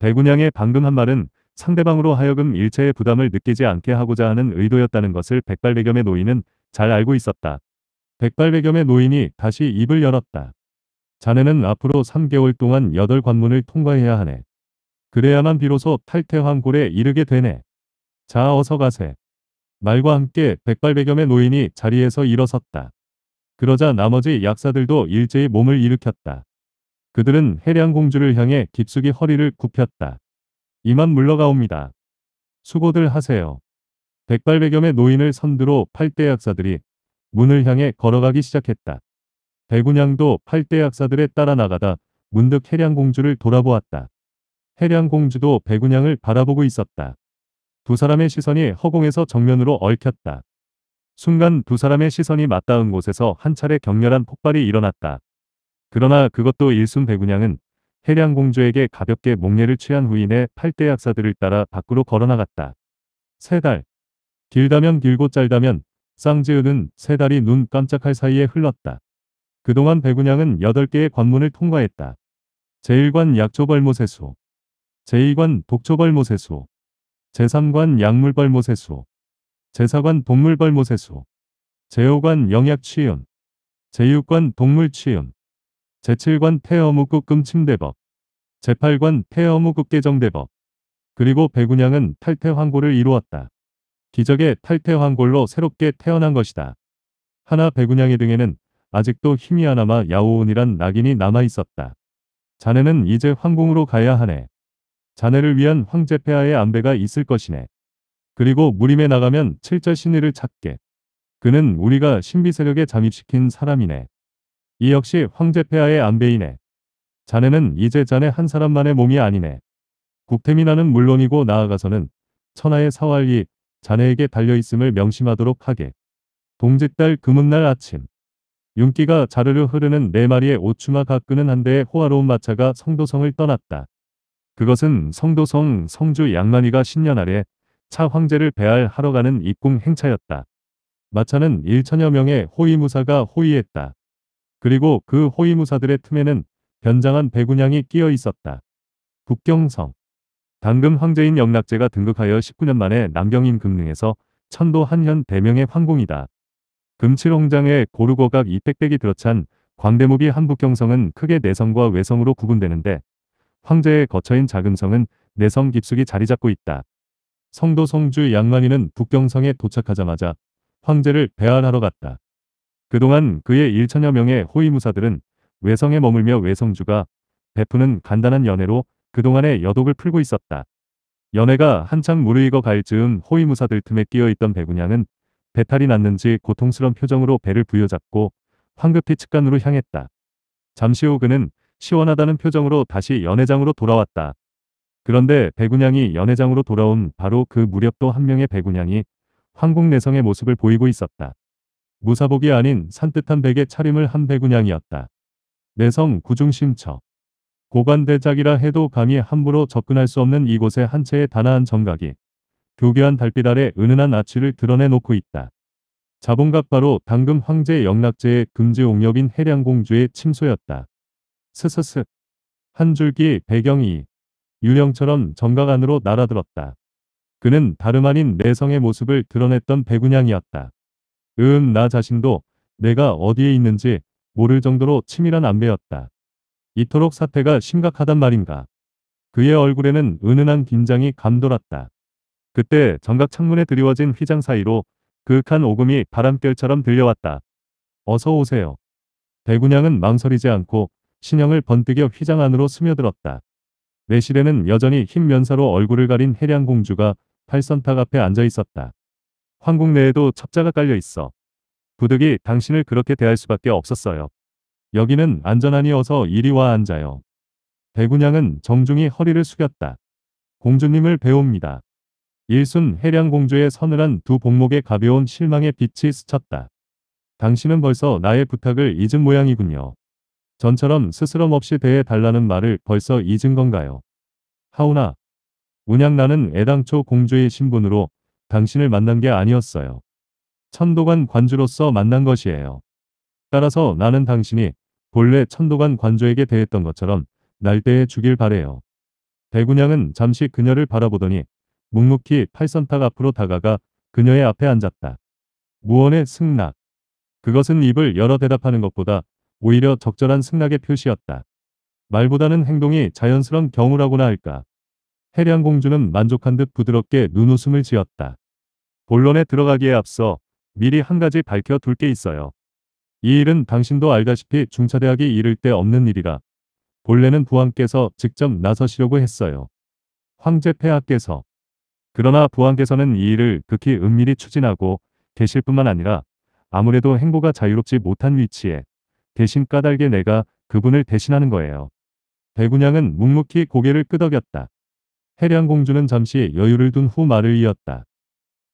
백운양의 방금 한 말은 상대방으로 하여금 일체의 부담을 느끼지 않게 하고자 하는 의도였다는 것을 백발백염의 노인은 잘 알고 있었다. 백발백염의 노인이 다시 입을 열었다. 자네는 앞으로 3개월 동안 8관문을 통과해야 하네. 그래야만 비로소 탈퇴황골에 이르게 되네. 자 어서 가세. 말과 함께 백발백염의 노인이 자리에서 일어섰다. 그러자 나머지 약사들도 일제히 몸을 일으켰다. 그들은 해량 공주를 향해 깊숙이 허리를 굽혔다. 이만 물러가옵니다. 수고들 하세요. 백발백염의 노인을 선두로 팔대 약사들이 문을 향해 걸어가기 시작했다. 백운양도 팔대 약사들에 따라 나가다 문득 해량 공주를 돌아보았다. 해량 공주도 백운양을 바라보고 있었다. 두 사람의 시선이 허공에서 정면으로 얽혔다. 순간 두 사람의 시선이 맞닿은 곳에서 한 차례 격렬한 폭발이 일어났다. 그러나 그것도 일순 배구냥은 해량공주에게 가볍게 목례를 취한 후인의 팔대 약사들을 따라 밖으로 걸어나갔다. 세 달. 길다면 길고 짧다면 쌍지은은 세 달이 눈 깜짝할 사이에 흘렀다. 그동안 배구냥은 8개의 관문을 통과했다. 제1관 약초벌모세소 제2관 독초벌모세소 제3관 약물벌모세소 제4관 동물벌모세소 제5관 영약취음, 제6관 동물취음, 제7관 태어무국금 침대법, 제8관 태어무국 개정대법, 그리고 배군양은 탈퇴황골을 이루었다. 기적의 탈퇴황골로 새롭게 태어난 것이다. 하나 배군양의 등에는 아직도 힘이 하나마 야오온이란 낙인이 남아있었다. 자네는 이제 황궁으로 가야 하네. 자네를 위한 황제폐하의 안배가 있을 것이네. 그리고 무림에 나가면 칠자 신의를 찾게. 그는 우리가 신비세력에 잠입시킨 사람이네. 이 역시 황제 폐하의 안배이네. 자네는 이제 자네 한 사람만의 몸이 아니네. 국태민아는 물론이고 나아가서는 천하의 사활이 자네에게 달려있음을 명심하도록 하게. 동짓달 금음날 아침. 윤기가 자르르 흐르는 네 마리의 오추마 가끄는 한 대의 호화로운 마차가 성도성을 떠났다. 그것은 성도성 성주 양만이가 신년 아래 차 황제를 배알하러 가는 입궁 행차였다. 마차는 1천여 명의 호위무사가 호위했다. 그리고 그 호위무사들의 틈에는 변장한 배군양이 끼어 있었다. 북경성 당금 황제인 영락제가 등극하여 19년 만에 남경인 금릉에서 천도 한현 대명의 황공이다 금칠홍장에 고르고각이빽백이 들어찬 광대무비 한북경성은 크게 내성과 외성으로 구분되는데 황제의 거처인 자금성은 내성 깊숙이 자리잡고 있다. 성도 성주 양만이는 북경성에 도착하자마자 황제를 배안하러 갔다. 그동안 그의 1천여 명의 호위무사들은 외성에 머물며 외성주가 베푸는 간단한 연애로 그동안의 여독을 풀고 있었다. 연애가 한창 무르익어 갈 즈음 호위무사들 틈에 끼어있던 배구냥은 배탈이 났는지 고통스런 표정으로 배를 부여잡고 황급히 측간으로 향했다. 잠시 후 그는 시원하다는 표정으로 다시 연회장으로 돌아왔다. 그런데 배구냥이 연회장으로 돌아온 바로 그 무렵도 한 명의 배구냥이 황궁내성의 모습을 보이고 있었다. 무사복이 아닌 산뜻한 베개 차림을 한배구냥이었다 내성 구중심처. 고관대작이라 해도 감히 함부로 접근할 수 없는 이곳의 한 채의 단아한 정각이 교교한 달빛 아래 은은한 아치를 드러내놓고 있다. 자본각 바로 당금 황제 영락제의 금지 옹력인 해량공주의 침소였다. 스스스. 한 줄기 배경이 유령처럼 정각 안으로 날아들었다. 그는 다름 아닌 내성의 모습을 드러냈던 배구냥이었다 음, 나 자신도 내가 어디에 있는지 모를 정도로 치밀한 안배였다. 이토록 사태가 심각하단 말인가. 그의 얼굴에는 은은한 긴장이 감돌았다. 그때 정각 창문에 드리워진 휘장 사이로 그윽한 오금이 바람결처럼 들려왔다. 어서 오세요. 대군양은 망설이지 않고 신형을 번뜩여 휘장 안으로 스며들었다. 내실에는 여전히 흰 면사로 얼굴을 가린 해량공주가 팔선탁 앞에 앉아 있었다. 황궁 내에도 첩자가 깔려 있어. 부득이 당신을 그렇게 대할 수밖에 없었어요. 여기는 안전하니어서 이리 와 앉아요. 대군양은 정중히 허리를 숙였다. 공주님을 배웁니다. 일순 해량공주의 서늘한 두 복목에 가벼운 실망의 빛이 스쳤다. 당신은 벌써 나의 부탁을 잊은 모양이군요. 전처럼 스스럼 없이 대해 달라는 말을 벌써 잊은 건가요? 하오나, 운양나는 애당초 공주의 신분으로 당신을 만난 게 아니었어요. 천도관 관주로서 만난 것이에요. 따라서 나는 당신이 본래 천도관 관주에게 대했던 것처럼 날 때에 주길 바래요. 대군양은 잠시 그녀를 바라보더니 묵묵히 팔선탁 앞으로 다가가 그녀의 앞에 앉았다. 무언의 승낙. 그것은 입을 열어 대답하는 것보다 오히려 적절한 승낙의 표시였다. 말보다는 행동이 자연스런 경우라고나 할까. 태량 공주는 만족한 듯 부드럽게 눈웃음을 지었다. 본론에 들어가기에 앞서 미리 한 가지 밝혀둘 게 있어요. 이 일은 당신도 알다시피 중차대학이 이를 데 없는 일이라 본래는 부왕께서 직접 나서시려고 했어요. 황제 폐하께서. 그러나 부왕께서는 이 일을 극히 은밀히 추진하고 계실 뿐만 아니라 아무래도 행보가 자유롭지 못한 위치에 대신 까닭에 내가 그분을 대신하는 거예요. 배군양은 묵묵히 고개를 끄덕였다. 해량공주는 잠시 여유를 둔 후 말을 이었다.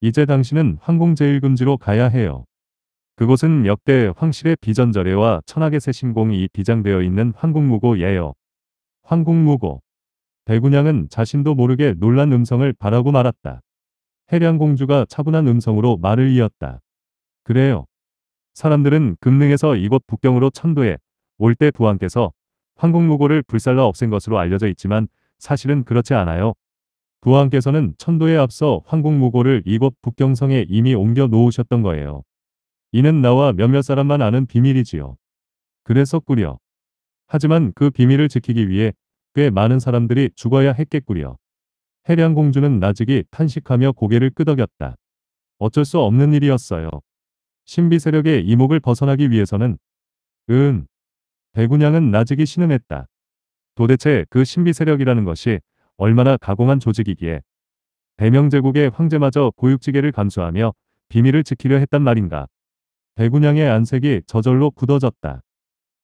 이제 당신은 황공제일금지로 가야 해요. 그곳은 역대 황실의 비전절에와 천하의 새신공이 비장되어 있는 황궁무고예요황궁무고 대군양은 자신도 모르게 놀란 음성을 바라고 말았다. 해량공주가 차분한 음성으로 말을 이었다. 그래요. 사람들은 금릉에서 이곳 북경으로 천도해 올 때 부왕께서 황궁무고를 불살라 없앤 것으로 알려져 있지만 사실은 그렇지 않아요. 부왕께서는 천도에 앞서 황궁무고를 이곳 북경성에 이미 옮겨 놓으셨던 거예요. 이는 나와 몇몇 사람만 아는 비밀이지요. 그래서 꾸려. 하지만 그 비밀을 지키기 위해 꽤 많은 사람들이 죽어야 했겠구려. 해량공주는 나직이 탄식하며 고개를 끄덕였다. 어쩔 수 없는 일이었어요. 신비 세력의 이목을 벗어나기 위해서는 음. 배구양은 나직이 신음했다. 도대체 그 신비 세력이라는 것이 얼마나 가공한 조직이기에 대명제국의 황제마저 고육지계를 감수하며 비밀을 지키려 했단 말인가. 대군양의 안색이 저절로 굳어졌다.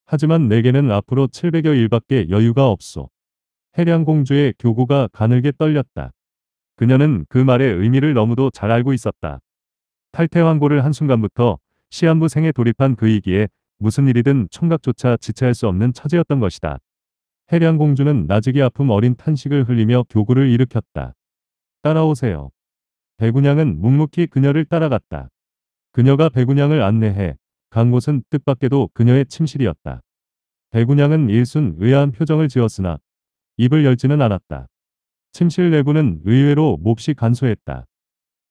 하지만 내게는 앞으로 700여 일밖에 여유가 없소. 해량공주의 교구가 가늘게 떨렸다. 그녀는 그 말의 의미를 너무도 잘 알고 있었다. 탈퇴황고를 한순간부터 시한부 생에 돌입한 그이기에 무슨 일이든 총각조차 지체할 수 없는 처지였던 것이다. 해량공주는 나직이 아픔 어린 탄식을 흘리며 교구를 일으켰다. 따라오세요. 배구냥은 묵묵히 그녀를 따라갔다. 그녀가 배구냥을 안내해 간 곳은 뜻밖에도 그녀의 침실이었다. 배구냥은 일순 의아한 표정을 지었으나 입을 열지는 않았다. 침실 내부는 의외로 몹시 간소했다.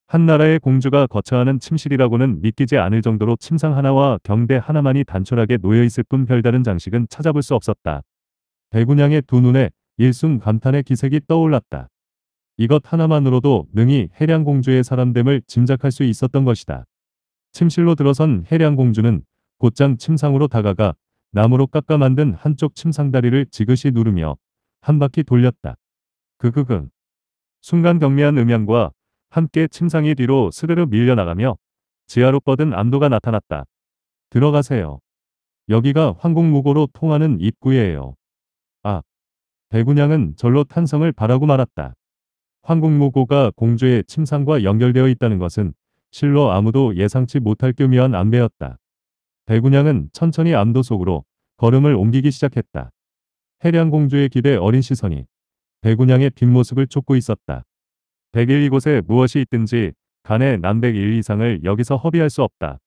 한나라의 공주가 거처하는 침실이라고는 믿기지 않을 정도로 침상 하나와 경대 하나만이 단촐하게 놓여있을 뿐 별다른 장식은 찾아볼 수 없었다. 배군양의 두 눈에 일순 감탄의 기색이 떠올랐다. 이것 하나만으로도 능히 해량공주의 사람됨을 짐작할 수 있었던 것이다. 침실로 들어선 해량공주는 곧장 침상으로 다가가 나무로 깎아 만든 한쪽 침상다리를 지그시 누르며 한 바퀴 돌렸다. 그그그 순간 경미한 음향과 함께 침상이 뒤로 스르르 밀려나가며 지하로 뻗은 암도가 나타났다. 들어가세요. 여기가 황궁무고로 통하는 입구예요. 대군양은 절로 탄성을 바라고 말았다. 황궁무고가 공주의 침상과 연결되어 있다는 것은 실로 아무도 예상치 못할 교묘한 안배였다. 대군양은 천천히 암도 속으로 걸음을 옮기기 시작했다. 해량공주의 기대 어린 시선이 대군양의 뒷모습을 쫓고 있었다. 백일 이곳에 무엇이 있든지 간에 남백일 이상을 여기서 허비할 수 없다.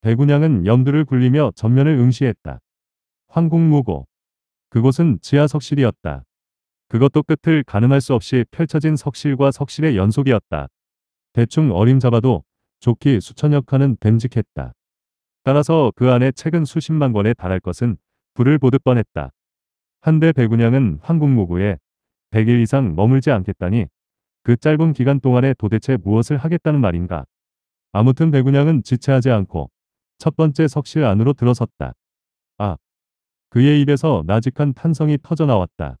대군양은 염두를 굴리며 전면을 응시했다. 황궁무고 그곳은 지하석실이었다. 그것도 끝을 가늠할 수 없이 펼쳐진 석실과 석실의 연속이었다. 대충 어림잡아도 좋기 수천여 칸은 됨직했다. 따라서 그 안에 책은 수십만 권에 달할 것은 불을 보듯 뻔했다. 한대 배군양은 황국모구에 100일 이상 머물지 않겠다니 그 짧은 기간 동안에 도대체 무엇을 하겠다는 말인가. 아무튼 배군양은 지체하지 않고 첫 번째 석실 안으로 들어섰다. 아, 그의 입에서 나직한 탄성이 터져나왔다.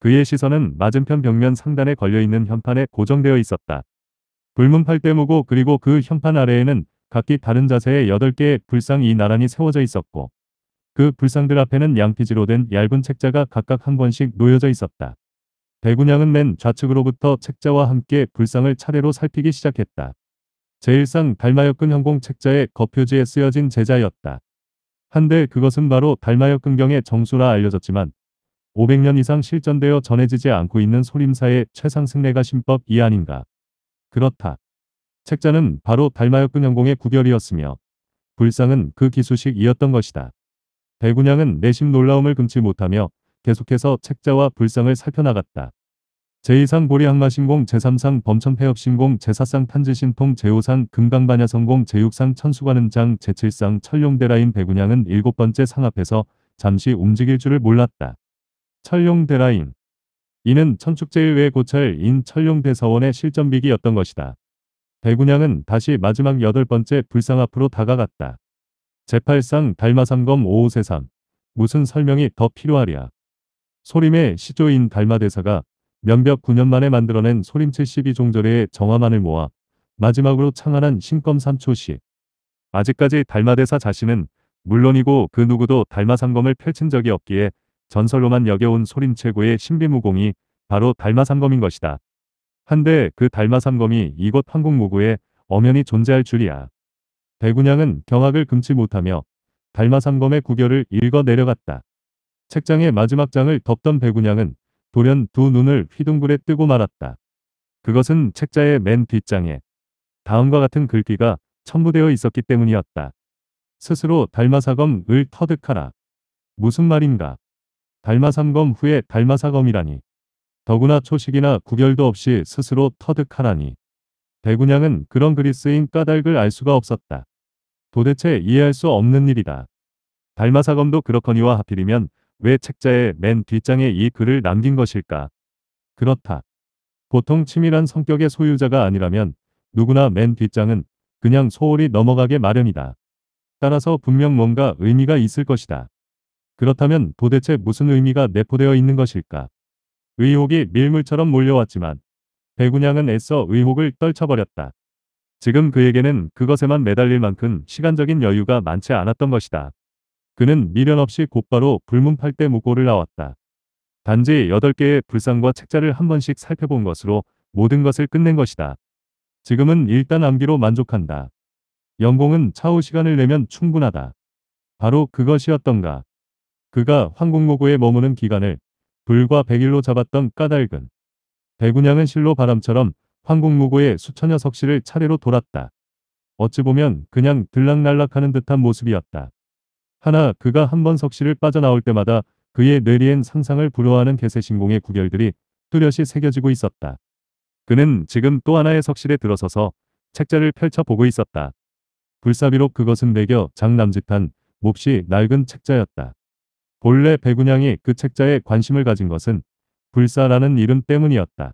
그의 시선은 맞은편 벽면 상단에 걸려있는 현판에 고정되어 있었다. 불문 팔대 무고 그리고 그 현판 아래에는 각기 다른 자세의 8개의 불상이 나란히 세워져 있었고 그 불상들 앞에는 양피지로 된 얇은 책자가 각각 한 권씩 놓여져 있었다. 대군양은 맨 좌측으로부터 책자와 함께 불상을 차례로 살피기 시작했다. 제일상 달마역근 형공 책자의 거표지에 쓰여진 제자였다. 한데 그것은 바로 달마역근경의 정수라 알려졌지만 500년 이상 실전되어 전해지지 않고 있는 소림사의 최상승례가 신법 이 아닌가. 그렇다. 책자는 바로 달마역근형공의 구별이었으며 불상은 그 기수식이었던 것이다. 배군양은 내심 놀라움을 금치 못하며 계속해서 책자와 불상을 살펴나갔다. 제2상 보리항마신공 제3상 범천폐엽신공 제4상 탄지신통 제5상 금강반야성공 제6상 천수관음장 제7상 철룡대라인 배군양은 7 번째 상 앞에서 잠시 움직일 줄을 몰랐다. 철룡대라인 이는 천축제일외 고찰인 철룡대서원의 실전비기였던 것이다. 배군양은 다시 마지막 8 번째 불상 앞으로 다가갔다. 제8상 달마상검5533 무슨 설명이 더 필요하랴. 소림의 시조인 달마대사가 면벽 9년 만에 만들어낸 소림 72종절의 정화만을 모아 마지막으로 창안한 신검 3초시 아직까지 달마대사 자신은 물론이고 그 누구도 달마상검을 펼친 적이 없기에 전설로만 여겨온 소림 최고의 신비무공이 바로 달마상검인 것이다. 한데 그 달마상검이 이곳 황국무구에 엄연히 존재할 줄이야. 대군양은 경악을 금치 못하며 달마상검의 구결을 읽어 내려갔다. 책장의 마지막 장을 덮던 대군양은 돌연 두 눈을 휘둥그레 뜨고 말았다. 그것은 책자의 맨 뒷장에 다음과 같은 글귀가 첨부되어 있었기 때문이었다. 스스로 달마사검을 터득하라. 무슨 말인가? 달마삼검 후에 달마사검이라니. 더구나 초식이나 구별도 없이 스스로 터득하라니. 대군양은 그런 그리스인 까닭을 알 수가 없었다. 도대체 이해할 수 없는 일이다. 달마사검도 그렇거니와 하필이면 왜 책자의 맨 뒷장에 이 글을 남긴 것일까? 그렇다. 보통 치밀한 성격의 소유자가 아니라면 누구나 맨 뒷장은 그냥 소홀히 넘어가게 마련이다. 따라서 분명 뭔가 의미가 있을 것이다. 그렇다면 도대체 무슨 의미가 내포되어 있는 것일까? 의혹이 밀물처럼 몰려왔지만 배구냥은 애써 의혹을 떨쳐버렸다. 지금 그에게는 그것에만 매달릴 만큼 시간적인 여유가 많지 않았던 것이다. 그는 미련 없이 곧바로 불문팔대 묵고를 나왔다. 단지 8개의 불상과 책자를 한 번씩 살펴본 것으로 모든 것을 끝낸 것이다. 지금은 일단 암기로 만족한다. 영공은 차후 시간을 내면 충분하다. 바로 그것이었던가. 그가 황궁모고에 머무는 기간을 불과 100일로 잡았던 까닭은 대군양은 실로 바람처럼 황궁무고의 수천여 석실을 차례로 돌았다. 어찌 보면 그냥 들락날락하는 듯한 모습이었다. 하나 그가 한 번 석실을 빠져나올 때마다 그의 뇌리엔 상상을 불허하는 개세신공의 구결들이 뚜렷이 새겨지고 있었다. 그는 지금 또 하나의 석실에 들어서서 책자를 펼쳐보고 있었다. 불사비록 그것은 매겨 장남짓한 몹시 낡은 책자였다. 본래 백운양이 그 책자에 관심을 가진 것은 불사라는 이름 때문이었다.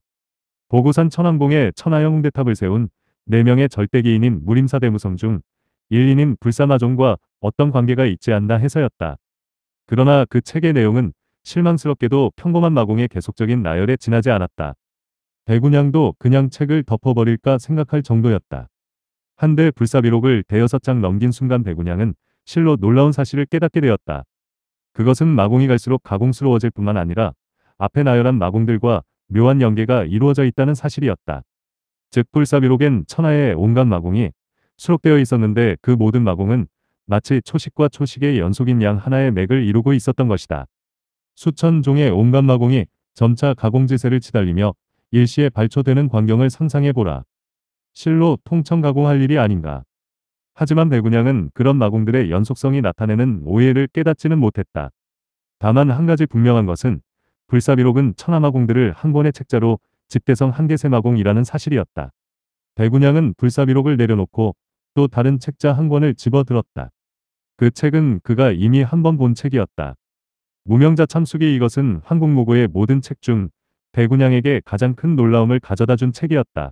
보고산 천왕봉에 천하영 홍대탑을 세운 4명의 절대기인인 무림사 대무성 중 일리는 불사마종과 어떤 관계가 있지 않나 해서였다. 그러나 그 책의 내용은 실망스럽게도 평범한 마공의 계속적인 나열에 지나지 않았다. 배군양도 그냥 책을 덮어버릴까 생각할 정도였다. 한대 불사비록을 대여섯 장 넘긴 순간 배군양은 실로 놀라운 사실을 깨닫게 되었다. 그것은 마공이 갈수록 가공스러워질 뿐만 아니라 앞에 나열한 마공들과 묘한 연계가 이루어져 있다는 사실이었다. 즉 불사비록엔 천하의 온갖 마공이 수록되어 있었는데 그 모든 마공은 마치 초식과 초식의 연속인 양 하나의 맥을 이루고 있었던 것이다. 수천 종의 온갖 마공이 점차 가공지세를 치달리며 일시에 발초되는 광경을 상상해보라. 실로 통청 가공할 일이 아닌가. 하지만 배군양은 그런 마공들의 연속성이 나타내는 오해를 깨닫지는 못했다. 다만 한 가지 분명한 것은 불사비록은 천하마공들을 한 권의 책자로 집대성 한개세마공이라는 사실이었다. 배군양은 불사비록을 내려놓고 또 다른 책자 한 권을 집어들었다. 그 책은 그가 이미 한 번 본 책이었다. 무명자 참숙이 이것은 한국모고의 모든 책 중 배군양에게 가장 큰 놀라움을 가져다 준 책이었다.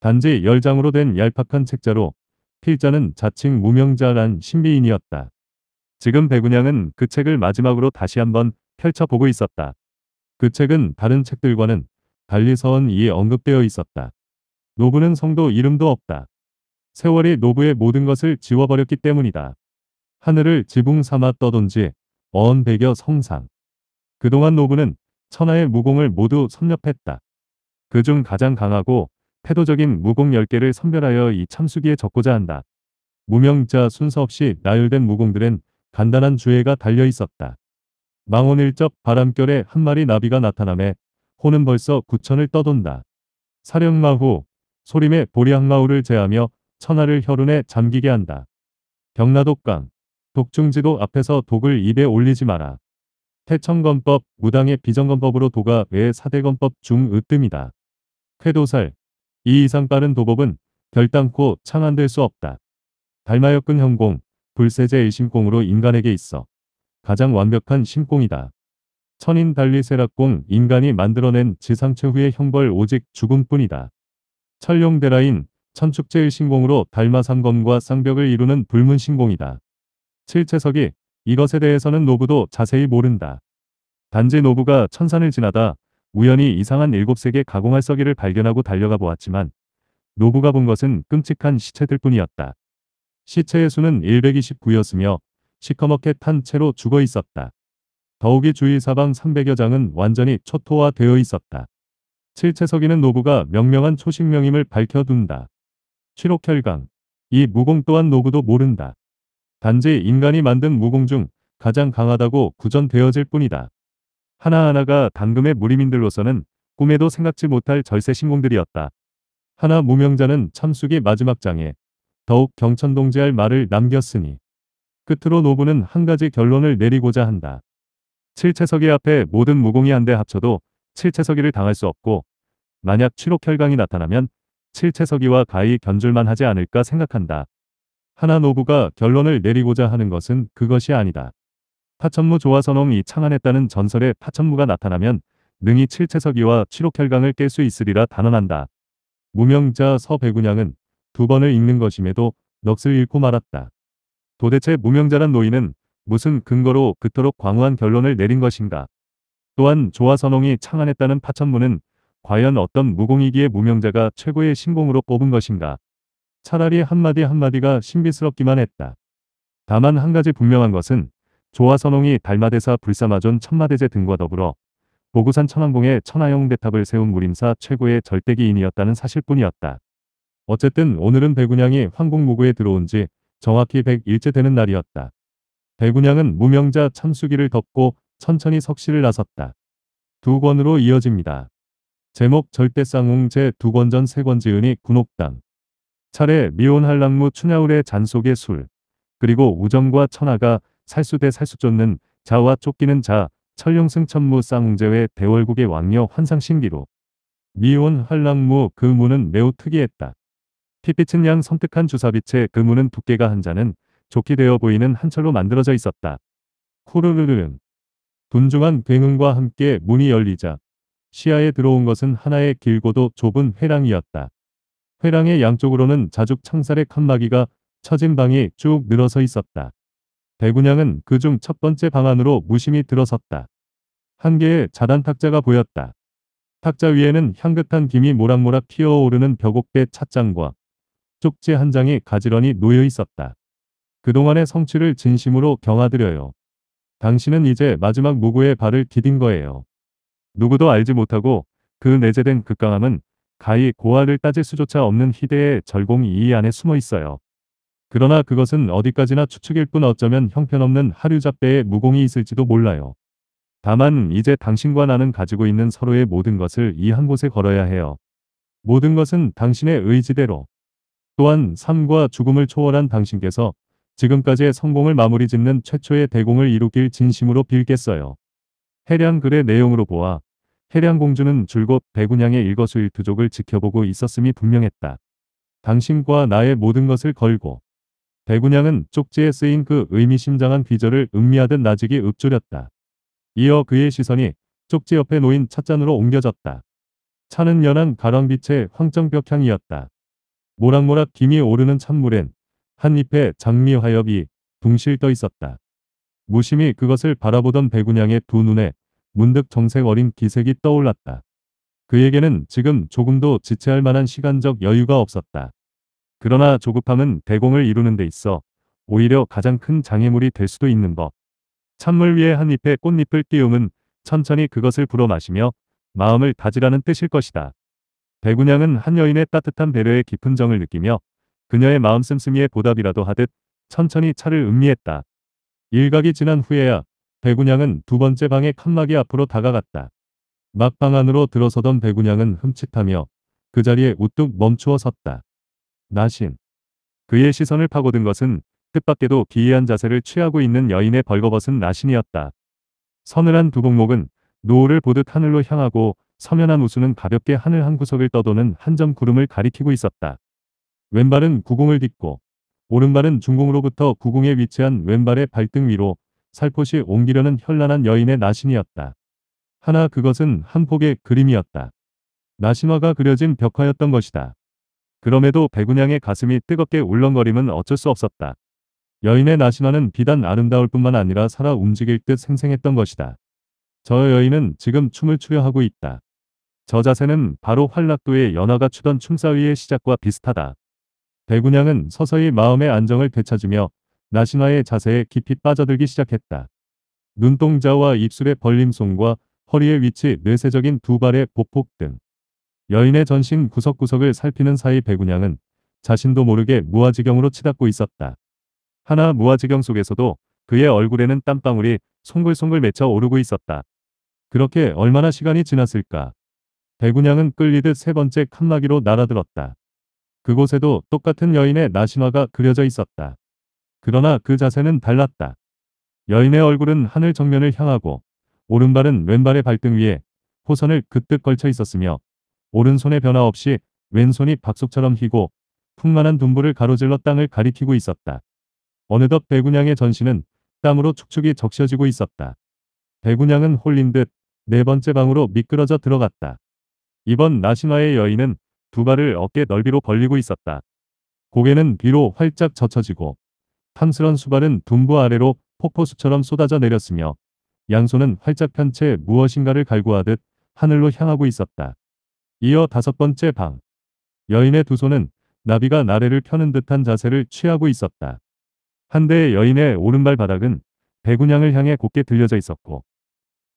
단지 열장으로된 얄팍한 책자로 필자는 자칭 무명자란 신비인이었다. 지금 배군양은 그 책을 마지막으로 다시 한 번 펼쳐보고 있었다. 그 책은 다른 책들과는 달리 서언이에 언급되어 있었다. 노부는 성도 이름도 없다. 세월이 노부의 모든 것을 지워버렸기 때문이다. 하늘을 지붕 삼아 떠던지 어언백여 성상. 그동안 노부는 천하의 무공을 모두 섭렵했다. 그중 가장 강하고 태도적인 무공 10개를 선별하여 이 참수기에 적고자 한다. 무명자 순서 없이 나열된 무공들은 간단한 주애가 달려 있었다. 망원일적 바람결에 한 마리 나비가 나타나매 호는 벌써 구천을 떠돈다. 사령마후, 소림의 보리항마우를 제하며 천하를 혈운에 잠기게 한다. 경나독강 독중지도 앞에서 독을 입에 올리지 마라. 태천건법 무당의 비정건법으로 도가 외 사대건법 중 으뜸이다. 쾌도살, 이 이상 빠른 도법은 결단코 창안될 수 없다. 달마역근 형공, 불세제 일심공으로 인간에게 있어 가장 완벽한 심공이다. 천인 달리 세락공 인간이 만들어낸 지상 최후의 형벌 오직 죽음뿐이다. 철룡대라인 천축체의 신공으로 달마삼검과 쌍벽을 이루는 불문신공이다. 칠채석이 이것에 대해서는 노부도 자세히 모른다. 단지 노부가 천산을 지나다 우연히 이상한 7색의 가공할 서기를 발견하고 달려가 보았지만 노부가 본 것은 끔찍한 시체들 뿐이었다. 시체의 수는 129였으며 시커멓게 탄 채로 죽어 있었다. 더욱이 주위 사방 300여 장은 완전히 초토화되어 있었다. 칠채석이는 노부가 명명한 초식명임을 밝혀둔다. 최옥혈강이 무공 또한 노부도 모른다. 단지 인간이 만든 무공 중 가장 강하다고 구전되어질 뿐이다. 하나하나가 당금의 무리민들로서는 꿈에도 생각지 못할 절세 신공들이었다. 하나 무명자는 참숙이 마지막 장에 더욱 경천동지할 말을 남겼으니 끝으로 노부는 한 가지 결론을 내리고자 한다. 칠채석이 앞에 모든 무공이 한데 합쳐도 칠채석이를 당할 수 없고 만약 취옥혈강이 나타나면 칠채석이와 가히 견줄만 하지 않을까 생각한다. 하나 노부가 결론을 내리고자 하는 것은 그것이 아니다. 파천무 조화선홍이 창안했다는 전설에 파천무가 나타나면 능히 칠채석이와 취록혈강을 깰 수 있으리라 단언한다. 무명자 서배군양은 두 번을 읽는 것임에도 넋을 잃고 말았다. 도대체 무명자란 노인은 무슨 근거로 그토록 광우한 결론을 내린 것인가. 또한 조화선홍이 창안했다는 파천무는 과연 어떤 무공이기에 무명자가 최고의 신공으로 뽑은 것인가. 차라리 한마디 한마디가 신비스럽기만 했다. 다만 한 가지 분명한 것은 조화선홍이 달마대사 불사마존 천마대제 등과 더불어 보구산 천왕봉에 천하영 대탑을 세운 무림사 최고의 절대기인이었다는 사실뿐이었다. 어쨌든 오늘은 백운양이 황궁무구에 들어온 지 정확히 1 0 1제 되는 날이었다. 백운양은 무명자 참수기를 덮고 천천히 석시를 나섰다. 두 권으로 이어집니다. 제목 절대쌍웅 제두 권전세 권지은이 군옥당 차례 미혼할랑무 춘야울의 잔속의 술 그리고 우정과 천하가 살수대 살수 쫓는 자와 쫓기는 자철룡승 천무 쌍웅제외 대월국의 왕녀 환상신기로 미혼 할랑무 그 문은 매우 특이했다. 피빛은 양 섬뜩한 주사빛의 그 문은 두께가 한 자는 좋게 되어 보이는 한철로 만들어져 있었다. 쿠르르르 분중한 굉음과 함께 문이 열리자 시야에 들어온 것은 하나의 길고도 좁은 회랑이었다. 회랑의 양쪽으로는 자죽 창살의 칸막이가 처진 방이 쭉 늘어서 있었다. 대군양은 그중 첫 번째 방 안으로 무심히 들어섰다. 한 개의 자단 탁자가 보였다. 탁자 위에는 향긋한 김이 모락모락 피어오르는벽옥대 찻장과 쪽지 한 장이 가지런히 놓여 있었다. 그동안의 성취를 진심으로 경하드려요. 당신은 이제 마지막 무고의 발을 디딘 거예요. 누구도 알지 못하고 그 내재된 극강함은 가히 고아를 따질 수조차 없는 희대의 절공이 이 안에 숨어 있어요. 그러나 그것은 어디까지나 추측일 뿐 어쩌면 형편없는 하류 잡대의 무공이 있을지도 몰라요. 다만 이제 당신과 나는 가지고 있는 서로의 모든 것을 이 한 곳에 걸어야 해요. 모든 것은 당신의 의지대로. 또한 삶과 죽음을 초월한 당신께서 지금까지의 성공을 마무리 짓는 최초의 대공을 이루길 진심으로 빌겠어요. 해량 글의 내용으로 보아 해량 공주는 줄곧 배군양의 일거수일투족을 지켜보고 있었음이 분명했다. 당신과 나의 모든 것을 걸고 배군양은 쪽지에 쓰인 그 의미심장한 귀절을 음미하듯 나직이 읊조렸다. 이어 그의 시선이 쪽지 옆에 놓인 찻잔으로 옮겨졌다. 차는 연한 가랑빛의 황정벽 향이었다. 모락모락 김이 오르는 찬물엔 한 잎의 장미 화엽이 둥실 떠 있었다. 무심히 그것을 바라보던 백운양의 두 눈에 문득 정색 어린 기색이 떠올랐다. 그에게는 지금 조금도 지체할 만한 시간적 여유가 없었다. 그러나 조급함은 대공을 이루는 데 있어 오히려 가장 큰 장애물이 될 수도 있는 법. 찬물 위에 한 잎의 꽃잎을 띄우면 천천히 그것을 불어 마시며 마음을 다지라는 뜻일 것이다. 백운양은 한 여인의 따뜻한 배려에 깊은 정을 느끼며 그녀의 마음 씀씀이에 보답이라도 하듯 천천히 차를 음미했다. 일각이 지난 후에야 배구냥은두 번째 방의 칸막이 앞으로 다가갔다. 막방 안으로 들어서던 배구냥은 흠칫하며 그 자리에 우뚝 멈추어 섰다. 나신. 그의 시선을 파고든 것은 뜻밖에도 기이한 자세를 취하고 있는 여인의 벌거벗은 나신이었다. 서늘한 두 복목은 노을을 보듯 하늘로 향하고 서면한 우수는 가볍게 하늘 한 구석을 떠도는 한 점 구름을 가리키고 있었다. 왼발은 구공을 딛고 오른발은 중공으로부터 구공에 위치한 왼발의 발등 위로 살포시 옮기려는 현란한 여인의 나신이었다. 하나 그것은 한 폭의 그림이었다. 나신화가 그려진 벽화였던 것이다. 그럼에도 백운양의 가슴이 뜨겁게 울렁거림은 어쩔 수 없었다. 여인의 나신화는 비단 아름다울 뿐만 아니라 살아 움직일 듯 생생했던 것이다. 저 여인은 지금 춤을 추려 하고 있다. 저 자세는 바로 활락도의 연화가 추던 춤사위의 시작과 비슷하다. 배구냥은 서서히 마음의 안정을 되찾으며 나신화의 자세에 깊이 빠져들기 시작했다. 눈동자와 입술의 벌림송과 허리의 위치, 뇌세적인 두 발의 보폭 등 여인의 전신 구석구석을 살피는 사이 배구냥은 자신도 모르게 무아지경으로 치닫고 있었다. 하나 무아지경 속에서도 그의 얼굴에는 땀방울이 송글송글 맺혀 오르고 있었다. 그렇게 얼마나 시간이 지났을까. 배구냥은 끌리듯 세 번째 칸막이로 날아들었다. 그곳에도 똑같은 여인의 나신화가 그려져 있었다. 그러나 그 자세는 달랐다. 여인의 얼굴은 하늘 정면을 향하고 오른발은 왼발의 발등 위에 호선을 그득 걸쳐 있었으며 오른손의 변화 없이 왼손이 박속처럼 휘고 풍만한 둔부를 가로질러 땅을 가리키고 있었다. 어느덧 배구냥의 전신은 땀으로 축축이 적셔지고 있었다. 배구냥은 홀린 듯 네 번째 방으로 미끄러져 들어갔다. 이번 나신화의 여인은 두 발을 어깨 넓이로 벌리고 있었다. 고개는 뒤로 활짝 젖혀지고 탄스런 수발은 둔부 아래로 폭포수처럼 쏟아져 내렸으며 양손은 활짝 편 채 무엇인가를 갈구하듯 하늘로 향하고 있었다. 이어 다섯 번째 방. 여인의 두 손은 나비가 나래를 펴는 듯한 자세를 취하고 있었다. 한 대의 여인의 오른발 바닥은 배구냥을 향해 곱게 들려져 있었고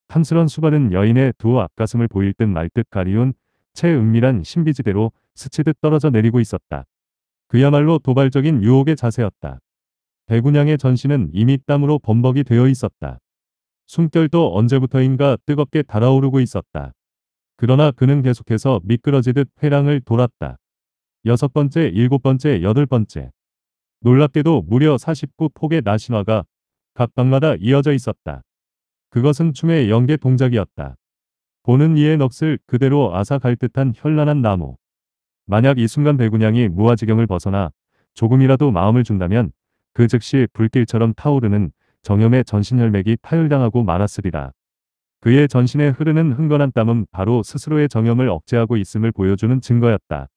탄스런 수발은 여인의 두 앞가슴을 보일 듯 말 듯 가리운 채 은밀한 신비지대로 스치듯 떨어져 내리고 있었다. 그야말로 도발적인 유혹의 자세였다. 대군양의 전신은 이미 땀으로 범벅이 되어 있었다. 숨결도 언제부터인가 뜨겁게 달아오르고 있었다. 그러나 그는 계속해서 미끄러지듯 회랑을 돌았다. 여섯 번째, 일곱 번째, 여덟 번째. 놀랍게도 무려 49폭의 나신화가 각 방마다 이어져 있었다. 그것은 춤의 연계 동작이었다. 보는 이의 넋을 그대로 앗아갈 듯한 현란한 나무. 만약 이 순간 배군양이 무아지경을 벗어나 조금이라도 마음을 준다면 그 즉시 불길처럼 타오르는 정염의 전신 혈맥이 파열당하고 말았으리라. 그의 전신에 흐르는 흥건한 땀은 바로 스스로의 정염을 억제하고 있음을 보여주는 증거였다.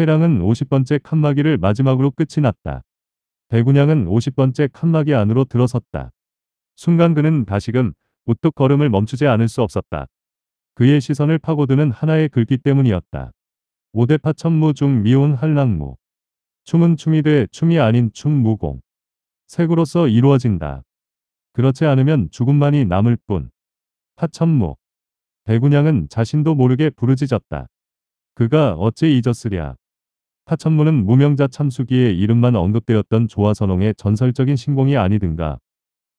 회랑은 50번째 칸막이를 마지막으로 끝이 났다. 배군양은 50번째 칸막이 안으로 들어섰다. 순간 그는 다시금 우뚝 걸음을 멈추지 않을 수 없었다. 그의 시선을 파고드는 하나의 글귀 때문이었다. 오대파 천무 중 미운 한랑무. 춤은 춤이 돼 춤이 아닌 춤무공. 색으로서 이루어진다. 그렇지 않으면 죽음만이 남을 뿐. 파천무. 대군양은 자신도 모르게 부르짖었다. 그가 어찌 잊었으랴. 파천무는 무명자 참수기의 이름만 언급되었던 조화선홍의 전설적인 신공이 아니든가.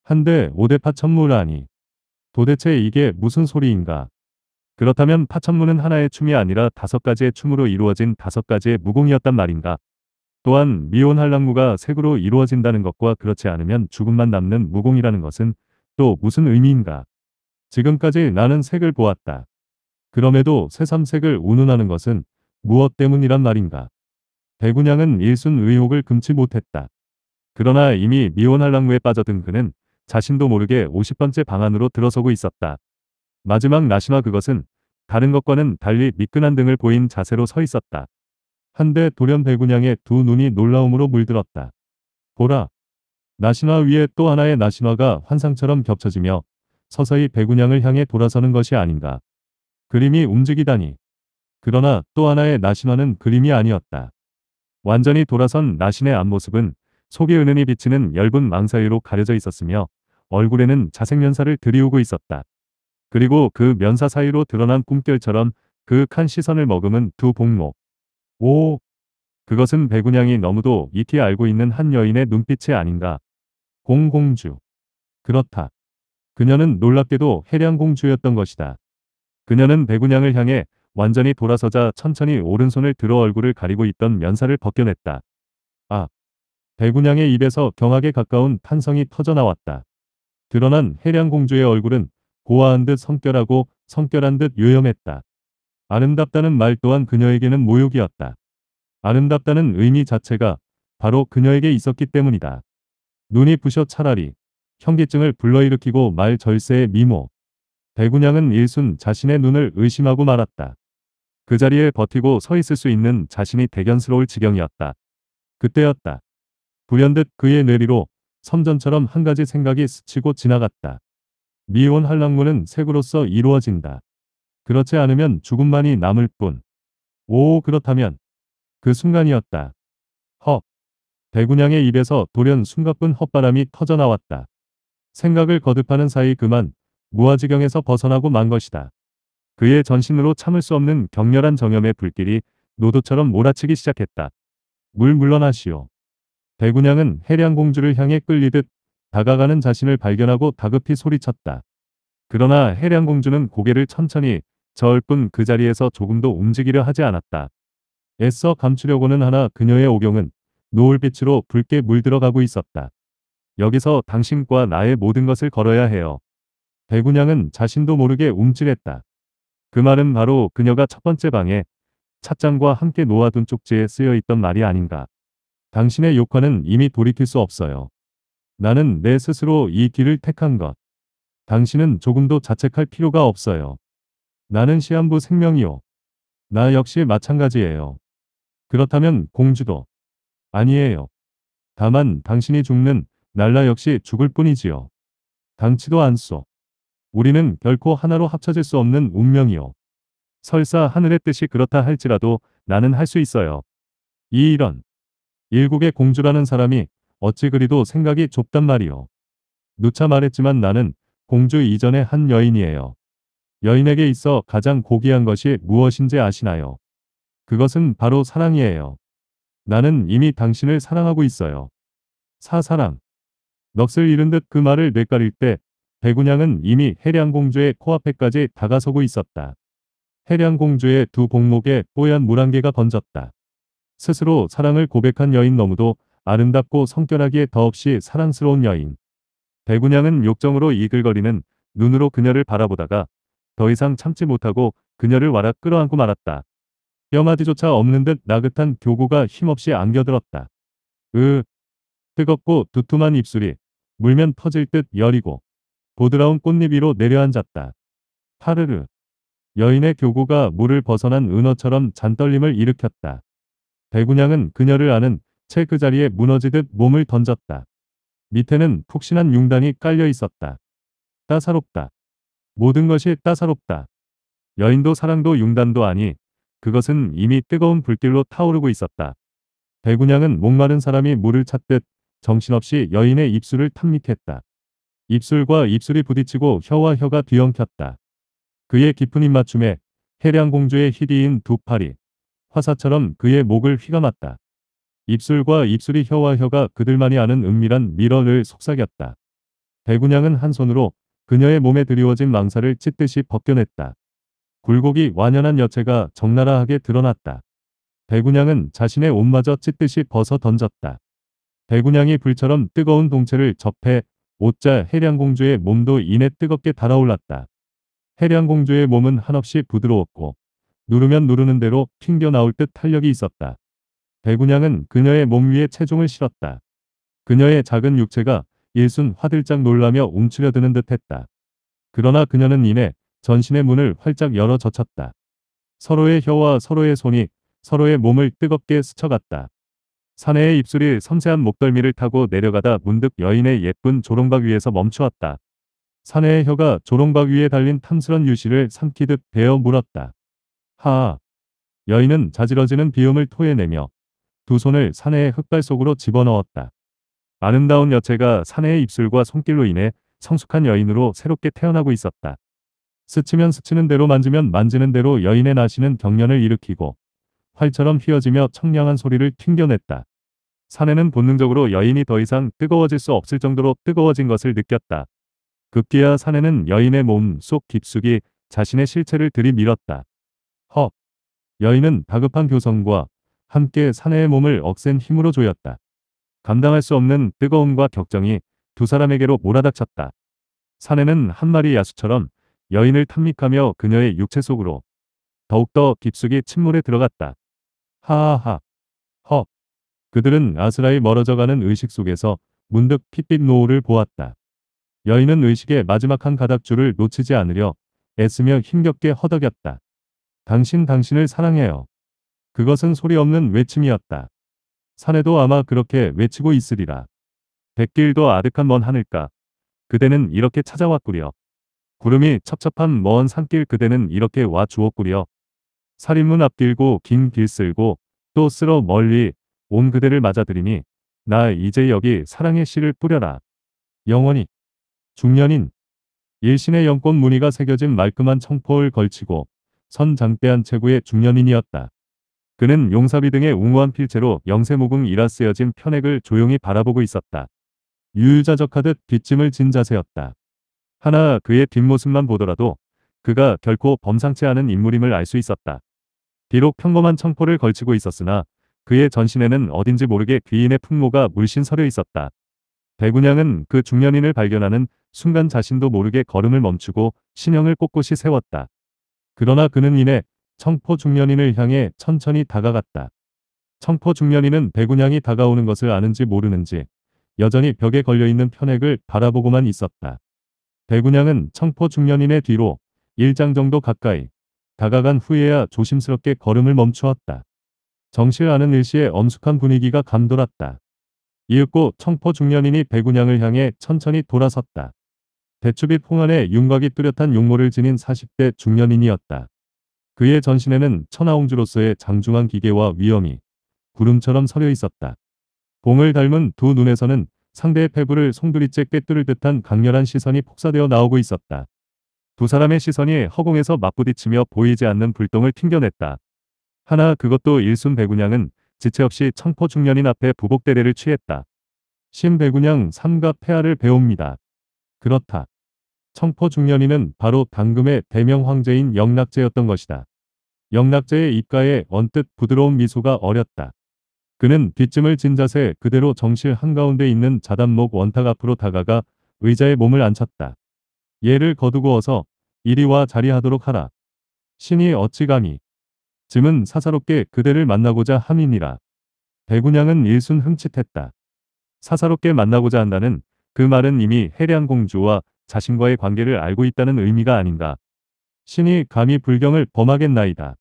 한데 오대파천무라니. 도대체 이게 무슨 소리인가. 그렇다면 파천무는 하나의 춤이 아니라 다섯 가지의 춤으로 이루어진 다섯 가지의 무공이었단 말인가. 또한 미온할랑무가 색으로 이루어진다는 것과 그렇지 않으면 죽음만 남는 무공이라는 것은 또 무슨 의미인가. 지금까지 나는 색을 보았다. 그럼에도 새삼색을 운운하는 것은 무엇 때문이란 말인가. 배군양은 일순 의혹을 금치 못했다. 그러나 이미 미온할랑무에 빠져든 그는 자신도 모르게 50번째 방안으로 들어서고 있었다. 마지막 나시마 그것은 다른 것과는 달리 미끈한 등을 보인 자세로 서 있었다. 한데 돌연 배군양의 두 눈이 놀라움으로 물들었다. 보라. 나시마 위에 또 하나의 나시마가 환상처럼 겹쳐지며 서서히 배군양을 향해 돌아서는 것이 아닌가. 그림이 움직이다니. 그러나 또 하나의 나시마는 그림이 아니었다. 완전히 돌아선 나신의 앞모습은 속에 은은히 비치는 엷은 망사위로 가려져 있었으며 얼굴에는 자색면사를 들이우고 있었다. 그리고 그 면사 사이로 드러난 꿈결처럼 그 칸 시선을 머금은 두복목 오! 그것은 배군양이 너무도 이티 알고 있는 한 여인의 눈빛이 아닌가. 공공주. 그렇다. 그녀는 놀랍게도 해량공주였던 것이다. 그녀는 배군양을 향해 완전히 돌아서자 천천히 오른손을 들어 얼굴을 가리고 있던 면사를 벗겨냈다. 아! 배군양의 입에서 경악에 가까운 탄성이 터져나왔다. 드러난 해량공주의 얼굴은 고아한듯 성결하고 성결한 듯 요염했다. 아름답다는 말 또한 그녀에게는 모욕이었다. 아름답다는 의미 자체가 바로 그녀에게 있었기 때문이다. 눈이 부셔 차라리 현기증을 불러일으키고 말 절세의 미모. 대군양은 일순 자신의 눈을 의심하고 말았다. 그 자리에 버티고 서 있을 수 있는 자신이 대견스러울 지경이었다. 그때였다. 불현듯 그의 뇌리로 섬전처럼 한 가지 생각이 스치고 지나갔다. 미혼 한랑무는 색으로서 이루어진다. 그렇지 않으면 죽음만이 남을 뿐. 오 그렇다면 그 순간이었다. 헉. 대군양의 입에서 돌연 숨가쁜 헛바람이 터져나왔다. 생각을 거듭하는 사이 그만 무아지경에서 벗어나고 만 것이다. 그의 전신으로 참을 수 없는 격렬한 정염의 불길이 노도처럼 몰아치기 시작했다. 물 물러나시오. 대군양은 해량공주를 향해 끌리듯 다가가는 자신을 발견하고 다급히 소리쳤다. 그러나 해량공주는 고개를 천천히 저을 뿐 그 자리에서 조금도 움직이려 하지 않았다. 애써 감추려고는 하나 그녀의 오경은 노을빛으로 붉게 물들어가고 있었다. 여기서 당신과 나의 모든 것을 걸어야 해요. 배구냥은 자신도 모르게 움찔했다. 그 말은 바로 그녀가 첫 번째 방에 찻장과 함께 놓아둔 쪽지에 쓰여 있던 말이 아닌가. 당신의 욕화는 이미 돌이킬 수 없어요. 나는 내 스스로 이 길을 택한 것. 당신은 조금도 자책할 필요가 없어요. 나는 시한부 생명이요. 나 역시 마찬가지예요. 그렇다면 공주도 아니에요. 다만 당신이 죽는 날라 역시 죽을 뿐이지요. 당치도 않소. 우리는 결코 하나로 합쳐질 수 없는 운명이요. 설사 하늘의 뜻이 그렇다 할지라도 나는 할 수 있어요. 이 이런. 일국의 공주라는 사람이 어찌 그리도 생각이 좁단 말이오. 누차 말했지만 나는 공주 이전의 한 여인이에요. 여인에게 있어 가장 고귀한 것이 무엇인지 아시나요? 그것은 바로 사랑이에요. 나는 이미 당신을 사랑하고 있어요. 사사랑. 넋을 잃은 듯 그 말을 뇌가일때 배군양은 이미 해량공주의 코앞에까지 다가서고 있었다. 해량공주의 두 복목에 뽀얀 물안 개가 번졌다. 스스로 사랑을 고백한 여인 너무도 아름답고 성결하기에 더없이 사랑스러운 여인. 배구냥은 욕정으로 이글거리는 눈으로 그녀를 바라보다가 더 이상 참지 못하고 그녀를 와락 끌어안고 말았다. 뼈마디조차 없는 듯 나긋한 교구가 힘없이 안겨들었다. 으. 뜨겁고 두툼한 입술이 물면 터질 듯 여리고 보드라운 꽃잎 위로 내려앉았다. 파르르. 여인의 교구가 물을 벗어난 은어처럼 잔떨림을 일으켰다. 배구냥은 그녀를 아는 채그 자리에 무너지듯 몸을 던졌다. 밑에는 푹신한 융단이 깔려 있었다. 따사롭다. 모든 것이 따사롭다. 여인도 사랑도 융단도 아니 그것은 이미 뜨거운 불길로 타오르고 있었다. 대구냥은 목마른 사람이 물을 찾듯 정신없이 여인의 입술을 탐닉했다. 입술과 입술이 부딪히고 혀와 혀가 뒤엉켰다. 그의 깊은 입맞춤에 해량공주의 희디인 두 팔이 화사처럼 그의 목을 휘감았다. 입술과 입술이 혀와 혀가 그들만이 아는 은밀한 미련를 속삭였다. 대군양은 한 손으로 그녀의 몸에 드리워진 망사를 찢듯이 벗겨냈다. 굴곡이 완연한 여체가 적나라하게 드러났다. 대군양은 자신의 옷마저 찢듯이 벗어 던졌다. 대군양이 불처럼 뜨거운 동체를 접해 옷자 해량공주의 몸도 이내 뜨겁게 달아올랐다. 해량공주의 몸은 한없이 부드러웠고 누르면 누르는 대로 튕겨 나올 듯 탄력이 있었다. 대군양은 그녀의 몸 위에 체중을 실었다. 그녀의 작은 육체가 일순 화들짝 놀라며 움츠려드는 듯했다. 그러나 그녀는 이내 전신의 문을 활짝 열어 젖혔다. 서로의 혀와 서로의 손이 서로의 몸을 뜨겁게 스쳐갔다. 사내의 입술이 섬세한 목덜미를 타고 내려가다 문득 여인의 예쁜 조롱박 위에서 멈추었다. 사내의 혀가 조롱박 위에 달린 탐스런 유실을 삼키듯 베어 물었다. 하아. 여인은 자지러지는 비음을 토해내며 두 손을 사내의 흑발 속으로 집어넣었다. 아름다운 여체가 사내의 입술과 손길로 인해 성숙한 여인으로 새롭게 태어나고 있었다. 스치면 스치는 대로 만지면 만지는 대로 여인의 나시는 경련을 일으키고 활처럼 휘어지며 청량한 소리를 튕겨냈다. 사내는 본능적으로 여인이 더 이상 뜨거워질 수 없을 정도로 뜨거워진 것을 느꼈다. 급기야 사내는 여인의 몸 속 깊숙이 자신의 실체를 들이밀었다. 헉! 여인은 다급한 교성과 함께 사내의 몸을 억센 힘으로 조였다. 감당할 수 없는 뜨거움과 격정이 두 사람에게로 몰아닥쳤다. 사내는 한 마리 야수처럼 여인을 탐닉하며 그녀의 육체 속으로 더욱더 깊숙이 침몰에 들어갔다. 하하하. 허. 그들은 아스라이 멀어져가는 의식 속에서 문득 핏빛 노을을 보았다. 여인은 의식의 마지막 한 가닥줄을 놓치지 않으려 애쓰며 힘겹게 허덕였다. 당신 당신을 사랑해요. 그것은 소리 없는 외침이었다. 산에도 아마 그렇게 외치고 있으리라. 백길도 아득한 먼하늘까 그대는 이렇게 찾아왔구려. 구름이 첩첩한 먼 산길 그대는 이렇게 와 주었구려. 살인문 앞길고 긴 길 쓸고 또 쓸어 멀리 온 그대를 맞아들이니 나 이제 여기 사랑의 씨를 뿌려라. 영원히 중년인 일신의 영권 무늬가 새겨진 말끔한 청포을 걸치고 선장대한 최고의 중년인이었다. 그는 용사비 등의 웅우한 필체로 영세모궁이라 쓰여진 편액을 조용히 바라보고 있었다. 유유자적하듯 뒷짐을 진 자세였다. 하나 그의 뒷모습만 보더라도 그가 결코 범상치 않은 인물임을 알 수 있었다. 비록 평범한 청포를 걸치고 있었으나 그의 전신에는 어딘지 모르게 귀인의 풍모가 물씬 서려 있었다. 대군양은 그 중년인을 발견하는 순간 자신도 모르게 걸음을 멈추고 신형을 꼿꼿이 세웠다. 그러나 그는 이내 청포 중년인을 향해 천천히 다가갔다. 청포 중년인은 배군향이 다가오는 것을 아는지 모르는지 여전히 벽에 걸려있는 편액을 바라보고만 있었다. 배군향은 청포 중년인의 뒤로 일장 정도 가까이 다가간 후에야 조심스럽게 걸음을 멈추었다. 정실 아는 일시의 엄숙한 분위기가 감돌았다. 이윽고 청포 중년인이 배군향을 향해 천천히 돌아섰다. 대추빛 홍안에 윤곽이 뚜렷한 용모를 지닌 40대 중년인이었다. 그의 전신에는 천하옹주로서의 장중한 기계와 위엄이 구름처럼 서려 있었다. 봉을 닮은 두 눈에서는 상대의 폐부를 송두리째 꿰뚫을 듯한 강렬한 시선이 폭사되어 나오고 있었다. 두 사람의 시선이 허공에서 맞부딪히며 보이지 않는 불똥을 튕겨냈다. 하나 그것도 일순 배구냥은 지체없이 청포 중년인 앞에 부복 대례를 취했다. 신배구냥삼가 폐하를 배웁니다. 그렇다. 청포 중년이는 바로 당금의 대명 황제인 영락제였던 것이다. 영락제의 입가에 언뜻 부드러운 미소가 어렸다. 그는 뒷짐을 진 자세 그대로 정실 한가운데 있는 자단목 원탁 앞으로 다가가 의자에 몸을 앉혔다. 얘를 거두고 어서 이리와 자리하도록 하라. 신이 어찌 감히. 짐은 사사롭게 그대를 만나고자 함이니라. 대군양은 일순 흠칫했다. 사사롭게 만나고자 한다는 그 말은 이미 해량공주와 자신과의 관계를 알고 있다는 의미가 아닌가. 신이 감히 불경을 범하겠나이다.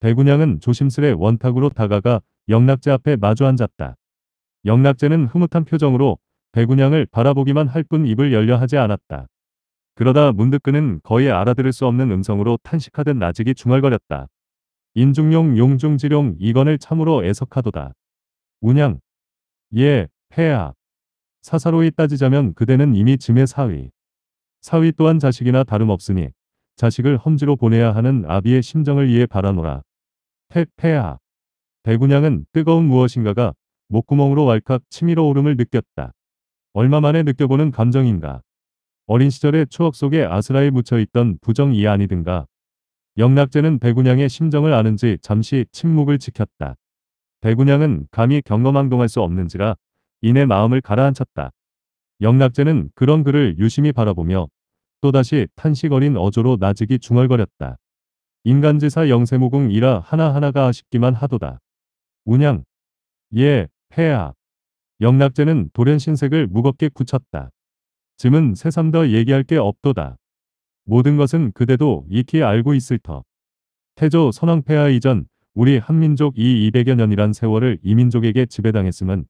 대군양은 조심스레 원탁으로 다가가 영락제 앞에 마주 앉았다. 영락제는 흐뭇한 표정으로 대군양을 바라보기만 할 뿐 입을 열려 하지 않았다. 그러다 문득 그는 거의 알아들을 수 없는 음성으로 탄식하듯 나직이 중얼거렸다. 인중용 용중지룡 이건을 참으로 애석하도다. 운양. 예, 폐하. 사사로이 따지자면 그대는 이미 짐의 사위. 사위 또한 자식이나 다름없으니 자식을 험지로 보내야 하는 아비의 심정을 이해 바라노라. 폐, 폐하. 배군양은 뜨거운 무엇인가가 목구멍으로 왈칵 치밀어 오름을 느꼈다. 얼마 만에 느껴보는 감정인가. 어린 시절의 추억 속에 아스라에 묻혀있던 부정이 아니든가. 영락제는 배군양의 심정을 아는지 잠시 침묵을 지켰다. 배군양은 감히 경험항동할 수 없는지라 이내 마음을 가라앉혔다. 영락제는 그런 그를 유심히 바라보며 또다시 탄식 어린 어조로 나직이 중얼거렸다. 인간지사 영세무궁이라 하나하나가 아쉽기만 하도다. 운양. 예, 폐하. 영락제는 돌연 신색을 무겁게 굳혔다. 짐은 새삼 더 얘기할 게 없도다. 모든 것은 그대도 익히 알고 있을 터. 태조 선왕폐하 이전 우리 한민족 이 200여 년이란 세월을 이민족에게 지배당했음은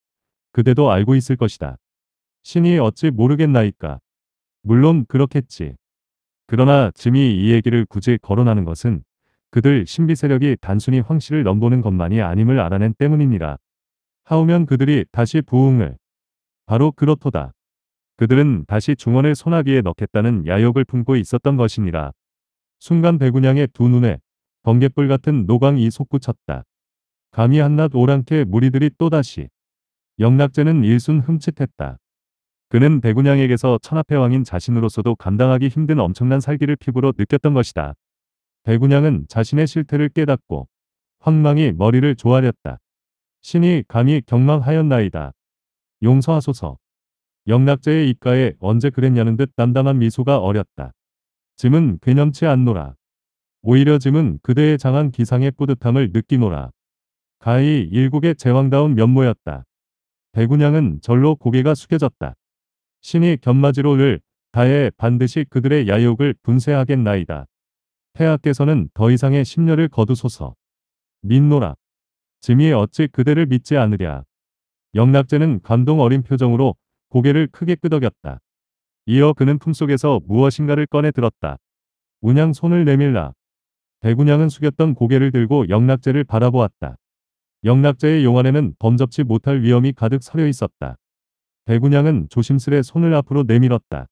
그대도 알고 있을 것이다. 신이 어찌 모르겠나이까. 물론 그렇겠지. 그러나 짐이 이 얘기를 굳이 거론하는 것은 그들 신비 세력이 단순히 황 씨를 넘보는 것만이 아님을 알아낸 때문이니라. 하오면 그들이 다시 부흥을. 바로 그렇도다. 그들은 다시 중원을 소나기에 넣겠다는 야욕을 품고 있었던 것이니라. 순간 배군양의 두 눈에 번갯불 같은 노광이 솟구쳤다. 감히 한낱 오랑캐 무리들이 또다시 영락제는 일순 흠칫했다. 그는 배군양에게서 천하패 왕인 자신으로서도 감당하기 힘든 엄청난 살기를 피부로 느꼈던 것이다. 배군양은 자신의 실태를 깨닫고 황망이 머리를 조아렸다. 신이 감히 경망하였나이다. 용서하소서. 영락제의 입가에 언제 그랬냐는 듯 담담한 미소가 어렸다. 짐은 괴념치 않노라. 오히려 짐은 그대의 장한 기상의 뿌듯함을 느끼노라. 가히 일국의 제왕다운 면모였다. 배군양은 절로 고개가 숙여졌다. 신이 견마지로를 다해 반드시 그들의 야욕을 분쇄하겠나이다. 태하께서는 더 이상의 심려를 거두소서. 민노라. 짐이 어찌 그대를 믿지 않으랴. 영락제는 감동 어린 표정으로 고개를 크게 끄덕였다. 이어 그는 품속에서 무엇인가를 꺼내 들었다. 운양 손을 내밀라. 대군양은 숙였던 고개를 들고 영락제를 바라보았다. 영락제의 용안에는 범접치 못할 위험이 가득 서려 있었다. 배군양은 조심스레 손을 앞으로 내밀었다.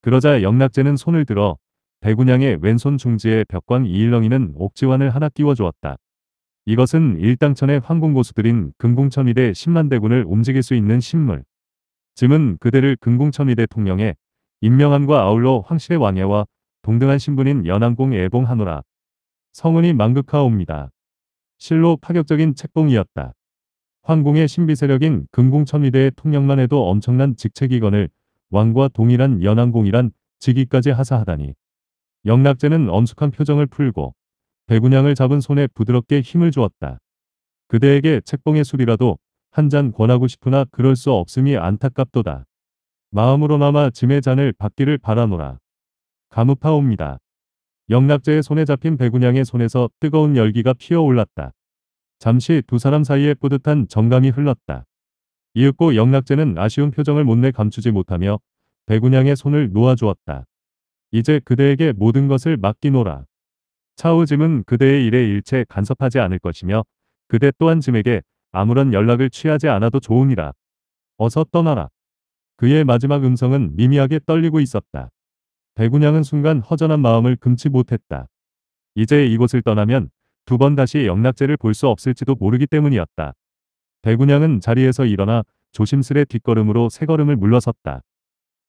그러자 영락제는 손을 들어 배군양의 왼손 중지에 벽광 이일렁이는 옥지환을 하나 끼워주었다. 이것은 일당천의 황궁고수들인 금궁천위대 10만대군을 움직일 수 있는 신물. 짐은 그대를 금궁천위대 통령에 임명함과 아울러 황실의 왕예와 동등한 신분인 연안공 애봉하노라. 성운이 만극하옵니다 실로 파격적인 책봉이었다. 황궁의 신비세력인 금궁천위대의 통역만 해도 엄청난 직책이건을 왕과 동일한 연안공이란 직위까지 하사하다니. 영락제는 엄숙한 표정을 풀고 배군양을 잡은 손에 부드럽게 힘을 주었다. 그대에게 책봉의 술이라도 한 잔 권하고 싶으나 그럴 수 없음이 안타깝도다. 마음으로나마 짐의 잔을 받기를 바라노라. 가무파옵니다 영락제의 손에 잡힌 배군양의 손에서 뜨거운 열기가 피어올랐다. 잠시 두 사람 사이에 뿌듯한 정감이 흘렀다. 이윽고 영락제는 아쉬운 표정을 못내 감추지 못하며 배군양의 손을 놓아주었다. 이제 그대에게 모든 것을 맡기노라. 차우짐은 그대의 일에 일체 간섭하지 않을 것이며 그대 또한 짐에게 아무런 연락을 취하지 않아도 좋으니라. 어서 떠나라. 그의 마지막 음성은 미미하게 떨리고 있었다. 배군양은 순간 허전한 마음을 금치 못했다. 이제 이곳을 떠나면 두번 다시 영락제를 볼 수 없을지도 모르기 때문이었다. 배운양은 자리에서 일어나 조심스레 뒷걸음으로 세 걸음을 물러섰다.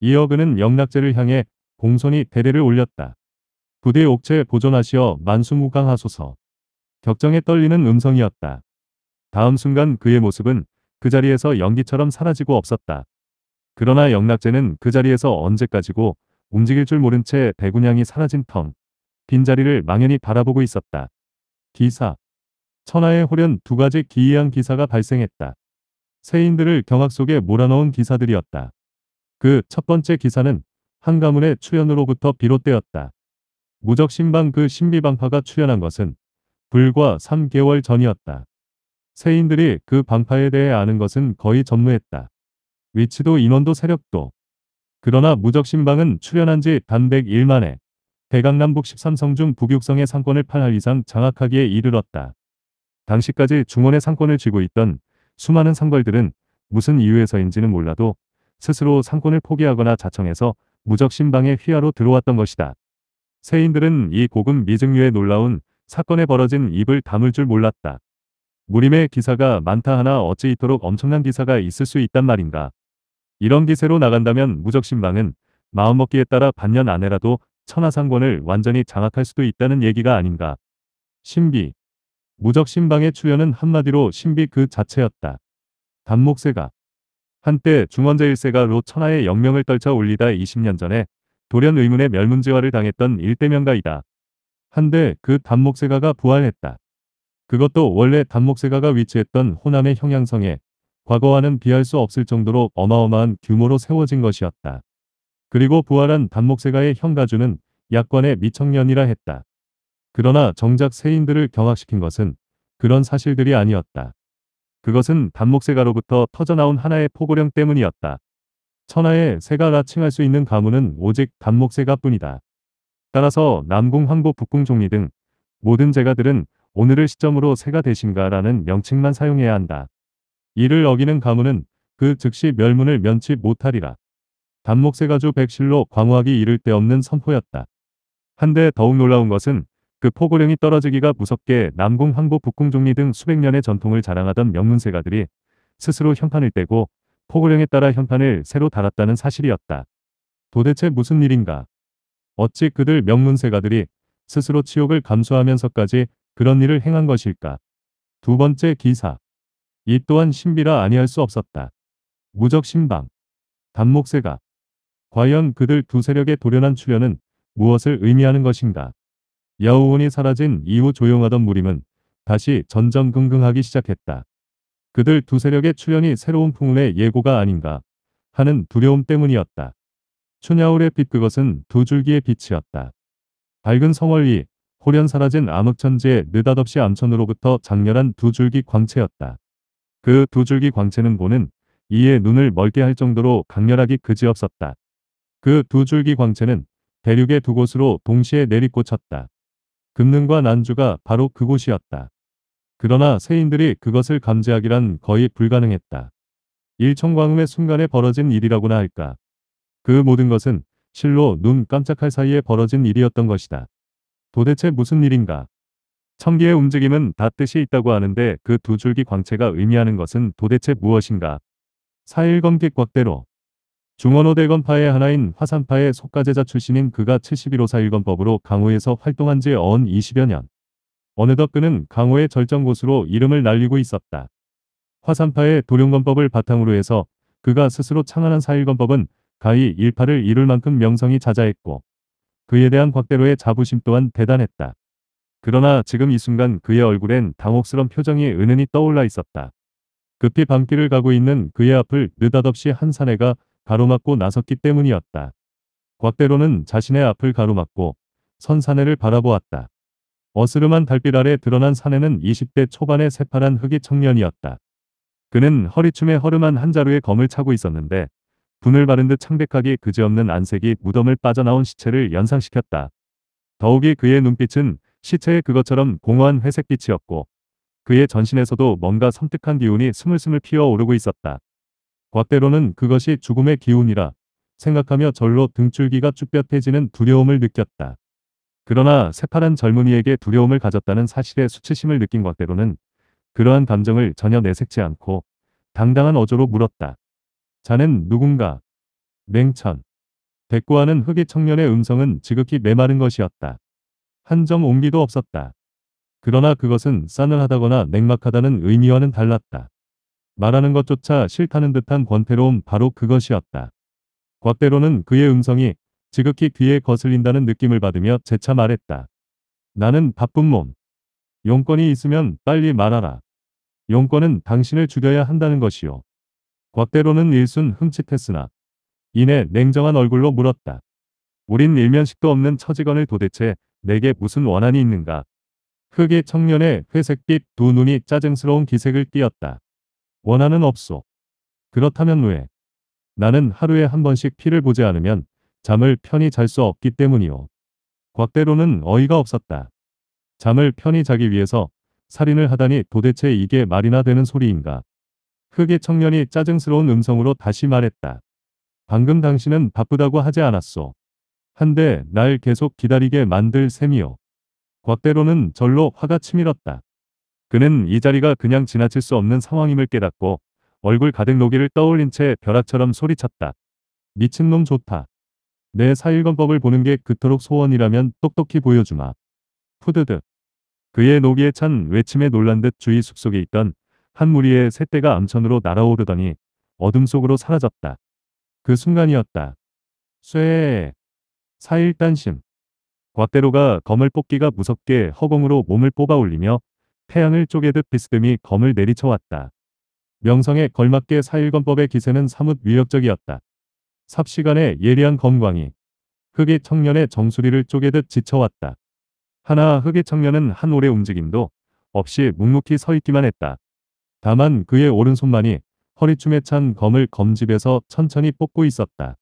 이어 그는 영락제를 향해 공손히 대례를 올렸다. 부대 옥체 보존하시어 만수무강하소서. 격정에 떨리는 음성이었다. 다음 순간 그의 모습은 그 자리에서 연기처럼 사라지고 없었다. 그러나 영락제는 그 자리에서 언제까지고 움직일 줄 모른 채배군양이 사라진 텅 빈자리를 망연히 바라보고 있었다. 기사. 천하의 호련 두 가지 기이한 기사가 발생했다. 세인들을 경악 속에 몰아넣은 기사들이었다. 그 첫 번째 기사는 한 가문의 출현으로부터 비롯되었다. 무적신방 그 신비방파가 출현한 것은 불과 3개월 전이었다. 세인들이 그 방파에 대해 아는 것은 거의 전무했다. 위치도 인원도 세력도. 그러나 무적신방은 출현한 지단백0 1만에 대강남북 13성 중 북육성의 상권을 8할 이상 장악하기에 이르렀다. 당시까지 중원의 상권을 쥐고 있던 수많은 상벌들은 무슨 이유에서인지는 몰라도 스스로 상권을 포기하거나 자청해서 무적 신방의 휘하로 들어왔던 것이다. 세인들은 이 고금 미증류의 놀라운 사건에 벌어진 입을 담을 줄 몰랐다. 무림의 기사가 많다 하나 어찌 이토록 엄청난 기사가 있을 수 있단 말인가. 이런 기세로 나간다면 무적 신방은 마음먹기에 따라 반년 안에라도 천하상권을 완전히 장악할 수도 있다는 얘기가 아닌가. 신비. 무적 신방의 출현은 한마디로 신비 그 자체였다. 단목세가. 한때 중원제 일세가로 천하의 영명을 떨쳐 올리다 20년 전에 돌연 의문의 멸문지화를 당했던 일대명가이다. 한데 그 단목세가가 부활했다. 그것도 원래 단목세가가 위치했던 호남의 형양성에 과거와는 비할 수 없을 정도로 어마어마한 규모로 세워진 것이었다. 그리고 부활한 단목세가의 형가주는 약관의 미청년이라 했다. 그러나 정작 세인들을 경악시킨 것은 그런 사실들이 아니었다. 그것은 단목세가로부터 터져나온 하나의 포고령 때문이었다. 천하의 세가라 칭할 수 있는 가문은 오직 단목세가뿐이다. 따라서 남궁, 황보, 북궁, 종리 등 모든 제가들은 오늘을 시점으로 세가 대신가라는 명칭만 사용해야 한다. 이를 어기는 가문은 그 즉시 멸문을 면치 못하리라. 단목세가주 백실로 광우하기 이를 데 없는 선포였다. 한데 더욱 놀라운 것은 그 포고령이 떨어지기가 무섭게 남궁, 황보, 북궁, 종리 등 수백 년의 전통을 자랑하던 명문세가들이 스스로 현판을 떼고 포고령에 따라 현판을 새로 달았다는 사실이었다. 도대체 무슨 일인가? 어찌 그들 명문세가들이 스스로 치욕을 감수하면서까지 그런 일을 행한 것일까? 두 번째 기사. 이 또한 신비라 아니할 수 없었다. 무적 신방. 단목세가. 과연 그들 두 세력의 돌연한 출현은 무엇을 의미하는 것인가. 여우온이 사라진 이후 조용하던 무림은 다시 전전긍긍하기 시작했다. 그들 두 세력의 출현이 새로운 풍운의 예고가 아닌가 하는 두려움 때문이었다. 춘야울의 빛 그것은 두 줄기의 빛이었다. 밝은 성월 위 홀연 사라진 암흑천지의 느닷없이 암천으로부터 장렬한 두 줄기 광채였다. 그 두 줄기 광채는 보는 이에 눈을 멀게 할 정도로 강렬하기 그지없었다. 그두 줄기 광채는 대륙의 두 곳으로 동시에 내리꽂혔다. 금능과 난주가 바로 그곳이었다. 그러나 세인들이 그것을 감지하기란 거의 불가능했다. 일청광음의 순간에 벌어진 일이라고나 할까. 그 모든 것은 실로 눈 깜짝할 사이에 벌어진 일이었던 것이다. 도대체 무슨 일인가? 천기의 움직임은 다 뜻이 있다고 하는데 그 두 줄기 광채가 의미하는 것은 도대체 무엇인가? 사일검객 곽대로 중원호대건파의 하나인 화산파의 속가제자 출신인 그가 71호사 일건법으로 강호에서 활동한 지 어언 20여 년. 어느덧 그는 강호의 절정고수로 이름을 날리고 있었다. 화산파의 도룡건법을 바탕으로 해서 그가 스스로 창안한 사일건법은 가히 일파를 이룰 만큼 명성이 자자했고 그에 대한 곽대로의 자부심 또한 대단했다. 그러나 지금 이 순간 그의 얼굴엔 당혹스런 표정이 은은히 떠올라 있었다. 급히 밤길을 가고 있는 그의 앞을 느닷없이 한 사내가 가로막고 나섰기 때문이었다. 곽대로는 자신의 앞을 가로막고 선 사내를 바라보았다. 어스름한 달빛 아래 드러난 사내는 20대 초반의 새파란 흑이 청년이었다. 그는 허리춤에 허름한 한 자루의 검을 차고 있었는데 분을 바른 듯 창백하게 그지없는 안색이 무덤을 빠져나온 시체를 연상시켰다. 더욱이 그의 눈빛은 시체의 그것처럼 공허한 회색빛이었고 그의 전신에서도 뭔가 섬뜩한 기운이 스물스물 피어오르고 있었다. 과때로는 그것이 죽음의 기운이라 생각하며 절로 등줄기가 쭈뼛해지는 두려움을 느꼈다. 그러나 새파란 젊은이에게 두려움을 가졌다는 사실에 수치심을 느낀 과때로는 그러한 감정을 전혀 내색지 않고 당당한 어조로 물었다. 자는 누군가? 맹천 대꾸하는 흑의 청년의 음성은 지극히 메마른 것이었다. 한 점온기도 없었다. 그러나 그것은 싸늘하다거나 냉막하다는 의미와는 달랐다. 말하는 것조차 싫다는 듯한 권태로움 바로 그것이었다. 곽대로는 그의 음성이 지극히 귀에 거슬린다는 느낌을 받으며 재차 말했다. 나는 바쁜 몸. 용건이 있으면 빨리 말하라. 용건은 당신을 죽여야 한다는 것이요. 곽대로는 일순 흠칫했으나 이내 냉정한 얼굴로 물었다. 우린 일면식도 없는 처직원을 도대체 내게 무슨 원한이 있는가. 흑의 청년의 회색빛 두 눈이 짜증스러운 기색을 띄었다. 원한은 없소. 그렇다면 왜? 나는 하루에 한 번씩 피를 보지 않으면 잠을 편히 잘 수 없기 때문이오. 곽대로는 어이가 없었다. 잠을 편히 자기 위해서 살인을 하다니 도대체 이게 말이나 되는 소리인가. 흑의 청년이 짜증스러운 음성으로 다시 말했다. 방금 당신은 바쁘다고 하지 않았소. 한데 날 계속 기다리게 만들 셈이오. 곽대로는 절로 화가 치밀었다. 그는 이 자리가 그냥 지나칠 수 없는 상황임을 깨닫고 얼굴 가득 녹이를 떠올린 채 벼락처럼 소리쳤다. 미친놈 좋다. 내 사일건법을 보는 게 그토록 소원이라면 똑똑히 보여주마. 푸드득. 그의 녹이에찬 외침에 놀란 듯 주위 숲속에 있던 한 무리의 새떼가 암천으로 날아오르더니 어둠 속으로 사라졌다. 그 순간이었다. 쇠. 에 사일단심. 곽대로가 검을 뽑기가 무섭게 허공으로 몸을 뽑아 올리며 태양을 쪼개듯 비스듬히 검을 내리쳐왔다. 명성에 걸맞게 사일건법의 기세는 사뭇 위협적이었다. 삽시간에 예리한 검광이 흑의 청년의 정수리를 쪼개듯 지쳐왔다. 하나 흑의 청년은 한 오래 움직임도 없이 묵묵히 서 있기만 했다. 다만 그의 오른손만이 허리춤에 찬 검을 검집에서 천천히 뽑고 있었다.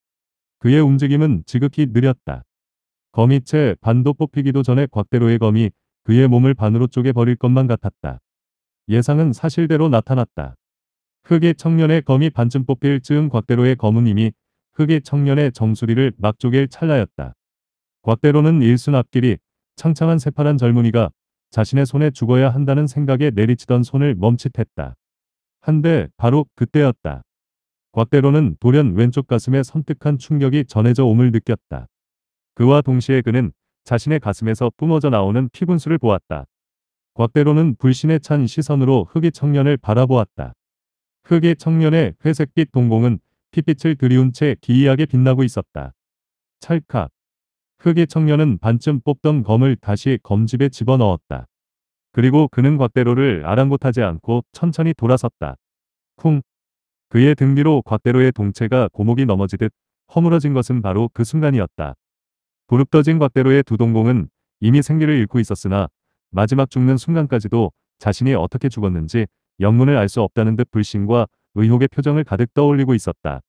그의 움직임은 지극히 느렸다. 검이 채 반도 뽑히기도 전에 곽대로의 검이 그의 몸을 반으로 쪼개버릴 것만 같았다. 예상은 사실대로 나타났다. 흑의 청년의 검이 반쯤 뽑힐 즈음 곽대로의 검은 이 흑의 청년의 정수리를 막 쪼갤 찰나였다. 곽대로는 일순 앞길이 창창한 새파란 젊은이가 자신의 손에 죽어야 한다는 생각에 내리치던 손을 멈칫했다. 한데 바로 그때였다. 곽대로는 돌연 왼쪽 가슴에 섬뜩한 충격이 전해져 옴을 느꼈다. 그와 동시에 그는 자신의 가슴에서 뿜어져 나오는 피분수를 보았다. 곽대로는 불신에 찬 시선으로 흑이 청년을 바라보았다. 흑의 청년의 회색빛 동공은 핏빛을 들이운 채 기이하게 빛나고 있었다. 찰칵. 흑의 청년은 반쯤 뽑던 검을 다시 검집에 집어넣었다. 그리고 그는 곽대로를 아랑곳하지 않고 천천히 돌아섰다. 쿵. 그의 등 뒤로 곽대로의 동체가 고목이 넘어지듯 허물어진 것은 바로 그 순간이었다. 부릅떠진 곽대로의 두 동공은 이미 생기를 잃고 있었으나 마지막 죽는 순간까지도 자신이 어떻게 죽었는지 영문을 알 수 없다는 듯 불신과 의혹의 표정을 가득 떠올리고 있었다.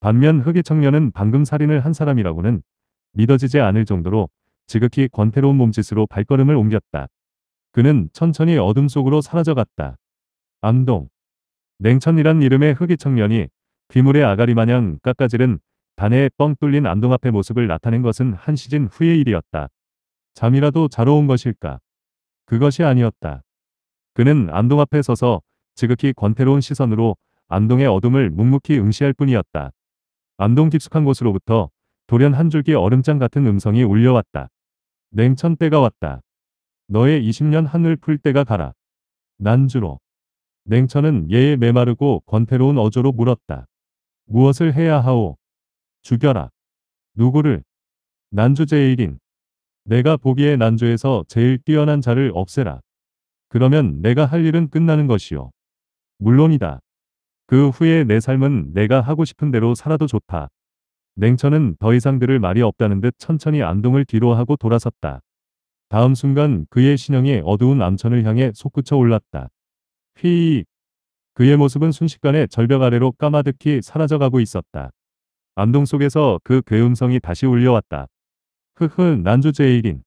반면 흑이 청년은 방금 살인을 한 사람이라고는 믿어지지 않을 정도로 지극히 권태로운 몸짓으로 발걸음을 옮겼다. 그는 천천히 어둠 속으로 사라져갔다. 암동. 냉천이란 이름의 흑이 청년이 귀물의 아가리 마냥 깎아지른 단에 뻥 뚫린 안동앞의 모습을 나타낸 것은 한 시즌 후의 일이었다. 잠이라도 자러 온 것일까? 그것이 아니었다. 그는 안동 앞에 서서 지극히 권태로운 시선으로 안동의 어둠을 묵묵히 응시할 뿐이었다. 안동 깊숙한 곳으로부터 돌연 한 줄기 얼음장 같은 음성이 울려왔다. 냉천 때가 왔다. 너의 20년 한을 풀 때가 가라. 난주로. 냉천은 예의 메마르고 권태로운 어조로 물었다. 무엇을 해야 하오? 죽여라. 누구를? 난주 제1인. 내가 보기에 난주에서 제일 뛰어난 자를 없애라. 그러면 내가 할 일은 끝나는 것이요. 물론이다. 그 후에 내 삶은 내가 하고 싶은 대로 살아도 좋다. 냉천은 더 이상 들을 말이 없다는 듯 천천히 안동을 뒤로 하고 돌아섰다. 다음 순간 그의 신형이 어두운 암천을 향해 솟구쳐 올랐다. 휘이 그의 모습은 순식간에 절벽 아래로 까마득히 사라져가고 있었다. 암동 속에서 그 괴음성이 다시 울려왔다. 흐흐 난주 제1인.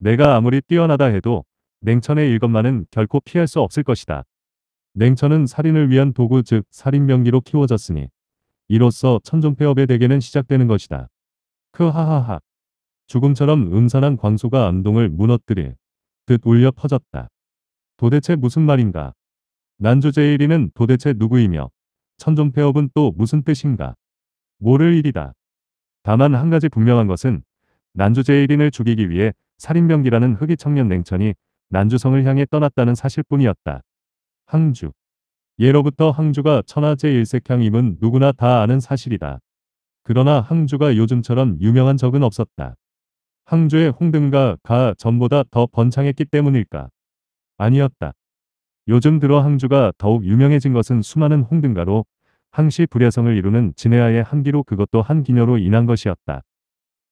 내가 아무리 뛰어나다 해도 냉천의 일것만은 결코 피할 수 없을 것이다. 냉천은 살인을 위한 도구 즉 살인명기로 키워졌으니 이로써 천종폐업의 대개는 시작되는 것이다. 크하하하. 죽음처럼 음산한 광수가 암동을 무너뜨릴 듯 울려 퍼졌다. 도대체 무슨 말인가? 난조 제1위은 도대체 누구이며 천종폐업은 또 무슨 뜻인가? 모를 일이다. 다만 한 가지 분명한 것은 난주 제1인을 죽이기 위해 살인병기라는 흑이 청년 냉천이 난주성을 향해 떠났다는 사실뿐이었다. 항주 예로부터 항주가 천하 제1색향임은 누구나 다 아는 사실이다. 그러나 항주가 요즘처럼 유명한 적은 없었다. 항주의 홍등가 가 전보다 더 번창했기 때문일까? 아니었다. 요즘 들어 항주가 더욱 유명해진 것은 수많은 홍등가로 항시 불야성을 이루는 진해아의 한기로 그것도 한 기녀로 인한 것이었다.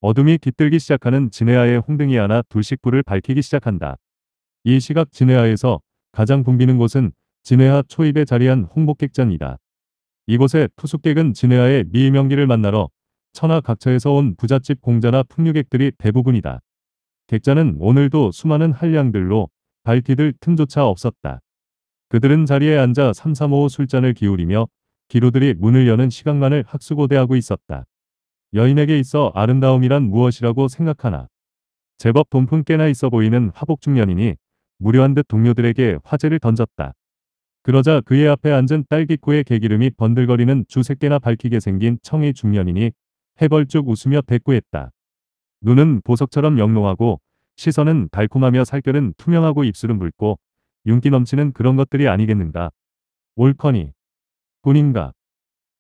어둠이 깃들기 시작하는 진해아의 홍등이 하나 둘 식구를 밝히기 시작한다. 이 시각 진해아에서 가장 붐비는 곳은 진해아 초입에 자리한 홍복객전이다 이곳에 투숙객은 진해아의 미명기를 만나러 천하 각처에서 온 부잣집 공자나 풍류객들이 대부분이다. 객자는 오늘도 수많은 한량들로 발티들 틈조차 없었다. 그들은 자리에 앉아 삼삼오오 술잔을 기울이며 기로들이 문을 여는 시간만을 학수고대하고 있었다. 여인에게 있어 아름다움이란 무엇이라고 생각하나. 제법 돈풍 깨나 있어 보이는 화복 중년이니 무료한 듯 동료들에게 화제를 던졌다. 그러자 그의 앞에 앉은 딸기코의 개기름이 번들거리는 주색깨나 밝히게 생긴 청의 중년이니 해벌쭉 웃으며 대꾸했다. 눈은 보석처럼 영롱하고 시선은 달콤하며 살결은 투명하고 입술은 붉고 윤기 넘치는 그런 것들이 아니겠는가. 올커니 본인가.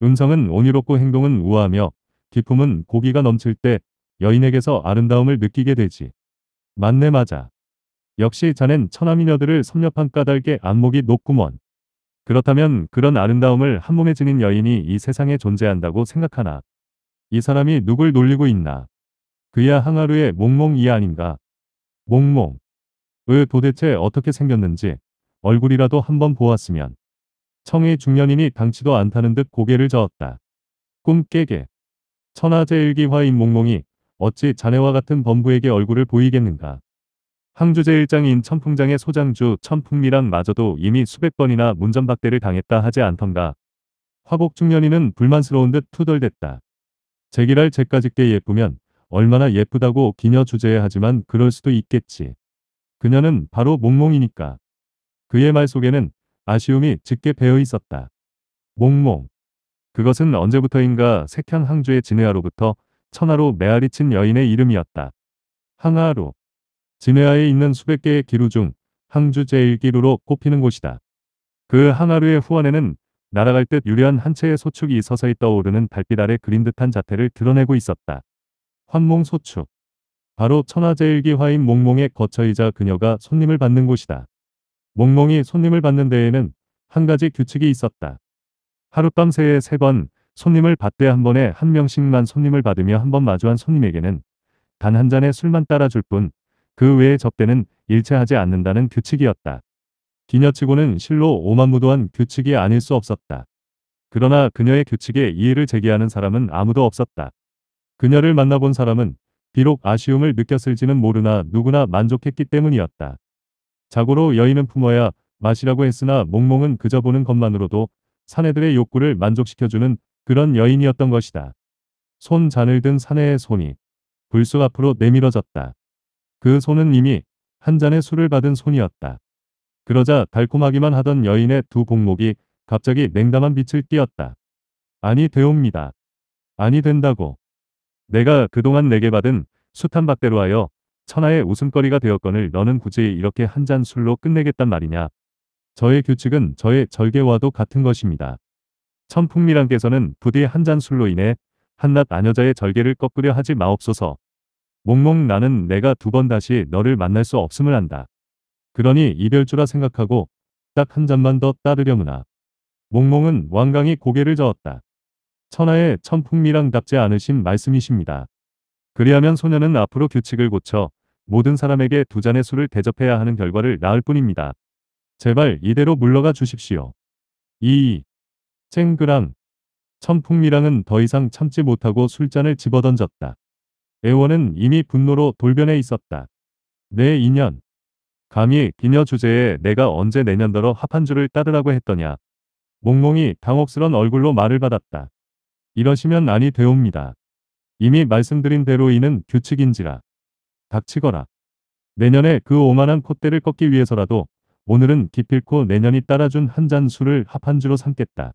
은성은 온유롭고 행동은 우아하며 기품은 고기가 넘칠 때 여인에게서 아름다움을 느끼게 되지. 맞네 맞아. 역시 자넨 천하미녀들을 섭렵한 까닭에 안목이 높구먼. 그렇다면 그런 아름다움을 한몸에 지닌 여인이 이 세상에 존재한다고 생각하나. 이 사람이 누굴 놀리고 있나. 그야 항하루의 몽몽이 아닌가. 몽몽. 으 도대체 어떻게 생겼는지 얼굴이라도 한번 보았으면. 청의 중년인이 당치도 않다는 듯 고개를 저었다. 꿈 깨게. 천하제일기화인 몽몽이 어찌 자네와 같은 범부에게 얼굴을 보이겠는가. 항주제일장인 천풍장의 소장주 천풍미랑 마저도 이미 수백 번이나 문전박대를 당했다 하지 않던가. 화복 중년인은 불만스러운 듯 투덜댔다. 제기랄 제까짓게 예쁘면 얼마나 예쁘다고 기녀 주제에 하지만 그럴 수도 있겠지. 그녀는 바로 몽몽이니까. 그의 말 속에는 아쉬움이 짙게 배어 있었다. 몽몽. 그것은 언제부터인가 색향 항주의 진해아로부터 천하로 메아리 친 여인의 이름이었다. 항아루. 진해아에 있는 수백 개의 기루 중 항주 제1기루로 꼽히는 곳이다. 그 항아루의 후원에는 날아갈 듯 유려한 한 채의 소축이 서서히 떠오르는 달빛 아래 그린 듯한 자태를 드러내고 있었다. 환몽 소축. 바로 천하제일기화인 몽몽의 거처이자 그녀가 손님을 받는 곳이다. 몽몽이 손님을 받는 데에는 한 가지 규칙이 있었다. 하룻밤 새에 세 번 손님을 받되 한 번에 한 명씩만 손님을 받으며 한 번 마주한 손님에게는 단 한 잔의 술만 따라줄 뿐 그 외의 접대는 일체하지 않는다는 규칙이었다. 기녀치고는 실로 오만무도한 규칙이 아닐 수 없었다. 그러나 그녀의 규칙에 이해를 제기하는 사람은 아무도 없었다. 그녀를 만나본 사람은 비록 아쉬움을 느꼈을지는 모르나 누구나 만족했기 때문이었다. 자고로 여인은 품어야 맛이라고 했으나 몽몽은 그저 보는 것만으로도 사내들의 욕구를 만족시켜주는 그런 여인이었던 것이다. 손 잔을 든 사내의 손이 불쑥 앞으로 내밀어졌다. 그 손은 이미 한 잔의 술을 받은 손이었다. 그러자 달콤하기만 하던 여인의 두 복목이 갑자기 냉담한 빛을 띄었다. 아니 되옵니다. 아니 된다고. 내가 그동안 내게 받은 숱한 박대로 하여 천하의 웃음거리가 되었건을 너는 굳이 이렇게 한 잔 술로 끝내겠단 말이냐. 저의 규칙은 저의 절개와도 같은 것입니다. 천풍미랑께서는 부디 한 잔 술로 인해 한낱 아녀자의 절개를 꺾으려 하지 마옵소서. 몽몽 나는 내가 두 번 다시 너를 만날 수 없음을 안다. 그러니 이별주라 생각하고 딱 한 잔만 더 따르려무나. 몽몽은 완강히 고개를 저었다. 천하의 천풍미랑답지 않으신 말씀이십니다. 그리하면 소녀는 앞으로 규칙을 고쳐 모든 사람에게 두 잔의 술을 대접해야 하는 결과를 낳을 뿐입니다. 제발 이대로 물러가 주십시오. 2. 쨍그랑 천풍미랑은 더 이상 참지 못하고 술잔을 집어던졌다. 애원은 이미 분노로 돌변해 있었다. 내 네, 인연. 감히 비녀 주제에 내가 언제 내년더러 합한주를 따르라고 했더냐. 몽몽이 당혹스런 얼굴로 말을 받았다. 이러시면 아니 되옵니다. 이미 말씀드린 대로 이는 규칙인지라. 닥치거라. 내년에 그 오만한 콧대를 꺾기 위해서라도 오늘은 기필코 내년이 따라준 한 잔 술을 합한주로 삼겠다.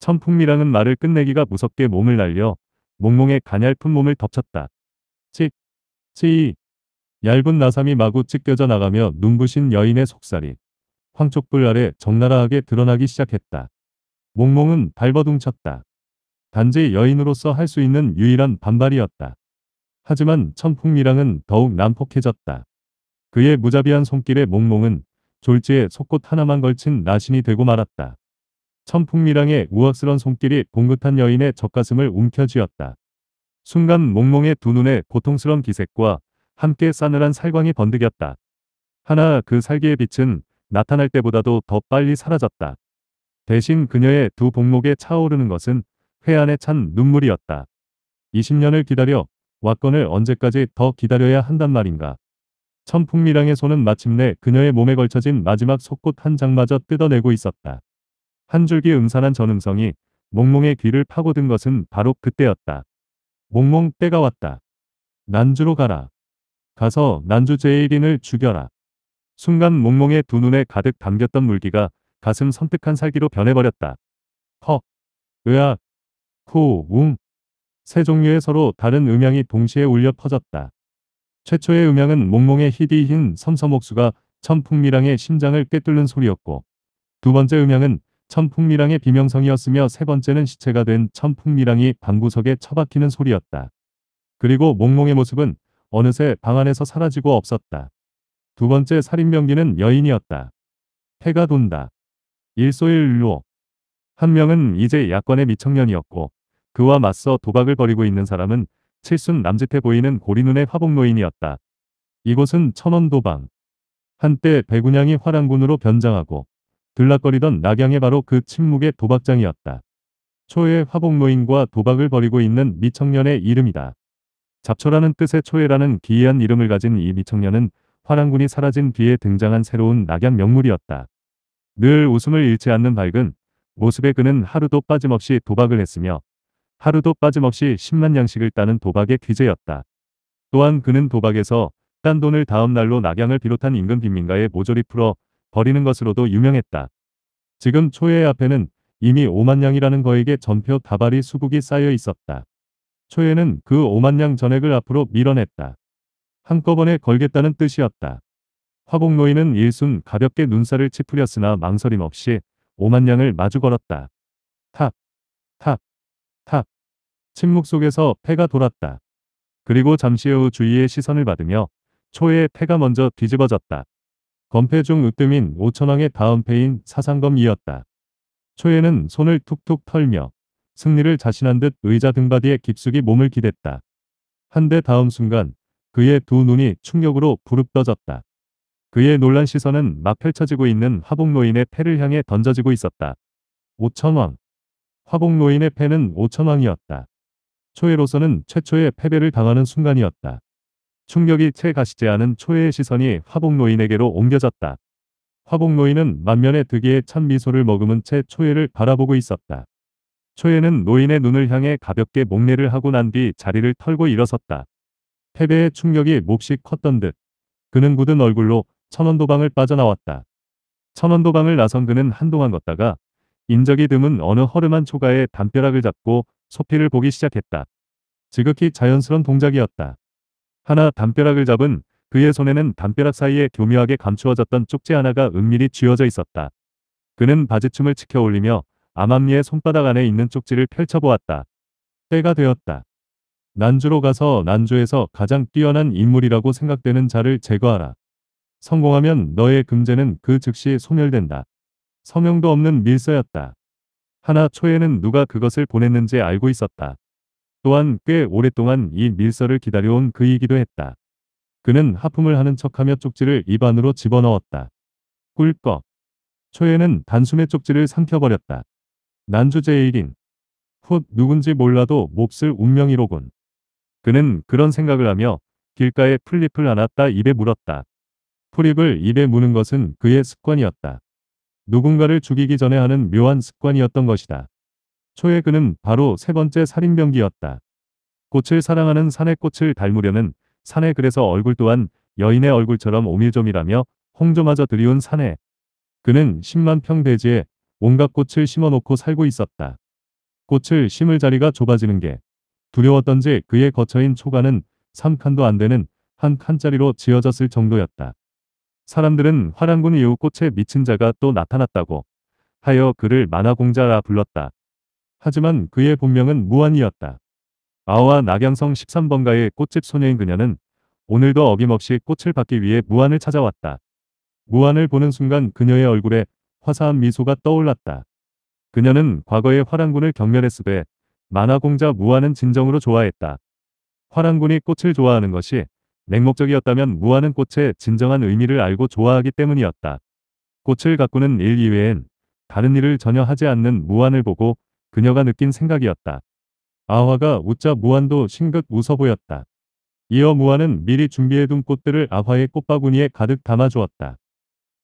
천풍미랑은 말을 끝내기가 무섭게 몸을 날려 몽몽의 가냘픈 몸을 덮쳤다. 치, 치. 얇은 나삼이 마구 찢겨져 나가며 눈부신 여인의 속살이 황촉불 아래 적나라하게 드러나기 시작했다. 몽몽은 발버둥 쳤다. 단지 여인으로서 할 수 있는 유일한 반발이었다. 하지만 천풍미랑은 더욱 난폭해졌다. 그의 무자비한 손길에 몽몽은 졸지에 속꽃 하나만 걸친 나신이 되고 말았다. 천풍미랑의 우악스런 손길이 봉긋한 여인의 젖가슴을 움켜쥐었다. 순간 몽몽의 두 눈에 고통스런 기색과 함께 싸늘한 살광이 번득였다. 하나 그 살기의 빛은 나타날 때보다도 더 빨리 사라졌다. 대신 그녀의 두 복목에 차오르는 것은 회안에 찬 눈물이었다. 20년을 기다려 왓건을 언제까지 더 기다려야 한단 말인가. 천풍미랑의 손은 마침내 그녀의 몸에 걸쳐진 마지막 속꽃 한 장마저 뜯어내고 있었다. 한 줄기 음산한 전음성이 몽몽의 귀를 파고든 것은 바로 그때였다. 몽몽 때가 왔다. 난주로 가라. 가서 난주 제1인을 죽여라. 순간 몽몽의 두 눈에 가득 담겼던 물기가 가슴 섬뜩한 살기로 변해버렸다. 허, 으악, 후, 웅. 세 종류의 서로 다른 음향이 동시에 울려 퍼졌다. 최초의 음향은 몽몽의 희디흰 섬서목수가 천풍미랑의 심장을 꿰뚫는 소리였고 두 번째 음향은 천풍미랑의 비명성이었으며 세 번째는 시체가 된 천풍미랑이 방구석에 처박히는 소리였다. 그리고 몽몽의 모습은 어느새 방 안에서 사라지고 없었다. 두 번째 살인명기는 여인이었다. 해가 돈다. 일소일로. 한 명은 이제 약관의 미청년이었고 그와 맞서 도박을 벌이고 있는 사람은 칠순 남짓해 보이는 고리눈의 화복노인이었다. 이곳은 천원도방. 한때 백운양이 화랑군으로 변장하고 들락거리던 낙양의 바로 그 침묵의 도박장이었다. 초회 화복노인과 도박을 벌이고 있는 미청년의 이름이다. 잡초라는 뜻의 초회라는 기이한 이름을 가진 이 미청년은 화랑군이 사라진 뒤에 등장한 새로운 낙양 명물이었다. 늘 웃음을 잃지 않는 밝은 모습에 그는 하루도 빠짐없이 도박을 했으며 하루도 빠짐없이 10만 양식을 따는 도박의 퀴즈였다. 또한 그는 도박에서 딴 돈을 다음 날로 낙양을 비롯한 인근 빈민가에 모조리 풀어 버리는 것으로도 유명했다. 지금 초의 앞에는 이미 5만 양이라는 거액의 전표 다발이 수국이 쌓여 있었다. 초에는 그 5만 양 전액을 앞으로 밀어냈다. 한꺼번에 걸겠다는 뜻이었다. 화곡노인은 일순 가볍게 눈살을 찌푸렸으나 망설임 없이 5만 양을 마주 걸었다. 탑, 침묵 속에서 패가 돌았다. 그리고 잠시 후 주위의 시선을 받으며 초에 패가 먼저 뒤집어졌다. 검패중 으뜸인 오천왕의 다음 패인 사상검이었다. 초에는 손을 툭툭 털며 승리를 자신한 듯 의자 등받이에 깊숙이 몸을 기댔다. 한데 다음 순간 그의 두 눈이 충격으로 부릅떠졌다. 그의 놀란 시선은 막 펼쳐지고 있는 화복노인의 패를 향해 던져지고 있었다. 오천왕. 화복노인의 패는 오천왕이었다. 초회로서는 최초의 패배를 당하는 순간이었다. 충격이 채 가시지 않은 초회의 시선이 화복노인에게로 옮겨졌다. 화복노인은 만면에 득이에 찬 미소를 머금은 채 초회를 바라보고 있었다. 초회는 노인의 눈을 향해 가볍게 목례를 하고 난 뒤 자리를 털고 일어섰다. 패배의 충격이 몹시 컸던 듯 그는 굳은 얼굴로 천원도방을 빠져나왔다. 천원도방을 나선 그는 한동안 걷다가 인적이 드문 어느 허름한 초가에 담벼락을 잡고 소피를 보기 시작했다. 지극히 자연스런 동작이었다. 하나 담벼락을 잡은 그의 손에는 담벼락 사이에 교묘하게 감추어졌던 쪽지 하나가 은밀히 쥐어져 있었다. 그는 바지춤을 치켜 올리며 암암리의 손바닥 안에 있는 쪽지를 펼쳐보았다. 때가 되었다. 난주로 가서 난주에서 가장 뛰어난 인물이라고 생각되는 자를 제거하라. 성공하면 너의 금제는 그 즉시 소멸된다. 성명도 없는 밀서였다. 하나 초에는 누가 그것을 보냈는지 알고 있었다. 또한 꽤 오랫동안 이 밀서를 기다려온 그이기도 했다. 그는 하품을 하는 척하며 쪽지를 입안으로 집어넣었다. 꿀꺽. 초에는 단숨에 쪽지를 삼켜버렸다. 난주제 일인훗 누군지 몰라도 몹쓸 운명이로군. 그는 그런 생각을 하며 길가에 풀잎을 안았다 입에 물었다. 풀잎을 입에 무는 것은 그의 습관이었다. 누군가를 죽이기 전에 하는 묘한 습관이었던 것이다. 초에 그는 바로 세 번째 살인병기였다. 꽃을 사랑하는 산의 꽃을 닮으려는 산의 그래서 얼굴 또한 여인의 얼굴처럼 오밀조밀하며 홍조마저 드리운 산에 그는 10만 평 대지에 온갖 꽃을 심어놓고 살고 있었다. 꽃을 심을 자리가 좁아지는 게 두려웠던지 그의 거처인 초가는 3칸도 안 되는 한 칸짜리로 지어졌을 정도였다. 사람들은 화랑군 이후 꽃에 미친 자가 또 나타났다고 하여 그를 만화공자라 불렀다. 하지만 그의 본명은 무한이었다. 아와 낙양성 13번가의 꽃집 소녀인 그녀는 오늘도 어김없이 꽃을 받기 위해 무한을 찾아왔다. 무한을 보는 순간 그녀의 얼굴에 화사한 미소가 떠올랐다. 그녀는 과거의 화랑군을 경멸했으되 만화공자 무한은 진정으로 좋아했다. 화랑군이 꽃을 좋아하는 것이 맹목적이었다면 무화는 꽃의 진정한 의미를 알고 좋아하기 때문이었다. 꽃을 가꾸는 일 이외엔 다른 일을 전혀 하지 않는 무한을 보고 그녀가 느낀 생각이었다. 아화가 웃자 무한도 싱긋 웃어 보였다. 이어 무한은 미리 준비해둔 꽃들을 아화의 꽃바구니에 가득 담아주었다.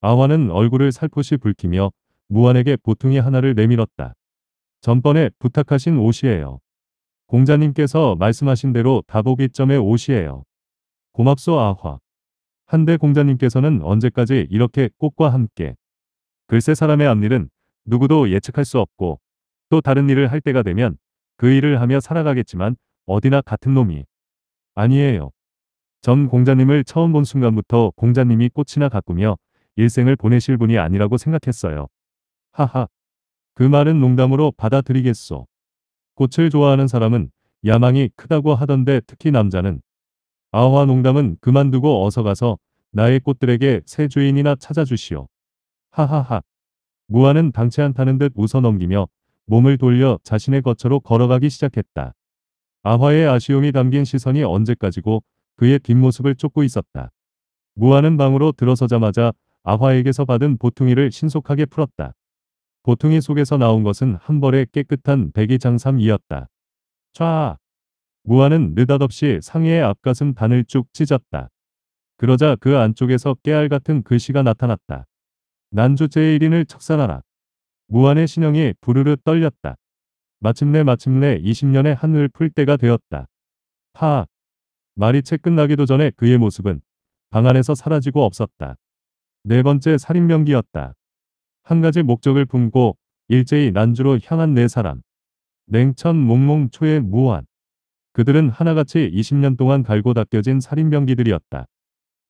아화는 얼굴을 살포시 붉히며 무한에게 보통의 하나를 내밀었다. 전번에 부탁하신 옷이에요. 공자님께서 말씀하신 대로 다보기점의 옷이에요. 고맙소 아화. 한대 공자님께서는 언제까지 이렇게 꽃과 함께 글쎄 사람의 앞일은 누구도 예측할 수 없고 또 다른 일을 할 때가 되면 그 일을 하며 살아가겠지만 어디나 같은 놈이 아니에요. 전 공자님을 처음 본 순간부터 공자님이 꽃이나 가꾸며 일생을 보내실 분이 아니라고 생각했어요. 하하. 그 말은 농담으로 받아들이겠소. 꽃을 좋아하는 사람은 야망이 크다고 하던데 특히 남자는 아화 농담은 그만두고 어서 가서 나의 꽃들에게 새 주인이나 찾아주시오. 하하하. 무아는 당체 않다는 듯 웃어 넘기며 몸을 돌려 자신의 거처로 걸어가기 시작했다. 아화의 아쉬움이 담긴 시선이 언제까지고 그의 뒷모습을 쫓고 있었다. 무아는 방으로 들어서자마자 아화에게서 받은 보퉁이를 신속하게 풀었다. 보퉁이 속에서 나온 것은 한 벌의 깨끗한 백이장삼이었다. 촤아! 무아는 느닷없이 상해의 앞가슴 단을 쭉 찢었다. 그러자 그 안쪽에서 깨알 같은 글씨가 나타났다. 난조제의 1인을 척산하라 무한의 신형이 부르르 떨렸다. 마침내 마침내 20년의 한을 풀 때가 되었다. 하! 말이 채 끝나기도 전에 그의 모습은 방 안에서 사라지고 없었다. 네 번째 살인명기였다. 한 가지 목적을 품고 일제히 난주로 향한 네 사람. 냉천 몽몽 초의 무한. 그들은 하나같이 20년 동안 갈고 닦여진 살인병기들이었다.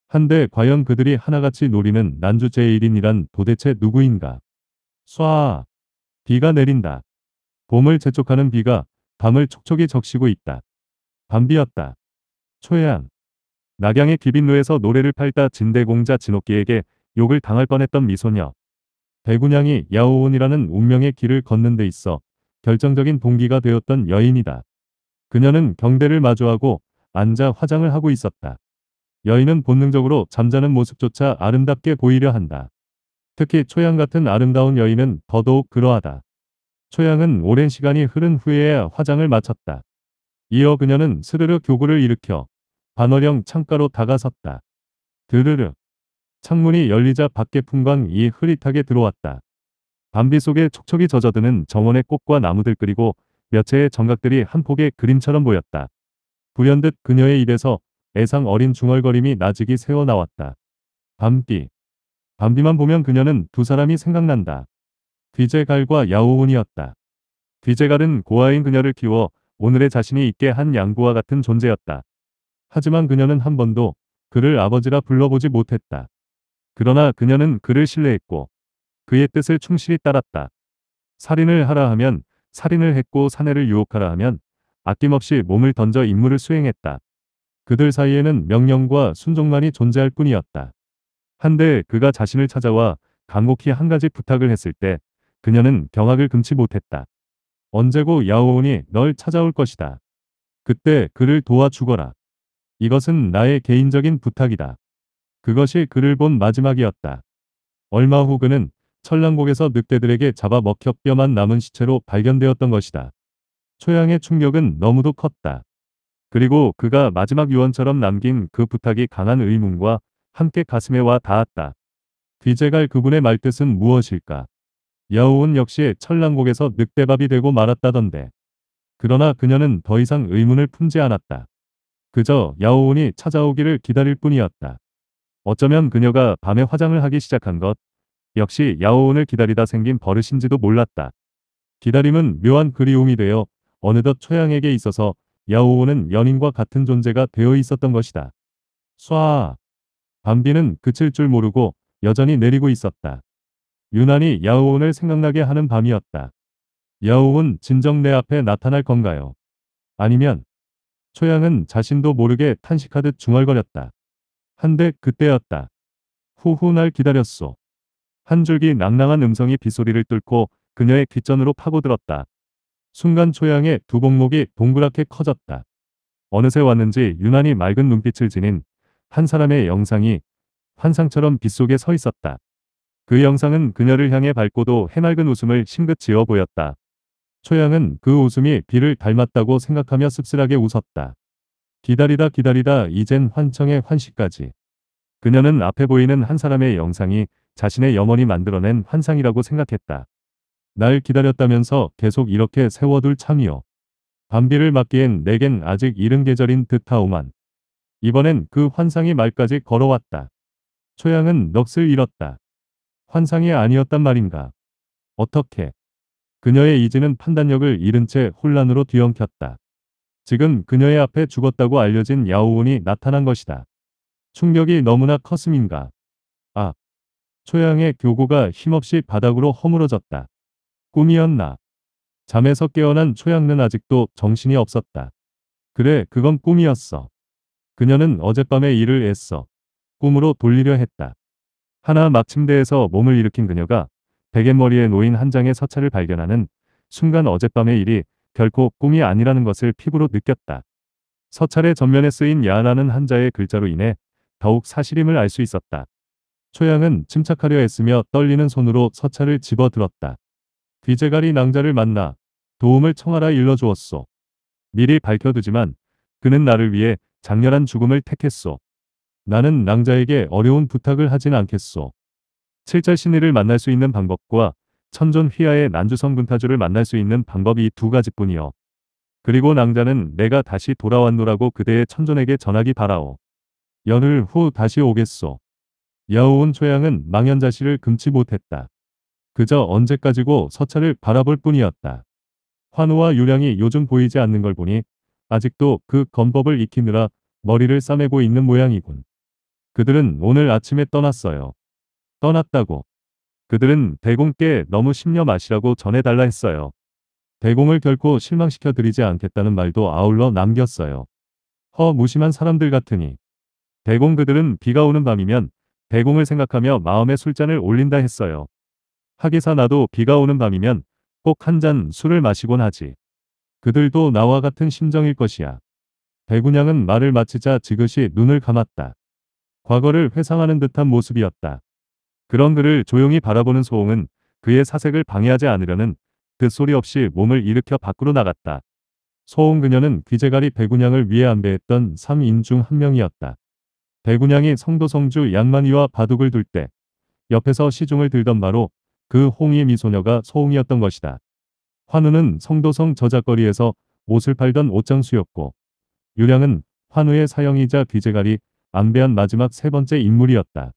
한데 과연 그들이 하나같이 노리는 난주 제1인이란 도대체 누구인가? 쏴! 비가 내린다. 봄을 재촉하는 비가 밤을 촉촉이 적시고 있다. 밤비였다. 초해안. 낙양의 기빈로에서 노래를 팔다 진대공자 진옥기에게 욕을 당할 뻔했던 미소녀. 배군양이 야오온이라는 운명의 길을 걷는 데 있어 결정적인 동기가 되었던 여인이다. 그녀는 경대를 마주하고 앉아 화장을 하고 있었다. 여인은 본능적으로 잠자는 모습조차 아름답게 보이려 한다. 특히 초양 같은 아름다운 여인은 더더욱 그러하다. 초양은 오랜 시간이 흐른 후에야 화장을 마쳤다. 이어 그녀는 스르르 교구를 일으켜 반월형 창가로 다가섰다. 드르르. 창문이 열리자 밖의 풍광이 흐릿하게 들어왔다. 밤비 속에 촉촉이 젖어드는 정원의 꽃과 나무들 그리고 몇 채의 정각들이 한 폭의 그림처럼 보였다. 불현듯 그녀의 입에서 애상 어린 중얼거림이 나직이 새어나왔다. 밤비. 밤비만 보면 그녀는 두 사람이 생각난다. 뒤제갈과 야오운이었다. 뒤제갈은 고아인 그녀를 키워 오늘의 자신이 있게 한 양구와 같은 존재였다. 하지만 그녀는 한 번도 그를 아버지라 불러보지 못했다. 그러나 그녀는 그를 신뢰했고 그의 뜻을 충실히 따랐다. 살인을 하라 하면 살인을 했고 사내를 유혹하라 하면 아낌없이 몸을 던져 임무를 수행했다. 그들 사이에는 명령과 순종만이 존재할 뿐이었다. 한데 그가 자신을 찾아와 간곡히 한 가지 부탁을 했을 때 그녀는 경악을 금치 못했다. 언제고 야오온이 널 찾아올 것이다. 그때 그를 도와주거라. 이것은 나의 개인적인 부탁이다. 그것이 그를 본 마지막이었다. 얼마 후 그는 천량곡에서 늑대들에게 잡아먹혀 뼈만 남은 시체로 발견되었던 것이다. 초양의 충격은 너무도 컸다. 그리고 그가 마지막 유언처럼 남긴 그 부탁이 강한 의문과 함께 가슴에 와 닿았다. 뒤제갈 그분의 말뜻은 무엇일까? 여우은 역시 천랑곡에서 늑대밥이 되고 말았다던데. 그러나 그녀는 더 이상 의문을 품지 않았다. 그저 야오온이 찾아오기를 기다릴 뿐이었다. 어쩌면 그녀가 밤에 화장을 하기 시작한 것, 역시 야오온을 기다리다 생긴 버릇인지도 몰랐다. 기다림은 묘한 그리움이 되어 어느덧 초양에게 있어서 야오온은 연인과 같은 존재가 되어 있었던 것이다. 쏴! 밤비는 그칠 줄 모르고 여전히 내리고 있었다. 유난히 야오온을 생각나게 하는 밤이었다. 야오온 진정 내 앞에 나타날 건가요? 아니면 초양은 자신도 모르게 탄식하듯 중얼거렸다. 한데 그때였다. 후후 날 기다렸소. 한 줄기 낭낭한 음성이 빗소리를 뚫고 그녀의 귓전으로 파고들었다. 순간 초양의 두 복목이 동그랗게 커졌다. 어느새 왔는지 유난히 맑은 눈빛을 지닌 한 사람의 영상이 환상처럼 빗속에 서 있었다. 그 영상은 그녀를 향해 밝고도 해맑은 웃음을 심긋 지어 보였다. 초양은 그 웃음이 비를 닮았다고 생각하며 씁쓸하게 웃었다. 기다리다 기다리다 이젠 환청의 환시까지. 그녀는 앞에 보이는 한 사람의 영상이 자신의 염원이 만들어낸 환상이라고 생각했다. 날 기다렸다면서 계속 이렇게 세워둘 참이요. 밤비를 맞기엔 내겐 아직 이른 계절인 듯하오만. 이번엔 그 환상이 말까지 걸어왔다. 초양은 넋을 잃었다. 환상이 아니었단 말인가. 어떻게. 그녀의 이지는 판단력을 잃은 채 혼란으로 뒤엉켰다. 지금 그녀의 앞에 죽었다고 알려진 야오운이 나타난 것이다. 충격이 너무나 컸음인가. 초양의 교구가 힘없이 바닥으로 허물어졌다. 꿈이었나. 잠에서 깨어난 초양은 아직도 정신이 없었다. 그래 그건 꿈이었어. 그녀는 어젯밤에 일을 애써 꿈으로 돌리려 했다. 하나 막 침대에서 몸을 일으킨 그녀가 베갯머리에 놓인 한 장의 서찰을 발견하는 순간 어젯밤의 일이 결코 꿈이 아니라는 것을 피부로 느꼈다. 서찰의 전면에 쓰인 야라는 한자의 글자로 인해 더욱 사실임을 알 수 있었다. 초양은 침착하려 했으며 떨리는 손으로 서차를 집어들었다. 뒤제갈이 낭자를 만나 도움을 청하라 일러주었소. 미리 밝혀두지만 그는 나를 위해 장렬한 죽음을 택했소. 나는 낭자에게 어려운 부탁을 하진 않겠소. 칠자 신의를 만날 수 있는 방법과 천존 휘하의 난주성 군타주를 만날 수 있는 방법이 두 가지뿐이요. 그리고 낭자는 내가 다시 돌아왔노라고 그대의 천존에게 전하기 바라오. 연을후 다시 오겠소. 여우온 초양은 망연자실을 금치 못했다. 그저 언제까지고 서찰을 바라볼 뿐이었다. 환호와 유량이 요즘 보이지 않는 걸 보니 아직도 그 건법을 익히느라 머리를 싸매고 있는 모양이군. 그들은 오늘 아침에 떠났어요. 떠났다고. 그들은 대공께 너무 심려 마시라고 전해달라 했어요. 대공을 결코 실망시켜 드리지 않겠다는 말도 아울러 남겼어요. 허 무심한 사람들 같으니. 대공 그들은 비가 오는 밤이면 대공을 생각하며 마음의 술잔을 올린다 했어요. 하기사 나도 비가 오는 밤이면 꼭 한 잔 술을 마시곤 하지. 그들도 나와 같은 심정일 것이야. 배구냥은 말을 마치자 지그시 눈을 감았다. 과거를 회상하는 듯한 모습이었다. 그런 그를 조용히 바라보는 소홍은 그의 사색을 방해하지 않으려는 그 소리 없이 몸을 일으켜 밖으로 나갔다. 소홍 그녀는 귀재갈이 배구냥을 위해 안배했던 3인 중 한 명이었다. 대군양이 성도성주 양만이와 바둑을 둘 때 옆에서 시중을 들던 바로 그 홍의 미소녀가 소웅이었던 것이다. 환우는 성도성 저작거리에서 옷을 팔던 옷장수였고 유량은 환우의 사형이자 귀재갈이 안배한 마지막 세 번째 인물이었다.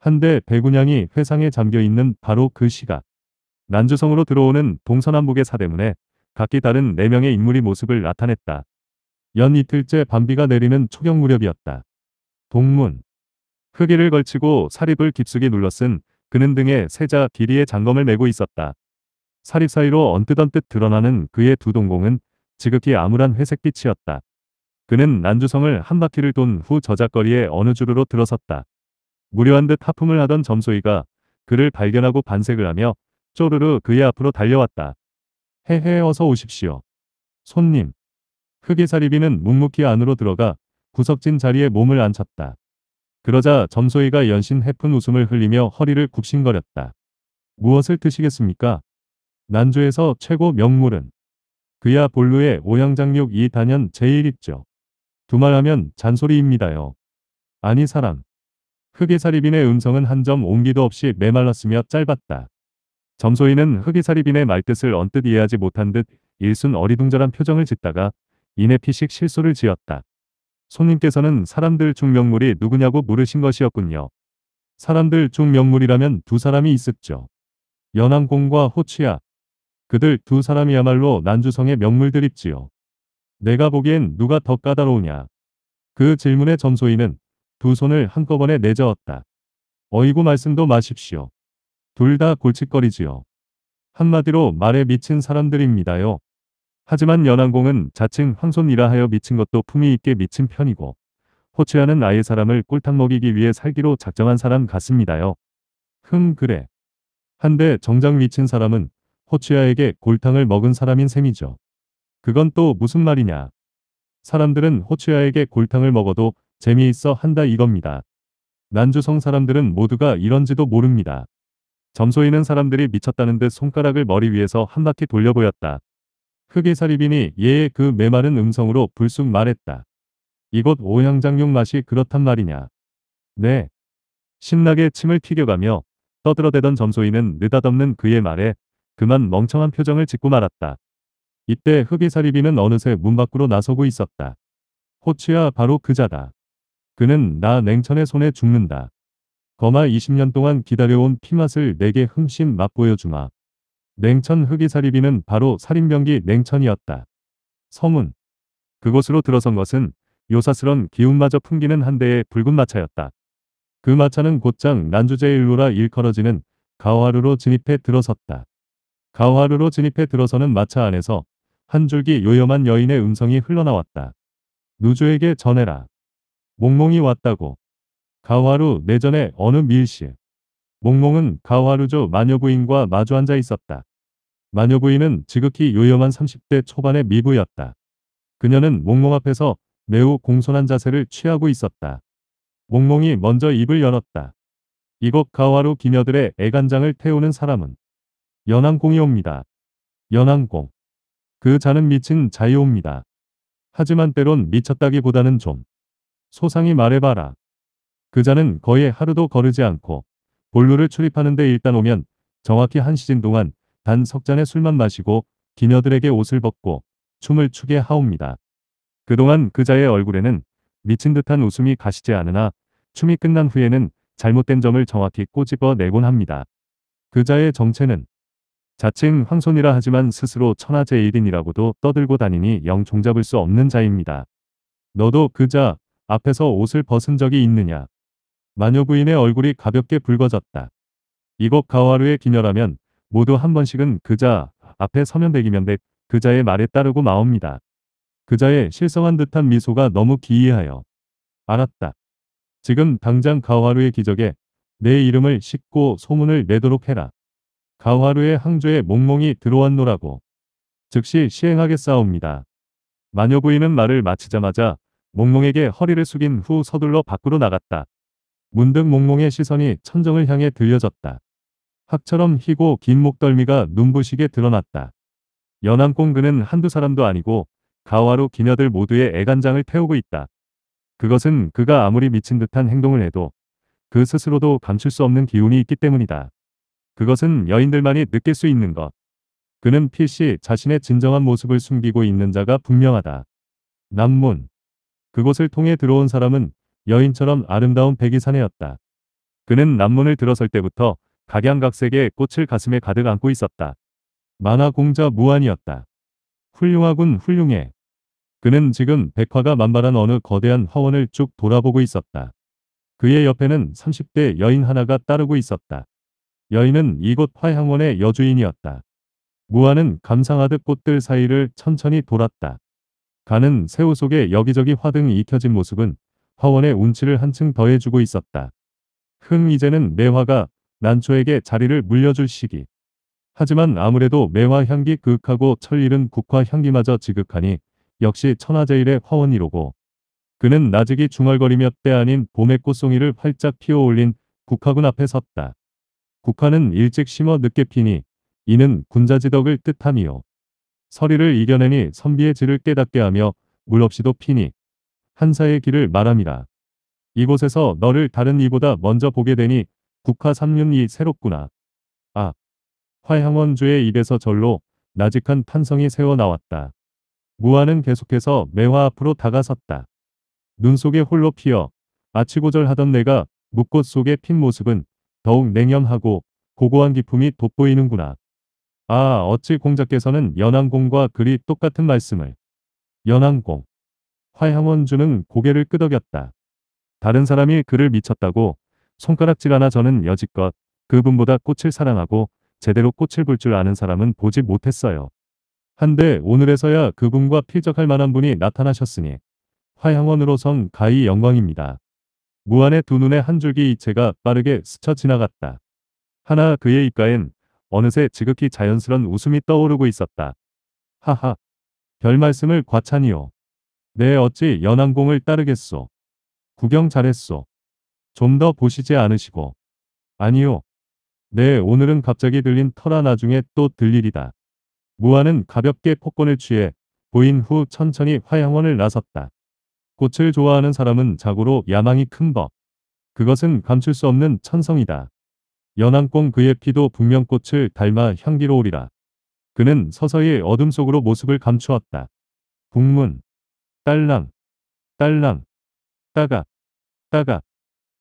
한데 배군양이 회상에 잠겨있는 바로 그 시각 난주성으로 들어오는 동서남북의 사대문에 각기 다른 네명의 인물이 모습을 나타냈다. 연 이틀째 밤비가 내리는 초경 무렵이었다. 동문. 흑이를 걸치고 사립을 깊숙이 눌러쓴 그는 등에 세자 길이의 장검을 메고 있었다. 사립 사이로 언뜻언뜻 드러나는 그의 두 동공은 지극히 암울한 회색빛이었다. 그는 난주성을 한 바퀴를 돈 후저작거리에 어느 주르로 들어섰다. 무료한 듯 하품을 하던 점소이가 그를 발견하고 반색을 하며 쪼르르 그의 앞으로 달려왔다. 헤헤 어서 오십시오. 손님. 흑의 사리비는 묵묵히 안으로 들어가 구석진 자리에 몸을 앉혔다. 그러자 점소희가 연신 해픈 웃음을 흘리며 허리를 굽신거렸다. 무엇을 드시겠습니까? 난조에서 최고 명물은 그야 볼루의 오향장육2 단연 제1입죠 두말하면 잔소리입니다요. 아니 사람. 흑이사리빈의 음성은 한 점 온기도 없이 메말랐으며 짧았다. 점소희는 흑이사리빈의 말뜻을 언뜻 이해하지 못한 듯 일순 어리둥절한 표정을 짓다가 이내 피식 실소를 지었다. 손님께서는 사람들 중 명물이 누구냐고 물으신 것이었군요. 사람들 중 명물이라면 두 사람이 있었죠. 연항공과 호치야. 그들 두 사람이야말로 난주성의 명물들입지요. 내가 보기엔 누가 더 까다로우냐. 그 질문에 점소인은두 손을 한꺼번에 내저었다. 어이구 말씀도 마십시오. 둘 다 골칫거리지요. 한마디로 말에 미친 사람들입니다요. 하지만 연안공은 자칭 황손이라 하여 미친 것도 품위 있게 미친 편이고 호치아는 아예 사람을 꿀탕 먹이기 위해 살기로 작정한 사람 같습니다요. 흥 그래. 한데 정장 미친 사람은 호치아에게 골탕을 먹은 사람인 셈이죠. 그건 또 무슨 말이냐. 사람들은 호치아에게 골탕을 먹어도 재미있어 한다 이겁니다. 난주성 사람들은 모두가 이런지도 모릅니다. 점소이는 사람들이 미쳤다는 듯 손가락을 머리 위에서 한 바퀴 돌려 보였다. 흑게사리빈이예의그 메마른 음성으로 불쑥 말했다. 이곳 오향장용 맛이 그렇단 말이냐. 네. 신나게 침을 튀겨가며 떠들어대던 점소이는 느닷없는 그의 말에 그만 멍청한 표정을 짓고 말았다. 이때 흑이사리빈은 어느새 문 밖으로 나서고 있었다. 호치야 바로 그자다. 그는 나 냉천의 손에 죽는다. 거마 20년 동안 기다려온 피맛을 내게 흠씬 맛보여주마. 냉천 흑이사리비는 바로 살인병기 냉천이었다. 성운. 그곳으로 들어선 것은 요사스런 기운마저 풍기는 한대의 붉은 마차였다. 그 마차는 곧장 난주제 일로라 일컬어지는 가와루로 진입해 들어섰다. 가와루로 진입해 들어서는 마차 안에서 한 줄기 요염한 여인의 음성이 흘러나왔다. 누주에게 전해라. 몽몽이 왔다고. 가와루 내전에 어느 밀씨. 몽몽은 가와루조 마녀부인과 마주 앉아 있었다. 마녀부인은 지극히 요염한 30대 초반의 미부였다. 그녀는 몽몽 앞에서 매우 공손한 자세를 취하고 있었다. 몽몽이 먼저 입을 열었다. 이곳 가와루 기녀들의 애간장을 태우는 사람은 연항공이옵니다. 연항공. 그 자는 미친 자이옵니다 하지만 때론 미쳤다기보다는 좀 소상히 말해봐라. 그 자는 거의 하루도 거르지 않고 볼루를 출입하는데 일단 오면 정확히 한 시즌 동안 단석 잔의 술만 마시고 기녀들에게 옷을 벗고 춤을 추게 하옵니다. 그동안 그자의 얼굴에는 미친 듯한 웃음이 가시지 않으나 춤이 끝난 후에는 잘못된 점을 정확히 꼬집어 내곤 합니다. 그자의 정체는 자칭 황손이라 하지만 스스로 천하제일인이라고도 떠들고 다니니 영 종잡을 수 없는 자입니다. 너도 그자 앞에서 옷을 벗은 적이 있느냐? 마녀 부인의 얼굴이 가볍게 붉어졌다. 이곳 가와루의 기녀라면 모두 한 번씩은 그자 앞에 서면 되기면 돼 그자의 말에 따르고 마옵니다. 그자의 실성한 듯한 미소가 너무 기이하여 알았다. 지금 당장 가와루의 기적에 내 이름을 씻고 소문을 내도록 해라. 가와루의 항조에 몽몽이 들어왔노라고. 즉시 시행하겠사옵니다. 마녀 부인은 말을 마치자마자 몽몽에게 허리를 숙인 후 서둘러 밖으로 나갔다. 문득 몽몽의 시선이 천정을 향해 들려졌다. 학처럼 희고 긴 목덜미가 눈부시게 드러났다. 연암공 그는 한두 사람도 아니고 가와루 기녀들 모두의 애간장을 태우고 있다. 그것은 그가 아무리 미친 듯한 행동을 해도 그 스스로도 감출 수 없는 기운이 있기 때문이다. 그것은 여인들만이 느낄 수 있는 것. 그는 필시 자신의 진정한 모습을 숨기고 있는 자가 분명하다. 남문. 그곳을 통해 들어온 사람은 여인처럼 아름다운 백이산내였다 그는 남문을 들어설 때부터 각양각색의 꽃을 가슴에 가득 안고 있었다. 만화 공자 무한이었다. 훌륭하군 훌륭해. 그는 지금 백화가 만발한 어느 거대한 화원을 쭉 돌아보고 있었다. 그의 옆에는 30대 여인 하나가 따르고 있었다. 여인은 이곳 화향원의 여주인이었다. 무한은 감상하듯 꽃들 사이를 천천히 돌았다. 가는 새우 속에 여기저기 화등이 익혀진 모습은 허원의 운치를 한층 더해주고 있었다. 흥 이제는 매화가 난초에게 자리를 물려줄 시기. 하지만 아무래도 매화 향기 극하고 철일은 국화 향기마저 지극하니 역시 천하제일의 화원이로고 그는 나직이 중얼거리며 때 아닌 봄의 꽃송이를 활짝 피어올린 국화군 앞에 섰다. 국화는 일찍 심어 늦게 피니 이는 군자지덕을 뜻함이요. 서리를 이겨내니 선비의 질을 깨닫게 하며 물 없이도 피니 한사의 길을 말함이라. 이곳에서 너를 다른 이보다 먼저 보게 되니 국화 삼륜이 새롭구나. 아, 화향원주의 입에서 절로 나직한 탄성이 새어나왔다. 무화는 계속해서 매화 앞으로 다가섰다. 눈 속에 홀로 피어 아치고절하던 내가 묵꽃 속에 핀 모습은 더욱 냉염하고 고고한 기품이 돋보이는구나. 아 어찌 공자께서는 연안공과 그리 똑같은 말씀을 연안공 화해원주는 고개를 끄덕였다. 다른 사람이 그를 미쳤다고 손가락질 하나 저는 여지껏 그분보다 꽃을 사랑하고 제대로 꽃을 볼 줄 아는 사람은 보지 못했어요. 한데 오늘에서야 그분과 필적할 만한 분이 나타나셨으니 화양원으로선 가히 영광입니다. 무한의 두 눈의 한 줄기 이체가 빠르게 스쳐 지나갔다. 하나 그의 입가엔 어느새 지극히 자연스런 웃음이 떠오르고 있었다. 하하. 별 말씀을 과찬이요. 내 네, 어찌 연안공을 따르겠소. 구경 잘했소. 좀 더 보시지 않으시고. 아니요. 네 오늘은 갑자기 들린 터라 나중에 또 들리리다. 무아는 가볍게 폭권을 취해 보인 후 천천히 화양원을 나섰다. 꽃을 좋아하는 사람은 자고로 야망이 큰 법. 그것은 감출 수 없는 천성이다. 연안공 그의 피도 분명꽃을 닮아 향기로우리라. 그는 서서히 어둠 속으로 모습을 감추었다. 북문 딸랑, 딸랑, 따가, 따가.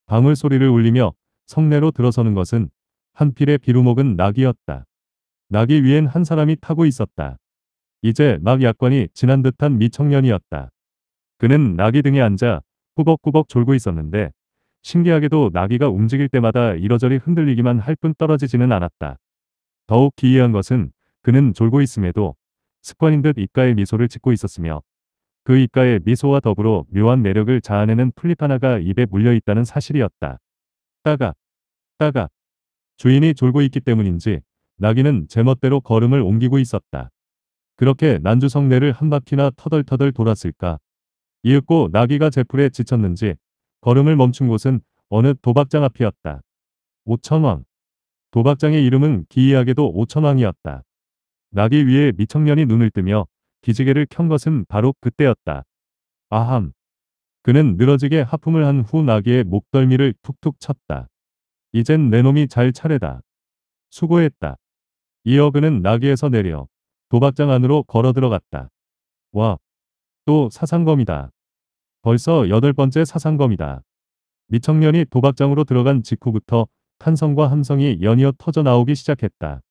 방울 소리를 울리며 성내로 들어서는 것은 한 필의 비루목은 낙이었다. 낙이 위엔 한 사람이 타고 있었다. 이제 막 약관이 지난 듯한 미청년이었다. 그는 낙이 등에 앉아 꾸벅꾸벅 졸고 있었는데 신기하게도 낙이가 움직일 때마다 이러저리 흔들리기만 할 뿐 떨어지지는 않았다. 더욱 기이한 것은 그는 졸고 있음에도 습관인 듯 입가에 미소를 짓고 있었으며 그 입가에 미소와 더불어 묘한 매력을 자아내는 풀잎 하나가 입에 물려있다는 사실이었다. 따가, 따가. 주인이 졸고 있기 때문인지 나귀는 제멋대로 걸음을 옮기고 있었다. 그렇게 난주성내를 한 바퀴나 터덜터덜 돌았을까. 이윽고 나귀가 제풀에 지쳤는지 걸음을 멈춘 곳은 어느 도박장 앞이었다. 오천왕. 도박장의 이름은 기이하게도 오천왕이었다. 나귀 위에 미청년이 눈을 뜨며 기지개를 켠 것은 바로 그때였다. 아함. 그는 늘어지게 하품을 한 후 나귀의 목덜미를 툭툭 쳤다. 이젠 내 놈이 잘 차례다. 수고했다. 이어 그는 나귀에서 내려 도박장 안으로 걸어 들어갔다. 와. 또 사상검이다. 벌써 여덟 번째 사상검이다. 미청년이 도박장으로 들어간 직후부터 탄성과 함성이 연이어 터져 나오기 시작했다.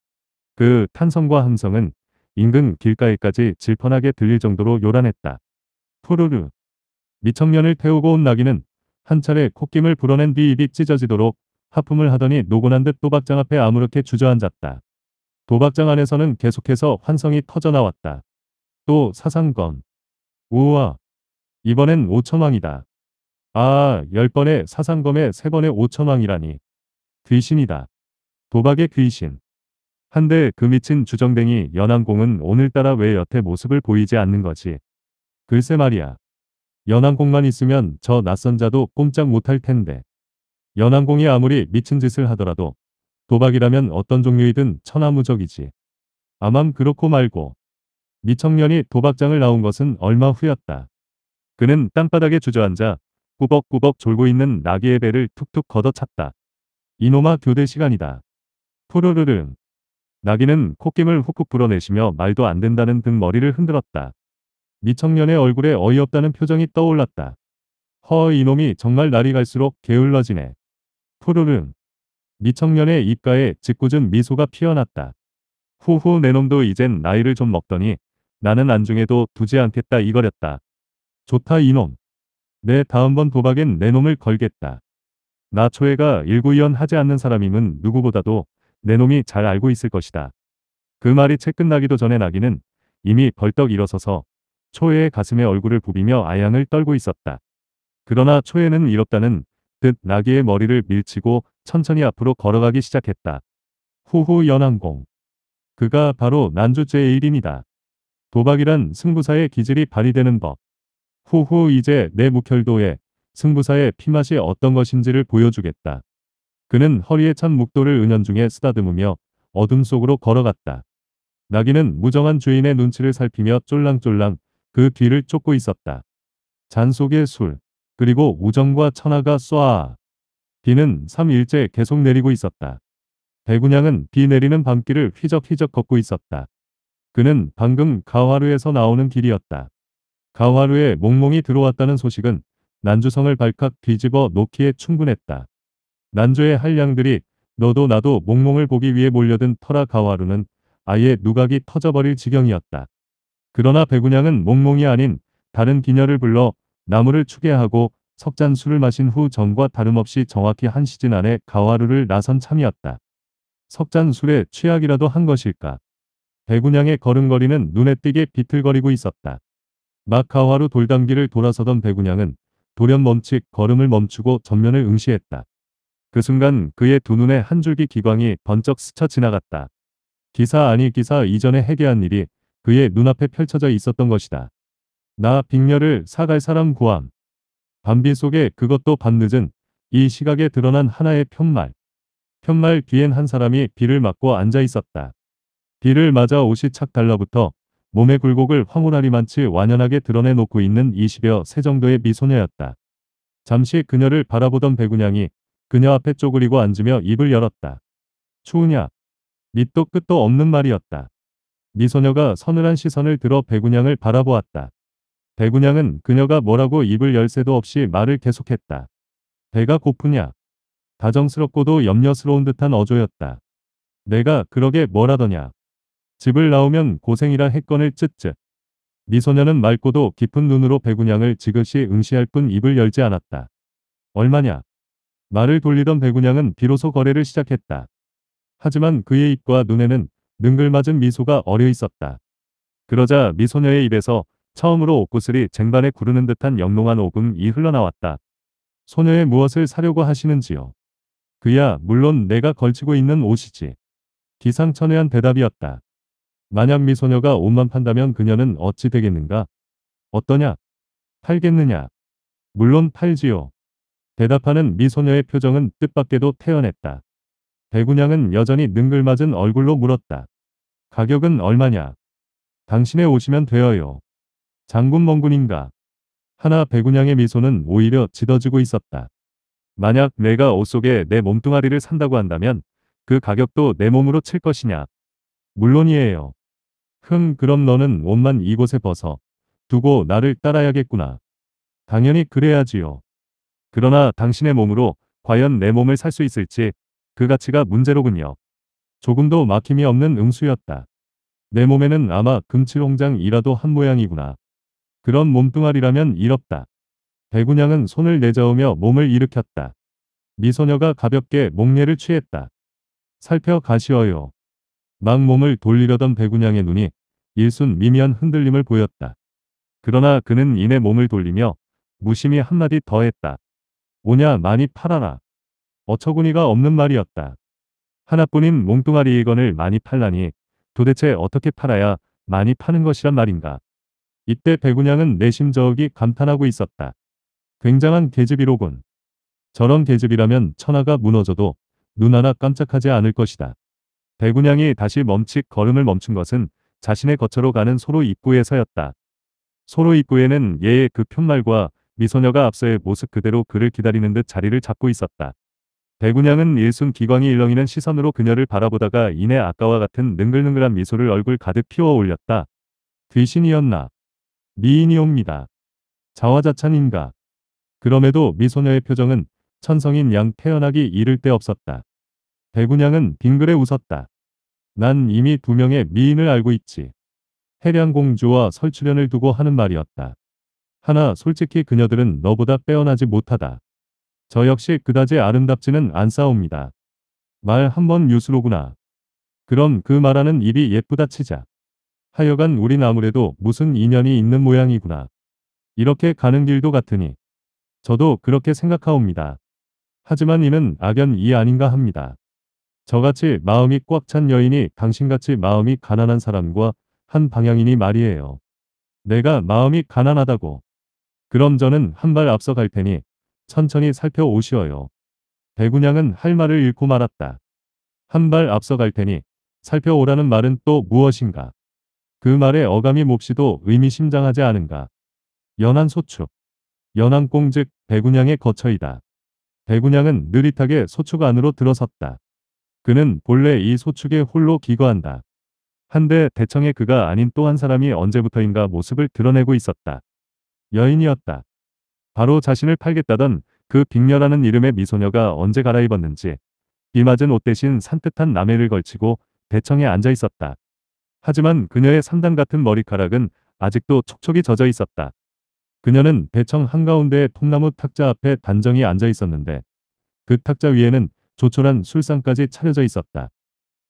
그 탄성과 함성은 인근 길가에까지 질펀하게 들릴 정도로 요란했다. 푸르르. 미청년을 태우고 온나귀는한 차례 콧김을 불어낸 뒤 입이 찢어지도록 하품을 하더니 노곤한 듯 도박장 앞에 아무렇게 주저앉았다. 도박장 안에서는 계속해서 환성이 터져나왔다. 또 사상검. 우와. 이번엔 5천왕이다. 아, 10번의 사상검에 3번의 5천왕이라니. 귀신이다. 도박의 귀신. 한데 그 미친 주정뱅이 연항공은 오늘따라 왜 여태 모습을 보이지 않는 거지. 글쎄 말이야. 연항공만 있으면 저 낯선 자도 꼼짝 못할 텐데. 연항공이 아무리 미친 짓을 하더라도 도박이라면 어떤 종류이든 천하무적이지. 아맘 그렇고 말고 미청년이 도박장을 나온 것은 얼마 후였다. 그는 땅바닥에 주저앉아 꾸벅꾸벅 졸고 있는 나귀의 배를 툭툭 걷어찼다. 이놈아 교대 시간이다. 푸르르릉. 나기는 콧김을 훅훅 불어내시며 말도 안 된다는 등 머리를 흔들었다. 미청년의 얼굴에 어이없다는 표정이 떠올랐다. 허 이놈이 정말 날이 갈수록 게을러지네. 푸르릉. 미청년의 입가에 짓궂은 미소가 피어났다. 후후 내놈도 이젠 나이를 좀 먹더니 나는 안중에도 두지 않겠다 이거렸다. 좋다 이놈. 내 다음번 도박엔 내놈을 걸겠다. 나초애가 일구이연 하지 않는 사람임은 누구보다도 내 놈이 잘 알고 있을 것이다. 그 말이 채 끝나기도 전에 나기는 이미 벌떡 일어서서 초애의 가슴에 얼굴을 부비며 아양을 떨고 있었다. 그러나 초애는 이롭다는 듯 나기의 머리를 밀치고 천천히 앞으로 걸어가기 시작했다. 후후 연항공. 그가 바로 난주죄의 일인이다 도박이란 승부사의 기질이 발휘되는 법. 후후 이제 내무혈도에 승부사의 피맛이 어떤 것인지를 보여주겠다. 그는 허리에 찬묵도를 은연중에 쓰다듬으며 어둠 속으로 걸어갔다. 나귀는 무정한 주인의 눈치를 살피며 쫄랑쫄랑 그 뒤를 쫓고 있었다. 잔 속의 술, 그리고 우정과 천하가 쏴아. 비는 3일째 계속 내리고 있었다. 배군양은 비 내리는 밤길을 휘적휘적 걷고 있었다. 그는 방금 가화루에서 나오는 길이었다. 가화루에 몽몽이 들어왔다는 소식은 난주성을 발칵 뒤집어 놓기에 충분했다. 난조의 한량들이 너도 나도 몽몽을 보기 위해 몰려든 터라 가와루는 아예 누각이 터져버릴 지경이었다. 그러나 백운양은 몽몽이 아닌 다른 기녀를 불러 나무를 추게 하고 석잔 술을 마신 후정과 다름없이 정확히 한 시즌 안에 가와루를 나선 참이었다. 석잔 술에 취약이라도 한 것일까. 백운양의 걸음걸이는 눈에 띄게 비틀거리고 있었다. 막 가와루 돌담길을 돌아서던 백운양은 돌연 멈칫 걸음을 멈추고 전면을 응시했다. 그 순간 그의 두 눈에 한 줄기 기광이 번쩍 스쳐 지나갔다. 기사 아니 기사 이전에 해결한 일이 그의 눈앞에 펼쳐져 있었던 것이다. 나 빅녀를 사갈 사람 구함. 밤비 속에 그것도 밤늦은 이 시각에 드러난 하나의 편말. 편말 뒤엔 한 사람이 비를 맞고 앉아 있었다. 비를 맞아 옷이 착 달라붙어 몸의 굴곡을 황홀하리만치 완연하게 드러내 놓고 있는 20여 세 정도의 미소녀였다. 잠시 그녀를 바라보던 배구냥이 그녀 앞에 쪼그리고 앉으며 입을 열었다. 추우냐. 밑도 끝도 없는 말이었다. 미소녀가 네 서늘한 시선을 들어 배군양을 바라보았다. 배군양은 그녀가 뭐라고 입을 열쇠도 없이 말을 계속했다. 배가 고프냐. 다정스럽고도 염려스러운 듯한 어조였다. 내가 그러게 뭐라더냐. 집을 나오면 고생이라 했건을 쯧쯧. 미소녀는 네 맑고도 깊은 눈으로 배군양을 지그시 응시할 뿐 입을 열지 않았다. 얼마냐. 말을 돌리던 백운양은 비로소 거래를 시작했다. 하지만 그의 입과 눈에는 능글맞은 미소가 어려 있었다. 그러자 미소녀의 입에서 처음으로 옷구슬이 쟁반에 구르는 듯한 영롱한 오금이 흘러나왔다. 소녀의 무엇을 사려고 하시는지요? 그야 물론 내가 걸치고 있는 옷이지. 기상천외한 대답이었다. 만약 미소녀가 옷만 판다면 그녀는 어찌 되겠는가? 어떠냐? 팔겠느냐? 물론 팔지요. 대답하는 미소녀의 표정은 뜻밖에도 태연했다. 배구냥은 여전히 능글맞은 얼굴로 물었다. 가격은 얼마냐? 당신에 오시면 되어요. 장군멍군인가? 하나 배구냥의 미소는 오히려 짙어지고 있었다. 만약 내가 옷 속에 내 몸뚱아리를 산다고 한다면 그 가격도 내 몸으로 칠 것이냐? 물론이에요. 흥 그럼 너는 옷만 이곳에 벗어 두고 나를 따라야겠구나. 당연히 그래야지요. 그러나 당신의 몸으로 과연 내 몸을 살 수 있을지 그 가치가 문제로군요. 조금도 막힘이 없는 응수였다. 내 몸에는 아마 금칠홍장이라도 한 모양이구나. 그런 몸뚱아리라면 이롭다. 배구냥은 손을 내저으며 몸을 일으켰다. 미소녀가 가볍게 목례를 취했다. 살펴가시어요. 막 몸을 돌리려던 배구냥의 눈이 일순 미미한 흔들림을 보였다. 그러나 그는 이내 몸을 돌리며 무심히 한마디 더했다. 오냐 많이 팔아라. 어처구니가 없는 말이었다. 하나뿐인 몽뚱아리 이건을 많이 팔라니 도대체 어떻게 팔아야 많이 파는 것이란 말인가. 이때 백운양은 내심 저기 감탄하고 있었다. 굉장한 계집이로군. 저런 계집이라면 천하가 무너져도 눈 하나 깜짝하지 않을 것이다. 백운양이 다시 멈칫 걸음을 멈춘 것은 자신의 거처로 가는 소로 입구에서였다. 소로 입구에는 예의 그푯말과 미소녀가 앞서의 모습 그대로 그를 기다리는 듯 자리를 잡고 있었다. 대구냥은 일순 기광이 일렁이는 시선으로 그녀를 바라보다가 이내 아까와 같은 능글능글한 미소를 얼굴 가득 피워 올렸다. 귀신이었나? 미인이옵니다. 자화자찬인가? 그럼에도 미소녀의 표정은 천성인 양 태어나기 이를 데 없었다. 대구냥은 빙글에 웃었다. 난 이미 두 명의 미인을 알고 있지. 해량공주와 설출연을 두고 하는 말이었다. 하나 솔직히 그녀들은 너보다 빼어나지 못하다. 저 역시 그다지 아름답지는 않사옵니다. 말 한 번유스로구나 그럼 그 말하는 입이 예쁘다 치자. 하여간 우린 아무래도 무슨 인연이 있는 모양이구나. 이렇게 가는 길도 같으니. 저도 그렇게 생각하옵니다. 하지만 이는 악연이 아닌가 합니다. 저같이 마음이 꽉 찬 여인이 당신같이 마음이 가난한 사람과 한 방향이니 말이에요. 내가 마음이 가난하다고 그럼 저는 한 발 앞서갈 테니 천천히 살펴오시어요. 배군양은 할 말을 잃고 말았다. 한 발 앞서갈 테니 살펴오라는 말은 또 무엇인가? 그 말의 어감이 몹시도 의미심장하지 않은가? 연한 소축. 연한 꽁즉 배군양의 거처이다. 배군양은 느릿하게 소축 안으로 들어섰다. 그는 본래 이 소축에 홀로 기거한다. 한데 대청의 그가 아닌 또 한 사람이 언제부터인가 모습을 드러내고 있었다. 여인이었다. 바로 자신을 팔겠다던 그 빅녀라는 이름의 미소녀가 언제 갈아입었는지 비맞은 옷 대신 산뜻한 남해를 걸치고 대청에 앉아 있었다. 하지만 그녀의 상단 같은 머리카락은 아직도 촉촉이 젖어 있었다. 그녀는 대청 한가운데의 통나무 탁자 앞에 단정히 앉아 있었는데 그 탁자 위에는 조촐한 술상까지 차려져 있었다.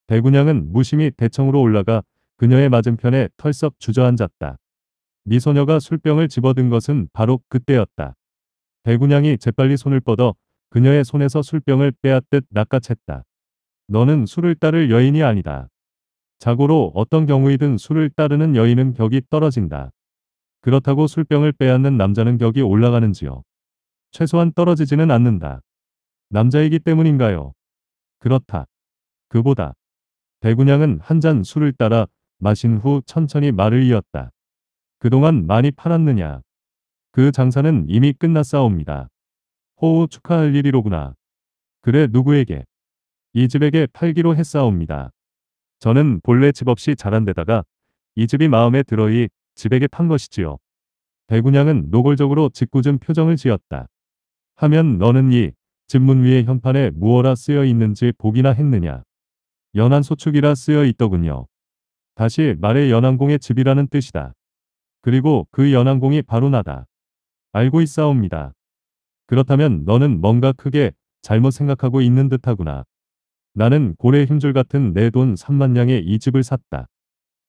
대군양은 무심히 대청으로 올라가 그녀의 맞은편에 털썩 주저앉았다. 미소녀가 네 술병을 집어든 것은 바로 그때였다. 대군양이 재빨리 손을 뻗어 그녀의 손에서 술병을 빼앗듯 낚아챘다. 너는 술을 따를 여인이 아니다. 자고로 어떤 경우이든 술을 따르는 여인은 격이 떨어진다. 그렇다고 술병을 빼앗는 남자는 격이 올라가는지요. 최소한 떨어지지는 않는다. 남자이기 때문인가요? 그렇다. 그보다 대군양은 한 잔 술을 따라 마신 후 천천히 말을 이었다. 그동안 많이 팔았느냐. 그 장사는 이미 끝났사옵니다. 호우 축하할 일이로구나. 그래 누구에게? 이 집에게 팔기로 했사옵니다. 저는 본래 집 없이 자란 데다가 이 집이 마음에 들어이 집에게 판 것이지요. 배구냥은 노골적으로 짓궂은 표정을 지었다. 하면 너는 이 집문 위에 현판에 무어라 쓰여 있는지 보기나 했느냐. 연한소축이라 쓰여 있더군요. 다시 말해 연안공의 집이라는 뜻이다. 그리고 그연안공이 바로 나다. 알고 있사옵니다. 그렇다면 너는 뭔가 크게 잘못 생각하고 있는 듯하구나. 나는 고래 힘줄 같은 내 돈 3만냥에 이 집을 샀다.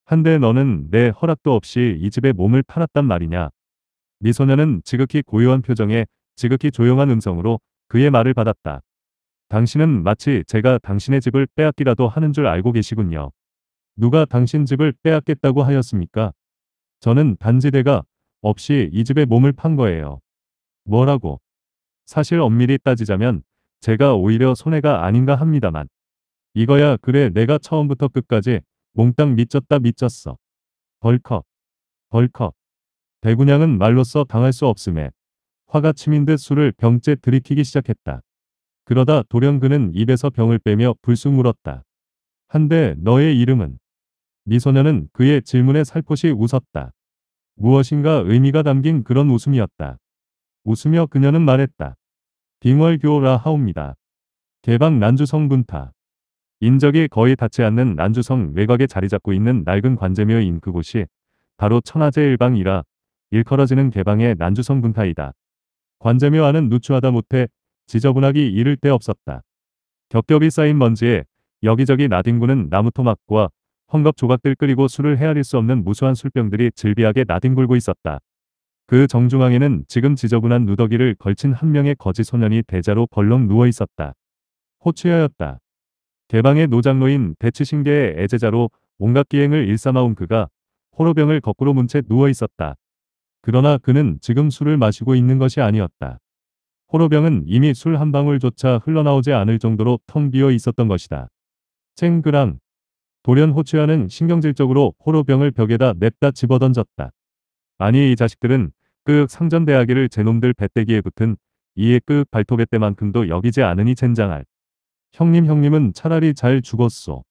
한데 너는 내 허락도 없이 이 집에 몸을 팔았단 말이냐. 미소녀는 지극히 고요한 표정에 지극히 조용한 음성으로 그의 말을 받았다. 당신은 마치 제가 당신의 집을 빼앗기라도 하는 줄 알고 계시군요. 누가 당신 집을 빼앗겠다고 하였습니까? 저는 단지대가 없이 이 집에 몸을 판 거예요. 뭐라고? 사실 엄밀히 따지자면 제가 오히려 손해가 아닌가 합니다만. 이거야 그래 내가 처음부터 끝까지 몽땅 미쳤다 미쳤어. 벌컥. 벌컥. 대군양은 말로써 당할 수 없음에 화가 치민 듯 술을 병째 들이키기 시작했다. 그러다 도연그는 입에서 병을 빼며 불쑥 물었다. 한데 너의 이름은? 미소녀는 그의 질문에 살포시 웃었다. 무엇인가 의미가 담긴 그런 웃음이었다. 웃으며 그녀는 말했다. 빙월교라 하옵니다. 대방 난주성 분타 인적이 거의 닿지 않는 난주성 외곽에 자리 잡고 있는 낡은 관제묘인 그곳이 바로 천하제일방이라 일컬어지는 개방의 난주성 분타이다 관제묘와는 누추하다 못해 지저분하기 이를 데 없었다. 겹겹이 쌓인 먼지에 여기저기 나뒹구는 나무토막과 헝겊 조각들 끓이고 술을 헤아릴 수 없는 무수한 술병들이 즐비하게 나뒹굴고 있었다. 그 정중앙에는 지금 지저분한 누더기를 걸친 한 명의 거지 소년이 대자로 벌렁 누워 있었다. 호추하였다 개방의 노장로인 대치신계의 애제자로 온갖 기행을 일삼아온 그가 호로병을 거꾸로 문채 누워 있었다. 그러나 그는 지금 술을 마시고 있는 것이 아니었다. 호로병은 이미 술 한 방울조차 흘러나오지 않을 정도로 텅 비어 있었던 것이다. 쨍그랑 돌연 호치아는 신경질적으로 호로병을 벽에다 냅다 집어던졌다. 아니 이 자식들은 그 상전대하기를 제놈들 배때기에 붙은 이에 그 발톱의 때만큼도 여기지 않으니 젠장할. 형님 형님은 차라리 잘 죽었소.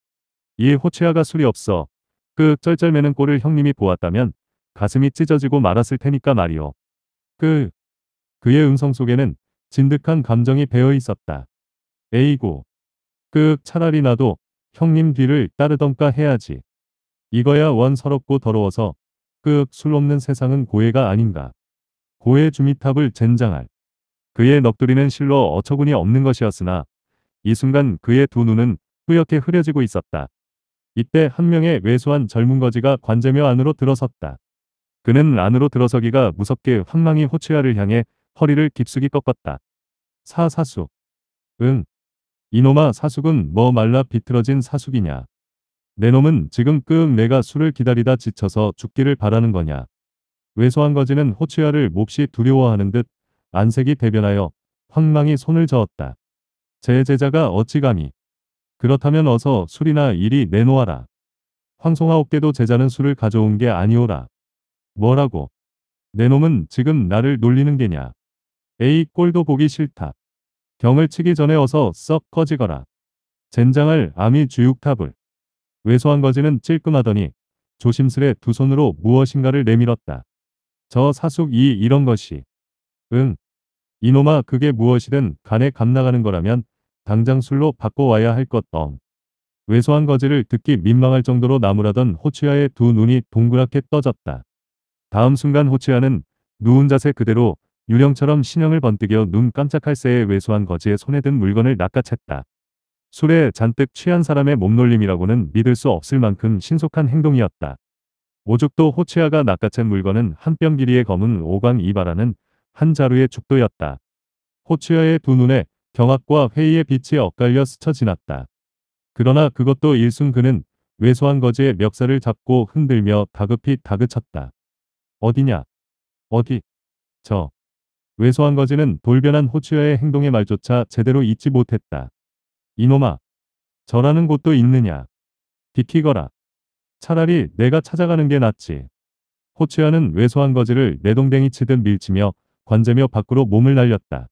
이에 호치아가 술이 없어 그 쩔쩔매는 꼴을 형님이 보았다면 가슴이 찢어지고 말았을 테니까 말이오. 그 그의 음성 속에는 진득한 감정이 배어 있었다. 에이고 그 차라리 나도 형님 뒤를 따르던가 해야지. 이거야 원 서럽고 더러워서 끄술 없는 세상은 고해가 아닌가. 고해 주미탑을 젠장할. 그의 넋두리는 실로 어처구니 없는 것이었으나 이 순간 그의 두 눈은 뿌옇게 흐려지고 있었다. 이때 한 명의 왜소한 젊은 거지가 관제묘 안으로 들어섰다. 그는 안으로 들어서기가 무섭게 황망히 호치아를 향해 허리를 깊숙이 꺾었다. 사사수. 응. 이놈아 사숙은 뭐 말라 비틀어진 사숙이냐. 내 놈은 지금 끔 내가 술을 기다리다 지쳐서 죽기를 바라는 거냐. 외소한 거지는 호치야를 몹시 두려워하는 듯 안색이 대변하여 황망히 손을 저었다. 제 제자가 어찌 감히. 그렇다면 어서 술이나 이리 내놓아라. 황송하옵게도 제자는 술을 가져온 게 아니오라. 뭐라고? 내 놈은 지금 나를 놀리는 게냐. 에이 꼴도 보기 싫다. 병을 치기 전에 어서 썩 꺼지거라. 젠장을 암이 주육탑을 외소한 거지는 찔끔하더니 조심스레 두 손으로 무엇인가를 내밀었다. 저 사숙이 이런 것이. 응. 이놈아 그게 무엇이든 간에 감나가는 거라면 당장 술로 바꿔와야 할것 덩. 외소한 거지를 듣기 민망할 정도로 나무라던 호치아의 두 눈이 동그랗게 떠졌다. 다음 순간 호치아는 누운 자세 그대로 유령처럼 신형을 번뜩여 눈 깜짝할 새에 외소한 거지의 손에 든 물건을 낚아챘다. 술에 잔뜩 취한 사람의 몸놀림이라고는 믿을 수 없을 만큼 신속한 행동이었다. 오죽도 호치아가 낚아챈 물건은 한 뼘 길이의 검은 오광 이바라는 한 자루의 죽도였다. 호치아의 두 눈에 경악과 회의의 빛이 엇갈려 스쳐 지났다. 그러나 그것도 일순 그는 외소한 거지의 멱살을 잡고 흔들며 다급히 다그쳤다. 어디냐? 어디? 저. 왜소한 거지는 돌변한 호치여의 행동의 말조차 제대로 잊지 못했다. 이놈아. 저라는 곳도 있느냐. 비키거라. 차라리 내가 찾아가는 게 낫지. 호치야는 왜소한 거지를 내동댕이 치듯 밀치며 관제며 밖으로 몸을 날렸다.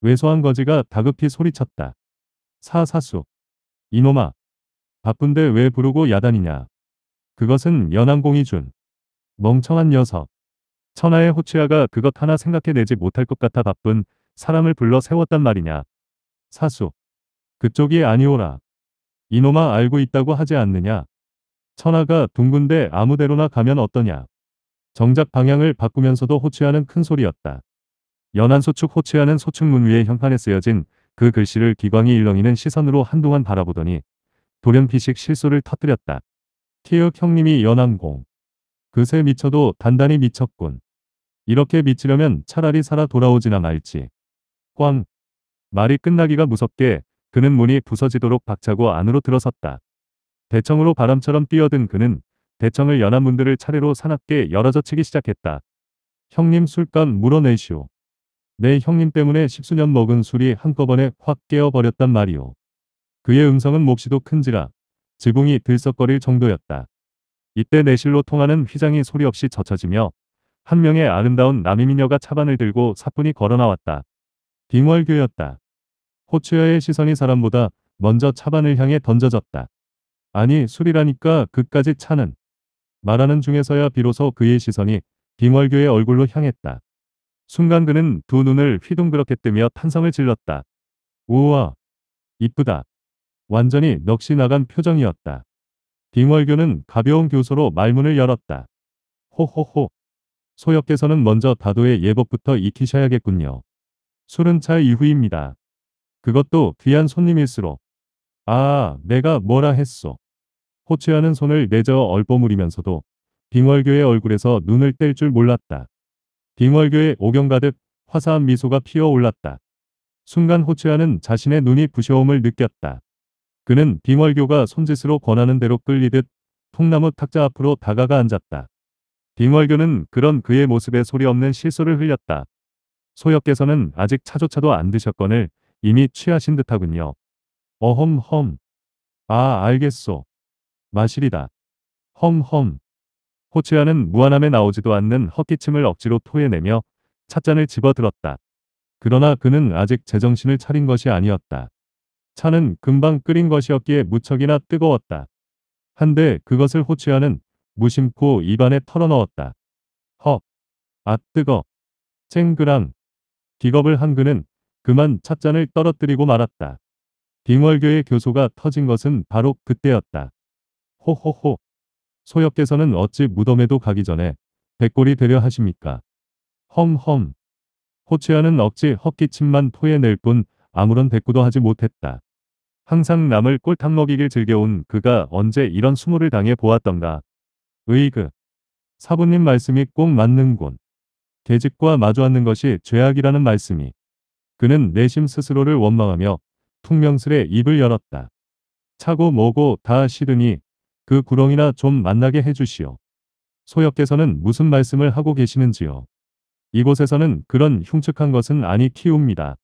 왜소한 거지가 다급히 소리쳤다. 사사수. 이놈아. 바쁜데 왜 부르고 야단이냐. 그것은 연안공이 준. 멍청한 녀석. 천하의 호치아가 그것 하나 생각해내지 못할 것 같아 바쁜 사람을 불러 세웠단 말이냐. 사수. 그쪽이 아니오라. 이놈아 알고 있다고 하지 않느냐. 천하가 둥근데 아무데로나 가면 어떠냐. 정작 방향을 바꾸면서도 호치아는 큰 소리였다. 연안 소축 호치아는 소축문 위에 현판에 쓰여진 그 글씨를 기광이 일렁이는 시선으로 한동안 바라보더니 돌연피식 실수를 터뜨렸다. 티읕 형님이 연안공. 그새 미쳐도 단단히 미쳤군. 이렇게 미치려면 차라리 살아 돌아오지나 말지. 꽝. 말이 끝나기가 무섭게 그는 문이 부서지도록 박차고 안으로 들어섰다. 대청으로 바람처럼 뛰어든 그는 대청을 연한 문들을 차례로 사납게 열어젖히기 시작했다. 형님 술값 물어내시오. 내 형님 때문에 십수년 먹은 술이 한꺼번에 확 깨어버렸단 말이오. 그의 음성은 몹시도 큰지라 지붕이 들썩거릴 정도였다. 이때 내실로 통하는 휘장이 소리 없이 젖혀지며 한 명의 아름다운 남이미녀가 차반을 들고 사뿐히 걸어나왔다. 빙월교였다. 호추여의 시선이 사람보다 먼저 차반을 향해 던져졌다. 아니 술이라니까 그까지 차는. 말하는 중에서야 비로소 그의 시선이 빙월교의 얼굴로 향했다. 순간 그는 두 눈을 휘둥그렇게 뜨며 탄성을 질렀다. 우와! 이쁘다. 완전히 넋이 나간 표정이었다. 빙월교는 가벼운 교소로 말문을 열었다. 호호호! 소역께서는 먼저 다도의 예법부터 익히셔야겠군요. 술은 차 이후입니다. 그것도 귀한 손님일수록. 아, 내가 뭐라 했소. 호치하는 손을 내저 얼버무리면서도 빙월교의 얼굴에서 눈을 뗄 줄 몰랐다. 빙월교의 오경 가득 화사한 미소가 피어올랐다. 순간 호치아는 자신의 눈이 부셔옴을 느꼈다. 그는 빙월교가 손짓으로 권하는 대로 끌리듯 통나무 탁자 앞으로 다가가 앉았다. 빙월교는 그런 그의 모습에 소리 없는 실소를 흘렸다. 소역께서는 아직 차조차도 안 드셨건을 이미 취하신 듯하군요. 어험험. 아 알겠소. 마시리다 험험. 호치아는 무한함에 나오지도 않는 헛기침을 억지로 토해내며 찻잔을 집어들었다. 그러나 그는 아직 제정신을 차린 것이 아니었다. 차는 금방 끓인 것이었기에 무척이나 뜨거웠다. 한데 그것을 호치아는 무심코 입안에 털어넣었다. 헉! 아 뜨거! 쨍그랑! 기겁을 한 그는 그만 찻잔을 떨어뜨리고 말았다. 빙월교의 교소가 터진 것은 바로 그때였다. 호호호! 소엽께서는 어찌 무덤에도 가기 전에 백골이 되려 하십니까? 험험! 호치아는 억지 헛기침만 토해낼 뿐 아무런 대꾸도 하지 못했다. 항상 남을 꿀탕 먹이길 즐겨온 그가 언제 이런 수모를 당해 보았던가. 의그. 사부님 말씀이 꼭 맞는군. 계집과 마주앉는 것이 죄악이라는 말씀이. 그는 내심 스스로를 원망하며 퉁명스레 입을 열었다. 차고 뭐고 다 싫으니 그 구렁이나 좀 만나게 해주시오. 소역께서는 무슨 말씀을 하고 계시는지요. 이곳에서는 그런 흉측한 것은 아니 키웁니다.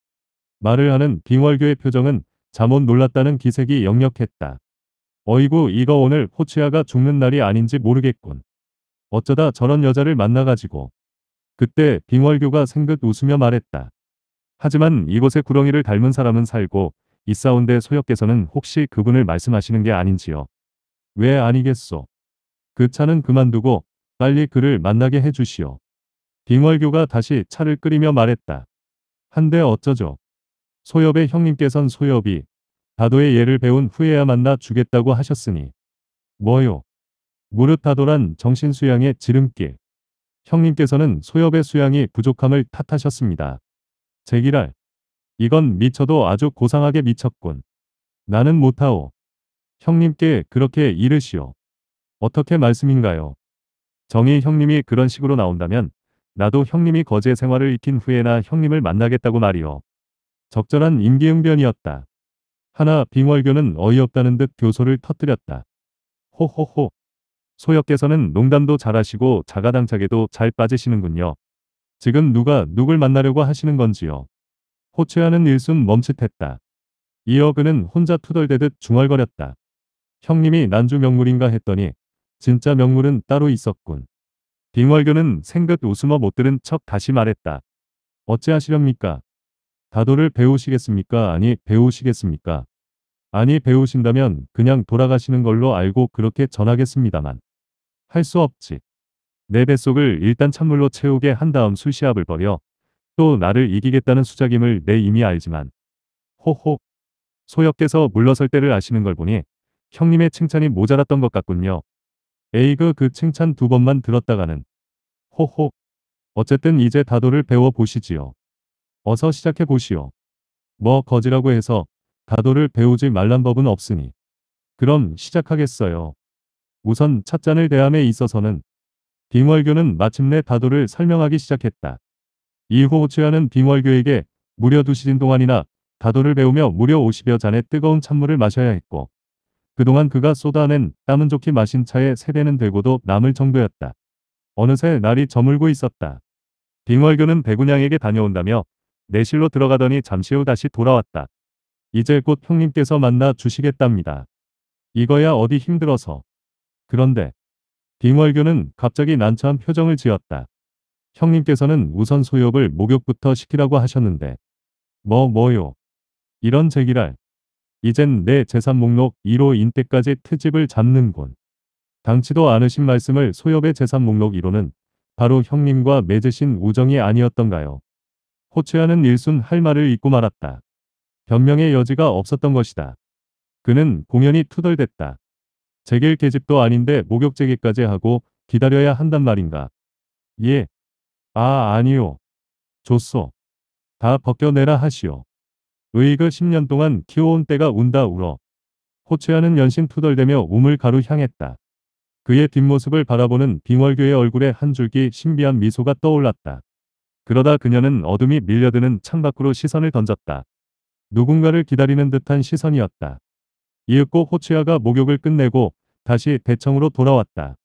말을 하는 빙월교의 표정은 잠못 놀랐다는 기색이 역력했다. 어이구 이거 오늘 호치아가 죽는 날이 아닌지 모르겠군. 어쩌다 저런 여자를 만나가지고. 그때 빙월교가 생긋 웃으며 말했다. 하지만 이곳에 구렁이를 닮은 사람은 살고 이사운데 소역께서는 혹시 그분을 말씀하시는 게 아닌지요. 왜 아니겠소. 그 차는 그만두고 빨리 그를 만나게 해주시오. 빙월교가 다시 차를 끓이며 말했다. 한데 어쩌죠. 소엽의 형님께선 소엽이 다도의 예를 배운 후에야 만나 주겠다고 하셨으니 뭐요? 무릇 다도란 정신수양의 지름길. 형님께서는 소엽의 수양이 부족함을 탓하셨습니다. 제기랄. 이건 미쳐도 아주 고상하게 미쳤군. 나는 못하오. 형님께 그렇게 이르시오. 어떻게 말씀인가요? 정희 형님이 그런 식으로 나온다면 나도 형님이 거제 생활을 익힌 후에나 형님을 만나겠다고 말이오. 적절한 임기응변이었다. 하나 빙월교는 어이없다는 듯 교소를 터뜨렸다. 호호호. 소혁께서는 농담도 잘하시고 자가당착에도 잘 빠지시는군요. 지금 누가 누굴 만나려고 하시는 건지요. 호최하는 일순 멈칫했다. 이어 그는 혼자 투덜대듯 중얼거렸다. 형님이 난주 명물인가 했더니 진짜 명물은 따로 있었군. 빙월교는 생긋 웃으며 못 들은 척 다시 말했다. 어찌하시렵니까? 다도를 배우시겠습니까? 아니 배우시겠습니까? 아니 배우신다면 그냥 돌아가시는 걸로 알고 그렇게 전하겠습니다만. 할 수 없지. 내 뱃속을 일단 찬물로 채우게 한 다음 술시합을 벌여 또 나를 이기겠다는 수작임을 내 이미 알지만. 호호. 소엽께서 물러설 때를 아시는 걸 보니 형님의 칭찬이 모자랐던 것 같군요. 에이그 그 칭찬 두 번만 들었다가는. 호호. 어쨌든 이제 다도를 배워보시지요. 어서 시작해 보시오. 뭐 거지라고 해서 다도를 배우지 말란 법은 없으니. 그럼 시작하겠어요. 우선 찻잔을 대함에 있어서는 빙월교는 마침내 다도를 설명하기 시작했다. 이후 치하는 빙월교에게 무려 두 시즌 동안이나 다도를 배우며 무려 50여 잔의 뜨거운 찬물을 마셔야 했고 그동안 그가 쏟아낸 땀은 좋게 마신 차에 세대는 되고도 남을 정도였다. 어느새 날이 저물고 있었다. 빙월교는 배구냥에게 다녀온다며 내실로 들어가더니 잠시 후 다시 돌아왔다. 이제 곧 형님께서 만나 주시겠답니다. 이거야 어디 힘들어서. 그런데 빙월교는 갑자기 난처한 표정을 지었다. 형님께서는 우선 소욕을 목욕부터 시키라고 하셨는데 뭐 뭐요. 이런 제기랄. 이젠 내 재산 목록 1호 인때까지 트집을 잡는군. 당치도 않으신 말씀을 소엽의 재산 목록 1호는 바로 형님과 맺으신 우정이 아니었던가요. 호치아는 일순 할 말을 잊고 말았다. 변명의 여지가 없었던 것이다. 그는 공연히 투덜댔다. 제길 계집도 아닌데 목욕재기까지 하고 기다려야 한단 말인가. 예. 아 아니요. 좋소. 다 벗겨내라 하시오. 의이그 10년 동안 키워온 때가 운다 울어. 호치아는 연신 투덜대며 우물 가루 향했다. 그의 뒷모습을 바라보는 빙월교의 얼굴에 한 줄기 신비한 미소가 떠올랐다. 그러다 그녀는 어둠이 밀려드는 창밖으로 시선을 던졌다. 누군가를 기다리는 듯한 시선이었다. 이윽고 호치아가 목욕을 끝내고 다시 대청으로 돌아왔다.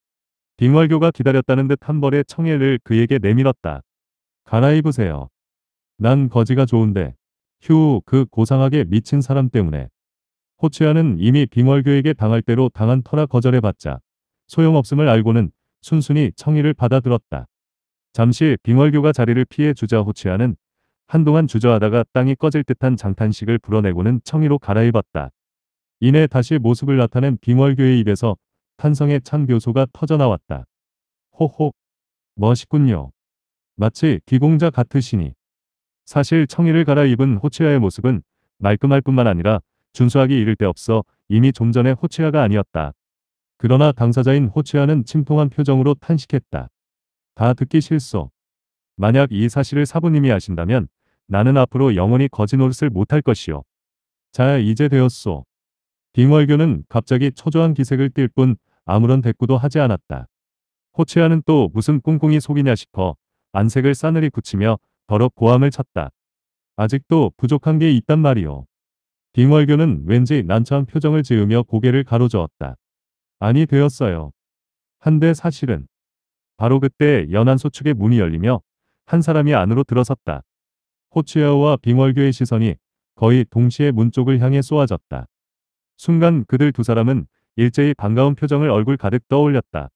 빙활교가 기다렸다는 듯 한 벌의 청해를 그에게 내밀었다. 갈아입으세요. 난 거지가 좋은데. 휴, 그 고상하게 미친 사람 때문에. 호치아는 이미 빙월교에게 당할 대로 당한 터라 거절해봤자 소용없음을 알고는 순순히 청의를 받아들었다. 잠시 빙월교가 자리를 피해 주저호치하는 한동안 주저하다가 땅이 꺼질 듯한 장탄식을 불어내고는 청이로 갈아입었다. 이내 다시 모습을 나타낸 빙월교의 입에서 탄성의 찬 교소가 터져나왔다. 호호, 멋있군요. 마치 기공자 같으시니. 사실 청이를 갈아입은 호치아의 모습은 말끔할 뿐만 아니라 준수하기 이를 데 없어 이미 좀 전에 호치아가 아니었다. 그러나 당사자인 호치아는 침통한 표정으로 탄식했다. 다 듣기 싫소. 만약 이 사실을 사부님이 아신다면 나는 앞으로 영원히 거짓노릇을 못할 것이요. 자 이제 되었소. 빙월교는 갑자기 초조한 기색을 띨뿐 아무런 대꾸도 하지 않았다. 호치아는 또 무슨 꿍꿍이 속이냐 싶어 안색을 싸늘히 굳히며 더럽 고함을 쳤다. 아직도 부족한 게 있단 말이오. 빙월교는 왠지 난처한 표정을 지으며 고개를 가로저었다. 아니 되었어요. 한데 사실은 바로 그때 연안 소측의 문이 열리며 한 사람이 안으로 들어섰다. 호치아와 빙월교의 시선이 거의 동시에 문 쪽을 향해 쏘아졌다. 순간 그들 두 사람은 일제히 반가운 표정을 얼굴 가득 떠올렸다.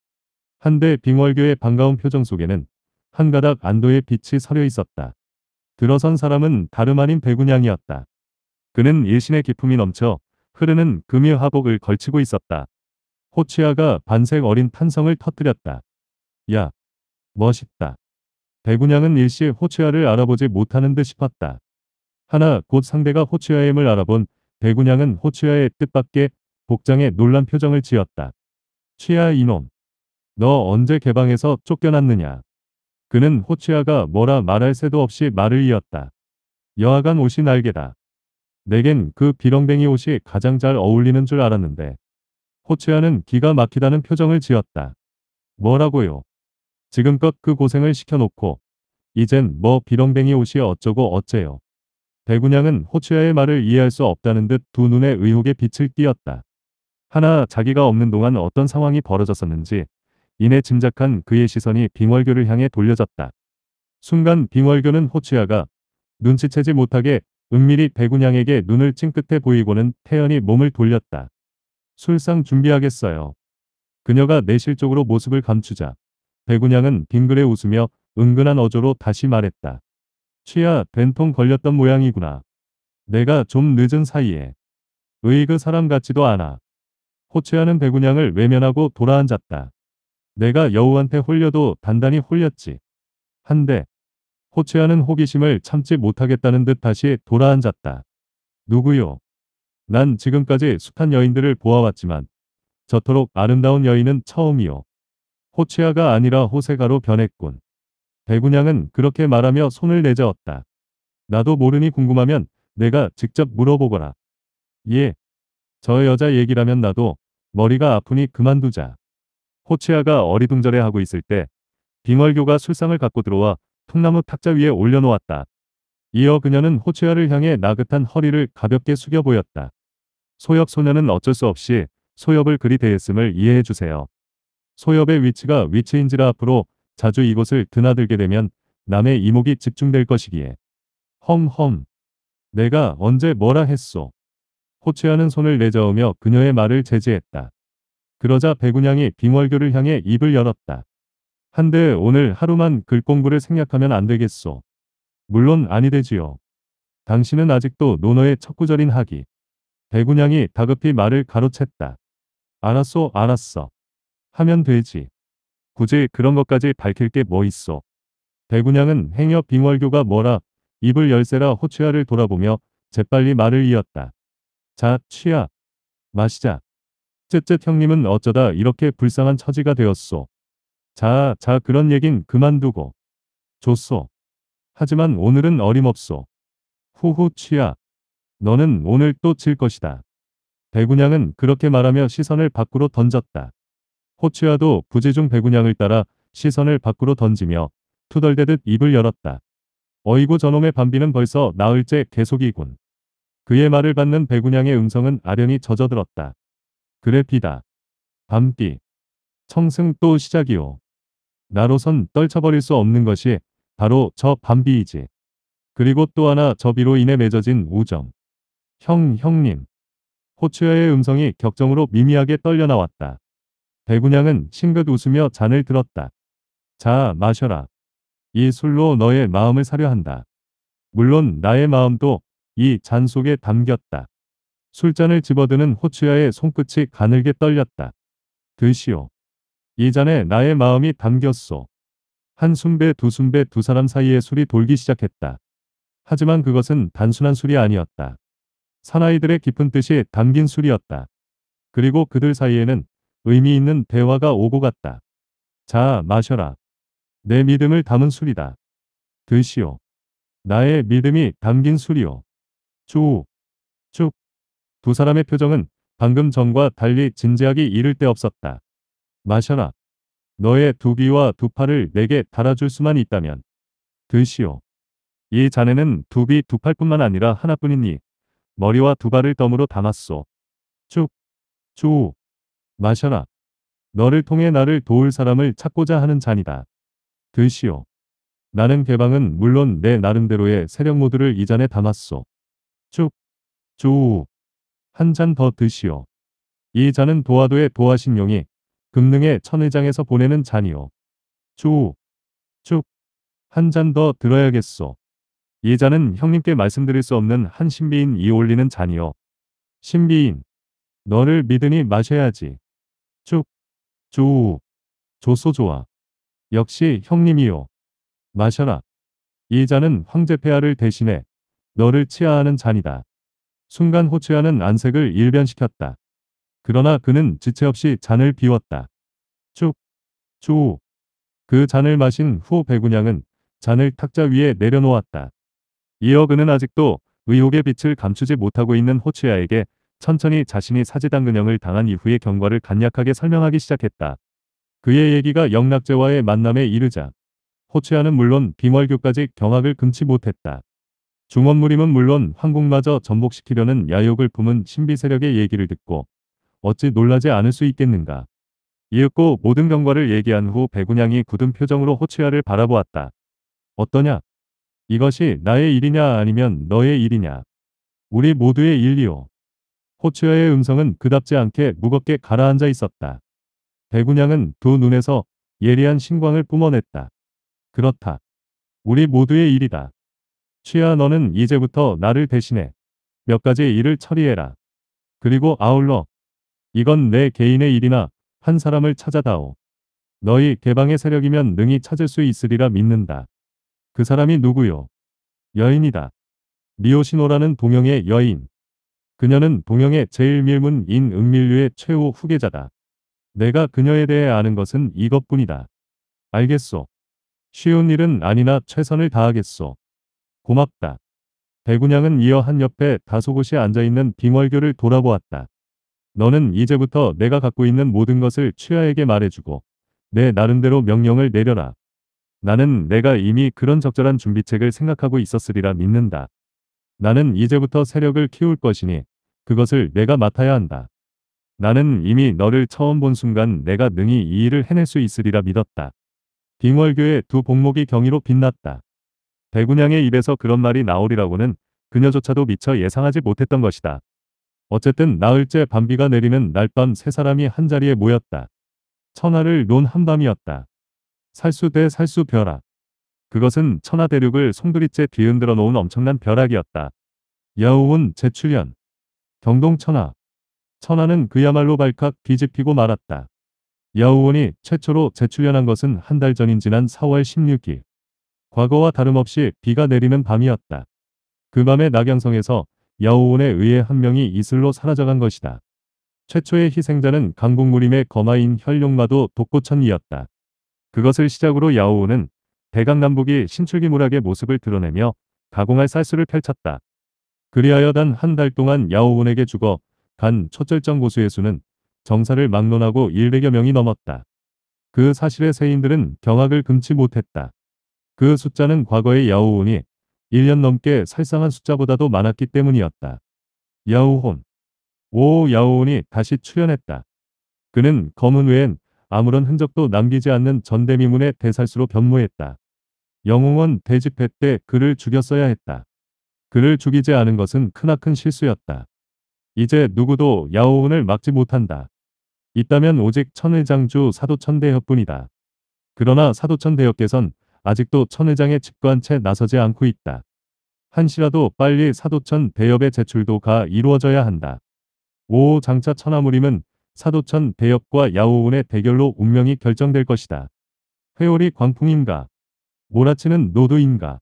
한데 빙월교의 반가운 표정 속에는 한 가닥 안도의 빛이 서려 있었다. 들어선 사람은 다름 아닌 배군양이었다. 그는 일신의 기품이 넘쳐 흐르는 금일 화복을 걸치고 있었다. 호치아가 반색 어린 탄성을 터뜨렸다. 야, 멋있다. 대군양은 일시 호치아를 알아보지 못하는 듯 싶었다. 하나 곧 상대가 호치아임을 알아본 대군양은 호치아의 뜻밖에 복장에 놀란 표정을 지었다. 취아 이놈. 너 언제 개방에서 쫓겨났느냐. 그는 호치아가 뭐라 말할 새도 없이 말을 이었다. 여하간 옷이 날개다. 내겐 그 비렁뱅이 옷이 가장 잘 어울리는 줄 알았는데. 호치아는 기가 막히다는 표정을 지었다. 뭐라고요? 지금껏 그 고생을 시켜놓고 이젠 뭐 비렁뱅이 옷이 어쩌고 어째요. 대구냥은 호치야의 말을 이해할 수 없다는 듯 두 눈에 의혹의 빛을 띄었다. 하나 자기가 없는 동안 어떤 상황이 벌어졌었는지 이내 짐작한 그의 시선이 빙월교를 향해 돌려졌다. 순간 빙월교는 호치야가 눈치채지 못하게 은밀히 대구냥에게 눈을 찡긋해 보이고는 태연이 몸을 돌렸다. 술상 준비하겠어요. 그녀가 내실적으로 모습을 감추자 백구냥은빙글에 웃으며 은근한 어조로 다시 말했다. 취하 된통 걸렸던 모양이구나. 내가 좀 늦은 사이에. 의그 사람 같지도 않아. 호치아는 백구냥을 외면하고 돌아앉았다. 내가 여우한테 홀려도 단단히 홀렸지. 한데 호치아는 호기심을 참지 못하겠다는 듯 다시 돌아앉았다. 누구요? 난 지금까지 숱한 여인들을 보아왔지만 저토록 아름다운 여인은 처음이요. 호치아가 아니라 호세가로 변했군. 대군양은 그렇게 말하며 손을 내저었다. 나도 모르니 궁금하면 내가 직접 물어보거라. 예. 저 여자 얘기라면 나도 머리가 아프니 그만두자. 호치아가 어리둥절해 하고 있을 때 빙월교가 술상을 갖고 들어와 통나무 탁자 위에 올려놓았다. 이어 그녀는 호치아를 향해 나긋한 허리를 가볍게 숙여 보였다. 소엽 소녀는 어쩔 수 없이 소엽을 그리 대했음을 이해해 주세요. 소엽의 위치가 위치인지라 앞으로 자주 이곳을 드나들게 되면 남의 이목이 집중될 것이기에 험험 내가 언제 뭐라 했소 호치아는 손을 내저으며 그녀의 말을 제지했다. 그러자 백운양이 빙월교를 향해 입을 열었다. 한데 오늘 하루만 글공부를 생략하면 안 되겠소. 물론 아니 되지요. 당신은 아직도 논어의 첫 구절인 하기. 백운양이 다급히 말을 가로챘다. 알았소 알았어. 하면 되지. 굳이 그런 것까지 밝힐 게 뭐 있어. 대구냥은 행여 빙월교가 뭐라 입을 열쇠라 호취아를 돌아보며 재빨리 말을 이었다. 자, 취아. 마시자. 쯧쯧 형님은 어쩌다 이렇게 불쌍한 처지가 되었소. 자, 자 그런 얘긴 그만두고. 좋소. 하지만 오늘은 어림없소. 후후 취아. 너는 오늘 또 질 것이다. 대구냥은 그렇게 말하며 시선을 밖으로 던졌다. 호치아도 부재중 배구냥을 따라 시선을 밖으로 던지며 투덜대듯 입을 열었다. 어이구 저놈의 반비는 벌써 나흘째 계속이군. 그의 말을 받는 배구냥의 음성은 아련히 젖어들었다. 그래 피다 밤비. 청승 또 시작이오. 나로선 떨쳐버릴 수 없는 것이 바로 저 밤비이지. 그리고 또 하나 저 비로 인해 맺어진 우정. 형, 형님. 호추야의 음성이 격정으로 미미하게 떨려나왔다. 대군양은 싱긋 웃으며 잔을 들었다. 자, 마셔라. 이 술로 너의 마음을 사려 한다. 물론 나의 마음도 이 잔 속에 담겼다. 술잔을 집어드는 호추야의 손끝이 가늘게 떨렸다. 드시오. 이 잔에 나의 마음이 담겼소. 한 순배 두 순배 두 사람 사이에 술이 돌기 시작했다. 하지만 그것은 단순한 술이 아니었다. 사나이들의 깊은 뜻이 담긴 술이었다. 그리고 그들 사이에는 의미 있는 대화가 오고 갔다. 자, 마셔라. 내 믿음을 담은 술이다. 드시오. 나의 믿음이 담긴 술이오. 쭉. 쭉. 두 사람의 표정은 방금 전과 달리 진지하기 이를 데 없었다. 마셔라. 너의 두 비와 두 팔을 내게 달아줄 수만 있다면. 드시오. 이 잔에는 두비두 팔뿐만 아니라 하나뿐이니 머리와 두 발을 덤으로 담았소. 쭉. 쭉. 마셔라. 너를 통해 나를 도울 사람을 찾고자 하는 잔이다. 드시오. 나는 개방은 물론 내 나름대로의 세력 모드를 이 잔에 담았소. 쭉. 쭉. 한잔 더 드시오. 이 잔은 도화도의 도화신령이 금능의 천회장에서 보내는 잔이오. 쭉. 쭉. 한잔 더 들어야겠소. 이 잔은 형님께 말씀드릴 수 없는 한 신비인이 올리는 잔이오. 신비인. 너를 믿으니 마셔야지. 쭉, 쭉, 조소조아. 역시 형님이요. 마셔라. 이 잔은 황제 폐하를 대신해 너를 치하하는 잔이다. 순간 호치아는 안색을 일변시켰다. 그러나 그는 지체 없이 잔을 비웠다. 쭉, 쭉. 그 잔을 마신 후배구냥은 잔을 탁자 위에 내려놓았다. 이어 그는 아직도 의혹의 빛을 감추지 못하고 있는 호치아에게 천천히 자신이 사제당근형을 당한 이후의 경과를 간략하게 설명하기 시작했다. 그의 얘기가 영락제와의 만남에 이르자 호치아는 물론 빙월교까지 경악을 금치 못했다. 중원무림은 물론 황국마저 전복시키려는 야욕을 품은 신비세력의 얘기를 듣고 어찌 놀라지 않을 수 있겠는가. 이윽고 모든 경과를 얘기한 후 백운양이 굳은 표정으로 호치아를 바라보았다. 어떠냐? 이것이 나의 일이냐 아니면 너의 일이냐? 우리 모두의 일이오. 호치아의 음성은 그답지 않게 무겁게 가라앉아 있었다. 백운양은 두 눈에서 예리한 신광을 뿜어냈다. 그렇다. 우리 모두의 일이다. 취아 너는 이제부터 나를 대신해 몇 가지 일을 처리해라. 그리고 아울러 이건 내 개인의 일이나 한 사람을 찾아다오. 너희 개방의 세력이면 능히 찾을 수 있으리라 믿는다. 그 사람이 누구요? 여인이다. 미오시노라는 동영의 여인. 그녀는 동영의 제일밀문인 은밀류의 최후 후계자다. 내가 그녀에 대해 아는 것은 이것뿐이다. 알겠소. 쉬운 일은 아니나 최선을 다하겠소. 고맙다. 대군양은 이어 한 옆에 다소곳이 앉아있는 빙월교를 돌아보았다. 너는 이제부터 내가 갖고 있는 모든 것을 취하에게 말해주고 내 나름대로 명령을 내려라. 나는 내가 이미 그런 적절한 준비책을 생각하고 있었으리라 믿는다. 나는 이제부터 세력을 키울 것이니 그것을 내가 맡아야 한다. 나는 이미 너를 처음 본 순간 내가 능히 이 일을 해낼 수 있으리라 믿었다. 빙월교의 두 복목이 경이로 빛났다. 대군양의 입에서 그런 말이 나오리라고는 그녀조차도 미처 예상하지 못했던 것이다. 어쨌든 나흘째 밤비가 내리는 날밤 세 사람이 한자리에 모였다. 천하를 논 한밤이었다. 살수 대 살수 벼라. 그것은 천하대륙을 송두리째 뒤흔들어 놓은 엄청난 벼락이었다. 여우은 재출현. 경동 천하. 천하는 그야말로 발칵 뒤집히고 말았다. 여우원이 최초로 재출연한 것은 한 달 전인 지난 4월 16일. 과거와 다름없이 비가 내리는 밤이었다. 그 밤에 낙양성에서 여우원에 의해 한 명이 이슬로 사라져간 것이다. 최초의 희생자는 강북무림의 거마인 현룡마도 독고천이었다. 그것을 시작으로 여우우은 대강남북이 신출기물락의 모습을 드러내며 가공할 살수를 펼쳤다. 그리하여 단 한 달 동안 야오원에게 죽어 간 첫절정 고수의 수는 정사를 막론하고 100여 명이 넘었다. 그 사실에 세인들은 경악을 금치 못했다. 그 숫자는 과거의 야오온이 1년 넘게 살상한 숫자보다도 많았기 때문이었다. 야오혼. 오 야오온이 다시 출연했다. 그는 검은 외엔 아무런 흔적도 남기지 않는 전대미문의 대살수로 변모했다. 영웅은 대집회 때 그를 죽였어야 했다. 그를 죽이지 않은 것은 크나큰 실수였다. 이제 누구도 야오운을 막지 못한다. 있다면 오직 천회장주 사도천대협뿐이다. 그러나 사도천대협께선 아직도 천회장의 집관 채 나서지 않고 있다. 한시라도 빨리 사도천 대협의 제출도가 이루어져야 한다. 오호 장차 천하무림은 사도천 대협과 야오운의 대결로 운명이 결정될 것이다. 회오리 광풍인가? 몰아치는 노드인가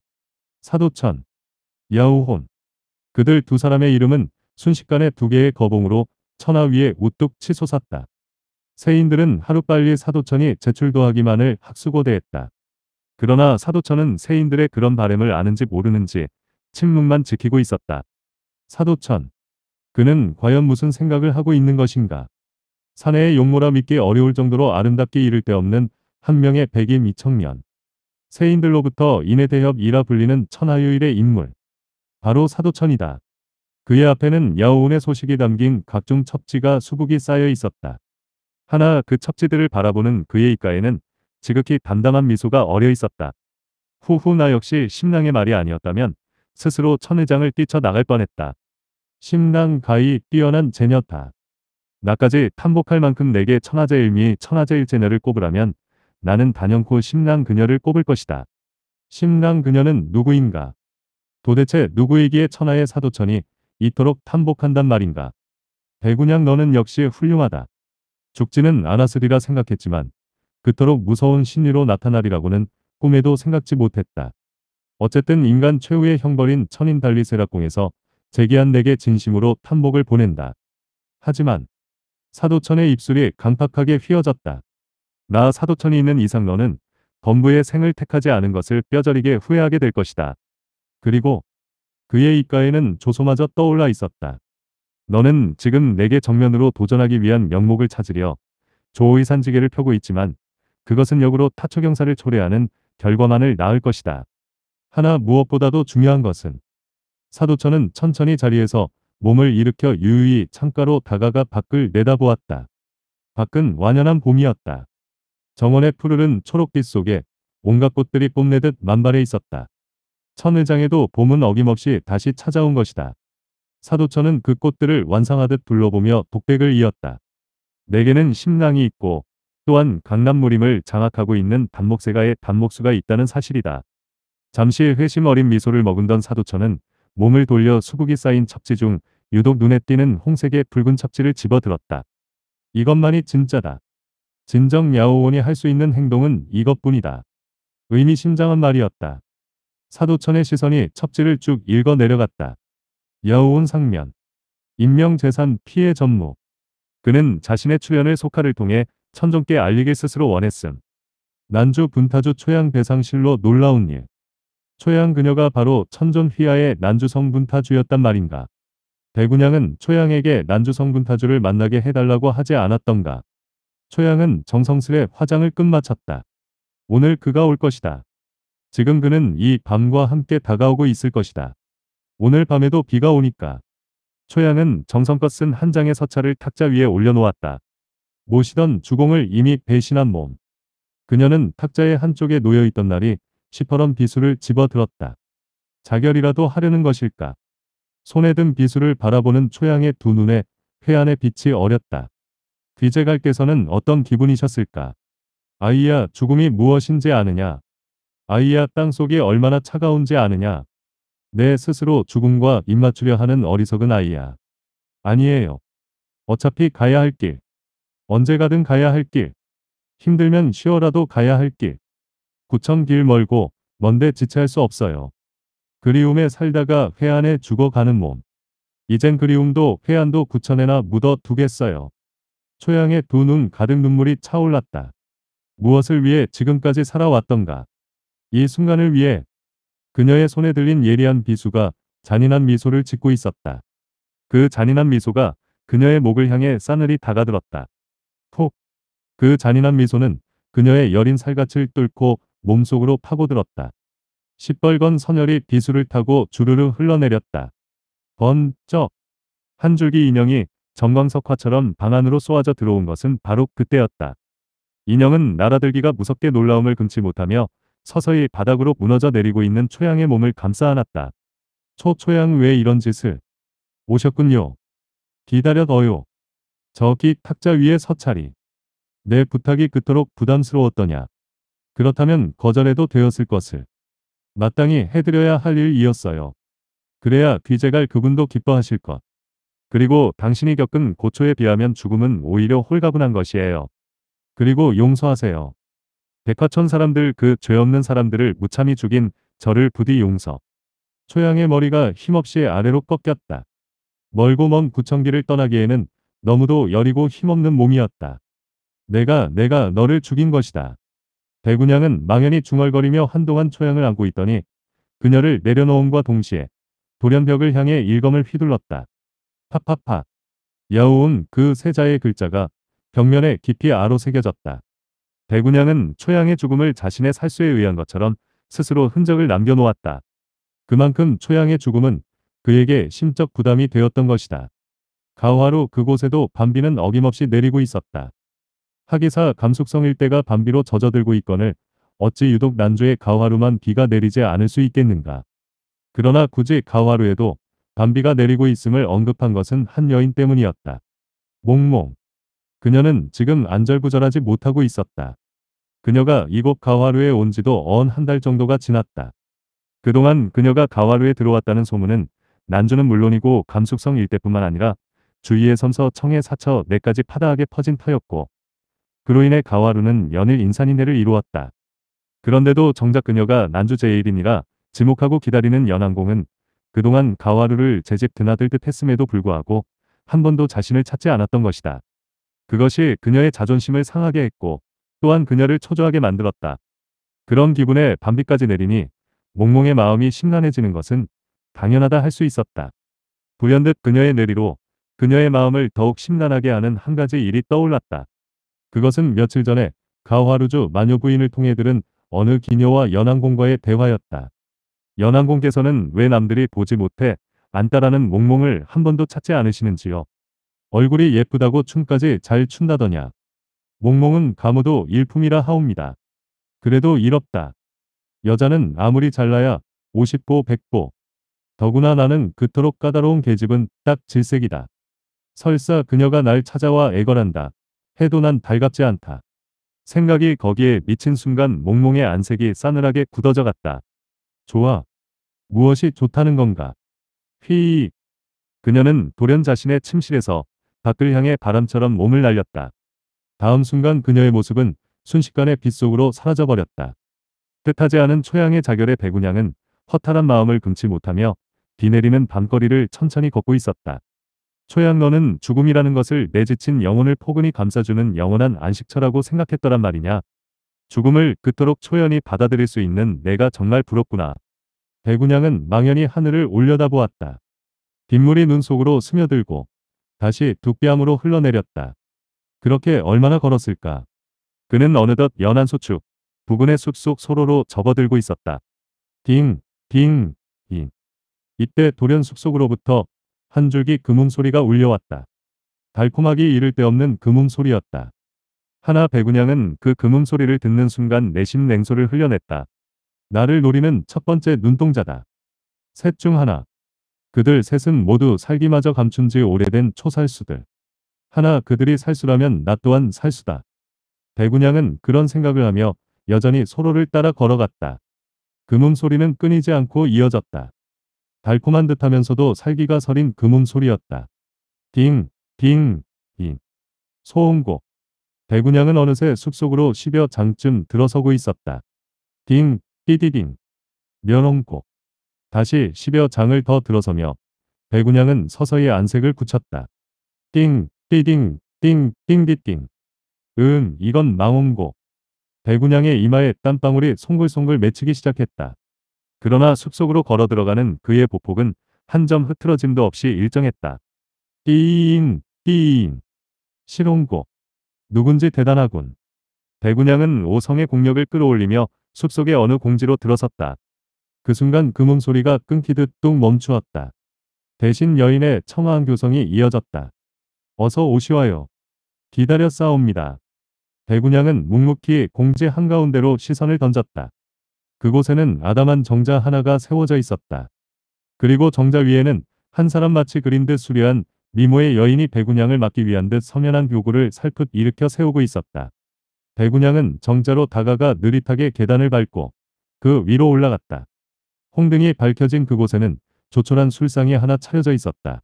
사도천 야우혼 그들 두 사람의 이름은 순식간에 두 개의 거봉으로 천하 위에 우뚝 치솟았다. 세인들은 하루빨리 사도천이 제출도하기만을 학수고대했다. 그러나 사도천은 세인들의 그런 바램을 아는지 모르는지 침묵만 지키고 있었다. 사도천. 그는 과연 무슨 생각을 하고 있는 것인가. 사내의 용모라 믿기 어려울 정도로 아름답게 이를 데 없는 한 명의 백인 미청년. 세인들로부터 인해 대협이라 불리는 천하유일의 인물. 바로 사도천이다. 그의 앞에는 야오운의 소식이 담긴 각종 첩지가 수북이 쌓여 있었다. 하나 그 첩지들을 바라보는 그의 입가에는 지극히 담담한 미소가 어려 있었다. 후후 나 역시 심랑의 말이 아니었다면 스스로 천회장을 뛰쳐나갈 뻔했다. 심랑 가히 뛰어난 제녀다. 나까지 탐복할 만큼 내게 천하제일미 천하제일제녀를 꼽으라면 나는 단연코 심랑 그녀를 꼽을 것이다. 심랑 그녀는 누구인가? 도대체 누구이기에 천하의 사도천이 이토록 탐복한단 말인가? 배군양 너는 역시 훌륭하다. 죽지는 않았으리라 생각했지만 그토록 무서운 신리로 나타나리라고는 꿈에도 생각지 못했다. 어쨌든 인간 최후의 형벌인 천인 달리 세라공에서 제기한 내게 진심으로 탐복을 보낸다. 하지만 사도천의 입술이 강팍하게 휘어졌다. 나 사도천이 있는 이상 너는 범부의 생을 택하지 않은 것을 뼈저리게 후회하게 될 것이다. 그리고 그의 입가에는 조소마저 떠올라 있었다. 너는 지금 내게 정면으로 도전하기 위한 명목을 찾으려 조의 산지계를 펴고 있지만 그것은 역으로 타초경사를 초래하는 결과만을 낳을 것이다. 하나 무엇보다도 중요한 것은 사도천은 천천히 자리에서 몸을 일으켜 유유히 창가로 다가가 밖을 내다보았다. 밖은 완연한 봄이었다. 정원의 푸르른 초록빛 속에 온갖 꽃들이 뽐내듯 만발해 있었다. 천 의장에도 봄은 어김없이 다시 찾아온 것이다. 사도천은 그 꽃들을 완성하듯 둘러보며 독백을 이었다. 내게는 심낭이 있고 또한 강남 무림을 장악하고 있는 단목세가의 단목수가 있다는 사실이다. 잠시 회심 어린 미소를 머금던 사도천은 몸을 돌려 수국이 쌓인 첩지 중 유독 눈에 띄는 홍색의 붉은 첩지를 집어들었다. 이것만이 진짜다. 진정 야오온이할 수 있는 행동은 이것뿐이다. 의미심장한 말이었다. 사도천의 시선이 첩지를 쭉 읽어 내려갔다. 야오온 상면. 인명재산 피해 전무. 그는 자신의 출연을 소카를 통해 천종께 알리길 스스로 원했음. 난주 분타주 초양 배상실로 놀라운 일. 초양 그녀가 바로 천존 휘하의 난주성 분타주였단 말인가. 대군양은 초양에게 난주성 분타주를 만나게 해달라고 하지 않았던가. 초양은 정성스레 화장을 끝마쳤다. 오늘 그가 올 것이다. 지금 그는 이 밤과 함께 다가오고 있을 것이다. 오늘 밤에도 비가 오니까. 초양은 정성껏 쓴 한 장의 서찰을 탁자 위에 올려놓았다. 모시던 주공을 이미 배신한 몸. 그녀는 탁자의 한쪽에 놓여있던 날이 시퍼런 비수를 집어들었다. 자결이라도 하려는 것일까. 손에 든 비수를 바라보는 초양의 두 눈에 회안의 빛이 어렸다. 비제갈께서는 어떤 기분이셨을까? 아이야, 죽음이 무엇인지 아느냐? 아이야, 땅속이 얼마나 차가운지 아느냐? 내 스스로 죽음과 입맞추려 하는 어리석은 아이야. 아니에요. 어차피 가야 할 길. 언제 가든 가야 할 길. 힘들면 쉬어라도 가야 할 길. 구천 길 멀고 먼데 지체할 수 없어요. 그리움에 살다가 회안에 죽어가는 몸. 이젠 그리움도 회안도 구천에나 묻어 두겠어요. 초양의 두 눈 가득 눈물이 차올랐다. 무엇을 위해 지금까지 살아왔던가. 이 순간을 위해 그녀의 손에 들린 예리한 비수가 잔인한 미소를 짓고 있었다. 그 잔인한 미소가 그녀의 목을 향해 싸늘히 다가들었다. 톡! 그 잔인한 미소는 그녀의 여린 살갗을 뚫고 몸속으로 파고들었다. 시뻘건 선열이 비수를 타고 주르르 흘러내렸다. 번쩍! 한 줄기 인형이 정광석화처럼방 안으로 쏘아져 들어온 것은 바로 그때였다. 인형은 날아들기가 무섭게 놀라움을 금치 못하며 서서히 바닥으로 무너져 내리고 있는 초양의 몸을 감싸 안았다. 초초양 왜 이런 짓을? 오셨군요. 기다려둬요. 저기 탁자 위에 서찰이. 내 부탁이 그토록 부담스러웠더냐. 그렇다면 거절해도 되었을 것을. 마땅히 해드려야 할 일이었어요. 그래야 귀재갈 그분도 기뻐하실 것. 그리고 당신이 겪은 고초에 비하면 죽음은 오히려 홀가분한 것이에요. 그리고 용서하세요. 백화천 사람들 그 죄 없는 사람들을 무참히 죽인 저를 부디 용서. 초양의 머리가 힘없이 아래로 꺾였다. 멀고 먼구청길를 떠나기에는 너무도 여리고 힘없는 몸이었다. 내가 내가 너를 죽인 것이다. 대군양은 망연히 중얼거리며 한동안 초양을 안고 있더니 그녀를 내려놓음과 동시에 돌연벽을 향해 일검을 휘둘렀다. 파파파. 여우그 세자의 글자가 벽면에 깊이 아로 새겨졌다. 대군양은 초양의 죽음을 자신의 살수에 의한 것처럼 스스로 흔적을 남겨놓았다. 그만큼 초양의 죽음은 그에게 심적 부담이 되었던 것이다. 가화로 그곳에도 반비는 어김없이 내리고 있었다. 하기사 감숙성 일대가 반비로 젖어들고 있건을 어찌 유독 난조의가화루만 비가 내리지 않을 수 있겠는가. 그러나 굳이 가화루에도 단비가 내리고 있음을 언급한 것은 한 여인 때문이었다. 몽몽. 그녀는 지금 안절부절하지 못하고 있었다. 그녀가 이곳 가화루에 온 지도 언 한 달 정도가 지났다. 그동안 그녀가 가화루에 들어왔다는 소문은 난주는 물론이고 감숙성 일대뿐만 아니라 주위에 섬서 청해 사처 내까지 파다하게 퍼진 터였고 그로 인해 가와루는 연일 인산인해를 이루었다. 그런데도 정작 그녀가 난주 제1인이라 지목하고 기다리는 연항공은 그동안 가와루를 제집 드나들듯 했음에도 불구하고 한 번도 자신을 찾지 않았던 것이다. 그것이 그녀의 자존심을 상하게 했고 또한 그녀를 초조하게 만들었다. 그런 기분에 밤비까지 내리니 몽몽의 마음이 심란해지는 것은 당연하다 할 수 있었다. 불현듯 그녀의 내리로 그녀의 마음을 더욱 심란하게 하는 한 가지 일이 떠올랐다. 그것은 며칠 전에 가와루주 마녀 부인을 통해 들은 어느 기녀와 연안공과의 대화였다. 연안공께서는왜 남들이 보지 못해 안따라는 몽몽을 한 번도 찾지 않으시는지요. 얼굴이 예쁘다고 춤까지 잘 춘다더냐. 몽몽은 가무도 일품이라 하옵니다. 그래도 일없다. 여자는 아무리 잘나야 50보 100보. 더구나 나는 그토록 까다로운 계집은 딱 질색이다. 설사 그녀가 날 찾아와 애걸한다. 해도 난 달갑지 않다. 생각이 거기에 미친 순간 몽몽의 안색이 싸늘하게 굳어져 갔다. 좋아. 무엇이 좋다는 건가? 휘. 이 그녀는 돌연 자신의 침실에서 밖을 향해 바람처럼 몸을 날렸다. 다음 순간 그녀의 모습은 순식간에 빗속으로 사라져버렸다. 뜻하지 않은 초양의 자결의 배구냥은 허탈한 마음을 금치 못하며 비 내리는 밤거리를 천천히 걷고 있었다. 초양너는 죽음이라는 것을 내 지친 영혼을 포근히 감싸주는 영원한 안식처라고 생각했더란 말이냐. 죽음을 그토록 초연히 받아들일 수 있는 내가 정말 부럽구나. 배구냥은 망연히 하늘을 올려다보았다. 빗물이 눈 속으로 스며들고 다시 두뺨으로 흘러내렸다. 그렇게 얼마나 걸었을까. 그는 어느덧 연한 소축, 부근의 숲속 소로로 접어들고 있었다. 딩, 딩, 딩. 이때 돌연 숲속으로부터 한 줄기 금웅 소리가 울려왔다. 달콤하기 이를 데 없는 금웅 소리였다. 하나 백운양은 그 금음 소리를 듣는 순간 내심 냉소를 흘려냈다. 나를 노리는 첫 번째 눈동자다. 셋 중 하나. 그들 셋은 모두 살기마저 감춘 지 오래된 초살수들. 하나 그들이 살수라면 나 또한 살수다. 백운양은 그런 생각을 하며 여전히 서로를 따라 걸어갔다. 금음 소리는 끊이지 않고 이어졌다. 달콤한 듯하면서도 살기가 서린 금음 소리였다. 딩, 딩, 딩. 소음곡. 대구냥은 어느새 숲속으로 십여 장쯤 들어서고 있었다. 딩, 띠디딩, 면홍고. 다시 십여 장을 더 들어서며 대구냥은 서서히 안색을 굳혔다. 띵, 띠딩, 띵, 띵디띵. 음, 이건 망원고대구냥의 이마에 땀방울이 송글송글 맺히기 시작했다. 그러나 숲속으로 걸어 들어가는 그의 보폭은 한 점 흐트러짐도 없이 일정했다. 띠잉, 띠잉. 실홍고. 누군지 대단하군. 대군양은 오성의 공력을 끌어올리며 숲속의 어느 공지로 들어섰다. 그 순간 금음 그 소리가 끊기듯 뚝 멈추었다. 대신 여인의 청아한 교성이 이어졌다. 어서 오시와요. 기다려 싸웁니다. 대군양은 묵묵히 공지 한가운데로 시선을 던졌다. 그곳에는 아담한 정자 하나가 세워져 있었다. 그리고 정자 위에는 한 사람 마치 그린 듯 수려한 미모의 여인이 백운양을 막기 위한 듯성면한교구를 살풋 일으켜 세우고 있었다. 백운양은 정자로 다가가 느릿하게 계단을 밟고 그 위로 올라갔다. 홍등이 밝혀진 그곳에는 조촐한 술상이 하나 차려져 있었다.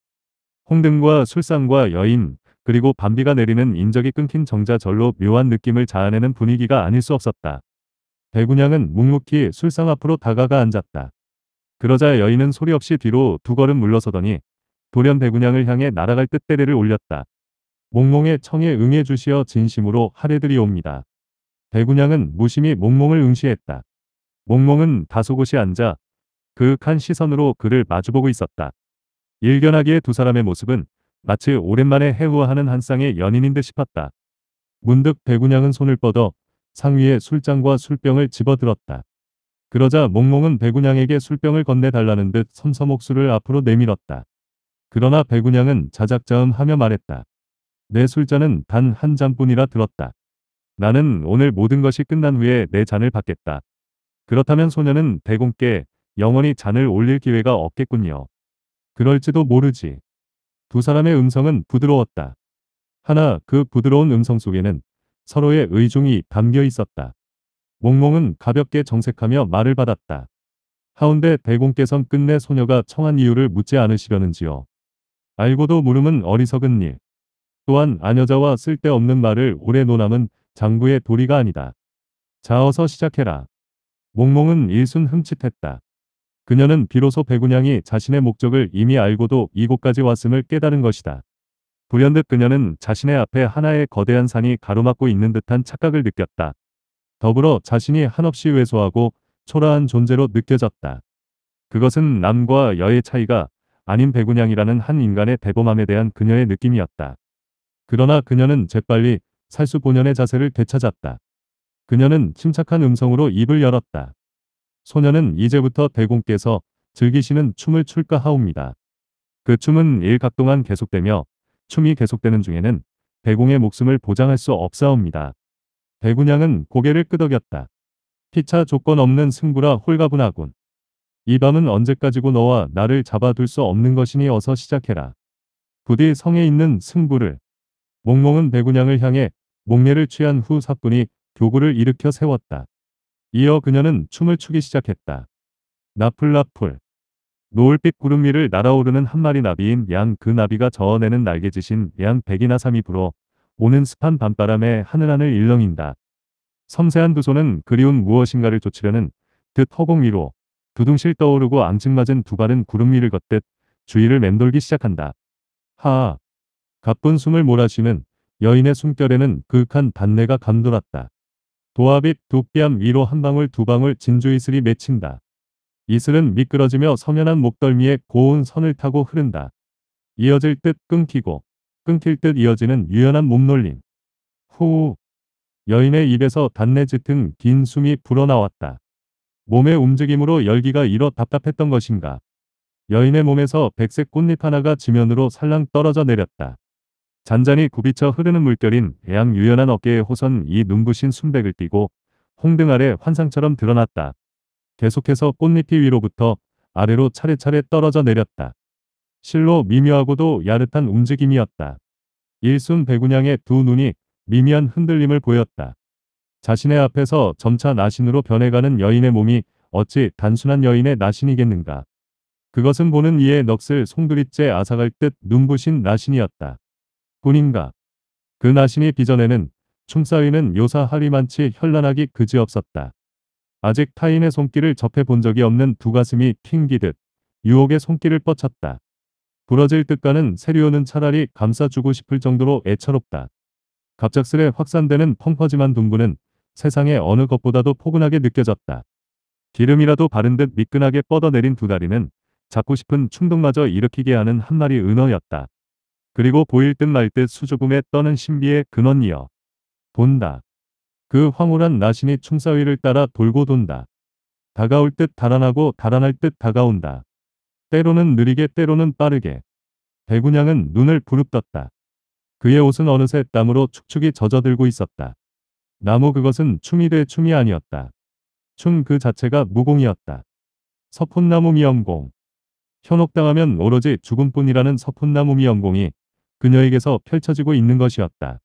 홍등과 술상과 여인 그리고 밤비가 내리는 인적이 끊긴 정자절로 묘한 느낌을 자아내는 분위기가 아닐 수 없었다. 백운양은 묵묵히 술상 앞으로 다가가 앉았다. 그러자 여인은 소리 없이 뒤로 두 걸음 물러서더니 도련 대군양을 향해 날아갈 듯 때를 올렸다. 몽몽의 청에 응해 주시어 진심으로 하례드리옵니다. 대군양은 무심히 몽몽을 응시했다. 몽몽은 다소곳이 앉아 그윽한 시선으로 그를 마주보고 있었다. 일견하기에 두 사람의 모습은 마치 오랜만에 해우하는 한 쌍의 연인인 듯 싶었다. 문득 대군양은 손을 뻗어 상위에술장과 술병을 집어들었다. 그러자 몽몽은 대군양에게 술병을 건네달라는 듯 섬섬 옥수를 앞으로 내밀었다. 그러나 백운양은 자작자음하며 말했다. 내 술잔은 단 한 잔뿐이라 들었다. 나는 오늘 모든 것이 끝난 후에 내 잔을 받겠다. 그렇다면 소녀는 대공께 영원히 잔을 올릴 기회가 없겠군요. 그럴지도 모르지. 두 사람의 음성은 부드러웠다. 하나 그 부드러운 음성 속에는 서로의 의중이 담겨 있었다. 몽몽은 가볍게 정색하며 말을 받았다. 하운데 대공께선 끝내 소녀가 청한 이유를 묻지 않으시려는지요. 알고도 물음은 어리석은 일. 또한 아녀자와 쓸데없는 말을 오래 논함은 장부의 도리가 아니다. 자어서 시작해라. 몽몽은 일순 흠칫했다. 그녀는 비로소 배군양이 자신의 목적을 이미 알고도 이곳까지 왔음을 깨달은 것이다. 불현듯 그녀는 자신의 앞에 하나의 거대한 산이 가로막고 있는 듯한 착각을 느꼈다. 더불어 자신이 한없이 왜소하고 초라한 존재로 느껴졌다. 그것은 남과 여의 차이가 아닌 배군양이라는 한 인간의 대범함에 대한 그녀의 느낌이었다. 그러나 그녀는 재빨리 살수 본연의 자세를 되찾았다. 그녀는 침착한 음성으로 입을 열었다. 소녀는 이제부터 대공께서 즐기시는 춤을 출까 하옵니다. 그 춤은 일각 동안 계속되며 춤이 계속되는 중에는 대공의 목숨을 보장할 수 없사옵니다. 대군양은 고개를 끄덕였다. 피차 조건 없는 승부라 홀가분하군. 이 밤은 언제까지고 너와 나를 잡아둘 수 없는 것이니 어서 시작해라. 부디 성에 있는 승부를. 몽몽은 배군양을 향해 목례를 취한 후 사뿐히 교구를 일으켜 세웠다. 이어 그녀는 춤을 추기 시작했다. 나풀나풀. 노을빛 구름 위를 날아오르는 한 마리 나비인 양 그 나비가 저어내는 날개짓인 양 백이나 삼이 불어 오는 습한 밤바람에 하늘하늘 일렁인다. 섬세한 두 손은 그리운 무엇인가를 쫓으려는 듯 허공 위로 두둥실 떠오르고 앙증맞은 두 발은 구름 위를 걷듯 주위를 맴돌기 시작한다. 하아. 가쁜 숨을 몰아쉬는 여인의 숨결에는 극한 단내가 감돌았다. 도합잎 두뺨 위로 한 방울 두 방울 진주 이슬이 맺힌다. 이슬은 미끄러지며 성연한 목덜미에 고운 선을 타고 흐른다. 이어질 듯 끊기고 끊길 듯 이어지는 유연한 몸놀림. 후 여인의 입에서 단내 짙은 긴 숨이 불어나왔다. 몸의 움직임으로 열기가 일어 답답했던 것인가. 여인의 몸에서 백색 꽃잎 하나가 지면으로 살랑 떨어져 내렸다. 잔잔히 굽이쳐 흐르는 물결인 해양 유연한 어깨에 호선 이 눈부신 순백을 띠고 홍등 아래 환상처럼 드러났다. 계속해서 꽃잎이 위로부터 아래로 차례차례 떨어져 내렸다. 실로 미묘하고도 야릇한 움직임이었다. 일순 백운양의두 눈이 미미한 흔들림을 보였다. 자신의 앞에서 점차 나신으로 변해가는 여인의 몸이 어찌 단순한 여인의 나신이겠는가. 그것은 보는 이에 넋을 송두리째 아삭할 듯 눈부신 나신이었다. 군인가. 그 나신이 빚어내는 춤사위는 요사하리만치 현란하기 그지없었다. 아직 타인의 손길을 접해 본 적이 없는 두 가슴이 튕기듯 유혹의 손길을 뻗쳤다. 부러질 듯가는 세리오는 차라리 감싸주고 싶을 정도로 애처롭다. 갑작스레 확산되는 펑퍼짐한 둥부는 세상에 어느 것보다도 포근하게 느껴졌다. 기름이라도 바른 듯 미끈하게 뻗어내린 두 다리는 잡고 싶은 충동마저 일으키게 하는 한 마리 은어였다. 그리고 보일 듯 말 듯 수줍음에 떠는 신비의 근원이여. 돈다. 그 황홀한 나신이 충사위를 따라 돌고 돈다. 다가올 듯 달아나고 달아날 듯 다가온다. 때로는 느리게 때로는 빠르게. 대구냥은 눈을 부릅떴다. 그의 옷은 어느새 땀으로 축축이 젖어들고 있었다. 나무 그것은 춤이 돼 춤이 아니었다. 춤 그 자체가 무공이었다. 서폰나무 미연공 현혹당하면 오로지 죽음뿐이라는 서폰나무 미연공이 그녀에게서 펼쳐지고 있는 것이었다.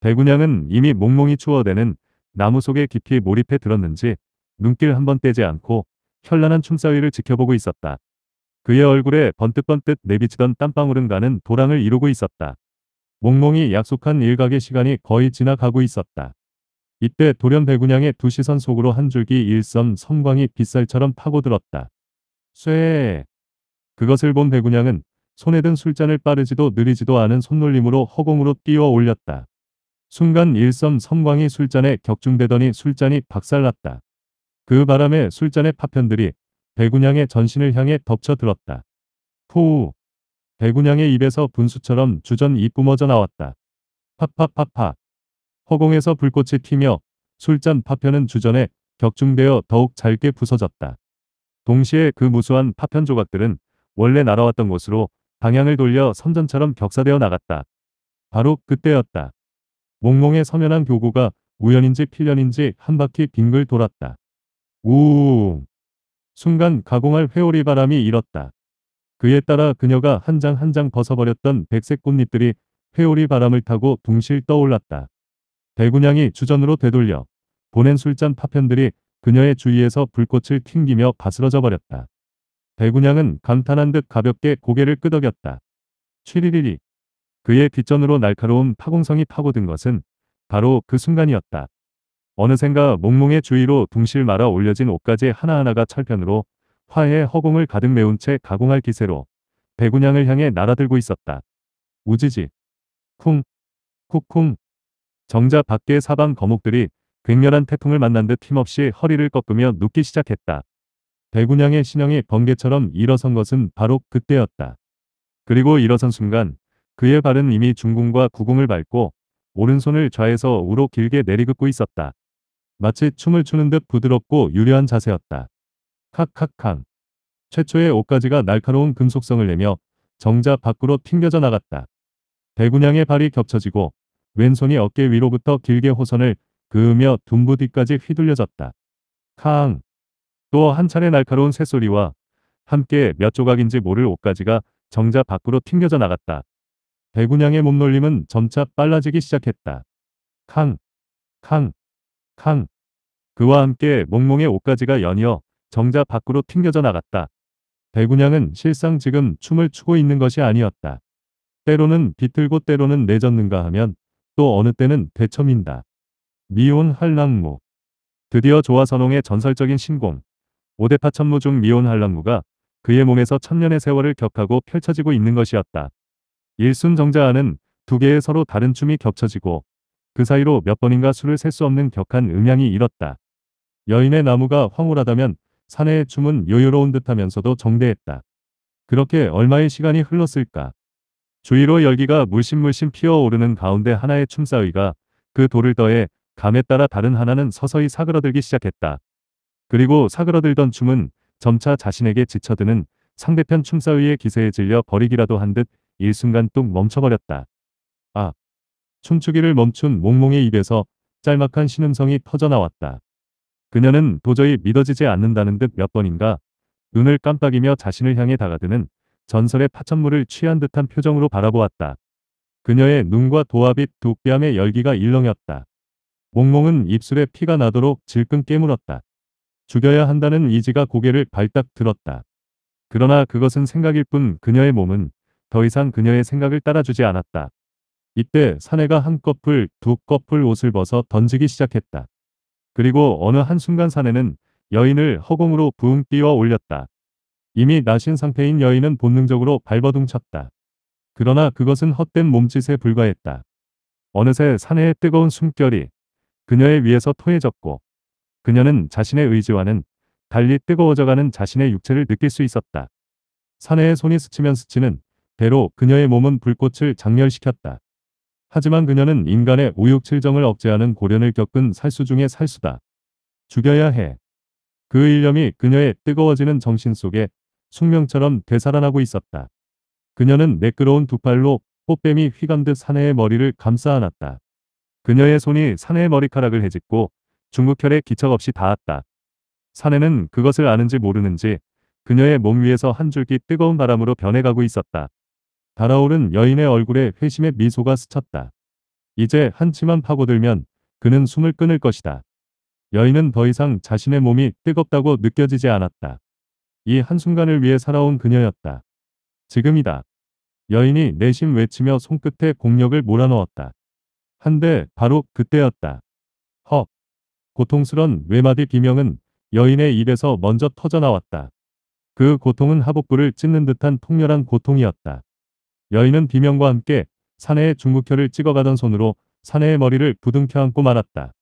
배구냥은 이미 몽몽이 추워대는 나무 속에 깊이 몰입해 들었는지 눈길 한번 떼지 않고 현란한 춤사위를 지켜보고 있었다. 그의 얼굴에 번뜩번뜩 내비치던 땀방울은가는 도랑을 이루고 있었다. 몽몽이 약속한 일각의 시간이 거의 지나가고 있었다. 이때 돌연 배군양의 두 시선 속으로 한 줄기 일선 성광이 빗살처럼 파고들었다. 쇠 그것을 본 배군양은 손에 든 술잔을 빠르지도 느리지도 않은 손놀림으로 허공으로 띄워 올렸다. 순간 일선성광이 술잔에 격중되더니 술잔이 박살났다. 그 바람에 술잔의 파편들이 배군양의 전신을 향해 덮쳐들었다. 포우! 배군양의 입에서 분수처럼 주전 이 뿜어져 나왔다. 팍팍팍팍. 허공에서 불꽃이 튀며 술잔 파편은 주전에 격중되어 더욱 짧게 부서졌다. 동시에 그 무수한 파편 조각들은 원래 날아왔던 곳으로 방향을 돌려 선전처럼 격사되어 나갔다. 바로 그때였다. 몽몽의 서면한 교구가 우연인지 필연인지 한 바퀴 빙글 돌았다. 우웅 순간 가공할 회오리 바람이 일었다. 그에 따라 그녀가 한 장 한 장 벗어버렸던 백색 꽃잎들이 회오리 바람을 타고 둥실 떠올랐다. 대군양이 주전으로 되돌려 보낸 술잔 파편들이 그녀의 주위에서 불꽃을 튕기며 바스러져 버렸다. 대군양은 감탄한 듯 가볍게 고개를 끄덕였다. 취리리리. 그의 빗전으로 날카로운 파공성이 파고든 것은 바로 그 순간이었다. 어느샌가 몽몽의 주위로 둥실 말아 올려진 옷까지 하나하나가 철편으로 화해 의 허공을 가득 메운 채 가공할 기세로 대군양을 향해 날아들고 있었다. 우지지. 쿵. 쿡쿵. 정자 밖의 사방 거목들이 맹렬한 태풍을 만난 듯 힘없이 허리를 꺾으며 눕기 시작했다. 대군양의 신형이 번개처럼 일어선 것은 바로 그때였다. 그리고 일어선 순간 그의 발은 이미 중궁과 구궁을 밟고 오른손을 좌에서 우로 길게 내리긋고 있었다. 마치 춤을 추는 듯 부드럽고 유려한 자세였다. 칵칵캉. 최초의 옷가지가 날카로운 금속성을 내며 정자 밖으로 튕겨져 나갔다. 대군양의 발이 겹쳐지고 왼손이 어깨 위로부터 길게 호선을 그으며 둔부 뒤까지 휘둘려졌다. 카또한 차례 날카로운 새소리와 함께 몇 조각인지 모를 옷가지가 정자 밖으로 튕겨져 나갔다. 대군양의 몸놀림은 점차 빨라지기 시작했다. 캉, 캉, 캉. 그와 함께 몽몽의 옷가지가 연이어 정자 밖으로 튕겨져 나갔다. 대군양은 실상 지금 춤을 추고 있는 것이 아니었다. 때로는 비틀고 때로는 내졌는가 하면 또 어느 때는 대첨인다. 미혼 한랑무 드디어 조화선홍의 전설적인 신공 오대파 천무 중 미혼 한랑무가 그의 몸에서 천년의 세월을 격하고 펼쳐지고 있는 것이었다. 일순정자하는 두 개의 서로 다른 춤이 겹쳐지고 그 사이로 몇 번인가 수를 셀 수 없는 격한 음향이 일었다. 여인의 나무가 황홀하다면 사내의 춤은 여유로운 듯하면서도 정대했다. 그렇게 얼마의 시간이 흘렀을까. 주위로 열기가 물씬물씬 피어오르는 가운데 하나의 춤사위가 그 돌을 떠에 감에 따라 다른 하나는 서서히 사그러들기 시작했다. 그리고 사그러들던 춤은 점차 자신에게 지쳐드는 상대편 춤사위의 기세에 질려 버리기라도 한 듯 일순간 뚝 멈춰버렸다. 아! 춤추기를 멈춘 몽몽의 입에서 짤막한 신음성이 터져나왔다. 그녀는 도저히 믿어지지 않는다는 듯 몇 번인가 눈을 깜빡이며 자신을 향해 다가드는 전설의 파천물을 취한 듯한 표정으로 바라보았다. 그녀의 눈과 도화빛두 뺨의 열기가 일렁였다. 몽몽은 입술에 피가 나도록 질끈 깨물었다. 죽여야 한다는 이지가 고개를 발딱 들었다. 그러나 그것은 생각일 뿐 그녀의 몸은 더 이상 그녀의 생각을 따라주지 않았다. 이때 사내가 한 꺼풀, 두 꺼풀 옷을 벗어 던지기 시작했다. 그리고 어느 한순간 사내는 여인을 허공으로 부붕 띄워 올렸다. 이미 나신 상태인 여인은 본능적으로 발버둥쳤다. 그러나 그것은 헛된 몸짓에 불과했다. 어느새 사내의 뜨거운 숨결이 그녀의 위에서 토해졌고 그녀는 자신의 의지와는 달리 뜨거워져가는 자신의 육체를 느낄 수 있었다. 사내의 손이 스치면 스치는 대로 그녀의 몸은 불꽃을 장렬시켰다. 하지만 그녀는 인간의 우육칠정을 억제하는 고련을 겪은 살수 중의 살수다. 죽여야 해. 그 일념이 그녀의 뜨거워지는 정신 속에 숙명처럼 되살아나고 있었다. 그녀는 매끄러운 두 팔로 꽃뱀이 휘감듯 사내의 머리를 감싸 안았다. 그녀의 손이 사내의 머리카락을 헤집고 중국혈에 기척없이 닿았다. 사내는 그것을 아는지 모르는지 그녀의 몸 위에서 한 줄기 뜨거운 바람으로 변해가고 있었다. 달아오른 여인의 얼굴에 회심의 미소가 스쳤다. 이제 한치만 파고들면 그는 숨을 끊을 것이다. 여인은 더 이상 자신의 몸이 뜨겁다고 느껴지지 않았다. 이 한순간을 위해 살아온 그녀였다. 지금이다. 여인이 내심 외치며 손끝에 공력을 몰아넣었다. 한데 바로 그때였다. 헉. 고통스런 외마디 비명은 여인의 입에서 먼저 터져나왔다. 그 고통은 하복부를 찢는 듯한 통렬한 고통이었다. 여인은 비명과 함께 사내의 중국혀를 찍어가던 손으로 사내의 머리를 부둥켜 안고 말았다.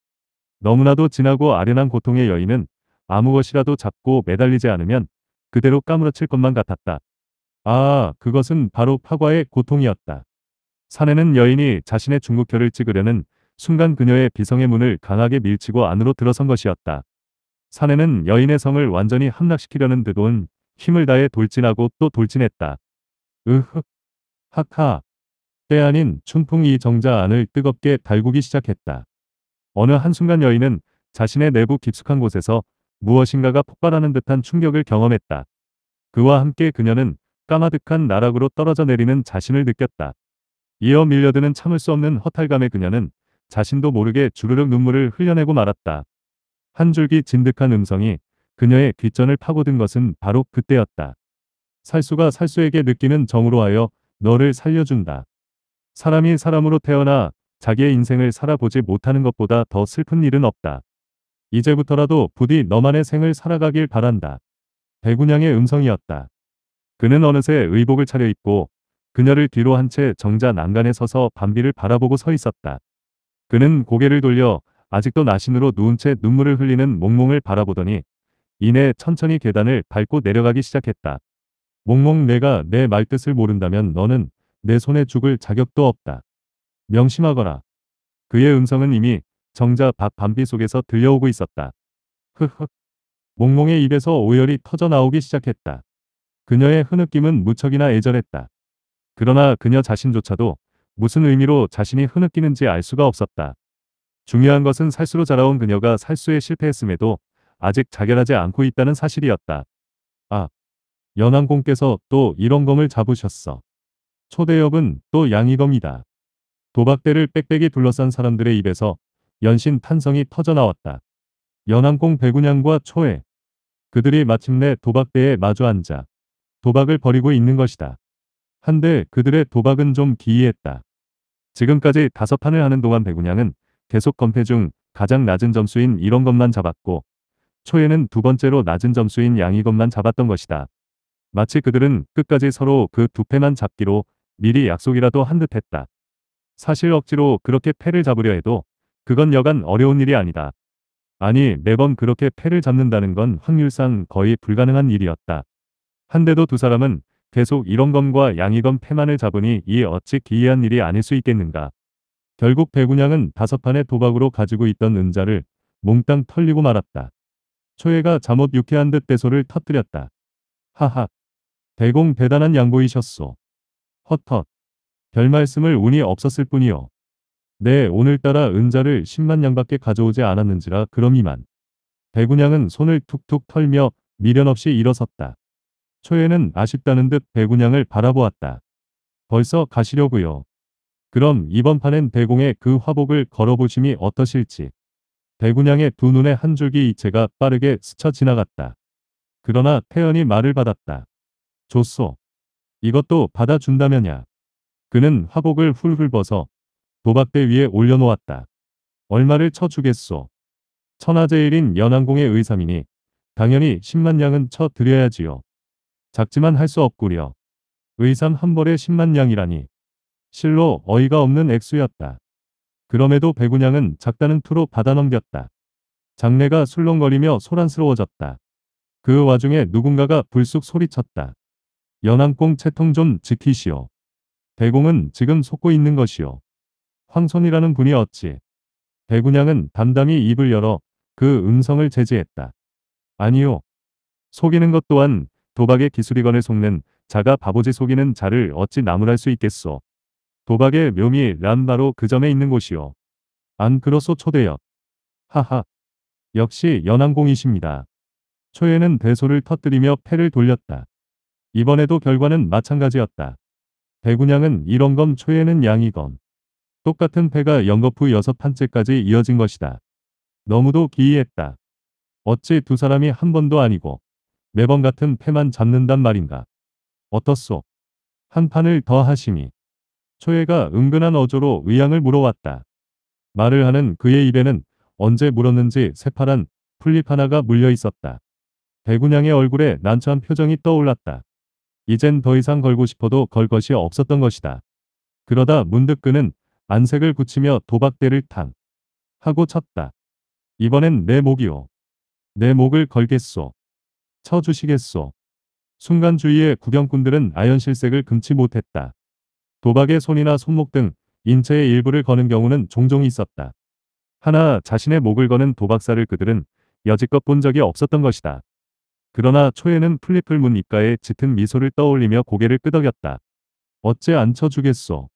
너무나도 진하고 아련한 고통의 여인은 아무것이라도 잡고 매달리지 않으면 그대로 까무러칠 것만 같았다. 아, 그것은 바로 파과의 고통이었다. 사내는 여인이 자신의 중국혈을 찍으려는 순간 그녀의 비성의 문을 강하게 밀치고 안으로 들어선 것이었다. 사내는 여인의 성을 완전히 함락시키려는 듯 온 힘을 다해 돌진하고 또 돌진했다. 으흑, 하하, 때 아닌 춘풍이 정자 안을 뜨겁게 달구기 시작했다. 어느 한순간 여인은 자신의 내부 깊숙한 곳에서 무엇인가가 폭발하는 듯한 충격을 경험했다. 그와 함께 그녀는 까마득한 나락으로 떨어져 내리는 자신을 느꼈다. 이어 밀려드는 참을 수 없는 허탈감에 그녀는 자신도 모르게 주르륵 눈물을 흘려내고 말았다. 한 줄기 진득한 음성이 그녀의 귀전을 파고든 것은 바로 그때였다. 살수가 살수에게 느끼는 정으로 하여 너를 살려준다. 사람이 사람으로 태어나 자기의 인생을 살아보지 못하는 것보다 더 슬픈 일은 없다. 이제부터라도 부디 너만의 생을 살아가길 바란다. 대군양의 음성이었다. 그는 어느새 의복을 차려입고 그녀를 뒤로 한 채 정자 난간에 서서 밤비를 바라보고 서 있었다. 그는 고개를 돌려 아직도 나신으로 누운 채 눈물을 흘리는 몽몽을 바라보더니 이내 천천히 계단을 밟고 내려가기 시작했다. 몽몽 내가 내 말뜻을 모른다면 너는 내 손에 죽을 자격도 없다. 명심하거라. 그의 음성은 이미 정자 밥 반비 속에서 들려오고 있었다. 흑흑. 몽몽의 입에서 오열이 터져나오기 시작했다. 그녀의 흐느낌은 무척이나 애절했다. 그러나 그녀 자신조차도 무슨 의미로 자신이 흐느끼는지 알 수가 없었다. 중요한 것은 살수로 자라온 그녀가 살수에 실패했음에도 아직 자결하지 않고 있다는 사실이었다. 아, 연안공께서또 이런 검을 잡으셨어. 초대엽은 또 양이검이다. 도박대를 빽빽이 둘러싼 사람들의 입에서 연신 탄성이 터져나왔다 연항공 배군양과 초해 그들이 마침내 도박대에 마주 앉아 도박을 벌이고 있는 것이다. 한데 그들의 도박은 좀 기이했다. 지금까지 다섯 판을 하는 동안 배군양은 계속 건패 중 가장 낮은 점수인 이런 것만 잡았고 초에는 두 번째로 낮은 점수인 양이것만 잡았던 것이다. 마치 그들은 끝까지 서로 그 두 패만 잡기로 미리 약속이라도 한 듯했다. 사실 억지로 그렇게 패를 잡으려 해도 그건 여간 어려운 일이 아니다. 아니 매번 그렇게 패를 잡는다는 건 확률상 거의 불가능한 일이었다. 한데도 두 사람은 계속 이런검과 양이검 패만을 잡으니 이에 어찌 기이한 일이 아닐 수 있겠는가. 결국 배군양은 다섯 판의 도박으로 가지고 있던 은자를 몽땅 털리고 말았다. 초애가 잠옷 유쾌한 듯대소를 터뜨렸다. 하하. 대공 대단한 양보이셨소. 헛헛. 별 말씀을 운이 없었을 뿐이요. 네, 오늘따라 은자를 10만 양밖에 가져오지 않았는지라 그럼이만. 배군양은 손을 툭툭 털며 미련 없이 일어섰다. 초에는 아쉽다는 듯 배군양을 바라보았다. 벌써 가시려고요. 그럼 이번 판엔 대공의 그 화복을 걸어보심이 어떠실지. 배군양의 두 눈에 한 줄기 이체가 빠르게 스쳐 지나갔다. 그러나 태연이 말을 받았다. 좋소. 이것도 받아준다면야. 그는 화복을 훌훌 벗어 도박대 위에 올려놓았다. 얼마를 쳐주겠소. 천하제일인 연안공의 의삼이니 당연히 10만 냥은 쳐드려야지요. 작지만 할 수 없구려. 의삼 한 벌에 10만 냥이라니 실로 어이가 없는 액수였다. 그럼에도 백운냥은 작다는 투로 받아넘겼다. 장례가 술렁거리며 소란스러워졌다. 그 와중에 누군가가 불쑥 소리쳤다. 연안공 채통 좀 지키시오. 대공은 지금 속고 있는 것이오. 황손이라는 분이 었지 대군양은 담담히 입을 열어 그 음성을 제지했다. 아니요. 속이는 것 또한 도박의 기술이건을 속는 자가 바보지 속이는 자를 어찌 나무랄 수 있겠소. 도박의 묘미 란 바로 그 점에 있는 곳이요. 안 그러소 초대역. 하하. 역시 연안공이십니다 초에는 대소를 터뜨리며 패를 돌렸다. 이번에도 결과는 마찬가지였다. 대군양은 이런 검 초에는 양이검. 똑같은 패가 영거푸 6판째까지 이어진 것이다. 너무도 기이했다. 어찌 두 사람이 한 번도 아니고 매번 같은 패만 잡는단 말인가. 어떻소? 한 판을 더 하심이. 초애가 은근한 어조로 의향을 물어왔다. 말을 하는 그의 입에는 언제 물었는지 새파란 풀잎 하나가 물려 있었다. 배군양의 얼굴에 난처한 표정이 떠올랐다. 이젠 더 이상 걸고 싶어도 걸 것이 없었던 것이다. 그러다 문득 그는 안색을 굳히며 도박대를 탕 하고 쳤다. 이번엔 내 목이오. 내 목을 걸겠소. 쳐주시겠소. 순간 주위의 구경꾼들은 아연실색을 금치 못했다. 도박의 손이나 손목 등 인체의 일부를 거는 경우는 종종 있었다. 하나 자신의 목을 거는 도박사를 그들은 여지껏 본 적이 없었던 것이다. 그러나 초에는 플리플 문 입가에 짙은 미소를 떠올리며 고개를 끄덕였다. 어째 안 쳐주겠소.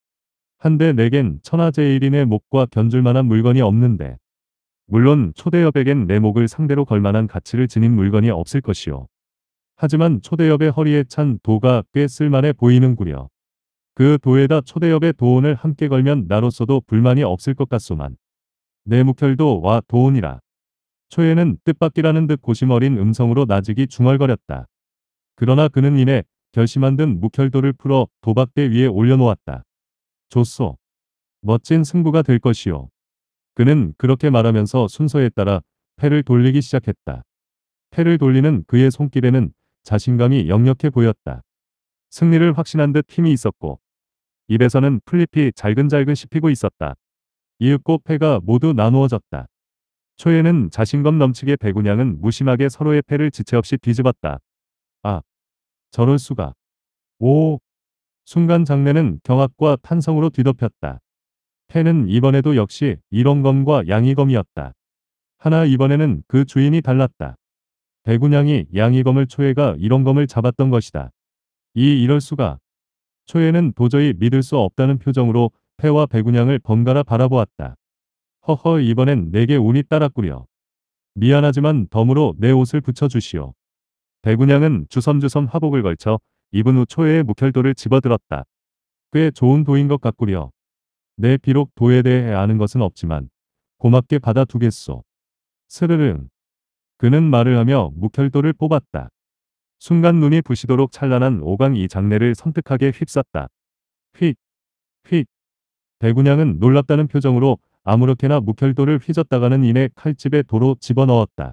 한데 내겐 천하제일인의 목과 견줄만한 물건이 없는데 물론 초대엽에겐내 목을 상대로 걸만한 가치를 지닌 물건이 없을 것이요. 하지만 초대엽의 허리에 찬 도가 꽤 쓸만해 보이는구려. 그 도에다 초대엽의 도온을 함께 걸면 나로서도 불만이 없을 것 같소만. 내 묵혈도 와 도온이라. 초에는 뜻밖이라는 듯 고심어린 음성으로 나직이 중얼거렸다. 그러나 그는 이내 결심한 듯 묵혈도를 풀어 도박대 위에 올려놓았다. 좋소. 멋진 승부가 될 것이오. 그는 그렇게 말하면서 순서에 따라 패를 돌리기 시작했다. 패를 돌리는 그의 손길에는 자신감이 역력해 보였다. 승리를 확신한 듯 힘이 있었고 입에서는 플립이 잘근잘근 씹히고 있었다. 이윽고 패가 모두 나누어졌다. 초에는 자신감 넘치게 배구냥은 무심하게 서로의 패를 지체 없이 뒤집었다. 아, 저럴 수가. 오, 순간 장례는 경악과 탄성으로 뒤덮였다. 팬는 이번에도 역시 일원검과 양이검이었다. 하나 이번에는 그 주인이 달랐다. 대군양이 양이검을 초해가 일원검을 잡았던 것이다. 이 이럴 수가. 초해는 도저히 믿을 수 없다는 표정으로 패와 배군양을 번갈아 바라보았다. 허허 이번엔 내게 운이 따랐구려. 미안하지만 덤으로 내 옷을 붙여주시오. 배군양은 주섬주섬 화복을 걸쳐 입은 후초에의 묵혈도를 집어들었다. 꽤 좋은 도인 것 같구려. 내 비록 도에 대해 아는 것은 없지만 고맙게 받아두겠소. 스르릉. 그는 말을 하며 묵혈도를 뽑았다. 순간 눈이 부시도록 찬란한 오강 이 장례를 선택하게 휩쌌다. 휙. 휙. 대군양은 놀랍다는 표정으로 아무렇게나 묵혈도를 휘젓다가는 이내 칼집에 도로 집어넣었다.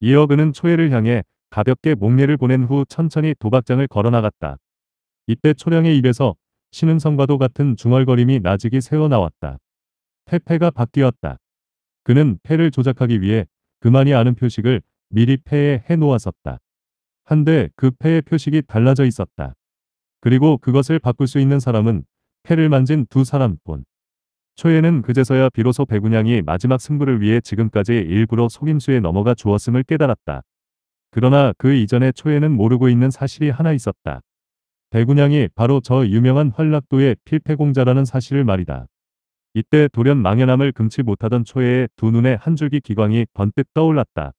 이어 그는 초회를 향해 가볍게 목례를 보낸 후 천천히 도박장을 걸어나갔다. 이때 초량의 입에서 신은성과도 같은 중얼거림이 나직이 새어나왔다. 폐폐가 바뀌었다. 그는 폐를 조작하기 위해 그만이 아는 표식을 미리 폐에 해놓았었다. 한데 그폐의 표식이 달라져 있었다. 그리고 그것을 바꿀 수 있는 사람은 폐를 만진 두 사람뿐. 초에는 그제서야 비로소 배군양이 마지막 승부를 위해 지금까지 일부러 속임수에 넘어가 주었음을 깨달았다. 그러나 그 이전에 초에는 모르고 있는 사실이 하나 있었다. 대군양이 바로 저 유명한 활락도의 필패공자라는 사실을 말이다. 이때 돌연 망연함을 금치 못하던 초에의 두 눈에 한 줄기 기광이 번뜩 떠올랐다.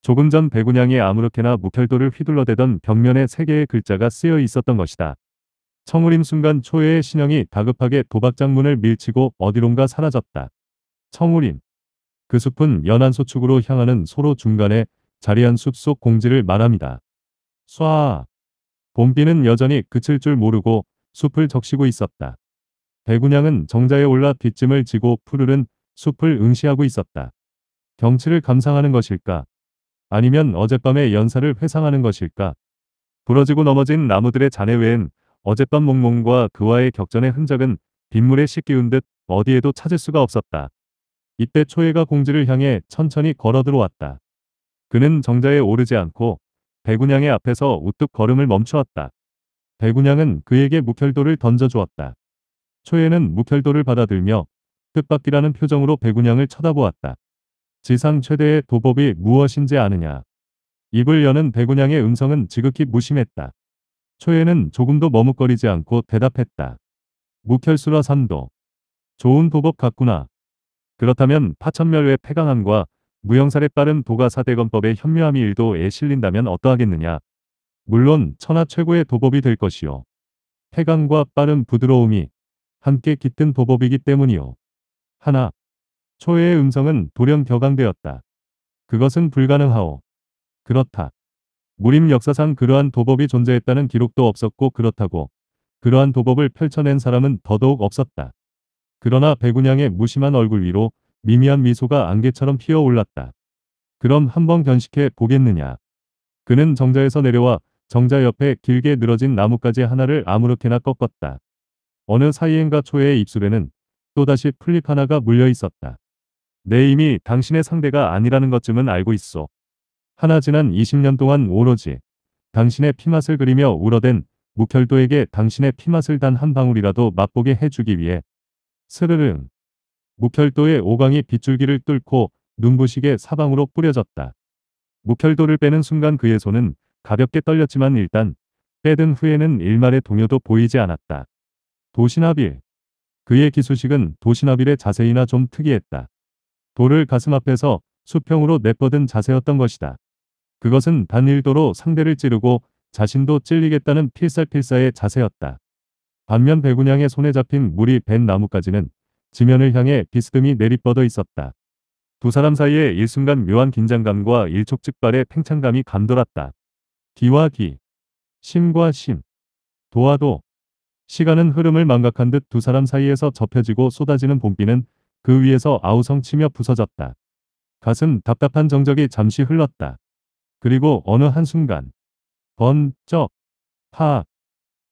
조금 전 배군양이 아무렇게나 무혈도를 휘둘러대던 벽면에 세 개의 글자가 쓰여 있었던 것이다. 청울임 순간 초에의 신형이 다급하게 도박장문을 밀치고 어디론가 사라졌다. 청울임. 그 숲은 연안소축으로 향하는 소로 중간에 자리한 숲 속 공지를 말합니다. 쏴! 봄비는 여전히 그칠 줄 모르고 숲을 적시고 있었다. 배구냥은 정자에 올라 뒷짐을 지고 푸르른 숲을 응시하고 있었다. 경치를 감상하는 것일까? 아니면 어젯밤의 연사를 회상하는 것일까? 부러지고 넘어진 나무들의 잔해 외엔 어젯밤 몽몽과 그와의 격전의 흔적은 빗물에 씻기운 듯 어디에도 찾을 수가 없었다. 이때 초해가 공지를 향해 천천히 걸어 들어왔다. 그는 정자에 오르지 않고 배군양의 앞에서 우뚝 걸음을 멈추었다. 배군양은 그에게 묵혈도를 던져주었다. 초에는 묵혈도를 받아들며 뜻밖이라는 표정으로 배군양을 쳐다보았다. 지상 최대의 도법이 무엇인지 아느냐. 입을 여는 배군양의 음성은 지극히 무심했다. 초에는 조금도 머뭇거리지 않고 대답했다. 묵혈수라 산도. 좋은 도법 같구나. 그렇다면 파천멸외폐강함과 무형살에 빠른 도가사대검법의 현묘함이 일도에 실린다면 어떠하겠느냐. 물론 천하 최고의 도법이 될 것이요. 해강과 빠른 부드러움이 함께 깃든 도법이기 때문이요. 하나. 초회의 음성은 돌연 격앙되었다. 그것은 불가능하오. 그렇다. 무림 역사상 그러한 도법이 존재했다는 기록도 없었고 그렇다고 그러한 도법을 펼쳐낸 사람은 더더욱 없었다. 그러나 백운양의 무심한 얼굴 위로 미미한 미소가 안개처럼 피어올랐다. 그럼 한번 견식해 보겠느냐. 그는 정자에서 내려와 정자 옆에 길게 늘어진 나뭇가지 하나를 아무렇게나 꺾었다. 어느 사이엔가 초의 입술에는 또다시 플립 하나가 물려 있었다. 내 이미 당신의 상대가 아니라는 것쯤은 알고 있어. 하나 지난 20년 동안 오로지 당신의 피맛을 그리며 울어댄 무결도에게 당신의 피맛을 단 한 방울이라도 맛보게 해주기 위해 스르릉 무별도의 오광이 빗줄기를 뚫고 눈부시게 사방으로 뿌려졌다. 무별도를 빼는 순간 그의 손은 가볍게 떨렸지만 일단 빼든 후에는 일말의 동요도 보이지 않았다. 도시나빌. 그의 기수식은 도시나빌의 자세이나 좀 특이했다. 돌을 가슴 앞에서 수평으로 내뻗은 자세였던 것이다. 그것은 단일도로 상대를 찌르고 자신도 찔리겠다는 필살필사의 자세였다. 반면 배군양의 손에 잡힌 물이 밴 나뭇가지는 지면을 향해 비스듬히 내리뻗어 있었다. 두 사람 사이에 일순간 묘한 긴장감과 일촉즉발의 팽창감이 감돌았다. 기와 기, 심과 심, 도와 도. 시간은 흐름을 망각한 듯 두 사람 사이에서 접혀지고 쏟아지는 봄비는 그 위에서 아우성 치며 부서졌다. 가슴 답답한 정적이 잠시 흘렀다. 그리고 어느 한순간 번, 쩍, 파,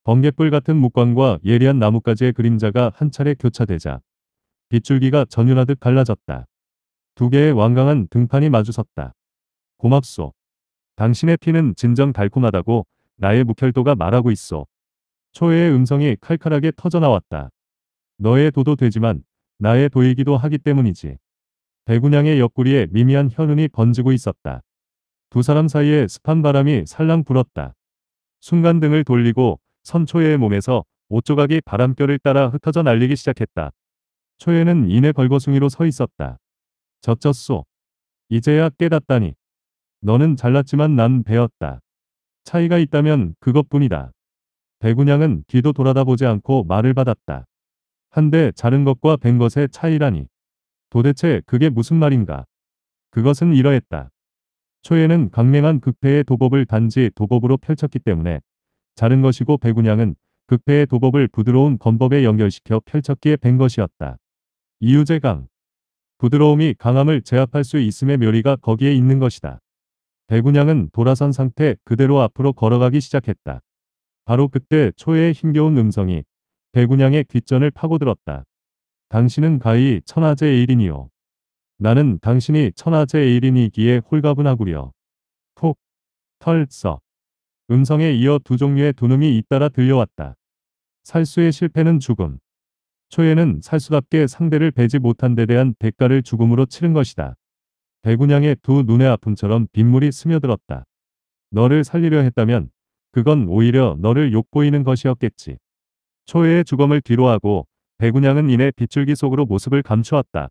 번갯불 같은 목광과 예리한 나뭇가지의 그림자가 한 차례 교차되자 빗줄기가 전율하듯 갈라졌다. 두 개의 완강한 등판이 마주섰다. 고맙소. 당신의 피는 진정 달콤하다고 나의 묵혈도가 말하고 있어. 초회의 음성이 칼칼하게 터져나왔다. 너의 도도 되지만 나의 도이기도 하기 때문이지. 배구냥의 옆구리에 미미한 현운이 번지고 있었다. 두 사람 사이에 습한 바람이 살랑 불었다. 순간 등을 돌리고 선초의 몸에서 옷조각이 바람결을 따라 흩어져 날리기 시작했다. 초에는 이내 벌거숭이로 서 있었다. 젖졌소. 이제야 깨닫다니. 너는 잘났지만 난 배웠다. 차이가 있다면 그것뿐이다. 배군양은 뒤도 돌아다보지 않고 말을 받았다. 한데 자른 것과 뱀 것의 차이라니. 도대체 그게 무슨 말인가. 그것은 이러했다. 초에는 강맹한 극패의 도법을 단지 도법으로 펼쳤기 때문에 자른 것이고 배군양은 극패의 도법을 부드러운 검법에 연결시켜 펼쳤기에 뱀 것이었다. 이유재강 부드러움이 강함을 제압할 수 있음의 묘리가 거기에 있는 것이다. 대군양은 돌아선 상태 그대로 앞으로 걸어가기 시작했다. 바로 그때 초회의 힘겨운 음성이 대군양의 귓전을 파고들었다. 당신은 가히 천하제에 일인이요. 나는 당신이 천하제에 일인이기에 홀가분하구려. 톡, 털, 써. 음성에 이어 두 종류의 두놈이 잇따라 들려왔다. 살수의 실패는 죽음. 초에는 살수답게 상대를 베지 못한 데 대한 대가를 죽음으로 치른 것이다. 배군양의 두 눈의 아픔처럼 빗물이 스며들었다. 너를 살리려 했다면 그건 오히려 너를 욕보이는 것이었겠지. 초해의 죽음을 뒤로하고 배군양은 이내 빗줄기 속으로 모습을 감추었다.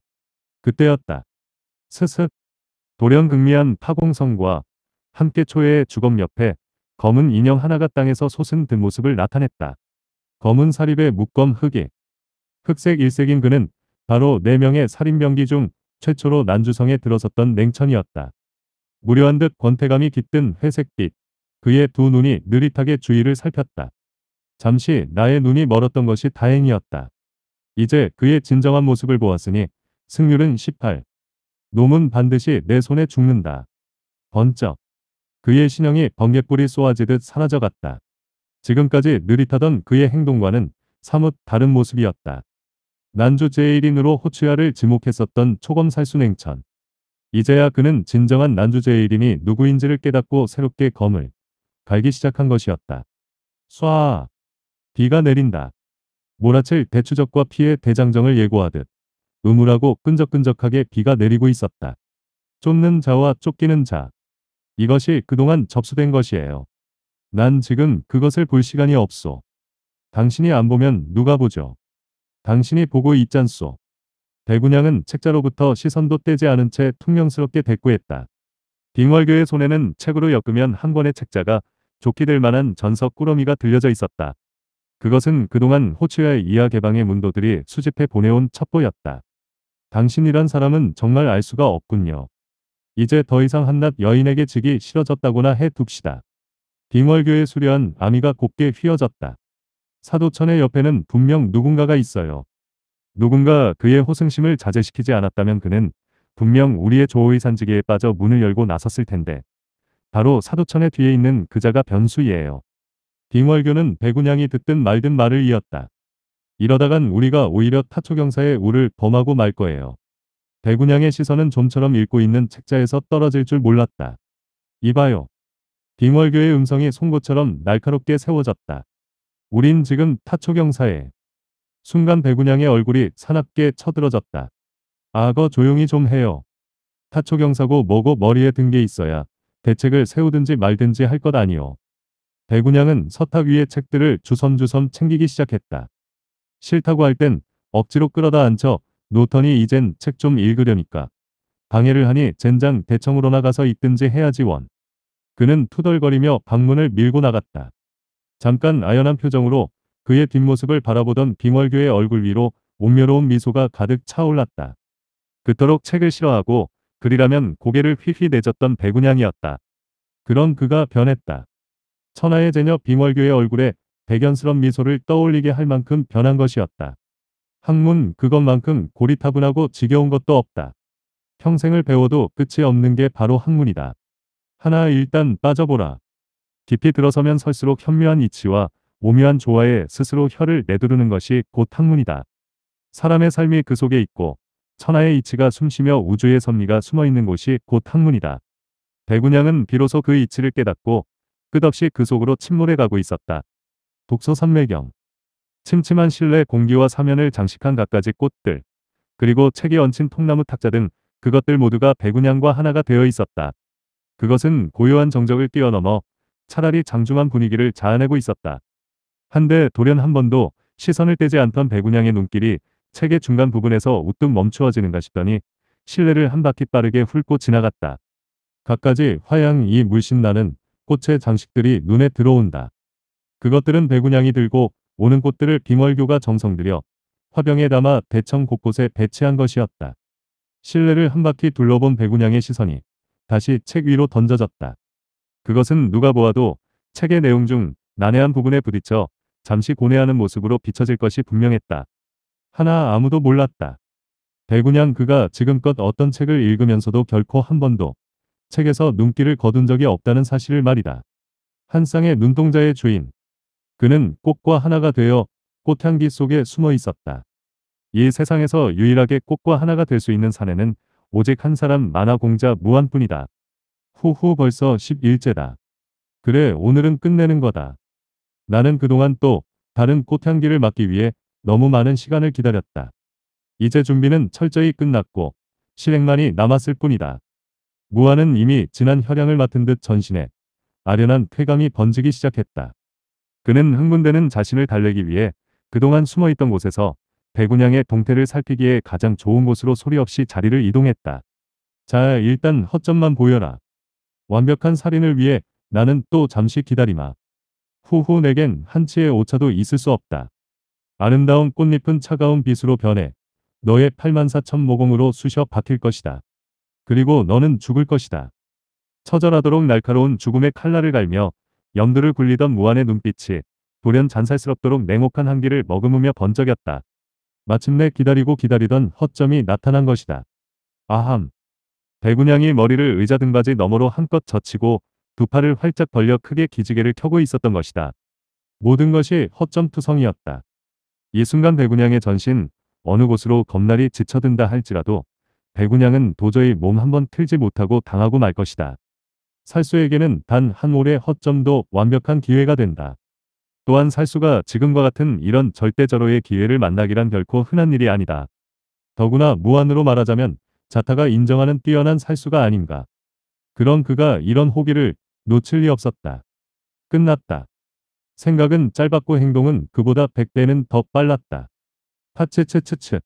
그때였다. 스스 돌연극미한 파공성과 함께 초해의 죽음 옆에 검은 인형 하나가 땅에서 솟은 듯 모습을 나타냈다. 검은 사립의 묶검 흙이 흑색 일색인 그는 바로 4명의 살인병기 중 최초로 난주성에 들어섰던 냉천이었다. 무료한 듯 권태감이 깃든 회색빛. 그의 두 눈이 느릿하게 주위를 살폈다. 잠시 나의 눈이 멀었던 것이 다행이었다. 이제 그의 진정한 모습을 보았으니 승률은 18. 놈은 반드시 내 손에 죽는다. 번쩍. 그의 신형이 번개불이 쏘아지듯 사라져갔다. 지금까지 느릿하던 그의 행동과는 사뭇 다른 모습이었다. 난주 제1인으로 호추아를 지목했었던 초검 살순행천. 이제야 그는 진정한 난주 제1인이 누구인지를 깨닫고 새롭게 검을 갈기 시작한 것이었다. 쏴! 비가 내린다. 몰아칠 대추적과 피해 대장정을 예고하듯 음울하고 끈적끈적하게 비가 내리고 있었다. 쫓는 자와 쫓기는 자. 이것이 그동안 접수된 것이에요. 난 지금 그것을 볼 시간이 없소. 당신이 안 보면 누가 보죠. 당신이 보고 있잖소. 대군양은 책자로부터 시선도 떼지 않은 채 퉁명스럽게 대꾸했다. 빙월교의 손에는 책으로 엮으면 한 권의 책자가 좋게 될 만한 전석 꾸러미가 들려져 있었다. 그것은 그동안 호치와의 이하 개방의 문도들이 수집해 보내온 첩보였다. 당신이란 사람은 정말 알 수가 없군요. 이제 더 이상 한낱 여인에게 지기 싫어졌다고나 해둡시다. 빙월교의 수려한 아미가 곱게 휘어졌다. 사도천의 옆에는 분명 누군가가 있어요. 누군가 그의 호승심을 자제시키지 않았다면 그는 분명 우리의 조의 산지기에 빠져 문을 열고 나섰을 텐데 바로 사도천의 뒤에 있는 그자가 변수이에요. 빙월교는 배군양이 듣든 말든 말을 이었다. 이러다간 우리가 오히려 타초경사의 우를 범하고 말 거예요. 배군양의 시선은 좀처럼 읽고 있는 책자에서 떨어질 줄 몰랐다. 이봐요. 빙월교의 음성이 송곳처럼 날카롭게 세워졌다. 우린 지금 타초경사에 순간 배구냥의 얼굴이 사납게 쳐들어졌다. 아거 조용히 좀 해요. 타초경사고 뭐고 머리에 든 게 있어야 대책을 세우든지 말든지 할 것 아니오. 배구냥은 서탁 위의 책들을 주섬주섬 챙기기 시작했다. 싫다고 할 땐 억지로 끌어다 앉혀 노턴이 이젠 책 좀 읽으려니까. 방해를 하니 젠장 대청으로 나가서 있든지 해야지 원. 그는 투덜거리며 방문을 밀고 나갔다. 잠깐 아연한 표정으로 그의 뒷모습을 바라보던 빙월교의 얼굴 위로 옹묘로운 미소가 가득 차올랐다. 그토록 책을 싫어하고 그리라면 고개를 휘휘 내졌던 백운양이었다. 그런 그가 변했다. 천하의 제녀 빙월교의 얼굴에 백연스런 미소를 떠올리게 할 만큼 변한 것이었다. 학문 그것만큼 고리타분하고 지겨운 것도 없다. 평생을 배워도 끝이 없는 게 바로 학문이다. 하나 일단 빠져보라. 깊이 들어서면 설수록 현묘한 이치와 오묘한 조화에 스스로 혀를 내두르는 것이 곧 학문이다. 사람의 삶이 그 속에 있고 천하의 이치가 숨쉬며 우주의 섭리가 숨어있는 곳이 곧 학문이다. 백운양은 비로소 그 이치를 깨닫고 끝없이 그 속으로 침몰해 가고 있었다. 독서 선매경 침침한 실내 공기와 사면을 장식한 갖가지 꽃들 그리고 책에 얹힌 통나무 탁자 등 그것들 모두가 백운양과 하나가 되어 있었다. 그것은 고요한 정적을 뛰어넘어 차라리 장중한 분위기를 자아내고 있었다. 한데 돌연 한 번도 시선을 떼지 않던 배군양의 눈길이 책의 중간 부분에서 우뚝 멈추어지는가 싶더니 실내를 한 바퀴 빠르게 훑고 지나갔다. 갖가지 화양 이 물씬 나는 꽃의 장식들이 눈에 들어온다. 그것들은 배군양이 들고 오는 꽃들을 빙월교가 정성들여 화병에 담아 대청 곳곳에 배치한 것이었다. 실내를 한 바퀴 둘러본 배군양의 시선이 다시 책 위로 던져졌다. 그것은 누가 보아도 책의 내용 중 난해한 부분에 부딪혀 잠시 고뇌하는 모습으로 비춰질 것이 분명했다. 하나 아무도 몰랐다. 배구냥 그가 지금껏 어떤 책을 읽으면서도 결코 한 번도 책에서 눈길을 거둔 적이 없다는 사실을 말이다. 한 쌍의 눈동자의 주인. 그는 꽃과 하나가 되어 꽃향기 속에 숨어 있었다. 이 세상에서 유일하게 꽃과 하나가 될 수 있는 사내는 오직 한 사람 만화 공자 무한뿐이다. 후후 벌써 10일째다. 그래 오늘은 끝내는 거다. 나는 그동안 또 다른 꽃향기를 맡기 위해 너무 많은 시간을 기다렸다. 이제 준비는 철저히 끝났고 실행만이 남았을 뿐이다. 무아는 이미 지난 혈향을 맡은 듯 전신에 아련한 쾌감이 번지기 시작했다. 그는 흥분되는 자신을 달래기 위해 그동안 숨어있던 곳에서 배군양의 동태를 살피기에 가장 좋은 곳으로 소리 없이 자리를 이동했다. 자 일단 허점만 보여라. 완벽한 살인을 위해 나는 또 잠시 기다리마. 후후 내겐 한치의 오차도 있을 수 없다. 아름다운 꽃잎은 차가운 빛으로 변해 너의 84,000 모공으로 쑤셔 박힐 것이다. 그리고 너는 죽을 것이다. 처절하도록 날카로운 죽음의 칼날을 갈며 염두를 굴리던 무한의 눈빛이 돌연 잔살스럽도록 냉혹한 한기를 머금으며 번쩍였다. 마침내 기다리고 기다리던 허점이 나타난 것이다. 아함. 백운양이 머리를 의자 등받이 너머로 한껏 젖히고 두 팔을 활짝 벌려 크게 기지개를 켜고 있었던 것이다. 모든 것이 허점투성이었다. 이 순간 백운양의 전신 어느 곳으로 겁날이 지쳐든다 할지라도 백운양은 도저히 몸 한번 틀지 못하고 당하고 말 것이다. 살수에게는 단 한 올의 허점도 완벽한 기회가 된다. 또한 살수가 지금과 같은 이런 절대절로의 기회를 만나기란 결코 흔한 일이 아니다. 더구나 무한으로 말하자면 자타가 인정하는 뛰어난 살수가 아닌가. 그런 그가 이런 호기를 놓칠 리 없었다. 끝났다. 생각은 짧았고 행동은 그보다 100배는 더 빨랐다. 파츠츠츠츠.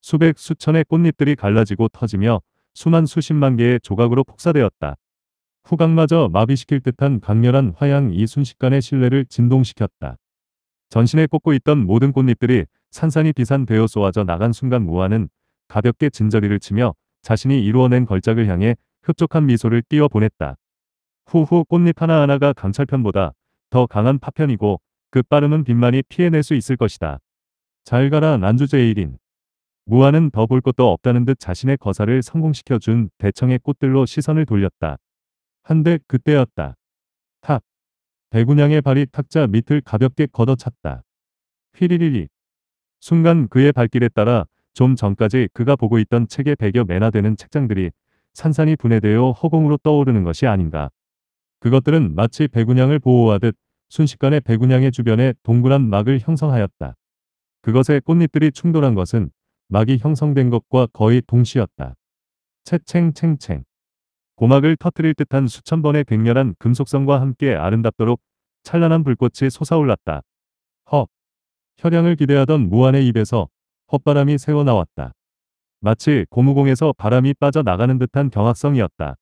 수백 수천의 꽃잎들이 갈라지고 터지며 수만 수십만 개의 조각으로 폭사되었다. 후각마저 마비시킬 듯한 강렬한 화양이 순식간에 실내를 진동시켰다. 전신에 꽂고 있던 모든 꽃잎들이 산산이 비산되어 쏘아져 나간 순간 무한은 가볍게 진저리를 치며 자신이 이루어낸 걸작을 향해 흡족한 미소를 띄워 보냈다. 후후 꽃잎 하나하나가 강철편보다 더 강한 파편이고 그 빠름은 빛만이 피해낼 수 있을 것이다. 잘 가라 난주제 1인. 무아는 더 볼 것도 없다는 듯 자신의 거사를 성공시켜준 대청의 꽃들로 시선을 돌렸다. 한데 그때였다. 탁. 대군양의 발이 탁자 밑을 가볍게 걷어찼다. 휘리리리. 순간 그의 발길에 따라 좀 전까지 그가 보고 있던 책의 백여 매나 되는 책장들이 산산이 분해되어 허공으로 떠오르는 것이 아닌가. 그것들은 마치 백운양을 보호하듯 순식간에 백운양의 주변에 동그란 막을 형성하였다. 그것의 꽃잎들이 충돌한 것은 막이 형성된 것과 거의 동시였다. 채챙챙챙. 고막을 터뜨릴 듯한 수천 번의 백렬한 금속성과 함께 아름답도록 찬란한 불꽃이 솟아올랐다. 헉. 혈향을 기대하던 무한의 입에서 헛바람이 새어나왔다. 마치 고무공에서 바람이 빠져나가는 듯한 경악성이었다.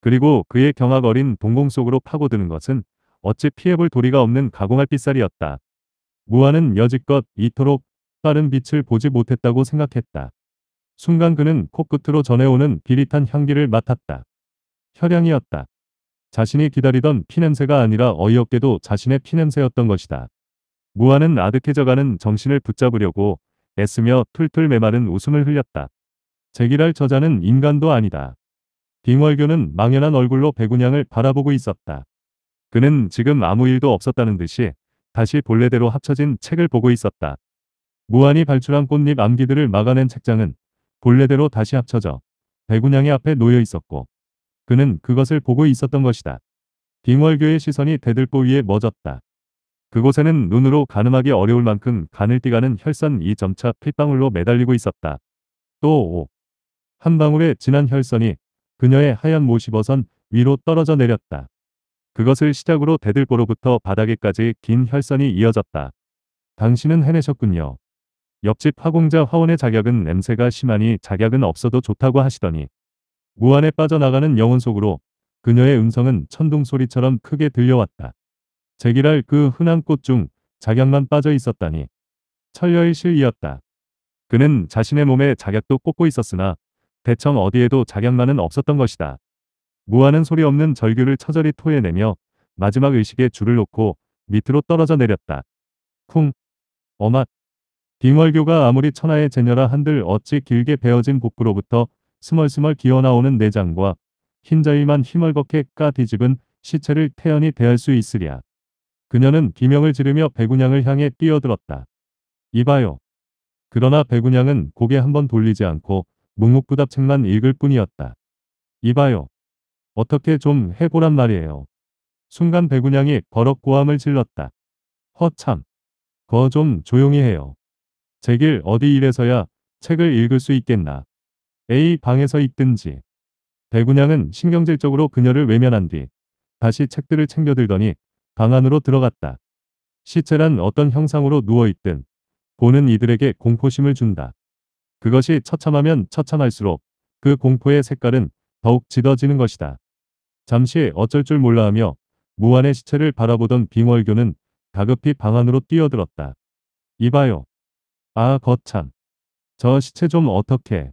그리고 그의 경악 어린 동공 속으로 파고드는 것은 어찌 피해볼 도리가 없는 가공할 빗살이었다. 무아는 여지껏 이토록 빠른 빛을 보지 못했다고 생각했다. 순간 그는 코끝으로 전해오는 비릿한 향기를 맡았다. 혈향이었다. 자신이 기다리던 피냄새가 아니라 어이없게도 자신의 피냄새였던 것이다. 무아는 아득해져가는 정신을 붙잡으려고 애쓰며 툴툴 메마른 웃음을 흘렸다. 제기랄 저자는 인간도 아니다. 빙월교는 망연한 얼굴로 백운양을 바라보고 있었다. 그는 지금 아무 일도 없었다는 듯이 다시 본래대로 합쳐진 책을 보고 있었다. 무한히 발출한 꽃잎 암기들을 막아낸 책장은 본래대로 다시 합쳐져 백운양의 앞에 놓여 있었고 그는 그것을 보고 있었던 것이다. 빙월교의 시선이 대들보 위에 멎었다. 그곳에는 눈으로 가늠하기 어려울 만큼 간을 띠가는 혈선이 점차 핏방울로 매달리고 있었다. 또 5. 한 방울의 진한 혈선이 그녀의 하얀 모시버선 위로 떨어져 내렸다. 그것을 시작으로 대들보로부터 바닥에까지 긴 혈선이 이어졌다. 당신은 해내셨군요. 옆집 화공자 화원의 자격은 냄새가 심하니 자격은 없어도 좋다고 하시더니 무안에 빠져나가는 영혼 속으로 그녀의 음성은 천둥 소리처럼 크게 들려왔다. 제기랄 그 흔한 꽃 중자격만 빠져 있었다니 철녀의 실이었다. 그는 자신의 몸에 자격도 꽂고 있었으나 대청 어디에도 자격만은 없었던 것이다. 무하는 소리 없는 절규를 처절히 토해내며 마지막 의식에 줄을 놓고 밑으로 떨어져 내렸다. 쿵. 어마 빙월교가 아무리 천하의 제녀라 한들 어찌 길게 베어진 복부로부터 스멀스멀 기어나오는 내장과 흰자위만 휘멀겋게 까 뒤집은 시체를 태연히 대할 수 있으랴. 그녀는 비명을 지르며 백운양을 향해 뛰어들었다. 이봐요. 그러나 백운양은 고개 한번 돌리지 않고 묵묵부답책만 읽을 뿐이었다. 이봐요. 어떻게 좀 해보란 말이에요. 순간 백운양이 버럭 고함을 질렀다. 허참. 거 좀 조용히 해요. 제길 어디 일래서야 책을 읽을 수 있겠나. A 방에서 읽든지. 백운양은 신경질적으로 그녀를 외면한 뒤 다시 책들을 챙겨들더니 방 안으로 들어갔다. 시체란 어떤 형상으로 누워있든 보는 이들에게 공포심을 준다. 그것이 처참하면 처참할수록 그 공포의 색깔은 더욱 짙어지는 것이다. 잠시 어쩔 줄 몰라 하며 무한의 시체를 바라보던 빙월교는 다급히 방 안으로 뛰어들었다. 이봐요. 아 거참. 저 시체 좀 어떻게.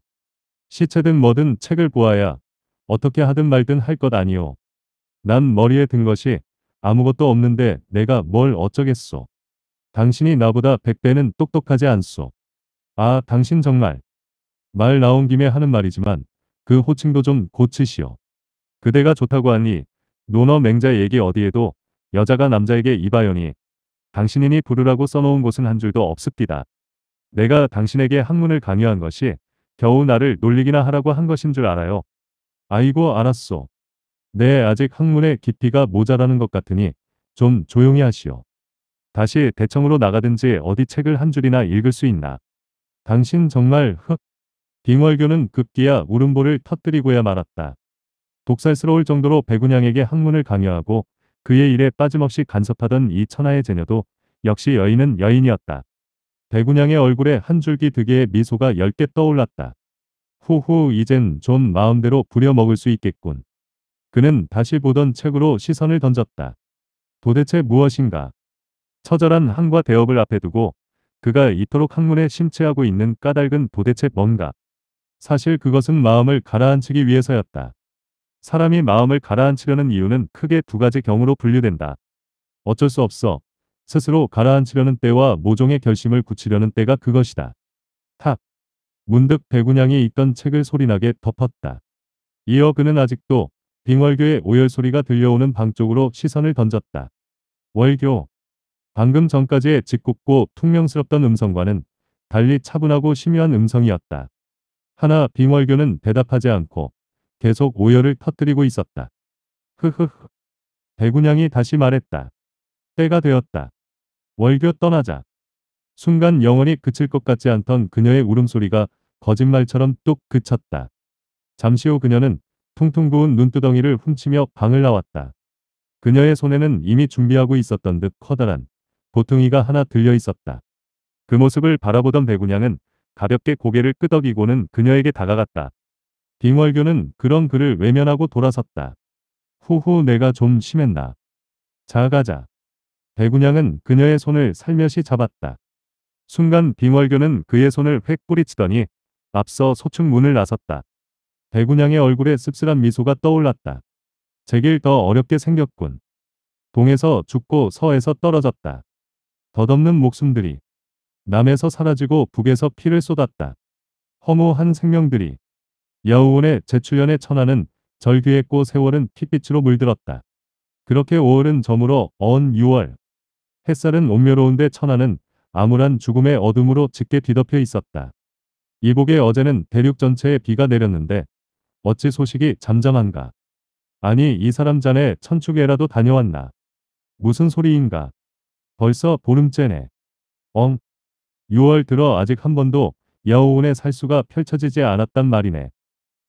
시체든 뭐든 책을 보아야 어떻게 하든 말든 할 것 아니오. 난 머리에 든 것이 아무것도 없는데 내가 뭘 어쩌겠소. 당신이 나보다 백배는 똑똑하지 않소. 아, 당신 정말. 말 나온 김에 하는 말이지만 그 호칭도 좀 고치시오. 그대가 좋다고 하니 논어 맹자 얘기 어디에도 여자가 남자에게 이바연이 당신이니 부르라고 써놓은 곳은 한 줄도 없습디다. 내가 당신에게 학문을 강요한 것이 겨우 나를 놀리기나 하라고 한 것인 줄 알아요. 아이고 알았소. 네, 아직 학문의 깊이가 모자라는 것 같으니 좀 조용히 하시오. 다시 대청으로 나가든지 어디 책을 한 줄이나 읽을 수 있나. 당신 정말 흑. 빙월교는 급기야 울음보를 터뜨리고야 말았다. 독살스러울 정도로 백운양에게 학문을 강요하고 그의 일에 빠짐없이 간섭하던 이 천하의 제녀도 역시 여인은 여인이었다. 백운양의 얼굴에 한 줄기 득의 미소가 열개 떠올랐다. 후후 이젠 좀 마음대로 부려먹을 수 있겠군. 그는 다시 보던 책으로 시선을 던졌다. 도대체 무엇인가? 처절한 항과 대업을 앞에 두고 그가 이토록 학문에 심취하고 있는 까닭은 도대체 뭔가? 사실 그것은 마음을 가라앉히기 위해서였다. 사람이 마음을 가라앉히려는 이유는 크게 두 가지 경우로 분류된다. 어쩔 수 없어. 스스로 가라앉히려는 때와 모종의 결심을 굳히려는 때가 그것이다. 탁! 문득 배군양이 있던 책을 소리나게 덮었다. 이어 그는 아직도 빙월교의 오열 소리가 들려오는 방 쪽으로 시선을 던졌다. 월교. 방금 전까지의 짓궂고 퉁명스럽던 음성과는 달리 차분하고 심오한 음성이었다. 하나 빙월교는 대답하지 않고 계속 오열을 터뜨리고 있었다. 흐흐흐. 대군양이 다시 말했다. 때가 되었다. 월교 떠나자. 순간 영원히 그칠 것 같지 않던 그녀의 울음소리가 거짓말처럼 뚝 그쳤다. 잠시 후 그녀는 퉁퉁 부은 눈두덩이를 훔치며 방을 나왔다. 그녀의 손에는 이미 준비하고 있었던 듯 커다란 보퉁이가 하나 들려 있었다. 그 모습을 바라보던 배구냥은 가볍게 고개를 끄덕이고는 그녀에게 다가갔다. 빙월교는 그런 그를 외면하고 돌아섰다. 후후 내가 좀 심했나. 자가자. 배구냥은 그녀의 손을 살며시 잡았다. 순간 빙월교는 그의 손을 획 뿌리치더니 앞서 소축문을 나섰다. 배군양의 얼굴에 씁쓸한 미소가 떠올랐다. 제길 더 어렵게 생겼군. 동에서 죽고 서에서 떨어졌다. 덧없는 목숨들이 남에서 사라지고 북에서 피를 쏟았다. 허무한 생명들이 여우원의 재출연의 천하는 절규했고 세월은 핏빛으로 물들었다. 그렇게 5월은 저물어 어언 6월. 햇살은 온묘로운데 천하는 암울한 죽음의 어둠으로 짙게 뒤덮여 있었다. 이복의 어제는 대륙 전체에 비가 내렸는데 어찌 소식이 잠잠한가. 아니 이 사람 자네 천축에라도 다녀왔나. 무슨 소리인가. 벌써 보름째네. 엉. 6월 들어 아직 한 번도 야오온의 살수가 펼쳐지지 않았단 말이네.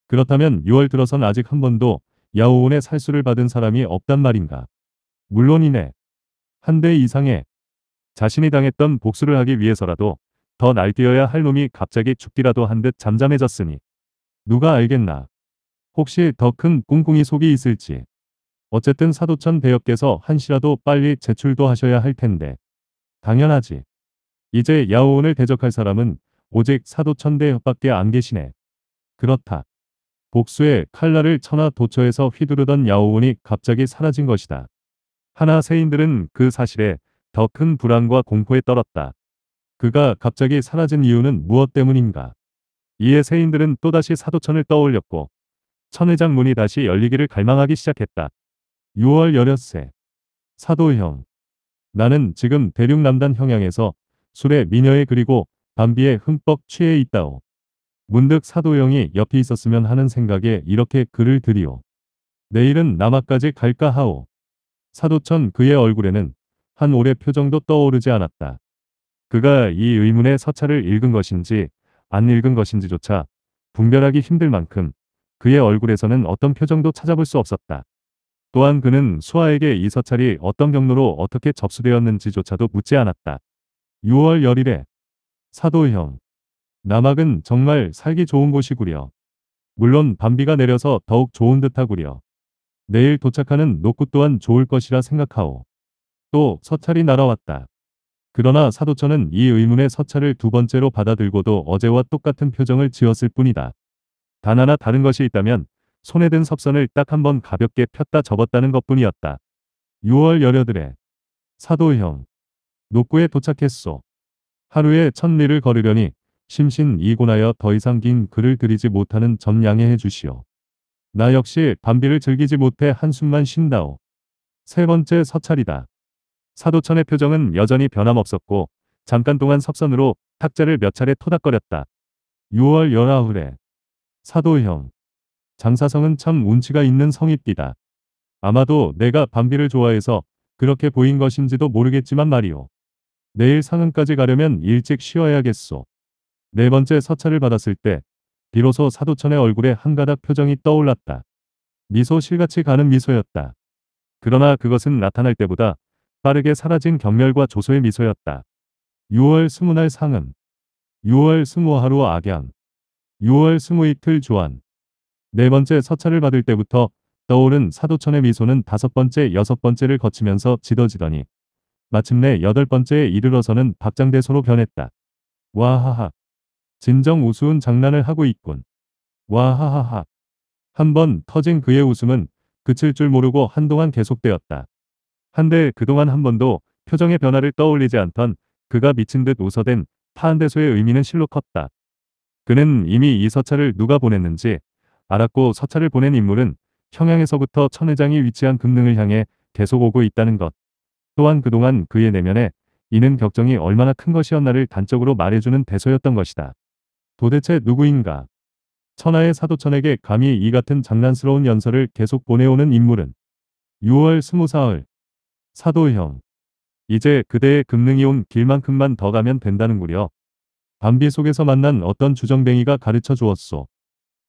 그렇다면 6월 들어선 아직 한 번도 야오온의 살수를 받은 사람이 없단 말인가. 물론이네. 한 대 이상의 자신이 당했던 복수를 하기 위해서라도 더 날뛰어야 할 놈이 갑자기 죽기라도 한 듯 잠잠해졌으니 누가 알겠나. 혹시 더 큰 꿍꿍이 속이 있을지. 어쨌든 사도천 대역께서 한시라도 빨리 제출도 하셔야 할 텐데. 당연하지. 이제 야오온을 대적할 사람은 오직 사도천 대역밖에 안 계시네. 그렇다. 복수의 칼날을 천하 도처에서 휘두르던 야오온이 갑자기 사라진 것이다. 하나 세인들은 그 사실에 더 큰 불안과 공포에 떨었다. 그가 갑자기 사라진 이유는 무엇 때문인가 이에 세인들은 또다시 사도천을 떠올렸고 천회장 문이 다시 열리기를 갈망하기 시작했다. 6월 열렸세. 사도형. 나는 지금 대륙남단 형향에서 술에 미녀에 그리고 담비에 흠뻑 취해 있다오. 문득 사도형이 옆에 있었으면 하는 생각에 이렇게 글을 드리오. 내일은 남아까지 갈까 하오. 사도천 그의 얼굴에는 한올래 표정도 떠오르지 않았다. 그가 이 의문의 서찰을 읽은 것인지 안 읽은 것인지조차 분별하기 힘들 만큼 그의 얼굴에서는 어떤 표정도 찾아볼 수 없었다. 또한 그는 수아에게 이 서찰이 어떤 경로로 어떻게 접수되었는지조차도 묻지 않았다. 6월 10일에 사도형 남학은 정말 살기 좋은 곳이구려. 물론 밤비가 내려서 더욱 좋은 듯하구려. 내일 도착하는 녹구 또한 좋을 것이라 생각하오. 또 서찰이 날아왔다. 그러나 사도천은 이 의문의 서찰을 두 번째로 받아들고도 어제와 똑같은 표정을 지었을 뿐이다. 단 하나 다른 것이 있다면 손에 든 섭선을 딱 한 번 가볍게 폈다 접었다는 것뿐이었다. 6월 열여들에 사도형 녹구에 도착했소. 하루에 천리를 걸으려니 심신이곤하여 더 이상 긴 글을 드리지 못하는 점 양해해 주시오. 나 역시 밤비를 즐기지 못해 한숨만 쉰다오. 세 번째 서찰이다. 사도천의 표정은 여전히 변함없었고 잠깐 동안 섭선으로 탁자를 몇 차례 토닥거렸다. 6월 열아흘에 사도형. 장사성은 참 운치가 있는 성입디다. 아마도 내가 밤비를 좋아해서 그렇게 보인 것인지도 모르겠지만 말이오. 내일 상흥까지 가려면 일찍 쉬어야겠소. 네 번째 서찰을 받았을 때 비로소 사도천의 얼굴에 한 가닥 표정이 떠올랐다. 미소 실같이 가는 미소였다. 그러나 그것은 나타날 때보다 빠르게 사라진 경멸과 조소의 미소였다. 6월 2 0날 상은 6월 2 5하루 악양 6월 스무이틀 주안네 번째 서찰을 받을 때부터 떠오른 사도천의 미소는 다섯 번째 여섯 번째를 거치면서 짙어지더니 마침내 여덟 번째에 이르러서는 박장대소로 변했다. 와하하. 진정 우스운 장난을 하고 있군. 와하하하. 한 번 터진 그의 웃음은 그칠 줄 모르고 한동안 계속되었다. 한데 그동안 한 번도 표정의 변화를 떠올리지 않던 그가 미친 듯 웃어댄 파한대소의 의미는 실로 컸다. 그는 이미 이 서찰을 누가 보냈는지 알았고 서찰을 보낸 인물은 평양에서부터 천회장이 위치한 금능을 향해 계속 오고 있다는 것. 또한 그동안 그의 내면에 이는 격정이 얼마나 큰 것이었나를 단적으로 말해주는 대서였던 것이다. 도대체 누구인가? 천하의 사도천에게 감히 이 같은 장난스러운 연설을 계속 보내오는 인물은 6월 24일 사도형 이제 그대의 금능이 온 길만큼만 더 가면 된다는구려. 담비 속에서 만난 어떤 주정뱅이가 가르쳐 주었소.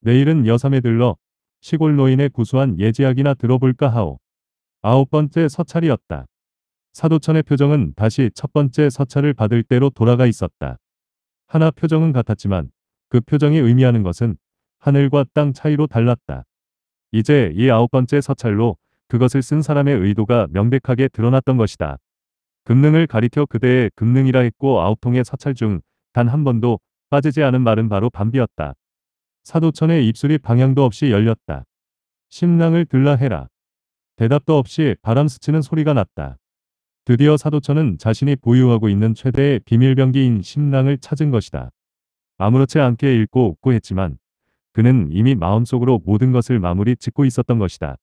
내일은 여삼에 들러 시골 노인의 구수한 예지약이나 들어볼까 하오. 아홉 번째 서찰이었다. 사도천의 표정은 다시 첫 번째 서찰을 받을 때로 돌아가 있었다. 하나 표정은 같았지만 그 표정이 의미하는 것은 하늘과 땅 차이로 달랐다. 이제 이 아홉 번째 서찰로 그것을 쓴 사람의 의도가 명백하게 드러났던 것이다. 금능을 가리켜 그대의 금능이라 했고 아홉 통의 서찰 중 단한 번도 빠지지 않은 말은 바로 밤비였다. 사도천의 입술이 방향도 없이 열렸다. 심랑을 들라 해라. 대답도 없이 바람 스치는 소리가 났다. 드디어 사도천은 자신이 보유하고 있는 최대의 비밀병기인 심랑을 찾은 것이다. 아무렇지 않게 읽고 웃고 했지만 그는 이미 마음속으로 모든 것을 마무리 짓고 있었던 것이다.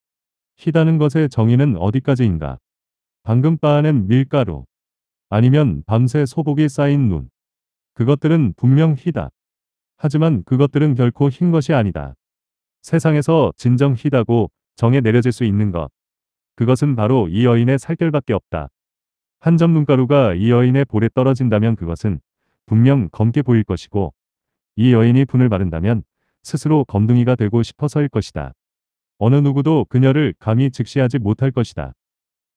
희다는 것의 정의는 어디까지인가? 방금 빠아낸 밀가루. 아니면 밤새 소복이 쌓인 눈. 그것들은 분명 희다. 하지만 그것들은 결코 흰 것이 아니다. 세상에서 진정 희다고 정에 내려질 수 있는 것. 그것은 바로 이 여인의 살결밖에 없다. 한 점 눈가루가 이 여인의 볼에 떨어진다면 그것은 분명 검게 보일 것이고 이 여인이 분을 바른다면 스스로 검둥이가 되고 싶어서일 것이다. 어느 누구도 그녀를 감히 직시하지 못할 것이다.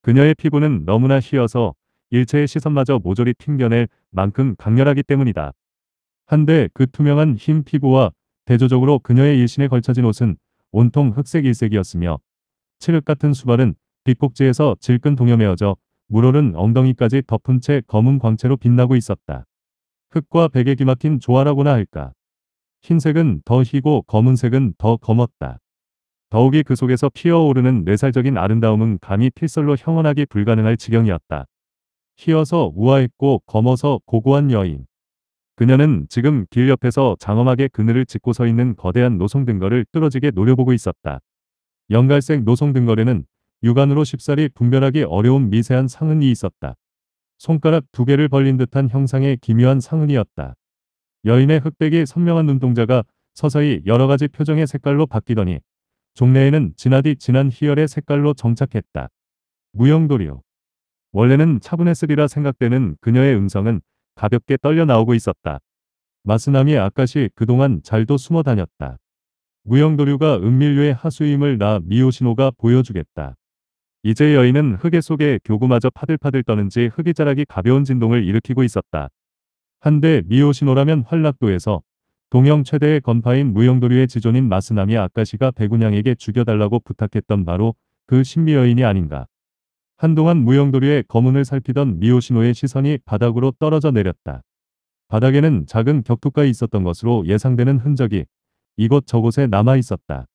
그녀의 피부는 너무나 희어서 일체의 시선마저 모조리 튕겨낼 만큼 강렬하기 때문이다. 한데 그 투명한 흰 피부와 대조적으로 그녀의 일신에 걸쳐진 옷은 온통 흑색 일색이었으며 칠흑 같은 수발은 빗꼭지에서 질끈 동여매어져 물오른 엉덩이까지 덮은 채 검은 광채로 빛나고 있었다. 흙과 백에 기막힌 조화라고나 할까. 흰색은 더 희고 검은색은 더 검었다. 더욱이 그 속에서 피어오르는 뇌살적인 아름다움은 감히 필설로 형언하기 불가능할 지경이었다. 희어서 우아했고 검어서 고고한 여인. 그녀는 지금 길 옆에서 장엄하게 그늘을 짓고서 있는 거대한 노송 등거를 뚫어지게 노려보고 있었다. 연갈색 노송 등거에는 육안으로 쉽사리 분별하기 어려운 미세한 상흔이 있었다. 손가락 두 개를 벌린 듯한 형상의 기묘한 상흔이었다. 여인의 흑백이 선명한 눈동자가 서서히 여러 가지 표정의 색깔로 바뀌더니 종래에는 진하디 진한 희열의 색깔로 정착했다. 무용도류 원래는 차분했으리라 생각되는 그녀의 음성은 가볍게 떨려 나오고 있었다. 마스남이 아까시 그동안 잘도 숨어 다녔다. 무영도류가 은밀류의 하수임을 나미오신호가 보여주겠다. 이제 여인은 흙의 속에 교구마저 파들파들 떠는지 흙이 자락이 가벼운 진동을 일으키고 있었다. 한데 미오신호라면활락도에서 동영 최대의 건파인 무영도류의 지존인 마스남이 아까시가 백운양에게 죽여달라고 부탁했던 바로 그 신미 여인이 아닌가. 한동안 무영도류의 거문을 살피던 미오시노의 시선이 바닥으로 떨어져 내렸다. 바닥에는 작은 격투가 있었던 것으로 예상되는 흔적이 이곳저곳에 남아 있었다.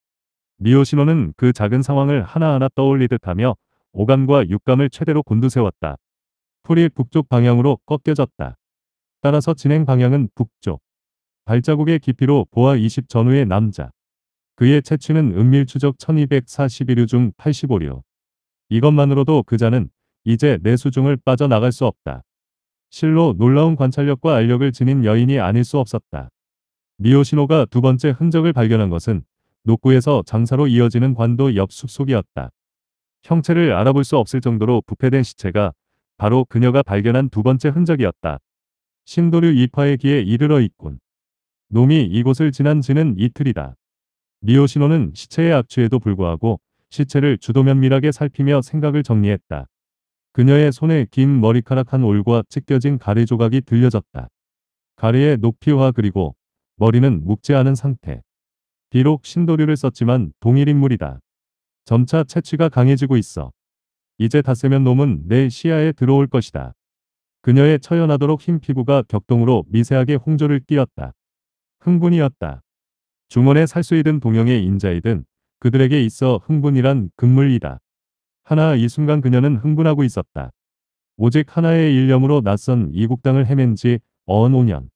미오시노는 그 작은 상황을 하나하나 떠올리듯 하며 오감과 육감을 최대로 곤두세웠다. 풀이 북쪽 방향으로 꺾여졌다. 따라서 진행 방향은 북쪽. 발자국의 깊이로 보아 20 전후의 남자. 그의 채취는 은밀 추적 1 2 4 1류중 85류. 이것만으로도 그자는 이제 내 수중을 빠져나갈 수 없다. 실로 놀라운 관찰력과 알력을 지닌 여인이 아닐 수 없었다. 미오시노가 두 번째 흔적을 발견한 것은 녹구에서 장사로 이어지는 관도 옆 숲속이었다. 형체를 알아볼 수 없을 정도로 부패된 시체가 바로 그녀가 발견한 두 번째 흔적이었다. 신도류 이파의귀에 이르러 있군. 놈이 이곳을 지난 지는 이틀이다. 미오시노는 시체의 악취에도 불구하고 시체를 주도면밀하게 살피며 생각을 정리했다. 그녀의 손에 긴 머리카락 한 올과 찢겨진 가래 조각이 들려졌다. 가래의 높이와 그리고 머리는 묶지 않은 상태. 비록 신도류를 썼지만 동일 인물이다. 점차 채취가 강해지고 있어. 이제 다세면 놈은 내 시야에 들어올 것이다. 그녀의 처연하도록 흰 피부가 격동으로 미세하게 홍조를 띄었다. 흥분이었다. 중원에 살수이든 동영의 인자이든 그들에게 있어 흥분이란 금물이다. 하나 이 순간 그녀는 흥분하고 있었다. 오직 하나의 일념으로 낯선 이국당을 헤맨 지 어언 5년.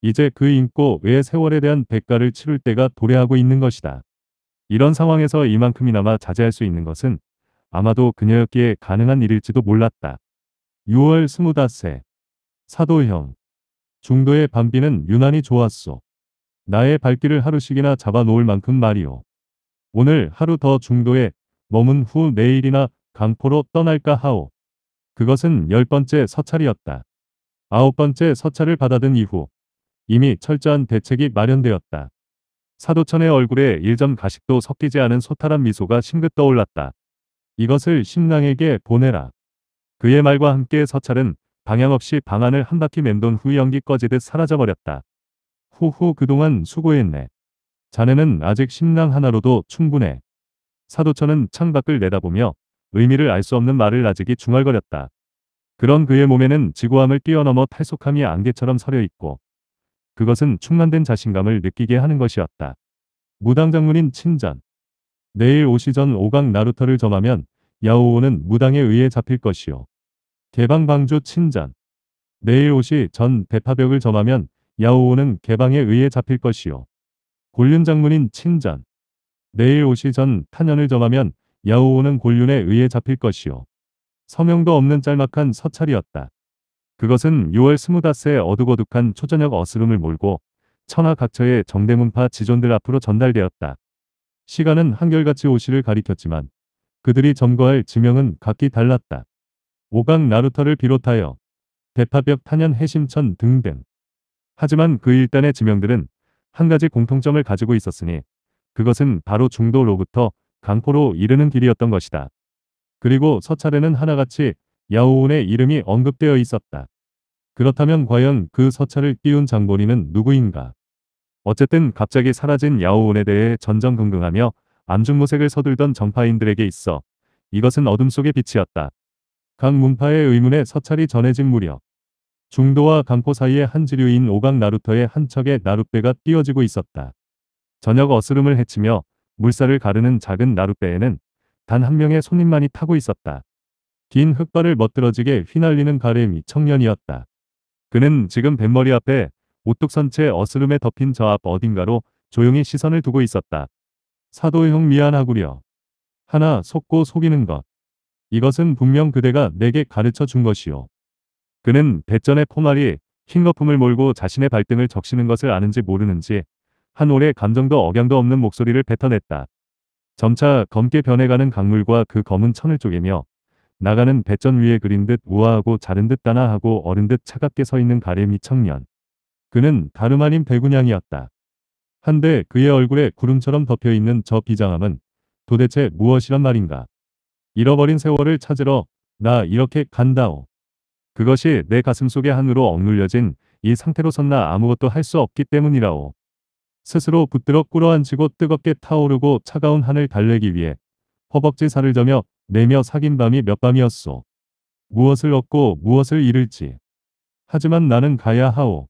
이제 그 인고 외 세월에 대한 대가를 치를 때가 도래하고 있는 것이다. 이런 상황에서 이만큼이나마 자제할 수 있는 것은 아마도 그녀였기에 가능한 일일지도 몰랐다. 6월 25세 사도형 중도의 밤비는 유난히 좋았소. 나의 발길을 하루씩이나 잡아놓을 만큼 말이오. 오늘 하루 더 중도에 머문 후 내일이나 강포로 떠날까 하오. 그것은 열 번째 서찰이었다. 아홉 번째 서찰을 받아든 이후 이미 철저한 대책이 마련되었다. 사도천의 얼굴에 일점 가식도 섞이지 않은 소탈한 미소가 싱긋 떠올랐다. 이것을 신랑에게 보내라. 그의 말과 함께 서찰은 방향 없이 방안을 한 바퀴 맴돈 후 연기 꺼지듯 사라져버렸다. 후후 그동안 수고했네. 자네는 아직 심랑 하나로도 충분해. 사도천은 창밖을 내다보며 의미를 알 수 없는 말을 아직이 중얼거렸다. 그런 그의 몸에는 지구함을 뛰어넘어 탈속함이 안개처럼 서려 있고 그것은 충만된 자신감을 느끼게 하는 것이었다. 무당 장문인 친전 내일 오시 전 5강 나루터를 점하면 야오오는 무당에 의해 잡힐 것이요. 개방방주 친전 내일 오시 전 대파벽을 점하면 야오오는 개방에 의해 잡힐 것이요. 곤륜 장문인 친전. 내일 오시 전 탄연을 정하면 야오오는 곤륜에 의해 잡힐 것이오. 서명도 없는 짤막한 서찰이었다. 그것은 6월 스무다스의 어둑어둑한 초저녁 어스름을 몰고 천하 각처의 정대문파 지존들 앞으로 전달되었다. 시간은 한결같이 오시를 가리켰지만 그들이 점거할 지명은 각기 달랐다. 오강 나루터를 비롯하여 대파벽 탄연 해심천 등등. 하지만 그 일단의 지명들은 한 가지 공통점을 가지고 있었으니 그것은 바로 중도로부터 강포로 이르는 길이었던 것이다. 그리고 서찰에는 하나같이 야오운의 이름이 언급되어 있었다. 그렇다면 과연 그 서찰을 띄운 장본인은 누구인가? 어쨌든 갑자기 사라진 야오운에 대해 전전긍긍하며 암중무색을 서둘던 정파인들에게 있어 이것은 어둠 속의 빛이었다. 각 문파의 의문에 서찰이 전해진 무렵 중도와 강포 사이의 한 지류인 오강 나루터의한 척의 나룻배가 띄어지고 있었다. 저녁 어스름을 헤치며 물살을 가르는 작은 나룻배에는 단 한 명의 손님만이 타고 있었다. 긴 흙발을 멋들어지게 휘날리는 가래미 청년이었다. 그는 지금 뱃머리 앞에 오뚝선 채 어스름에 덮인 저 앞 어딘가로 조용히 시선을 두고 있었다. 사도형 미안하구려. 하나 속고 속이는 것. 이것은 분명 그대가 내게 가르쳐 준 것이오. 그는 대전의 포말이 흰거품을 몰고 자신의 발등을 적시는 것을 아는지 모르는지 한올의 감정도 억양도 없는 목소리를 뱉어냈다. 점차 검게 변해가는 강물과 그 검은 천을 쪼개며 나가는 배전 위에 그린 듯 우아하고 자른 듯단나하고 어른 듯 차갑게 서 있는 가래미 청년. 그는 다름 아닌 배구냥이었다 한데 그의 얼굴에 구름처럼 덮여있는 저 비장함은 도대체 무엇이란 말인가. 잃어버린 세월을 찾으러 나 이렇게 간다오. 그것이 내 가슴속의 한으로 억눌려진 이 상태로 섰나 아무것도 할 수 없기 때문이라오. 스스로 붙들어 꿇어앉히고 뜨겁게 타오르고 차가운 한을 달래기 위해 허벅지 살을 저며 내며 사귄 밤이 몇 밤이었소. 무엇을 얻고 무엇을 잃을지. 하지만 나는 가야 하오.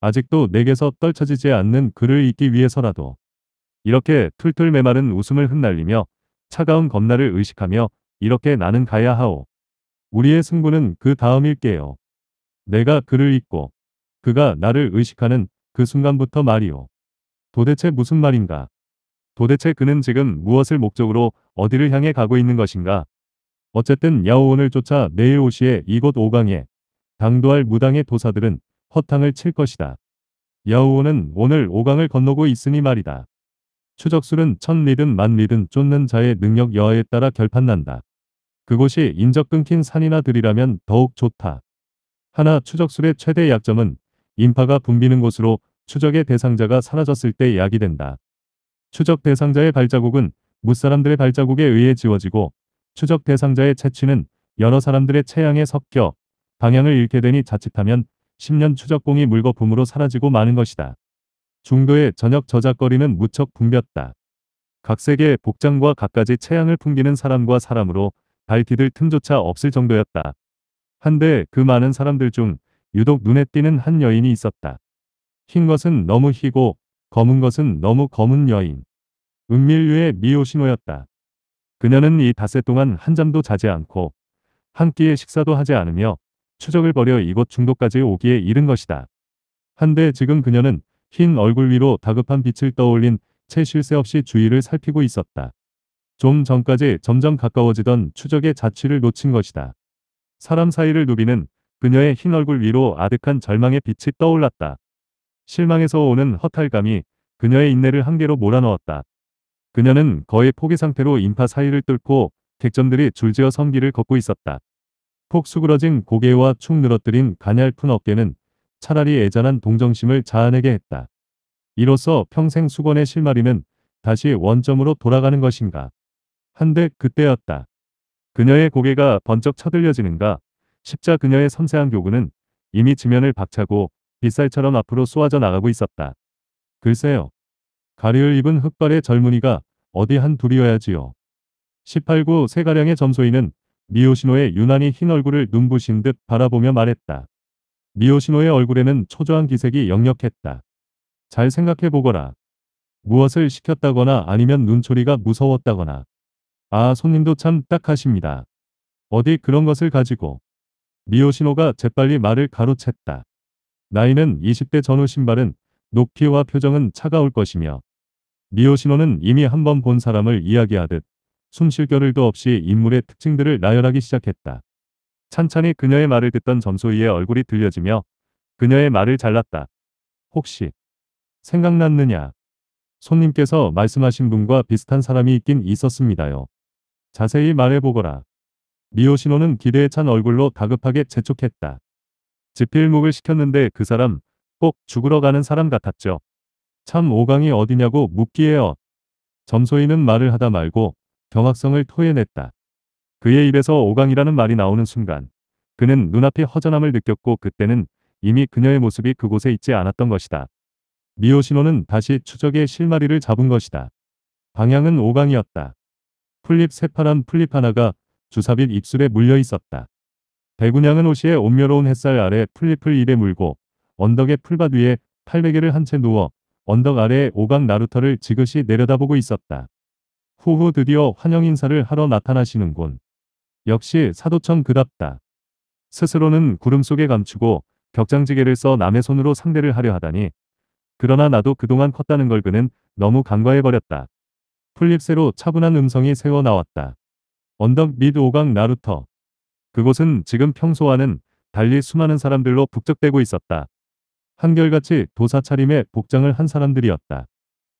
아직도 내게서 떨쳐지지 않는 그를 잊기 위해서라도. 이렇게 툴툴 메마른 웃음을 흩날리며 차가운 겁나를 의식하며 이렇게 나는 가야 하오. 우리의 승부는 그 다음일게요. 내가 그를 잊고 그가 나를 의식하는 그 순간부터 말이오. 도대체 무슨 말인가? 도대체 그는 지금 무엇을 목적으로 어디를 향해 가고 있는 것인가? 어쨌든 야오원을 쫓아 내일 오시에 이곳 오강에 당도할 무당의 도사들은 허탕을 칠 것이다. 야오원은 오늘 오강을 건너고 있으니 말이다. 추적술은 천 리든 만 리든 쫓는 자의 능력 여하에 따라 결판난다. 그곳이 인적 끊긴 산이나 들이라면 더욱 좋다. 하나 추적술의 최대 약점은 인파가 붐비는 곳으로 추적의 대상자가 사라졌을 때 약이 된다. 추적 대상자의 발자국은 무사람들의 발자국에 의해 지워지고 추적 대상자의 채취는 여러 사람들의 체양에 섞여 방향을 잃게 되니 자칫하면 10년 추적공이 물거품으로 사라지고 마는 것이다. 중도의 저녁 저작거리는 무척 붐볐다. 각색의 복장과 갖가지 체양을 풍기는 사람과 사람으로 발디딜 틈조차 없을 정도였다. 한데 그 많은 사람들 중 유독 눈에 띄는 한 여인이 있었다. 흰 것은 너무 희고 검은 것은 너무 검은 여인. 은밀류의 미오신호였다. 그녀는 이 닷새 동안 한 잠도 자지 않고 한 끼의 식사도 하지 않으며 추적을 벌여 이곳 중도까지 오기에 이른 것이다. 한데 지금 그녀는 흰 얼굴 위로 다급한 빛을 떠올린 채 쉴 새 없이 주위를 살피고 있었다. 좀 전까지 점점 가까워지던 추적의 자취를 놓친 것이다. 사람 사이를 누비는 그녀의 흰 얼굴 위로 아득한 절망의 빛이 떠올랐다. 실망에서 오는 허탈감이 그녀의 인내를 한계로 몰아넣었다. 그녀는 거의 포기 상태로 인파 사이를 뚫고 객점들이 줄지어 성기를 걷고 있었다. 폭 수그러진 고개와 축 늘어뜨린 가냘픈 어깨는 차라리 애잔한 동정심을 자아내게 했다. 이로써 평생 수건의 실마리는 다시 원점으로 돌아가는 것인가. 한데 그때였다. 그녀의 고개가 번쩍 쳐들려지는가 십자 그녀의 섬세한 교구는 이미 지면을 박차고 빗살처럼 앞으로 쏘아져 나가고 있었다. 글쎄요. 가리를 입은 흑발의 젊은이가 어디 한 둘이어야지요. 18구 세가량의 점소인은 미오시노의 유난히 흰 얼굴을 눈부신 듯 바라보며 말했다. 미오시노의 얼굴에는 초조한 기색이 역력했다. 잘 생각해보거라. 무엇을 시켰다거나 아니면 눈초리가 무서웠다거나 아 손님도 참 딱하십니다. 어디 그런 것을 가지고. 미오신호가 재빨리 말을 가로챘다. 나이는 20대 전후 신발은 높이와 표정은 차가울 것이며 미오신호는 이미 한 번 본 사람을 이야기하듯 숨쉴 겨를도 없이 인물의 특징들을 나열하기 시작했다. 찬찬히 그녀의 말을 듣던 점소희의 얼굴이 들려지며 그녀의 말을 잘랐다. 혹시 생각났느냐? 손님께서 말씀하신 분과 비슷한 사람이 있긴 있었습니다요. 자세히 말해보거라. 미오신호는 기대에 찬 얼굴로 다급하게 재촉했다. 지필목을 시켰는데 그 사람 꼭 죽으러 가는 사람 같았죠. 참 오강이 어디냐고 묻기에요. 점소이는 말을 하다 말고 경악성을 토해냈다. 그의 입에서 오강이라는 말이 나오는 순간 그는 눈앞이 허전함을 느꼈고 그때는 이미 그녀의 모습이 그곳에 있지 않았던 것이다. 미오신호는 다시 추적의 실마리를 잡은 것이다. 방향은 오강이었다. 풀잎 새파란 풀잎 하나가 주사빗 입술에 물려 있었다. 대구냥은 옷시에 온며로운 햇살 아래 풀잎을 입에 물고 언덕의 풀밭 위에 팔베개를 한 채 누워 언덕 아래의 오강 나루터를 지그시 내려다보고 있었다. 후후 드디어 환영 인사를 하러 나타나시는군. 역시 사도청 그답다. 스스로는 구름 속에 감추고 격장지게를 써 남의 손으로 상대를 하려 하다니. 그러나 나도 그동안 컸다는 걸 그는 너무 간과해버렸다. 플립새로 차분한 음성이 새어나왔다. 언덕 및 오강 나루터. 그곳은 지금 평소와는 달리 수많은 사람들로 북적대고 있었다. 한결같이 도사 차림에 복장을 한 사람들이었다.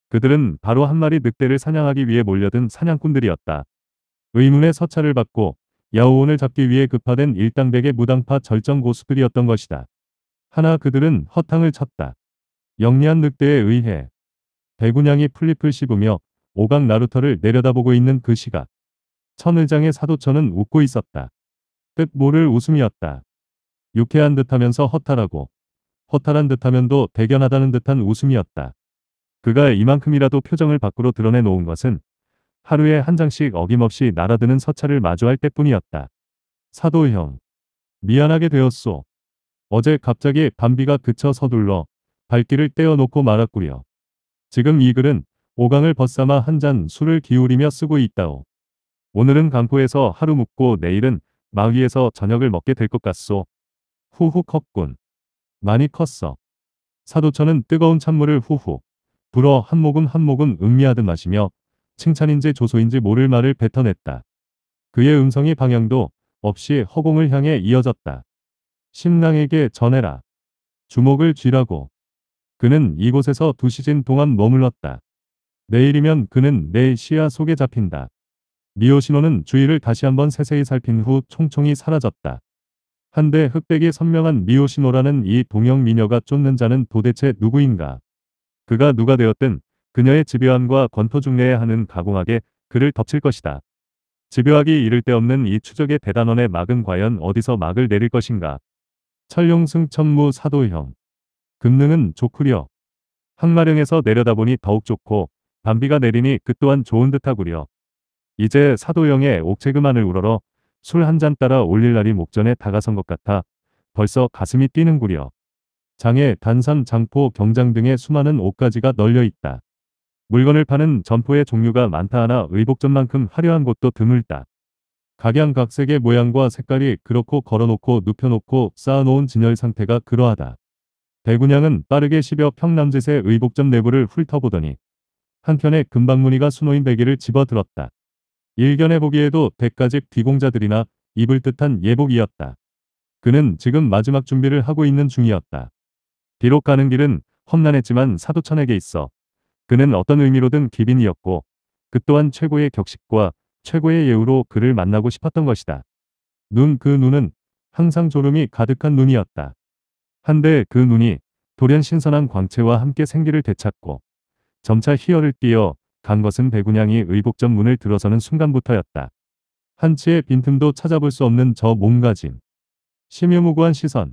그들은 바로 한 마리 늑대를 사냥하기 위해 몰려든 사냥꾼들이었다. 의문의 서차를 받고 야오온을 잡기 위해 급파된 일당백의 무당파 절정 고수들이었던 것이다. 하나 그들은 허탕을 쳤다. 영리한 늑대에 의해 대군양이풀립을 씹으며 오각 나루터를 내려다보고 있는 그 시각. 천을장의 사도천은 웃고 있었다. 뜻 모를 웃음이었다. 유쾌한 듯하면서 허탈하고 허탈한 듯하면도 대견하다는 듯한 웃음이었다. 그가 이만큼이라도 표정을 밖으로 드러내놓은 것은 하루에 한 장씩 어김없이 날아드는 서차를 마주할 때뿐이었다. 사도형. 미안하게 되었소. 어제 갑자기 밤비가 그쳐 서둘러 발길을 떼어놓고 말았구려. 지금 이 글은 오강을 벗삼아 한 잔 술을 기울이며 쓰고 있다오. 오늘은 강포에서 하루 묵고 내일은 마위에서 저녁을 먹게 될 것 같소. 후후 컸군. 많이 컸어. 사도천은 뜨거운 찬물을 후후 불어 한 모금 한 모금 음미하듯 마시며 칭찬인지 조소인지 모를 말을 뱉어냈다. 그의 음성이 방향도 없이 허공을 향해 이어졌다. 신랑에게 전해라. 주목을 쥐라고. 그는 이곳에서 두 시즌 동안 머물렀다. 내일이면 그는 내 시야 속에 잡힌다. 미오신호는 주위를 다시 한번 세세히 살핀 후 총총히 사라졌다. 한데 흑백이 선명한 미오신호라는이 동양 미녀가 쫓는 자는 도대체 누구인가? 그가 누가 되었든 그녀의 집요함과 권토 중례에 하는 가공하게 그를 덮칠 것이다. 집요하기 이를 데 없는 이 추적의 대단원의 막은 과연 어디서 막을 내릴 것인가? 철룡승 천무 사도형 금능은 좋구려 항마령에서 내려다보니 더욱 좋고 단비가 내리니 그 또한 좋은 듯하구려. 이제 사도영의 옥체그만을 우러러 술 한 잔 따라 올릴 날이 목전에 다가선 것 같아 벌써 가슴이 뛰는구려. 장에 단산 장포, 경장 등의 수많은 옷가지가 널려 있다. 물건을 파는 점포의 종류가 많다 하나 의복점만큼 화려한 곳도 드물다. 각양각색의 모양과 색깔이 그렇고 걸어놓고 눕혀놓고 쌓아놓은 진열 상태가 그러하다. 대군양은 빠르게 10여 평 남짓의 의복점 내부를 훑어보더니 한편에 금방무늬가 수노인 베개를 집어들었다. 일견해 보기에도 백가집 귀공자들이나 입을 듯한 예복이었다. 그는 지금 마지막 준비를 하고 있는 중이었다. 비록 가는 길은 험난했지만 사도천에게 있어 그는 어떤 의미로든 기빈이었고 그 또한 최고의 격식과 최고의 예우로 그를 만나고 싶었던 것이다. 눈 그 눈은 항상 졸음이 가득한 눈이었다. 한데 그 눈이 돌연 신선한 광채와 함께 생기를 되찾고 점차 희열을 띠어간 것은 배구냥이 의복점 문을 들어서는 순간부터였다. 한치의 빈틈도 찾아볼 수 없는 저 몸가짐. 심유무구한 시선.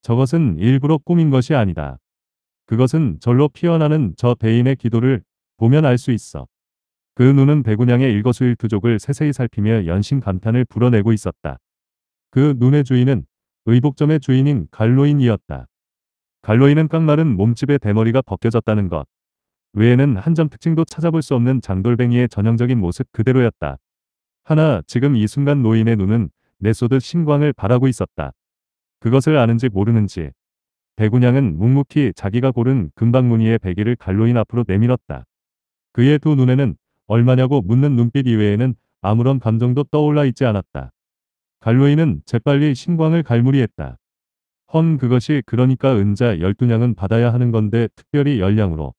저것은 일부러 꾸민 것이 아니다. 그것은 절로 피어나는 저 대인의 기도를 보면 알 수 있어. 그 눈은 배구냥의 일거수일투족을 세세히 살피며 연신 감탄을 불어내고 있었다. 그 눈의 주인은 의복점의 주인인 갈로인이었다. 갈로인은 깡마른 몸집의 대머리가 벗겨졌다는 것. 외에는 한 점 특징도 찾아볼 수 없는 장돌뱅이의 전형적인 모습 그대로였다. 하나, 지금 이 순간 노인의 눈은 내쏘듯 신광을 바라고 있었다. 그것을 아는지 모르는지 백운양은 묵묵히 자기가 고른 금방무늬의 베개를 갈로인 앞으로 내밀었다. 그의 두 눈에는 얼마냐고 묻는 눈빛 이외에는 아무런 감정도 떠올라 있지 않았다. 갈로인은 재빨리 신광을 갈무리했다. 헌 그것이 그러니까 은자 열두냥은 받아야 하는 건데 특별히 열량으로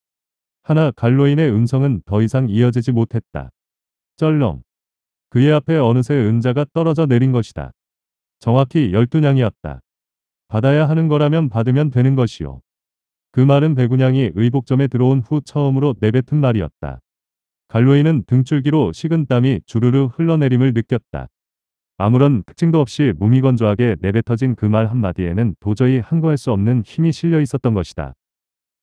하나 갈로인의 음성은 더 이상 이어지지 못했다. 쩔렁. 그의 앞에 어느새 은자가 떨어져 내린 것이다. 정확히 열두냥이었다. 받아야 하는 거라면 받으면 되는 것이요. 그 말은 배구냥이 의복점에 들어온 후 처음으로 내뱉은 말이었다. 갈로이는 등줄기로 식은 땀이 주르르 흘러내림을 느꼈다. 아무런 특징도 없이 무미건조하게 내뱉어진 그 말 한마디에는 도저히 항거할수 없는 힘이 실려 있었던 것이다.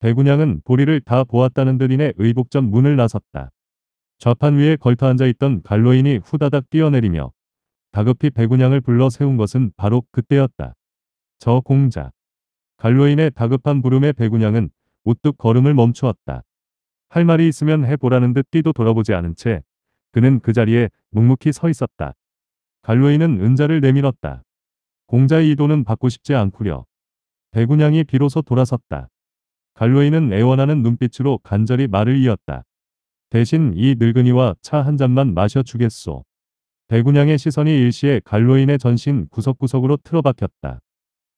대군양은 보리를 다 보았다는 듯 이내 의복점 문을 나섰다. 좌판 위에 걸터앉아 있던 갈로인이 후다닥 뛰어내리며 다급히 배군양을 불러 세운 것은 바로 그때였다. 저 공자. 갈로인의 다급한 부름에 배군양은 우뚝 걸음을 멈추었다. 할 말이 있으면 해보라는 듯띠도 돌아보지 않은 채 그는 그 자리에 묵묵히 서 있었다. 갈로인은 은자를 내밀었다. 공자의 이도는 받고 싶지 않구려. 배군양이 비로소 돌아섰다. 갈로이는 애원하는 눈빛으로 간절히 말을 이었다. 대신 이 늙은이와 차 한 잔만 마셔주겠소. 대군양의 시선이 일시에 갈로인의 전신 구석구석으로 틀어박혔다.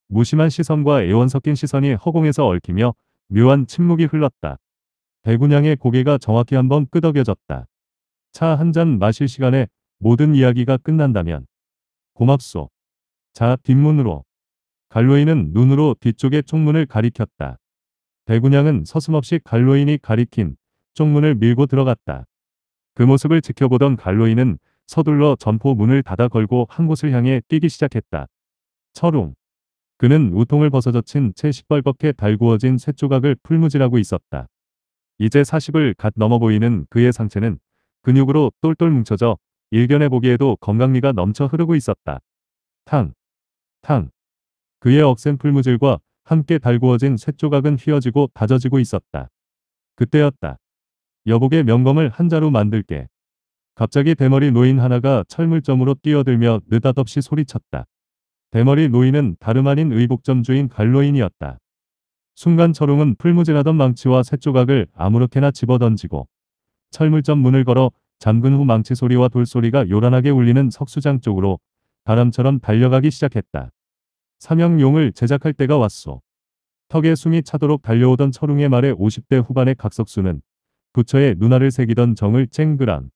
무심한 시선과 애원 섞인 시선이 허공에서 얽히며 묘한 침묵이 흘렀다. 대군양의 고개가 정확히 한번 끄덕여졌다. 차 한 잔 마실 시간에 모든 이야기가 끝난다면 고맙소. 자 뒷문으로. 갈로이는 눈으로 뒤쪽의 총문을 가리켰다. 대군양은 서슴없이 갈로인이 가리킨 쪽문을 밀고 들어갔다. 그 모습을 지켜보던 갈로인은 서둘러 점포 문을 닫아 걸고 한 곳을 향해 뛰기 시작했다. 철웅. 그는 우통을 벗어젖힌 채 시뻘겋게 달구어진 쇳조각을 풀무질하고 있었다. 이제 40을 갓 넘어 보이는 그의 상체는 근육으로 똘똘 뭉쳐져 일견해 보기에도 건강미가 넘쳐 흐르고 있었다. 탕. 탕. 그의 억센 풀무질과 함께 달구어진 쇳조각은 휘어지고 다져지고 있었다. 그때였다. 여복의 명검을 한자로 만들게. 갑자기 대머리 노인 하나가 철물점으로 뛰어들며 느닷없이 소리쳤다. 대머리 노인은 다름 아닌 의복점 주인 갈로인이었다. 순간 철웅은 풀무질하던 망치와 쇳조각을 아무렇게나 집어던지고 철물점 문을 걸어 잠근 후 망치 소리와 돌소리가 요란하게 울리는 석수장 쪽으로 바람처럼 달려가기 시작했다. 삼형용을 제작할 때가 왔소. 턱에 숨이 차도록 달려오던 철웅의 말에 50대 후반의 각석수는 부처의 누나를 새기던 정을 쨍그랑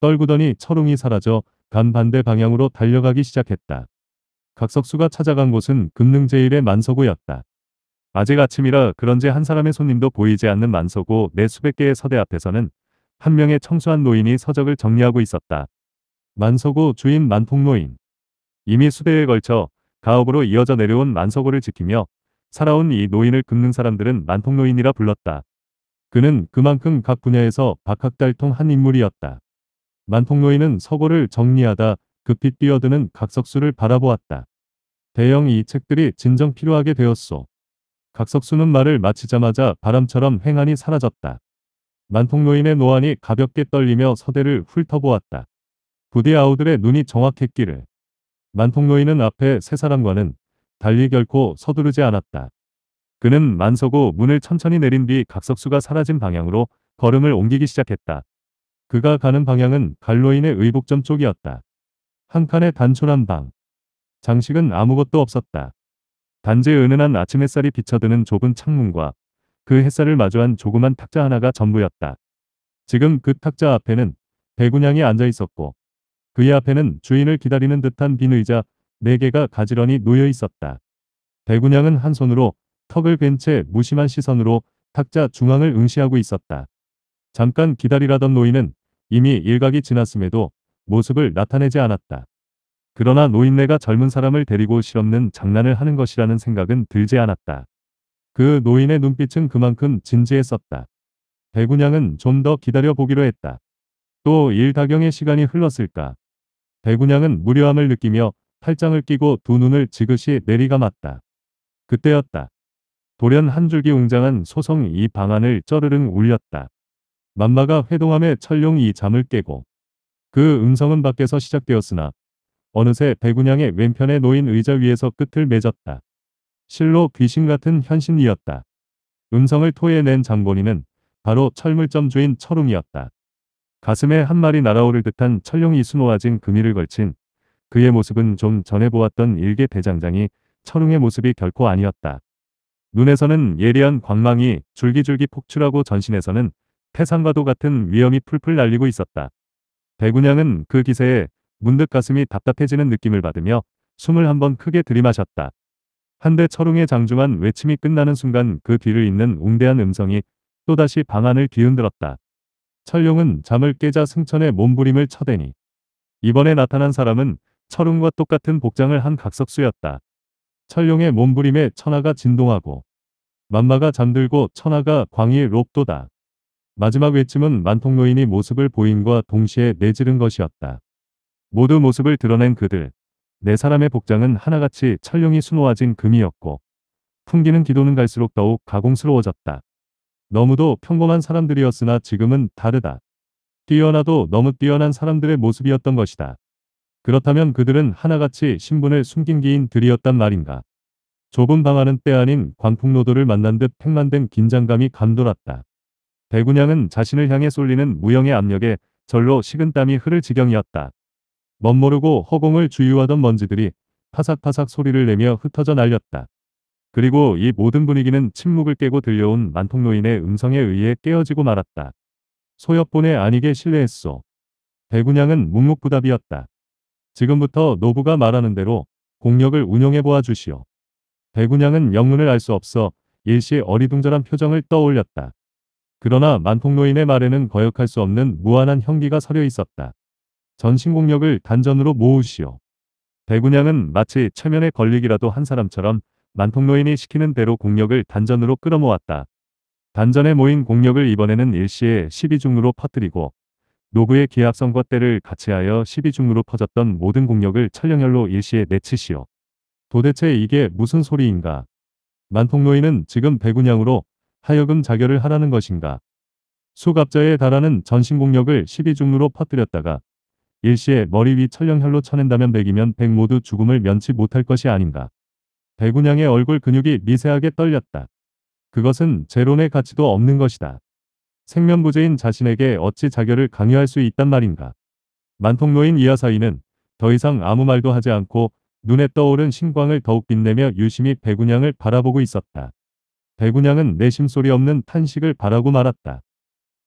떨구더니 철웅이 사라져 간반대 방향으로 달려가기 시작했다. 각석수가 찾아간 곳은 금능제일의 만서구였다. 아직 아침이라 그런지 한 사람의 손님도 보이지 않는 만서고 내 수백 개의 서대 앞에서는 한 명의 청소한 노인이 서적을 정리하고 있었다. 만서고 주인 만폭노인. 이미 수대에 걸쳐 가업으로 이어져 내려온 만석고를 지키며 살아온 이 노인을 긁는 사람들은 만통노인이라 불렀다. 그는 그만큼 각 분야에서 박학달통 한 인물이었다. 만통노인은 서고를 정리하다 급히 뛰어드는 각석수를 바라보았다. 대형 이 책들이 진정 필요하게 되었소. 각석수는 말을 마치자마자 바람처럼 행안이 사라졌다. 만통노인의 노안이 가볍게 떨리며 서대를 훑어보았다. 부대 아우들의 눈이 정확했기를. 만통로이는 앞에 세 사람과는 달리 결코 서두르지 않았다. 그는 만서고 문을 천천히 내린 뒤 각석수가 사라진 방향으로 걸음을 옮기기 시작했다. 그가 가는 방향은 갈로인의 의복점 쪽이었다. 한 칸의 단촐한 방. 장식은 아무것도 없었다. 단지 은은한 아침 햇살이 비쳐드는 좁은 창문과 그 햇살을 마주한 조그만 탁자 하나가 전부였다. 지금 그 탁자 앞에는 배구냥이 앉아 있었고 그의 앞에는 주인을 기다리는 듯한 빈 의자 4개가 가지런히 놓여 있었다. 대군양은 한 손으로 턱을 벤 채 무심한 시선으로 탁자 중앙을 응시하고 있었다. 잠깐 기다리라던 노인은 이미 일각이 지났음에도 모습을 나타내지 않았다. 그러나 노인네가 젊은 사람을 데리고 실없는 장난을 하는 것이라는 생각은 들지 않았다. 그 노인의 눈빛은 그만큼 진지했었다. 배군양은 좀 더 기다려 보기로 했다. 또 일다경의 시간이 흘렀을까 대구양은 무료함을 느끼며 팔짱을 끼고 두 눈을 지그시 내리감았다. 그때였다. 돌연 한 줄기 웅장한 소성이 이 방안을 쩌르릉 울렸다. 만마가 회동함에 철룡이 잠을 깨고 그 음성은 밖에서 시작되었으나 어느새 배구양의 왼편에 놓인 의자 위에서 끝을 맺었다. 실로 귀신 같은 현신이었다. 음성을 토해낸 장본인은 바로 철물점 주인 철웅이었다. 가슴에 한 마리 날아오를 듯한 철룡이 수놓아진 금이를 걸친 그의 모습은 좀 전에 보았던 일개 대장장이 철웅의 모습이 결코 아니었다. 눈에서는 예리한 광망이 줄기줄기 폭출하고 전신에서는 태상과도 같은 위험이 풀풀 날리고 있었다. 배군양은 그 기세에 문득 가슴이 답답해지는 느낌을 받으며 숨을 한 번 크게 들이마셨다. 한데 철웅의 장중한 외침이 끝나는 순간 그 뒤를 잇는 웅대한 음성이 또다시 방안을 뒤흔들었다. 철룡은 잠을 깨자 승천의 몸부림을 쳐대니 이번에 나타난 사람은 철웅과 똑같은 복장을 한 각석수였다. 철룡의 몸부림에 천하가 진동하고 만마가 잠들고 천하가 광희의 롭도다. 마지막 외침은 만통노인이 모습을 보인과 동시에 내지른 것이었다. 모두 모습을 드러낸 그들. 네 사람의 복장은 하나같이 철룡이 수놓아진 금이었고 풍기는 기도는 갈수록 더욱 가공스러워졌다. 너무도 평범한 사람들이었으나 지금은 다르다. 뛰어나도 너무 뛰어난 사람들의 모습이었던 것이다. 그렇다면 그들은 하나같이 신분을 숨긴 기인들이었단 말인가. 좁은 방 안은 때 아닌 광풍노도를 만난 듯 팽만된 긴장감이 감돌았다. 대군양은 자신을 향해 쏠리는 무형의 압력에 절로 식은땀이 흐를 지경이었다. 멋모르고 허공을 주유하던 먼지들이 파삭파삭 소리를 내며 흩어져 날렸다. 그리고 이 모든 분위기는 침묵을 깨고 들려온 만통노인의 음성에 의해 깨어지고 말았다. 소엽본의 아니게 신뢰했소. 대군양은 묵묵부답이었다. 지금부터 노부가 말하는 대로 공력을 운용해 보아 주시오. 대군양은 영문을 알 수 없어 일시 어리둥절한 표정을 떠올렸다. 그러나 만통노인의 말에는 거역할 수 없는 무한한 형기가 서려 있었다. 전신 공력을 단전으로 모으시오. 대군양은 마치 최면에 걸리기라도 한 사람처럼 만통노인이 시키는 대로 공력을 단전으로 끌어모았다. 단전에 모인 공력을 이번에는 일시에 12중으로 퍼뜨리고 노부의 기합성과 때를 같이하여 12중으로 퍼졌던 모든 공력을 철령열로 일시에 내치시오. 도대체 이게 무슨 소리인가? 만통노인은 지금 배군양으로 하여금 자결을 하라는 것인가? 수갑자에 달하는 전신공력을 12중으로 퍼뜨렸다가 일시에 머리 위철령혈로 쳐낸다면 백이면 백 모두 죽음을 면치 못할 것이 아닌가. 대군양의 얼굴 근육이 미세하게 떨렸다. 그것은 제론의 가치도 없는 것이다. 생명부재인 자신에게 어찌 자결을 강요할 수 있단 말인가. 만통로인 이하사이는 더 이상 아무 말도 하지 않고 눈에 떠오른 신광을 더욱 빛내며 유심히 대군양을 바라보고 있었다. 대군양은 내심 소리 없는 탄식을 바라고 말았다.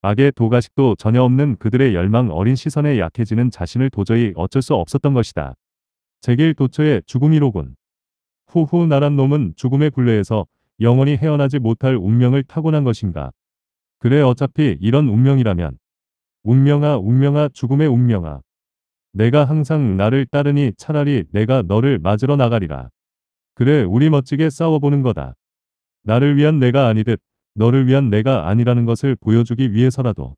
악의 도가식도 전혀 없는 그들의 열망 어린 시선에 약해지는 자신을 도저히 어쩔 수 없었던 것이다. 제길 도처의 죽음이로군. 후후 나란 놈은 죽음의 굴레에서 영원히 헤어나지 못할 운명을 타고난 것인가. 그래 어차피 이런 운명이라면 운명아 운명아 죽음의 운명아 내가 항상 나를 따르니 차라리 내가 너를 맞으러 나가리라. 그래 우리 멋지게 싸워보는 거다. 나를 위한 내가 아니듯 너를 위한 내가 아니라는 것을 보여주기 위해서라도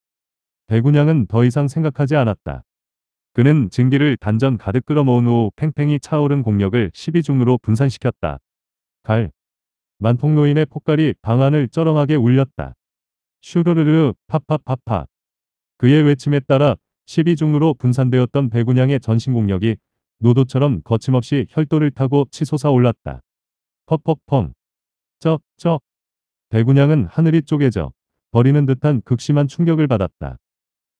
대군양은 더 이상 생각하지 않았다. 그는 증기를 단전 가득 끌어모은 후 팽팽히 차오른 공력을 12중으로 분산시켰다. 갈. 만폭노인의 폭발이 방안을 쩌렁하게 울렸다. 슈르르르 파파파파. 그의 외침에 따라 12중으로 분산되었던 배구냥의 전신 공력이 노도처럼 거침없이 혈도를 타고 치솟아 올랐다. 퍽퍽펑. 쩍, 쩍. 배구냥은 하늘이 쪼개져 버리는 듯한 극심한 충격을 받았다.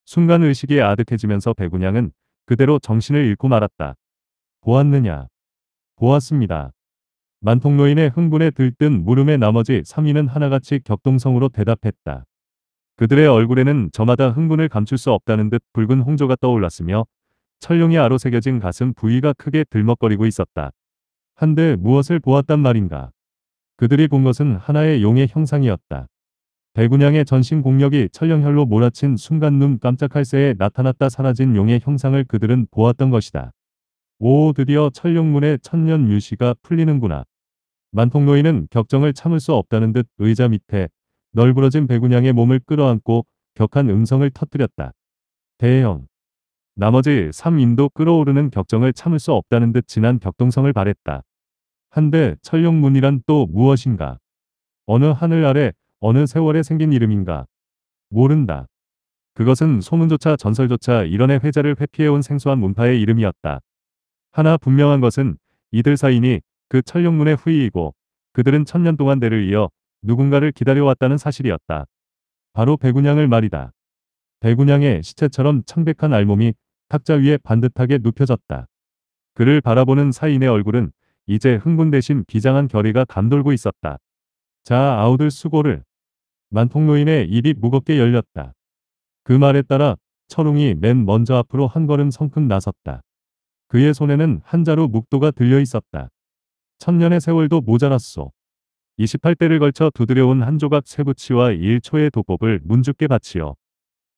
순간 의식이 아득해지면서 배구냥은 그대로 정신을 잃고 말았다. 보았느냐? 보았습니다. 만통노인의 흥분에 들뜬 물음에 나머지 3인은 하나같이 격동성으로 대답했다. 그들의 얼굴에는 저마다 흥분을 감출 수 없다는 듯 붉은 홍조가 떠올랐으며 철룡이 아로 새겨진 가슴 부위가 크게 들먹거리고 있었다. 한데 무엇을 보았단 말인가? 그들이 본 것은 하나의 용의 형상이었다. 대군양의 전신 공력이 천령혈로 몰아친 순간 눈 깜짝할 새에 나타났다 사라진 용의 형상을 그들은 보았던 것이다. 오 드디어 천령문의 천년 유시가 풀리는구나. 만통노인은 격정을 참을 수 없다는 듯 의자 밑에 널브러진 배군양의 몸을 끌어안고 격한 음성을 터뜨렸다. 대형. 나머지 3인도 끌어오르는 격정을 참을 수 없다는 듯 진한 격동성을 발했다. 한데 천령문이란또 무엇인가. 어느 하늘 아래 어느 세월에 생긴 이름인가. 모른다. 그것은 소문조차 전설조차 이런의 회자를 회피해온 생소한 문파의 이름이었다. 하나 분명한 것은 이들 사인이 그 천룡문의 후이이고 그들은 천년 동안 대를 이어 누군가를 기다려왔다는 사실이었다. 바로 배군양을 말이다. 배군양의 시체처럼 창백한 알몸이 탁자 위에 반듯하게 눕혀졌다. 그를 바라보는 사인의 얼굴은 이제 흥분 대신 비장한 결의가 감돌고 있었다. 자 아우들 수고를. 만통노인의 입이 무겁게 열렸다. 그 말에 따라 철웅이 맨 먼저 앞으로 한 걸음 성큼 나섰다. 그의 손에는 한 자루 묵도가 들려 있었다. 천년의 세월도 모자랐소. 28대를 걸쳐 두드려온 한 조각 세부치와 1초의 도법을 문죽게 바치어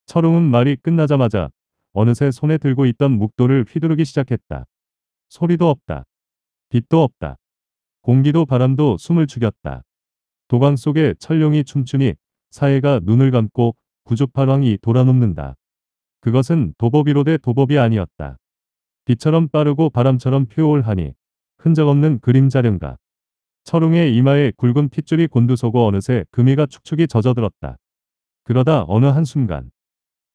철웅은 말이 끝나자마자 어느새 손에 들고 있던 묵도를 휘두르기 시작했다. 소리도 없다. 빛도 없다. 공기도 바람도 숨을 죽였다. 도광 속에 철룡이 춤추니 사회가 눈을 감고 구조파랑이 돌아눕는다. 그것은 도법이로되 도법이 아니었다. 빛처럼 빠르고 바람처럼 표올하니 흔적 없는 그림자련가 철웅의 이마에 굵은 핏줄이 곤두서고 어느새 금이가 축축이 젖어들었다. 그러다 어느 한순간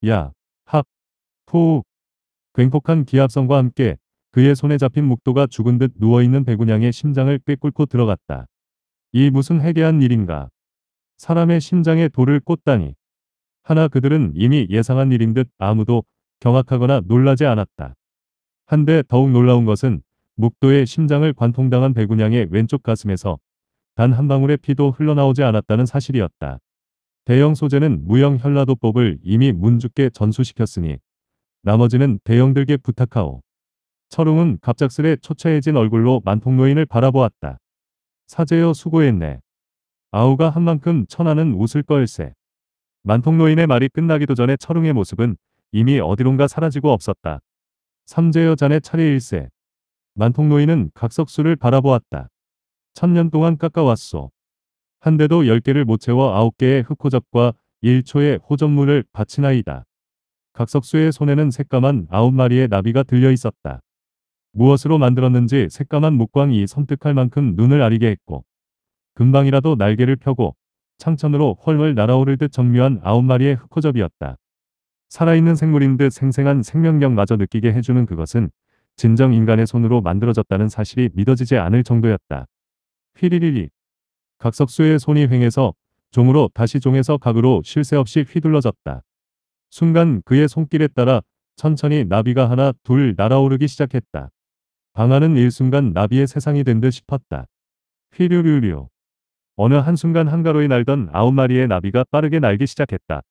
야, 합, 푸 횡폭한 기합성과 함께 그의 손에 잡힌 묵도가 죽은 듯 누워있는 배군양의 심장을 꿰뚫고 들어갔다. 이 무슨 해괴한 일인가. 사람의 심장에 돌을 꽂다니. 하나 그들은 이미 예상한 일인 듯 아무도 경악하거나 놀라지 않았다. 한데 더욱 놀라운 것은 묵도의 심장을 관통당한 배군양의 왼쪽 가슴에서 단 한 방울의 피도 흘러나오지 않았다는 사실이었다. 대형 소재는 무형 현라도법을 이미 문주께 전수시켰으니 나머지는 대형들께 부탁하오. 철웅은 갑작스레 초췌해진 얼굴로 만통노인을 바라보았다. 사제여 수고했네. 아우가 한 만큼 천하는 웃을 걸세. 만통노인의 말이 끝나기도 전에 철웅의 모습은 이미 어디론가 사라지고 없었다. 삼재여잔의 차례일세. 만통노인은 각석수를 바라보았다. 천년 동안 깎아왔소. 한 대도 열 개를 못 채워 아홉 개의 흑호접과 일초의 호접물을 바친아이다 각석수의 손에는 새까만 아홉 마리의 나비가 들려 있었다. 무엇으로 만들었는지 새까만 목광이 섬뜩할 만큼 눈을 아리게 했고 금방이라도 날개를 펴고 창천으로 훨훨 날아오를 듯 정묘한 아홉 마리의 흑호접이었다. 살아있는 생물인 듯 생생한 생명력마저 느끼게 해주는 그것은 진정 인간의 손으로 만들어졌다는 사실이 믿어지지 않을 정도였다. 휘리리리. 각석수의 손이 횡해서 종으로 다시 종에서 각으로 쉴 새 없이 휘둘러졌다. 순간 그의 손길에 따라 천천히 나비가 하나 둘 날아오르기 시작했다. 방안은 일순간 나비의 세상이 된 듯 싶었다. 휘류류류. 어느 한순간 한가로이 날던 아홉 마리의 나비가 빠르게 날기 시작했다.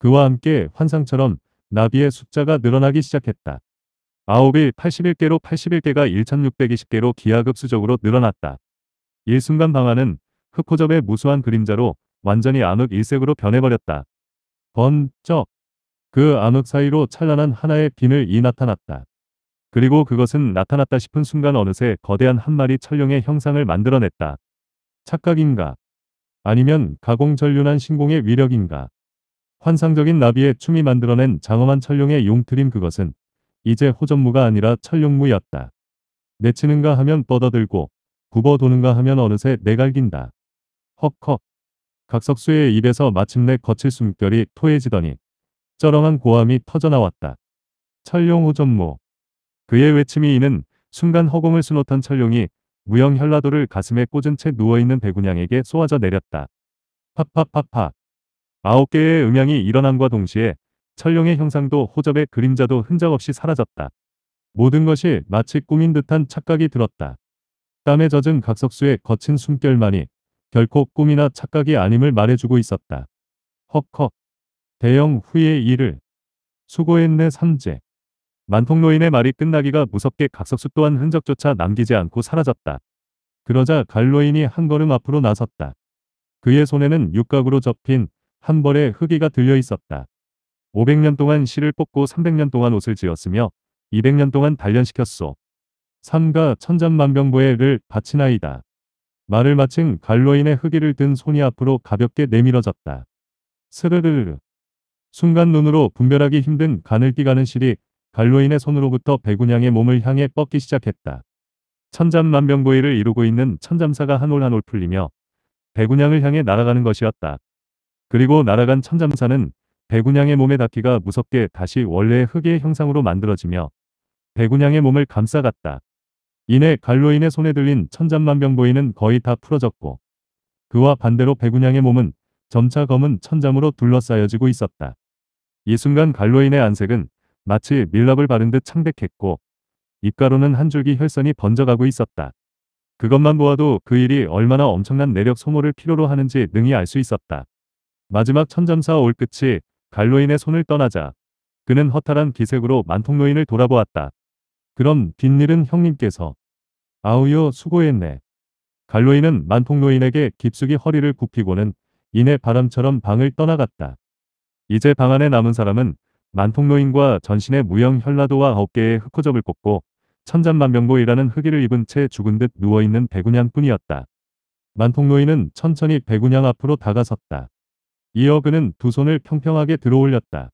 그와 함께 환상처럼 나비의 숫자가 늘어나기 시작했다. 아홉이 81개로 81개가 1620개로 기하급수적으로 늘어났다. 일순간 방안은 흑호접의 무수한 그림자로 완전히 암흑 일색으로 변해버렸다. 번쩍 그 암흑 사이로 찬란한 하나의 비을이 나타났다. 그리고 그것은 나타났다 싶은 순간 어느새 거대한 한 마리 철룡의 형상을 만들어냈다. 착각인가? 아니면 가공전륜한 신공의 위력인가? 환상적인 나비의 춤이 만들어낸 장엄한 철룡의용틀림 그것은 이제 호전무가 아니라 철룡무였다 내치는가 하면 뻗어들고 굽어도는가 하면 어느새 내갈긴다. 헉헉. 각석수의 입에서 마침내 거칠 숨결이 토해지더니 쩌렁한 고함이 터져나왔다. 철룡 호전무. 그의 외침이 이는 순간 허공을 수놓던 철룡이 무형 현라도를 가슴에 꽂은 채 누워있는 백운양에게 쏘아져 내렸다. 팍팍팍팍. 아홉 개의 음향이 일어남과 동시에 철룡의 형상도 호접의 그림자도 흔적 없이 사라졌다. 모든 것이 마치 꿈인 듯한 착각이 들었다. 땀에 젖은 각석수의 거친 숨결만이 결코 꿈이나 착각이 아님을 말해주고 있었다. 헉헉. 대형 후의 일을. 수고했네 삼재. 만통노인의 말이 끝나기가 무섭게 각석수 또한 흔적조차 남기지 않고 사라졌다. 그러자 갈로인이 한 걸음 앞으로 나섰다. 그의 손에는 육각으로 접힌 한 벌의 흙이가 들려 있었다. 500년 동안 씨를 뽑고 300년 동안 옷을 지었으며 200년 동안 단련시켰소. 삼가 천장만병보에를 바친아이다 말을 마친 갈로인의 흙이를든 손이 앞으로 가볍게 내밀어졌다. 스르르 순간 눈으로 분별하기 힘든 가늘기 가는 실이 갈로인의 손으로부터 백운양의 몸을 향해 뻗기 시작했다. 천잠만병고의를 이루고 있는 천잠사가 한올한올 풀리며 백운양을 향해 날아가는 것이었다. 그리고 날아간 천잠사는 백운양의 몸에 닿기가 무섭게 다시 원래의 흙의 형상으로 만들어지며 백운양의 몸을 감싸갔다. 이내 갈로인의 손에 들린 천잠만병보이는 거의 다 풀어졌고 그와 반대로 백운양의 몸은 점차 검은 천잠으로 둘러싸여지고 있었다. 이 순간 갈로인의 안색은 마치 밀랍을 바른 듯 창백했고 입가로는 한 줄기 혈선이 번져가고 있었다. 그것만 보아도 그 일이 얼마나 엄청난 내력 소모를 필요로 하는지 능히 알 수 있었다. 마지막 천점사 올 끝이 갈로인의 손을 떠나자 그는 허탈한 기색으로 만통노인을 돌아보았다. 그럼 뒷일은 형님께서 아우요 수고했네. 갈로인은 만통노인에게 깊숙이 허리를 굽히고는 이내 바람처럼 방을 떠나갔다. 이제 방 안에 남은 사람은 만통노인과 전신의 무형 혈라도와 어깨에 흑호접을 꽂고 천잔만병고이라는 흑의를 입은 채 죽은 듯 누워있는 백운양뿐이었다. 만통노인은 천천히 백운양 앞으로 다가섰다. 이어 그는 두 손을 평평하게 들어올렸다.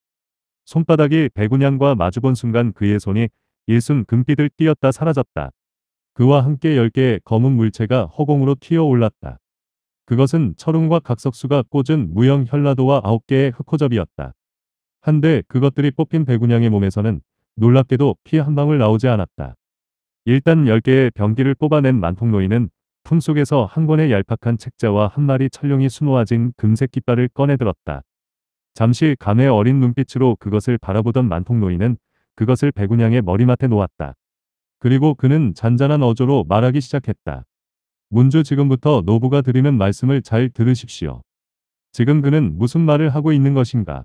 손바닥이 백운양과 마주본 순간 그의 손이 일순 금빛을 띄었다 사라졌다. 그와 함께 열 개의 검은 물체가 허공으로 튀어올랐다. 그것은 철웅과 각석수가 꽂은 무형 혈라도와 아홉 개의 흑호접이었다. 한데 그것들이 뽑힌 배군양의 몸에서는 놀랍게도 피 한 방울 나오지 않았다. 일단 10개의 병기를 뽑아낸 만통노인은 품속에서 한 권의 얄팍한 책자와 한 마리 철룡이 수놓아진 금색 깃발을 꺼내들었다. 잠시 감의 어린 눈빛으로 그것을 바라보던 만통노인은 그것을 배군양의 머리맡에 놓았다. 그리고 그는 잔잔한 어조로 말하기 시작했다. 문주 지금부터 노부가 드리는 말씀을 잘 들으십시오. 지금 그는 무슨 말을 하고 있는 것인가?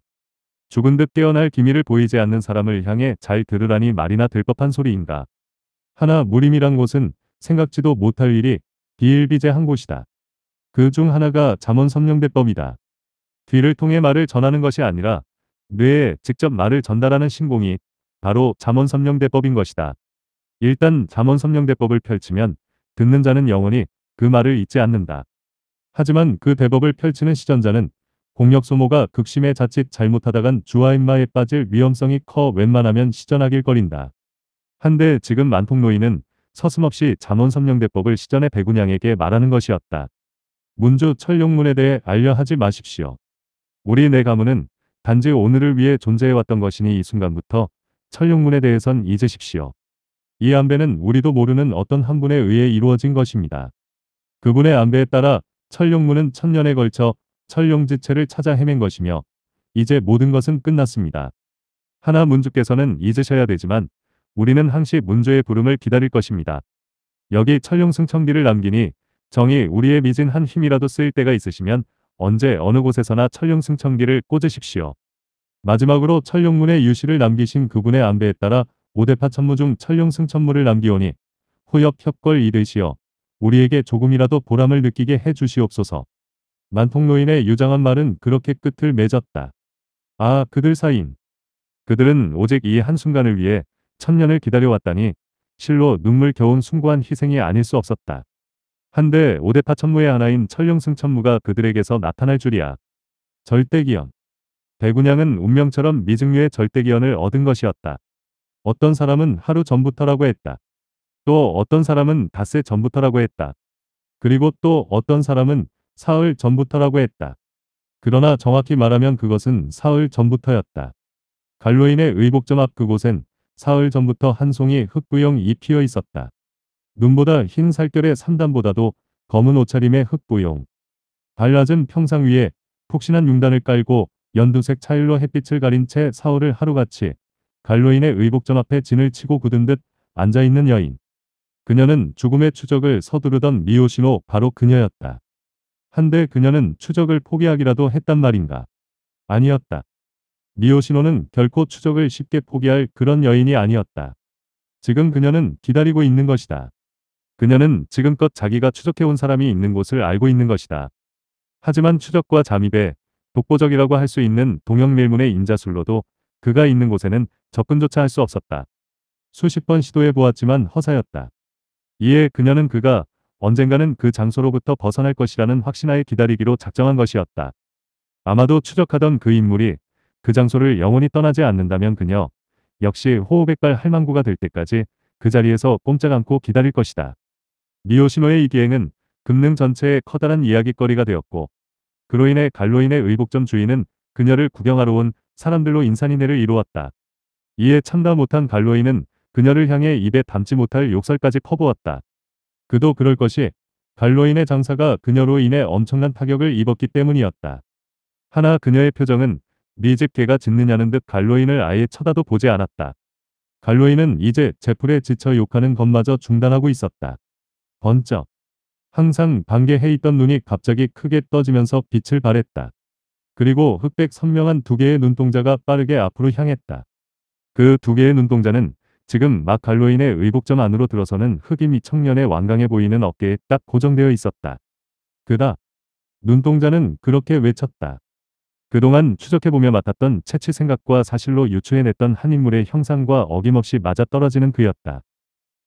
죽은 듯 깨어날 기미를 보이지 않는 사람을 향해 잘 들으라니 말이나 될 법한 소리인가. 하나 무림이란 곳은 생각지도 못할 일이 비일비재한 곳이다. 그 중 하나가 잠원섭령대법이다 귀를 통해 말을 전하는 것이 아니라 뇌에 직접 말을 전달하는 신공이 바로 잠원섭령대법인 것이다. 일단 잠원섭령대법을 펼치면 듣는 자는 영원히 그 말을 잊지 않는다. 하지만 그 대법을 펼치는 시전자는 공력 소모가 극심해 자칫 잘못하다간 주하인마에 빠질 위험성이 커 웬만하면 시전하길 거린다. 한데 지금 만통노인은 서슴없이 잠언섭령대법을 시전의 백운양에게 말하는 것이었다. 문주 철룡문에 대해 알려 하지 마십시오. 우리 내 가문은 단지 오늘을 위해 존재해왔던 것이니 이 순간부터 철룡문에 대해선 잊으십시오. 이 안배는 우리도 모르는 어떤 한 분에 의해 이루어진 것입니다. 그분의 안배에 따라 철룡문은 천년에 걸쳐 철용지체를 찾아 헤맨 것이며 이제 모든 것은 끝났습니다. 하나 문주께서는 잊으셔야 되지만 우리는 항시 문주의 부름을 기다릴 것입니다. 여기 철용승천기를 남기니 정이 우리의 미진 한 힘이라도 쓰일 때가 있으시면 언제 어느 곳에서나 철용승천기를 꽂으십시오. 마지막으로 철용문의 유시를 남기신 그분의 안배에 따라 오대파 천무 중 철용승천무를 남기오니 후엽 협걸 이르시어 우리에게 조금이라도 보람을 느끼게 해주시옵소서. 만폭노인의 유장한 말은 그렇게 끝을 맺었다. 아, 그들 사인. 그들은 오직 이 한순간을 위해 천년을 기다려왔다니 실로 눈물 겨운 숭고한 희생이 아닐 수 없었다. 한데 오대파 천무의 하나인 천령승 천무가 그들에게서 나타날 줄이야. 절대기연. 대군양은 운명처럼 미증류의 절대기연을 얻은 것이었다. 어떤 사람은 하루 전부터라고 했다. 또 어떤 사람은 닷새 전부터라고 했다. 그리고 또 어떤 사람은 사흘 전부터라고 했다. 그러나 정확히 말하면 그것은 사흘 전부터였다. 갈로인의 의복점 앞 그곳엔 사흘 전부터 한 송이 흑부용이 피어 있었다. 눈보다 흰 살결의 삼단보다도 검은 옷차림의 흑부용. 발라진 평상 위에 푹신한 융단을 깔고 연두색 차일로 햇빛을 가린 채 사흘을 하루같이 갈로인의 의복점 앞에 진을 치고 굳은 듯 앉아있는 여인. 그녀는 죽음의 추적을 서두르던 미오시노 바로 그녀였다. 한데 그녀는 추적을 포기하기라도 했단 말인가. 아니었다. 미오시노는 결코 추적을 쉽게 포기할 그런 여인이 아니었다. 지금 그녀는 기다리고 있는 것이다. 그녀는 지금껏 자기가 추적해온 사람이 있는 곳을 알고 있는 것이다. 하지만 추적과 잠입에 독보적이라고 할 수 있는 동영밀문의 인자술로도 그가 있는 곳에는 접근조차 할 수 없었다. 수십 번 시도해 보았지만 허사였다. 이에 그녀는 그가 언젠가는 그 장소로부터 벗어날 것이라는 확신하에 기다리기로 작정한 것이었다. 아마도 추적하던 그 인물이 그 장소를 영원히 떠나지 않는다면 그녀 역시 호우백발 할망구가 될 때까지 그 자리에서 꼼짝 않고 기다릴 것이다. 미오신호의이 기행은 금능 전체의 커다란 이야기거리가 되었고 그로 인해 갈로인의 의복점 주인은 그녀를 구경하러 온 사람들로 인산인해를 이루었다. 이에 참다 못한 갈로인은 그녀를 향해 입에 담지 못할 욕설까지 퍼부었다. 그도 그럴 것이 갈로인의 장사가 그녀로 인해 엄청난 타격을 입었기 때문이었다. 하나 그녀의 표정은 미집 개가 짖느냐는 듯 갈로인을 아예 쳐다도 보지 않았다. 갈로인은 이제 제풀에 지쳐 욕하는 것마저 중단하고 있었다. 번쩍. 항상 반개해 있던 눈이 갑자기 크게 떠지면서 빛을 발했다. 그리고 흑백 선명한 두 개의 눈동자가 빠르게 앞으로 향했다. 그 두 개의 눈동자는 지금 막 갈로인의 의복점 안으로 들어서는 흑인 미청년의 완강해 보이는 어깨에 딱 고정되어 있었다. 그다. 눈동자는 그렇게 외쳤다. 그동안 추적해보며 맡았던 채취 생각과 사실로 유추해냈던 한 인물의 형상과 어김없이 맞아떨어지는 그였다.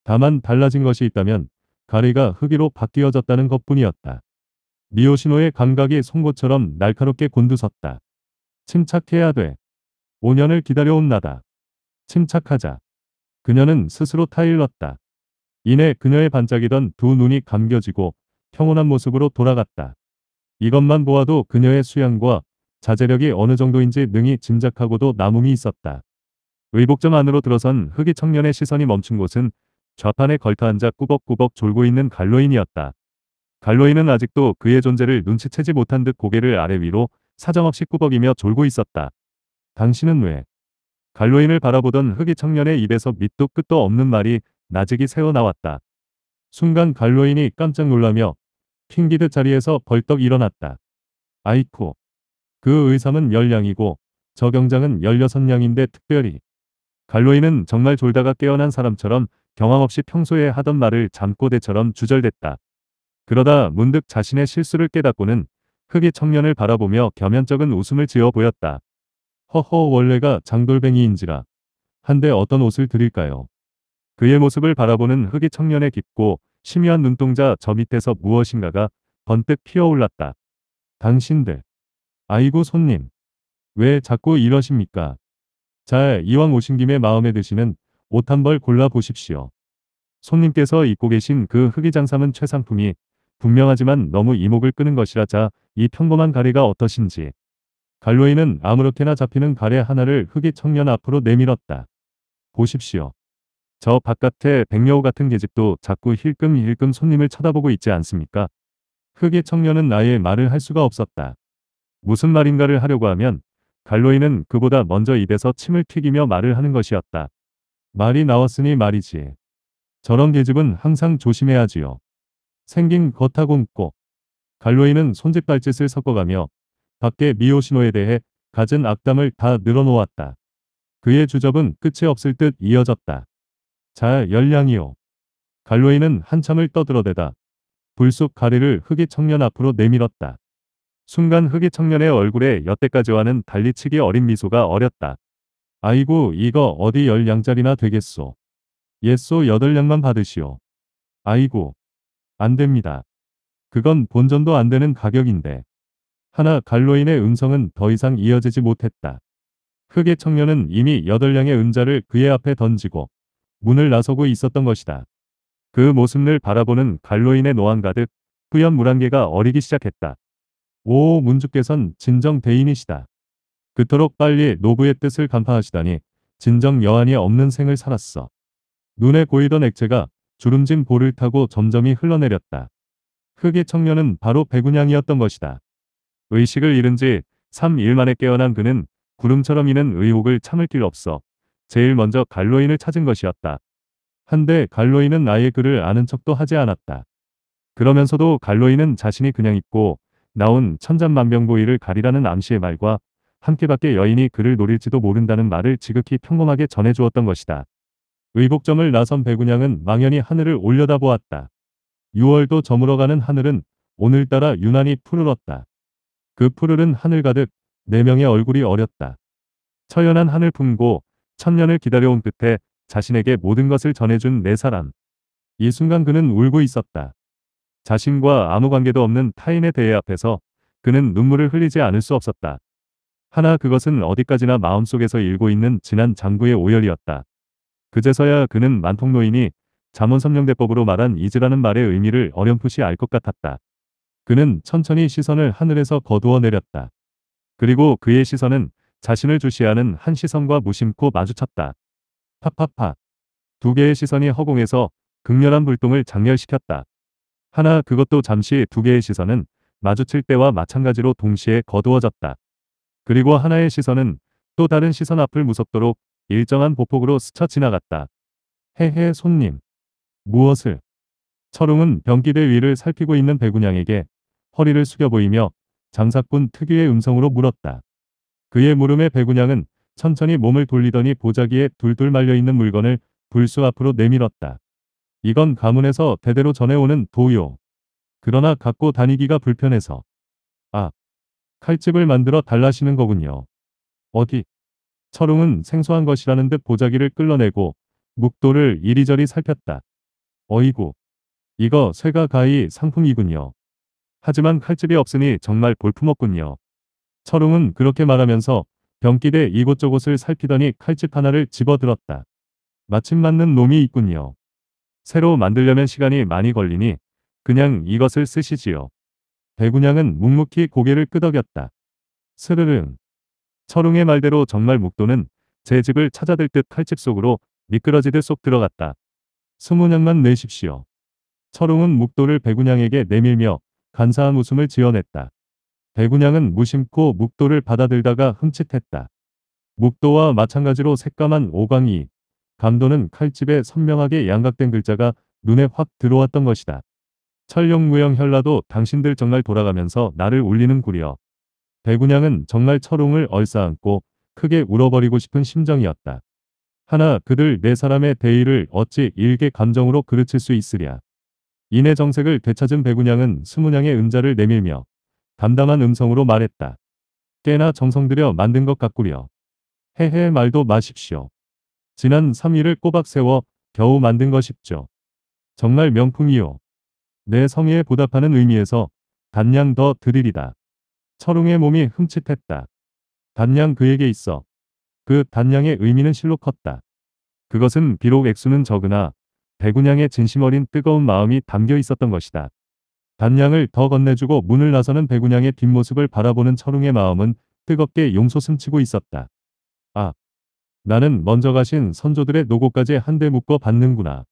다만 달라진 것이 있다면 가리가 흑이로 바뀌어졌다는 것뿐이었다. 미오시노의 감각이 송곳처럼 날카롭게 곤두섰다. 침착해야 돼. 5년을 기다려온 나다. 침착하자. 그녀는 스스로 타일렀다. 이내 그녀의 반짝이던 두 눈이 감겨지고 평온한 모습으로 돌아갔다. 이것만 보아도 그녀의 수양과 자제력이 어느 정도인지 능히 짐작하고도 남음이 있었다. 의복점 안으로 들어선 흑이 청년의 시선이 멈춘 곳은 좌판에 걸터앉아 꾸벅꾸벅 졸고 있는 갈로인이었다. 갈로인은 아직도 그의 존재를 눈치채지 못한 듯 고개를 아래 위로 사정없이 꾸벅이며 졸고 있었다. 당신은 왜? 갈로인을 바라보던 흑이 청년의 입에서 밑도 끝도 없는 말이 나직이 새어나왔다. 순간 갈로인이 깜짝 놀라며 킹기드 자리에서 벌떡 일어났다. 아이쿠. 그 의상은 열량이고 저 경장은 열여섯 량인데 특별히. 갈로인은 정말 졸다가 깨어난 사람처럼 경황 없이 평소에 하던 말을 잠꼬대처럼 주절댔다. 그러다 문득 자신의 실수를 깨닫고는 흑이 청년을 바라보며 겸연쩍은 웃음을 지어 보였다. 허허 원래가 장돌뱅이인지라. 한데 어떤 옷을 드릴까요? 그의 모습을 바라보는 흑이 청년의 깊고 심요한 눈동자 저 밑에서 무엇인가가 번뜩 피어올랐다. 당신들. 아이고 손님. 왜 자꾸 이러십니까? 잘 이왕 오신 김에 마음에 드시는 옷 한 벌 골라보십시오. 손님께서 입고 계신 그 흑이 장삼은 최상품이 분명하지만 너무 이목을 끄는 것이라 자이 평범한 가래가 어떠신지 갈로이는 아무렇게나 잡히는 가래 하나를 흑이 청년 앞으로 내밀었다. 보십시오. 저 바깥에 백여우 같은 계집도 자꾸 힐끔힐끔 손님을 쳐다보고 있지 않습니까? 흑의 청년은 나의 말을 할 수가 없었다. 무슨 말인가를 하려고 하면 갈로이는 그보다 먼저 입에서 침을 튀기며 말을 하는 것이었다. 말이 나왔으니 말이지. 저런 계집은 항상 조심해야지요. 생긴 겉하고 웃고 갈로이는 손짓발짓을 섞어가며 밖에 미오시노에 대해 가진 악담을 다 늘어놓았다. 그의 주접은 끝이 없을 듯 이어졌다. 자, 열량이요. 갈로이는 한참을 떠들어대다. 불쑥 가리를 흑이 청년 앞으로 내밀었다. 순간 흑이 청년의 얼굴에 여태까지와는 달리치기 어린 미소가 어렸다. 아이고 이거 어디 열량짜리나 되겠소. 예소 여덟량만 받으시오. 아이고 안됩니다. 그건 본전도 안되는 가격인데. 하나 갈로인의 음성은 더 이상 이어지지 못했다. 흑의 청년은 이미 여덟 량의 은자를 그의 앞에 던지고 문을 나서고 있었던 것이다. 그 모습을 바라보는 갈로인의 노안 가득 뿌연 물안개가 어리기 시작했다. 오 문주께선 진정 대인이시다. 그토록 빨리 노부의 뜻을 간파하시다니 진정 여한이 없는 생을 살았어. 눈에 고이던 액체가 주름진 볼을 타고 점점이 흘러내렸다. 흑의 청년은 바로 백운양이었던 것이다. 의식을 잃은 지 3일 만에 깨어난 그는 구름처럼 이는 의혹을 참을 길 없어 제일 먼저 갈로인을 찾은 것이었다. 한데 갈로인은 아예 그를 아는 척도 하지 않았다. 그러면서도 갈로인은 자신이 그냥 있고 나온 천잔만병고의를 가리라는 암시의 말과 함께밖에 여인이 그를 노릴지도 모른다는 말을 지극히 평범하게 전해주었던 것이다. 의복점을 나선 배구냥은 망연히 하늘을 올려다보았다. 6월도 저물어가는 하늘은 오늘따라 유난히 푸르렀다. 그 푸르른 하늘 가득 네 명의 얼굴이 어렸다. 처연한 한을 품고 천년을 기다려온 끝에 자신에게 모든 것을 전해준 네 사람. 이 순간 그는 울고 있었다. 자신과 아무 관계도 없는 타인의 대해 앞에서 그는 눈물을 흘리지 않을 수 없었다. 하나 그것은 어디까지나 마음속에서 일고 있는 지난 장부의 오열이었다. 그제서야 그는 만통노인이 자문선령대법으로 말한 이즈라는 말의 의미를 어렴풋이 알 것 같았다. 그는 천천히 시선을 하늘에서 거두어 내렸다. 그리고 그의 시선은 자신을 주시하는 한 시선과 무심코 마주쳤다. 파파파. 두 개의 시선이 허공에서 극렬한 불똥을 장렬시켰다. 하나 그것도 잠시 두 개의 시선은 마주칠 때와 마찬가지로 동시에 거두어졌다. 그리고 하나의 시선은 또 다른 시선 앞을 무섭도록 일정한 보폭으로 스쳐 지나갔다. 헤헤 손님. 무엇을? 철웅은 변기대 위를 살피고 있는 배군양에게 허리를 숙여 보이며 장사꾼 특유의 음성으로 물었다. 그의 물음에 배구냥은 천천히 몸을 돌리더니 보자기에 둘둘 말려있는 물건을 불수 앞으로 내밀었다. 이건 가문에서 대대로 전해오는 도요. 그러나 갖고 다니기가 불편해서. 아, 칼집을 만들어 달라시는 거군요. 어디? 철웅은 생소한 것이라는 듯 보자기를 끌어내고 묵도를 이리저리 살폈다. 어이구. 이거 쇠가 가히 상품이군요. 하지만 칼집이 없으니 정말 볼품없군요. 철웅은 그렇게 말하면서 병기대 이곳저곳을 살피더니 칼집 하나를 집어들었다. 마침 맞는 놈이 있군요. 새로 만들려면 시간이 많이 걸리니 그냥 이것을 쓰시지요. 배군양은 묵묵히 고개를 끄덕였다. 스르릉. 철웅의 말대로 정말 묵도는 제 집을 찾아들 듯 칼집 속으로 미끄러지듯 쏙 들어갔다. 스무냥만 내십시오. 철웅은 묵도를 배군양에게 내밀며 간사한 웃음을 지어냈다. 대군양은 무심코 묵도를 받아들다가 흠칫했다. 묵도와 마찬가지로 새까만 오광이 감도는 칼집에 선명하게 양각된 글자가 눈에 확 들어왔던 것이다. 철룡무형 현라도 당신들 정말 돌아가면서 나를 울리는구려. 대군양은 정말 철옹을 얼싸안고 크게 울어버리고 싶은 심정이었다. 하나 그들 네 사람의 대의를 어찌 일개 감정으로 그르칠 수 있으랴. 이내 정색을 되찾은 백운양은 스무냥의 음자를 내밀며 담담한 음성으로 말했다. 꽤나 정성들여 만든 것 같구려. 헤헤 말도 마십시오. 지난 3일을 꼬박 세워 겨우 만든 것이죠 정말 명품이요. 내 성의에 보답하는 의미에서 단양더 드리리다. 철웅의 몸이 흠칫했다. 단양 그에게 있어. 그단양의 의미는 실로 컸다. 그것은 비록 액수는 적으나 백운양의 진심 어린 뜨거운 마음이 담겨 있었던 것이다. 단양을 더 건네주고 문을 나서는 백운양의 뒷모습을 바라보는 철웅의 마음은 뜨겁게 용솟 숨치고 있었다. 아, 나는 먼저 가신 선조들의 노고까지 한데 묶어 받는구나.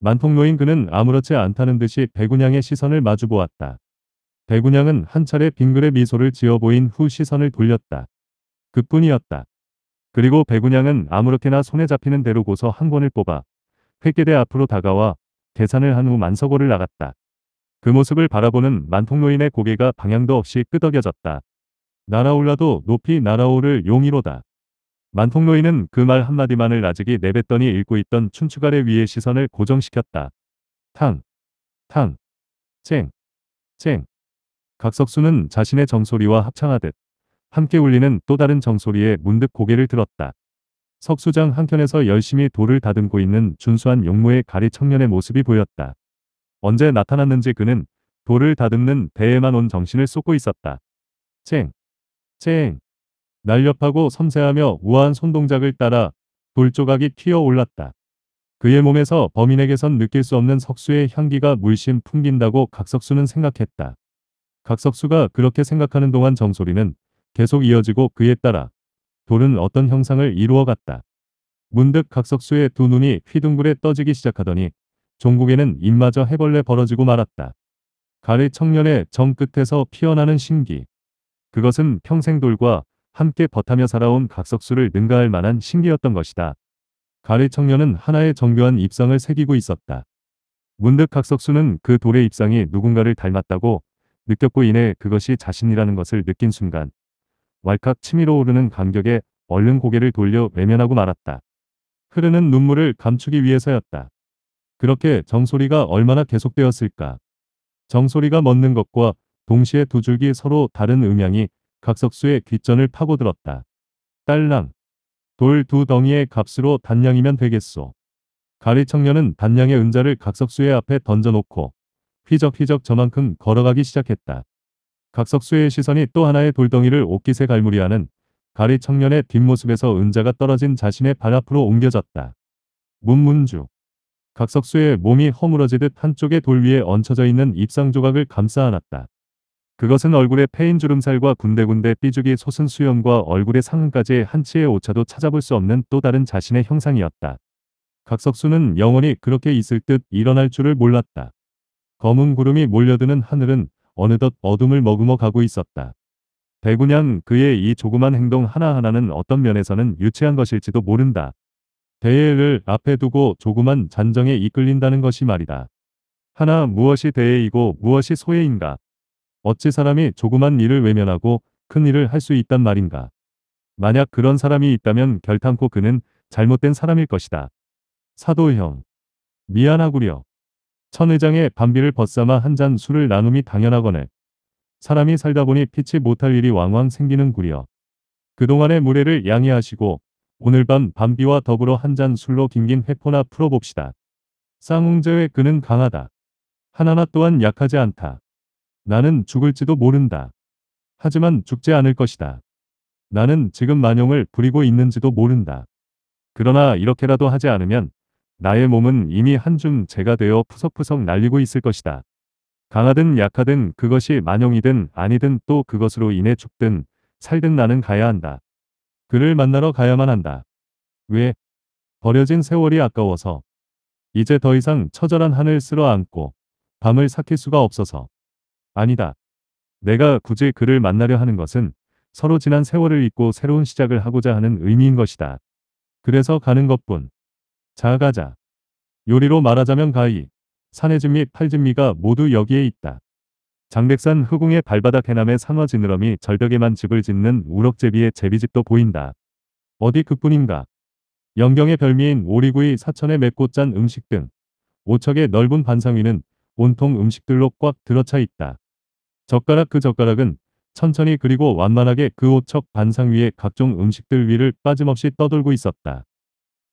만통노인 그는 아무렇지 않다는 듯이 백운양의 시선을 마주보았다. 백운양은 한 차례 빙글의 미소를 지어 보인 후 시선을 돌렸다. 그뿐이었다. 그리고 백운양은 아무렇게나 손에 잡히는 대로 고서 한 권을 뽑아 택계대 앞으로 다가와 계산을 한 후만석고를 나갔다. 그 모습을 바라보는 만통노인의 고개가 방향도 없이 끄덕여졌다. 날아올라도 높이 날아오를 용이로다. 만통노인은 그 말 한마디만을 나직이 내뱉더니 읽고 있던 춘추가래 위에 시선을 고정시켰다. 탕, 탕, 쨍, 쨍. 각석수는 자신의 정소리와 합창하듯 함께 울리는 또 다른 정소리에 문득 고개를 들었다. 석수장 한켠에서 열심히 돌을 다듬고 있는 준수한 용모의 가리 청년의 모습이 보였다. 언제 나타났는지 그는 돌을 다듬는 배에만 온 정신을 쏟고 있었다. 쨍, 쨍, 날렵하고 섬세하며 우아한 손동작을 따라 돌조각이 튀어 올랐다. 그의 몸에서 범인에게선 느낄 수 없는 석수의 향기가 물씬 풍긴다고 각석수는 생각했다. 각석수가 그렇게 생각하는 동안 정소리는 계속 이어지고 그에 따라 돌은 어떤 형상을 이루어갔다. 문득 각석수의 두 눈이 휘둥그레 떠지기 시작하더니 종국에는 입마저 해벌레 벌어지고 말았다. 가래 청년의 정 끝에서 피어나는 신기. 그것은 평생 돌과 함께 버타며 살아온 각석수를 능가할 만한 신기였던 것이다. 가래 청년은 하나의 정교한 입상을 새기고 있었다. 문득 각석수는 그 돌의 입상이 누군가를 닮았다고 느꼈고 이내 그것이 자신이라는 것을 느낀 순간 왈칵 치밀어 오르는 간격에 얼른 고개를 돌려 외면하고 말았다. 흐르는 눈물을 감추기 위해서였다. 그렇게 정소리가 얼마나 계속되었을까. 정소리가 멎는 것과 동시에 두 줄기 서로 다른 음향이 각석수의 귀전을 파고들었다. 딸랑. 돌 두 덩이의 값으로 단량이면 되겠소. 가리 청년은 단량의 은자를 각석수의 앞에 던져놓고 휘적휘적 저만큼 걸어가기 시작했다. 각석수의 시선이 또 하나의 돌덩이를 옷깃에 갈무리하는 가리 청년의 뒷모습에서 은자가 떨어진 자신의 발 앞으로 옮겨졌다. 문문주. 각석수의 몸이 허물어지듯 한쪽의 돌 위에 얹혀져 있는 입상 조각을 감싸 안았다. 그것은 얼굴에 패인 주름살과 군데군데 삐죽이 솟은 수염과 얼굴의 상흔까지 한치의 오차도 찾아볼 수 없는 또 다른 자신의 형상이었다. 각석수는 영원히 그렇게 있을 듯 일어날 줄을 몰랐다. 검은 구름이 몰려드는 하늘은 어느덧 어둠을 머금어 가고 있었다. 대구냥 그의 이 조그만 행동 하나하나는 어떤 면에서는 유치한 것일지도 모른다. 대해를 앞에 두고 조그만 잔정에 이끌린다는 것이 말이다. 하나 무엇이 대해이고 무엇이 소해인가. 어찌 사람이 조그만 일을 외면하고 큰 일을 할 수 있단 말인가. 만약 그런 사람이 있다면 결탄코 그는 잘못된 사람일 것이다. 사도형. 미안하구려. 천 회장의 반비를 벗삼아 한 잔 술을 나눔이 당연하거네 사람이 살다 보니 피치 못할 일이 왕왕 생기는구려. 그동안의 무례를 양해하시고 오늘 밤 반비와 더불어 한 잔 술로 긴긴 회포나 풀어봅시다. 쌍웅제의 그는 강하다. 하나나 또한 약하지 않다. 나는 죽을지도 모른다. 하지만 죽지 않을 것이다. 나는 지금 만용을 부리고 있는지도 모른다. 그러나 이렇게라도 하지 않으면 나의 몸은 이미 한줌 재가 되어 푸석푸석 날리고 있을 것이다. 강하든 약하든 그것이 만용이든 아니든 또 그것으로 인해 죽든 살든 나는 가야 한다. 그를 만나러 가야만 한다. 왜? 버려진 세월이 아까워서. 이제 더 이상 처절한 한을 쓸어 안고 밤을 삭힐 수가 없어서. 아니다. 내가 굳이 그를 만나려 하는 것은 서로 지난 세월을 잊고 새로운 시작을 하고자 하는 의미인 것이다. 그래서 가는 것뿐. 자아가자. 요리로 말하자면 가히 산해진미, 팔진미가 모두 여기에 있다. 장백산 흑궁의 발바닥 해남의 상화 지느러미 절벽에만 집을 짓는 우럭제비의 제비집도 보인다. 어디 그뿐인가. 영경의 별미인 오리구이 사천의 맵고 짠 음식 등 오척의 넓은 반상 위는 온통 음식들로 꽉 들어차 있다. 젓가락 그 젓가락은 천천히 그리고 완만하게 그 오척 반상 위의 각종 음식들 위를 빠짐없이 떠돌고 있었다.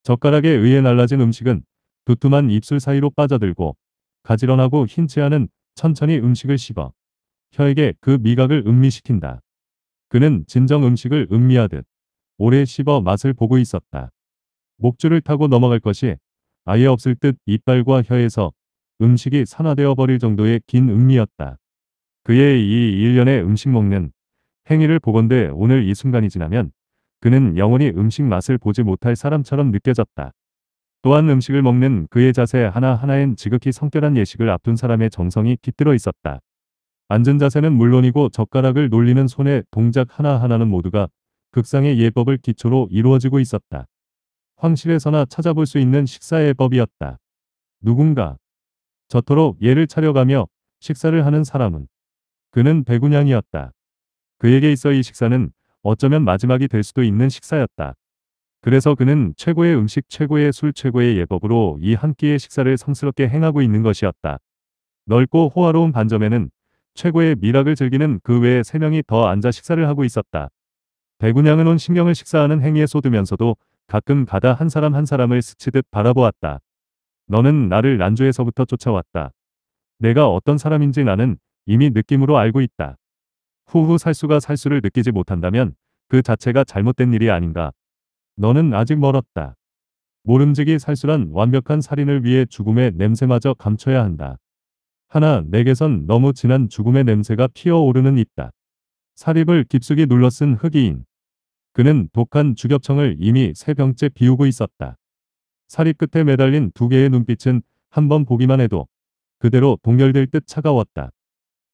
젓가락에 의해 날라진 음식은 두툼한 입술 사이로 빠져들고 가지런하고 힌치하는 천천히 음식을 씹어 혀에게 그 미각을 음미시킨다. 그는 진정 음식을 음미하듯 오래 씹어 맛을 보고 있었다. 목줄을 타고 넘어갈 것이 아예 없을 듯 이빨과 혀에서 음식이 산화되어 버릴 정도의 긴 음미였다. 그의 이 일련의 음식 먹는 행위를 보건대 오늘 이 순간이 지나면 그는 영원히 음식 맛을 보지 못할 사람처럼 느껴졌다. 또한 음식을 먹는 그의 자세 하나하나엔 지극히 성결한 예식을 앞둔 사람의 정성이 깃들어 있었다. 앉은 자세는 물론이고 젓가락을 놀리는 손의 동작 하나하나는 모두가 극상의 예법을 기초로 이루어지고 있었다. 황실에서나 찾아볼 수 있는 식사예 법이었다. 누군가 저토록 예를 차려가며 식사를 하는 사람은 그는 배군양이었다. 그에게 있어 이 식사는 어쩌면 마지막이 될 수도 있는 식사였다. 그래서 그는 최고의 음식, 최고의 술, 최고의 예법으로 이 한 끼의 식사를 성스럽게 행하고 있는 것이었다. 넓고 호화로운 반점에는 최고의 미락을 즐기는 그 외에 세 명이 더 앉아 식사를 하고 있었다. 배구냥은 온 신경을 식사하는 행위에 쏟으면서도 가끔 가다 한 사람 한 사람을 스치듯 바라보았다. 너는 나를 난조에서부터 쫓아왔다. 내가 어떤 사람인지 나는 이미 느낌으로 알고 있다. 후후 살수가 살수를 느끼지 못한다면 그 자체가 잘못된 일이 아닌가. 너는 아직 멀었다. 모름지기 살수란 완벽한 살인을 위해 죽음의 냄새마저 감춰야 한다. 하나, 내게선 너무 진한 죽음의 냄새가 피어오르는 있다. 살입을 깊숙이 눌러쓴 흑이인. 그는 독한 주겹청을 이미 세 병째 비우고 있었다. 살입 끝에 매달린 두 개의 눈빛은 한 번 보기만 해도 그대로 동결될 듯 차가웠다.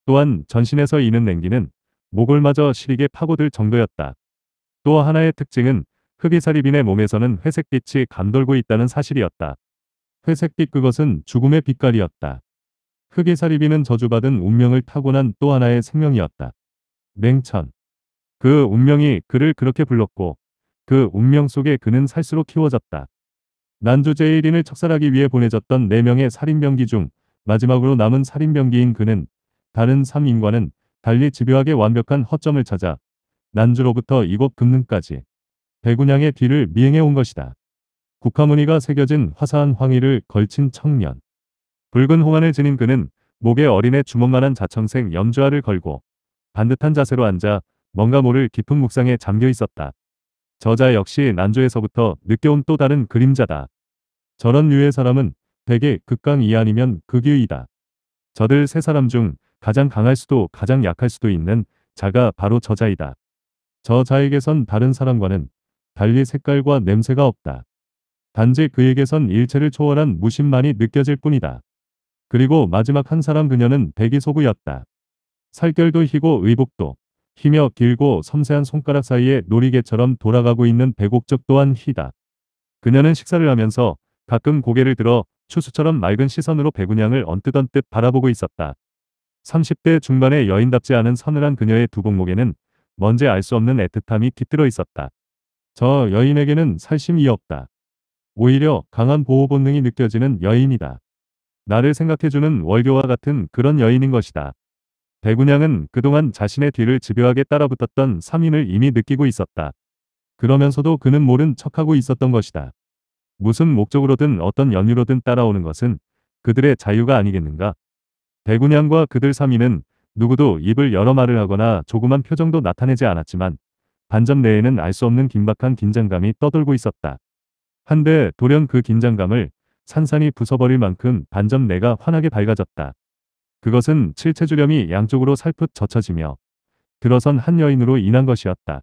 또한 전신에서 이는 냉기는 모골마저 시리게 파고들 정도였다. 또 하나의 특징은 흑이사리빈의 몸에서는 회색빛이 감돌고 있다는 사실이었다. 회색빛 그것은 죽음의 빛깔이었다. 흑이사리빈은 저주받은 운명을 타고난 또 하나의 생명이었다. 맹천그 운명이 그를 그렇게 불렀고 그 운명 속에 그는 살수록 키워졌다. 난주 제1인을 척살하기 위해 보내졌던 4명의 살인병기 중 마지막으로 남은 살인병기인 그는 다른 3인과는 달리 집요하게 완벽한 허점을 찾아 난주로부터 이곳 금능까지 대군양의 뒤를 미행해 온 것이다. 국화무늬가 새겨진 화사한 황의를 걸친 청년. 붉은 홍안을 지닌 그는 목에 어린애 주먹만한 자청생 염주알를 걸고 반듯한 자세로 앉아 뭔가 모를 깊은 묵상에 잠겨 있었다. 저자 역시 난조에서부터 느껴온 또 다른 그림자다. 저런 류의 사람은 대개 극강 이아니면 극유이다. 저들 세 사람 중 가장 강할 수도 가장 약할 수도 있는 자가 바로 저자이다. 저 자에게선 다른 사람과는 달리 색깔과 냄새가 없다. 단지 그에게선 일체를 초월한 무심만이 느껴질 뿐이다. 그리고 마지막 한 사람 그녀는 백이소구였다. 살결도 희고 의복도 희며 길고 섬세한 손가락 사이에 놀이개처럼 돌아가고 있는 백옥적 또한 희다. 그녀는 식사를 하면서 가끔 고개를 들어 추수처럼 맑은 시선으로 백운양을 언뜻언뜻 바라보고 있었다. 30대 중반의 여인답지 않은 서늘한 그녀의 두 목목에는 뭔지 알 수 없는 애틋함이 깃들어 있었다. 저 여인에게는 살심이 없다. 오히려 강한 보호 본능이 느껴지는 여인이다. 나를 생각해주는 월교와 같은 그런 여인인 것이다. 대군양은 그동안 자신의 뒤를 집요하게 따라붙었던 3인을 이미 느끼고 있었다. 그러면서도 그는 모른 척하고 있었던 것이다. 무슨 목적으로든 어떤 연유로든 따라오는 것은 그들의 자유가 아니겠는가? 대군양과 그들 3인은 누구도 입을 열어 말을 하거나 조그만 표정도 나타내지 않았지만 반점 내에는 알 수 없는 긴박한 긴장감이 떠돌고 있었다. 한데 돌연 그 긴장감을 산산이 부숴버릴 만큼 반점 내가 환하게 밝아졌다. 그것은 칠체주렴이 양쪽으로 살풋 젖혀지며 들어선 한 여인으로 인한 것이었다.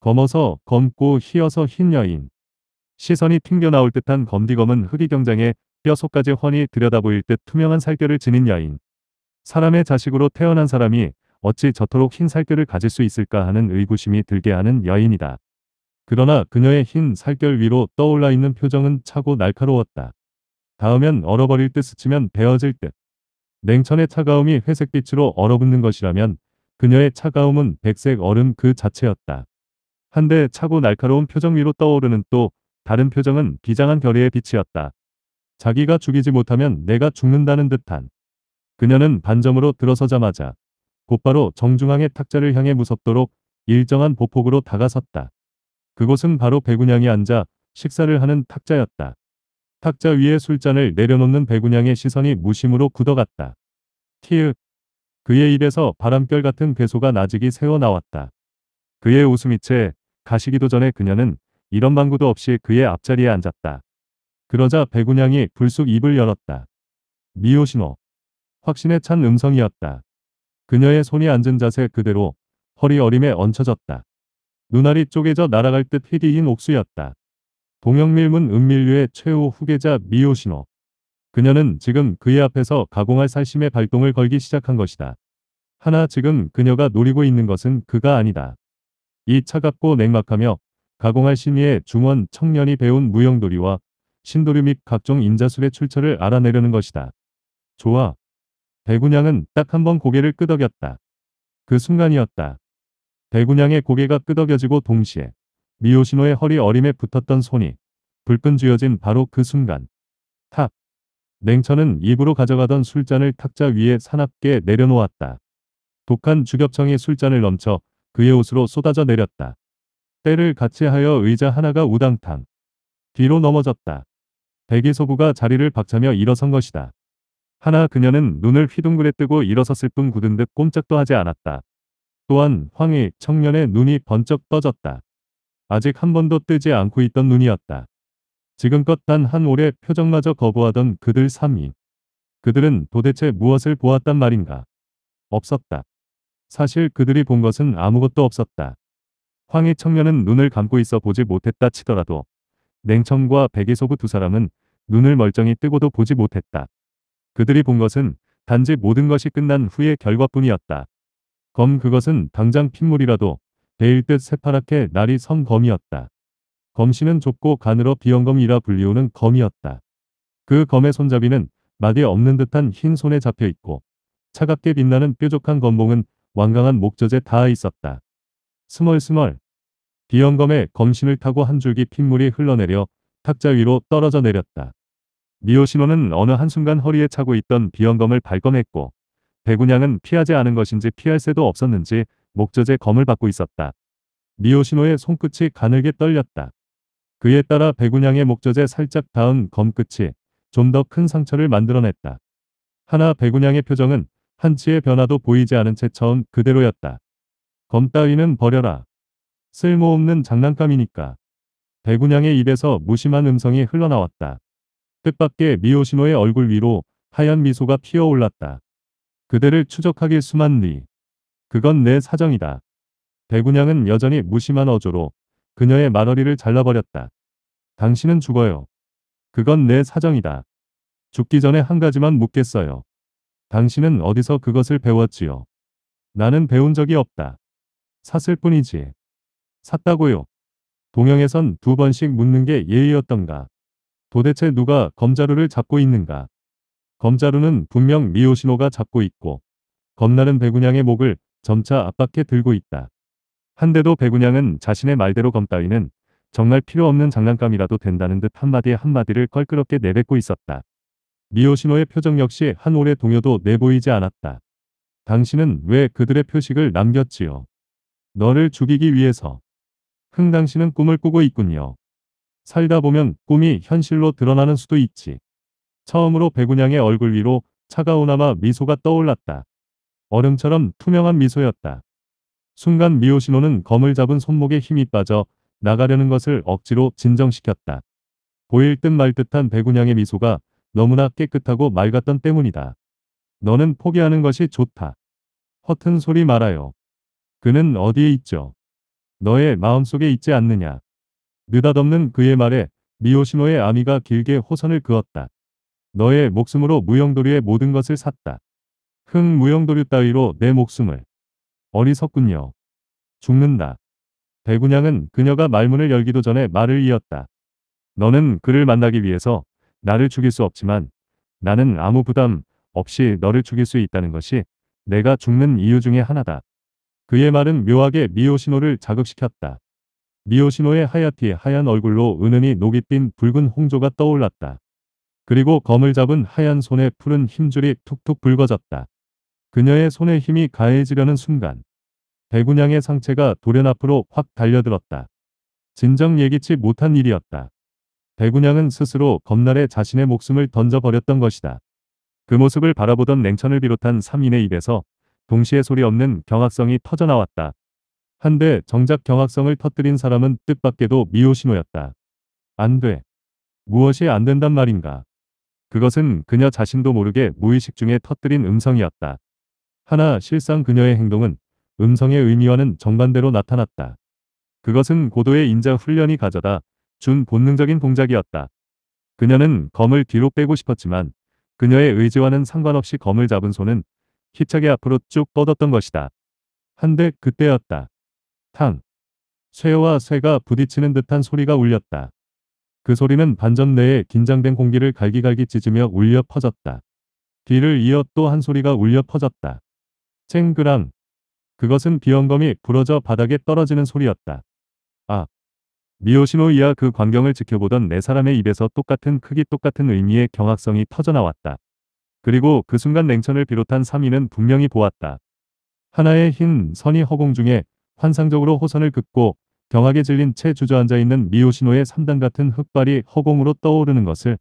검어서 검고 희어서 흰 여인. 시선이 튕겨나올 듯한 검디검은 흑이경장에 뼈 속까지 훤히 들여다보일 듯 투명한 살결을 지닌 여인. 사람의 자식으로 태어난 사람이 어찌 저토록 흰 살결을 가질 수 있을까 하는 의구심이 들게 하는 여인이다. 그러나 그녀의 흰 살결 위로 떠올라 있는 표정은 차고 날카로웠다. 닿으면 얼어버릴 듯 스치면 베어질 듯. 냉천의 차가움이 회색빛으로 얼어붙는 것이라면 그녀의 차가움은 백색 얼음 그 자체였다. 한데 차고 날카로운 표정 위로 떠오르는 또 다른 표정은 비장한 결의의 빛이었다. 자기가 죽이지 못하면 내가 죽는다는 듯한 그녀는 반점으로 들어서자마자 곧바로 정중앙의 탁자를 향해 무섭도록 일정한 보폭으로 다가섰다. 그곳은 바로 배군양이 앉아 식사를 하는 탁자였다. 탁자 위에 술잔을 내려놓는 배군양의 시선이 무심으로 굳어갔다. 티읕. 그의 입에서 바람결 같은 괴소가 나직이 새어나왔다. 그의 웃음이 채 가시기도 전에 그녀는 이런 방구도 없이 그의 앞자리에 앉았다. 그러자 배군양이 불쑥 입을 열었다. 미오신호 확신에 찬 음성이었다. 그녀의 손이 앉은 자세 그대로 허리 어림에 얹혀졌다. 눈알이 쪼개져 날아갈 듯흙디인 옥수였다. 동영밀문 은밀류의 최후 후계자 미오신호 그녀는 지금 그의 앞에서 가공할 살심의 발동을 걸기 시작한 것이다. 하나 지금 그녀가 노리고 있는 것은 그가 아니다. 이 차갑고 냉막하며 가공할 심의의 중원 청년이 배운 무용돌이와 신도류 및 각종 인자술의 출처를 알아내려는 것이다. 좋아, 대구냥은딱한번 고개를 끄덕였다. 그 순간이었다. 대구냥의 고개가 끄덕여지고 동시에 미오신호의 허리 어림에 붙었던 손이 불끈 쥐어진 바로 그 순간. 탁! 냉천은 입으로 가져가던 술잔을 탁자 위에 사납게 내려놓았다. 독한 주격청이 술잔을 넘쳐 그의 옷으로 쏟아져 내렸다. 때를 같이 하여 의자 하나가 우당탕 뒤로 넘어졌다. 대기소부가 자리를 박차며 일어선 것이다. 하나 그녀는 눈을 휘둥그레 뜨고 일어섰을 뿐 굳은 듯 꼼짝도 하지 않았다. 또한 황희 청년의 눈이 번쩍 떠졌다. 아직 한 번도 뜨지 않고 있던 눈이었다. 지금껏 단 한 올의 표정마저 거부하던 그들 삼인. 그들은 도대체 무엇을 보았단 말인가? 없었다. 사실 그들이 본 것은 아무것도 없었다. 황희 청년은 눈을 감고 있어 보지 못했다 치더라도 냉청과 백의소부두 사람은 눈을 멀쩡히 뜨고도 보지 못했다. 그들이 본 것은 단지 모든 것이 끝난 후의 결과뿐이었다. 검 그것은 당장 핏물이라도 데일 듯 새파랗게 날이 선 검이었다. 검씨는 좁고 간으로 비형검이라 불리우는 검이었다. 그 검의 손잡이는 마디 없는 듯한 흰 손에 잡혀 있고 차갑게 빛나는 뾰족한 검봉은 완강한 목젖에 닿아 있었다. 스멀스멀 비형검의 검신을 타고 한 줄기 핏물이 흘러내려 탁자 위로 떨어져 내렸다. 미호 신호는 어느 한순간 허리에 차고 있던 비연검을 발검했고 배군양은 피하지 않은 것인지 피할 새도 없었는지 목젖에 검을 받고 있었다. 미호 신호의 손끝이 가늘게 떨렸다. 그에 따라 배군양의 목젖에 살짝 닿은 검끝이 좀 더 큰 상처를 만들어냈다. 하나 배군양의 표정은 한치의 변화도 보이지 않은 채 처음 그대로였다. 검 따위는 버려라. 쓸모없는 장난감이니까. 배군양의 입에서 무심한 음성이 흘러나왔다. 뜻밖의 미오시노의 얼굴 위로 하얀 미소가 피어올랐다. 그대를 추적하길 수만 리. 그건 내 사정이다. 대군양은 여전히 무심한 어조로 그녀의 말어리를 잘라버렸다. 당신은 죽어요. 그건 내 사정이다. 죽기 전에 한 가지만 묻겠어요. 당신은 어디서 그것을 배웠지요? 나는 배운 적이 없다. 샀을 뿐이지. 샀다고요. 동영에선 두 번씩 묻는 게 예의였던가. 도대체 누가 검자루를 잡고 있는가? 검자루는 분명 미오신호가 잡고 있고 겁나는 배군양의 목을 점차 압박해 들고 있다. 한데도 배군양은 자신의 말대로 검 따위는 정말 필요 없는 장난감이라도 된다는 듯한마디 한마디를 껄끄럽게 내뱉고 있었다. 미오신호의 표정 역시 한 올의 동요도 내보이지 않았다. 당신은 왜 그들의 표식을 남겼지요? 너를 죽이기 위해서. 흥 당신은 꿈을 꾸고 있군요. 살다 보면 꿈이 현실로 드러나는 수도 있지. 처음으로 백운양의 얼굴 위로 차가우나마 미소가 떠올랐다. 얼음처럼 투명한 미소였다. 순간 미오신호는 검을 잡은 손목에 힘이 빠져 나가려는 것을 억지로 진정시켰다. 보일 듯 말 듯한 백운양의 미소가 너무나 깨끗하고 맑았던 때문이다. 너는 포기하는 것이 좋다. 허튼 소리 말아요. 그는 어디에 있죠? 너의 마음속에 있지 않느냐? 느닷없는 그의 말에 미오시노의 아미가 길게 호선을 그었다. 너의 목숨으로 무영도류의 모든 것을 샀다. 흥 무영도류 따위로 내 목숨을. 어리석군요. 죽는다. 대군양은 그녀가 말문을 열기도 전에 말을 이었다. 너는 그를 만나기 위해서 나를 죽일 수 없지만 나는 아무 부담 없이 너를 죽일 수 있다는 것이 내가 죽는 이유 중에 하나다. 그의 말은 묘하게 미오시노를 자극시켰다. 미오시노의 하얗티 하얀 얼굴로 은은히 녹이 핀 붉은 홍조가 떠올랐다. 그리고 검을 잡은 하얀 손에 푸른 힘줄이 툭툭 붉어졌다. 그녀의 손에 힘이 가해지려는 순간 대군양의 상체가 돌연 앞으로 확 달려들었다. 진정 예기치 못한 일이었다. 대군양은 스스로 겁날에 자신의 목숨을 던져버렸던 것이다. 그 모습을 바라보던 냉천을 비롯한 3인의 입에서 동시에 소리 없는 경악성이 터져나왔다. 한데 정작 경악성을 터뜨린 사람은 뜻밖에도 미오신호였다안 돼. 무엇이 안 된단 말인가. 그것은 그녀 자신도 모르게 무의식 중에 터뜨린 음성이었다. 하나 실상 그녀의 행동은 음성의 의미와는 정반대로 나타났다. 그것은 고도의 인자 훈련이 가져다 준 본능적인 동작이었다. 그녀는 검을 뒤로 빼고 싶었지만 그녀의 의지와는 상관없이 검을 잡은 손은 희차게 앞으로 쭉 뻗었던 것이다. 한데 그때였다. 탕. 쇠와 쇠가 부딪히는 듯한 소리가 울렸다. 그 소리는 반전 내에 긴장된 공기를 갈기갈기 찢으며 울려 퍼졌다. 뒤를 이어 또 한 소리가 울려 퍼졌다. 쨍그랑. 그것은 비영검이 부러져 바닥에 떨어지는 소리였다. 아. 미오시노이야 그 광경을 지켜보던 네 사람의 입에서 똑같은 크기 똑같은 의미의 경악성이 터져나왔다. 그리고 그 순간 냉천을 비롯한 3인은 분명히 보았다. 하나의 흰 선이 허공중에 환상적으로 호선을 긋고 경악에 질린 채 주저앉아 있는 미오신호의 3단 같은 흑발이 허공으로 떠오르는 것을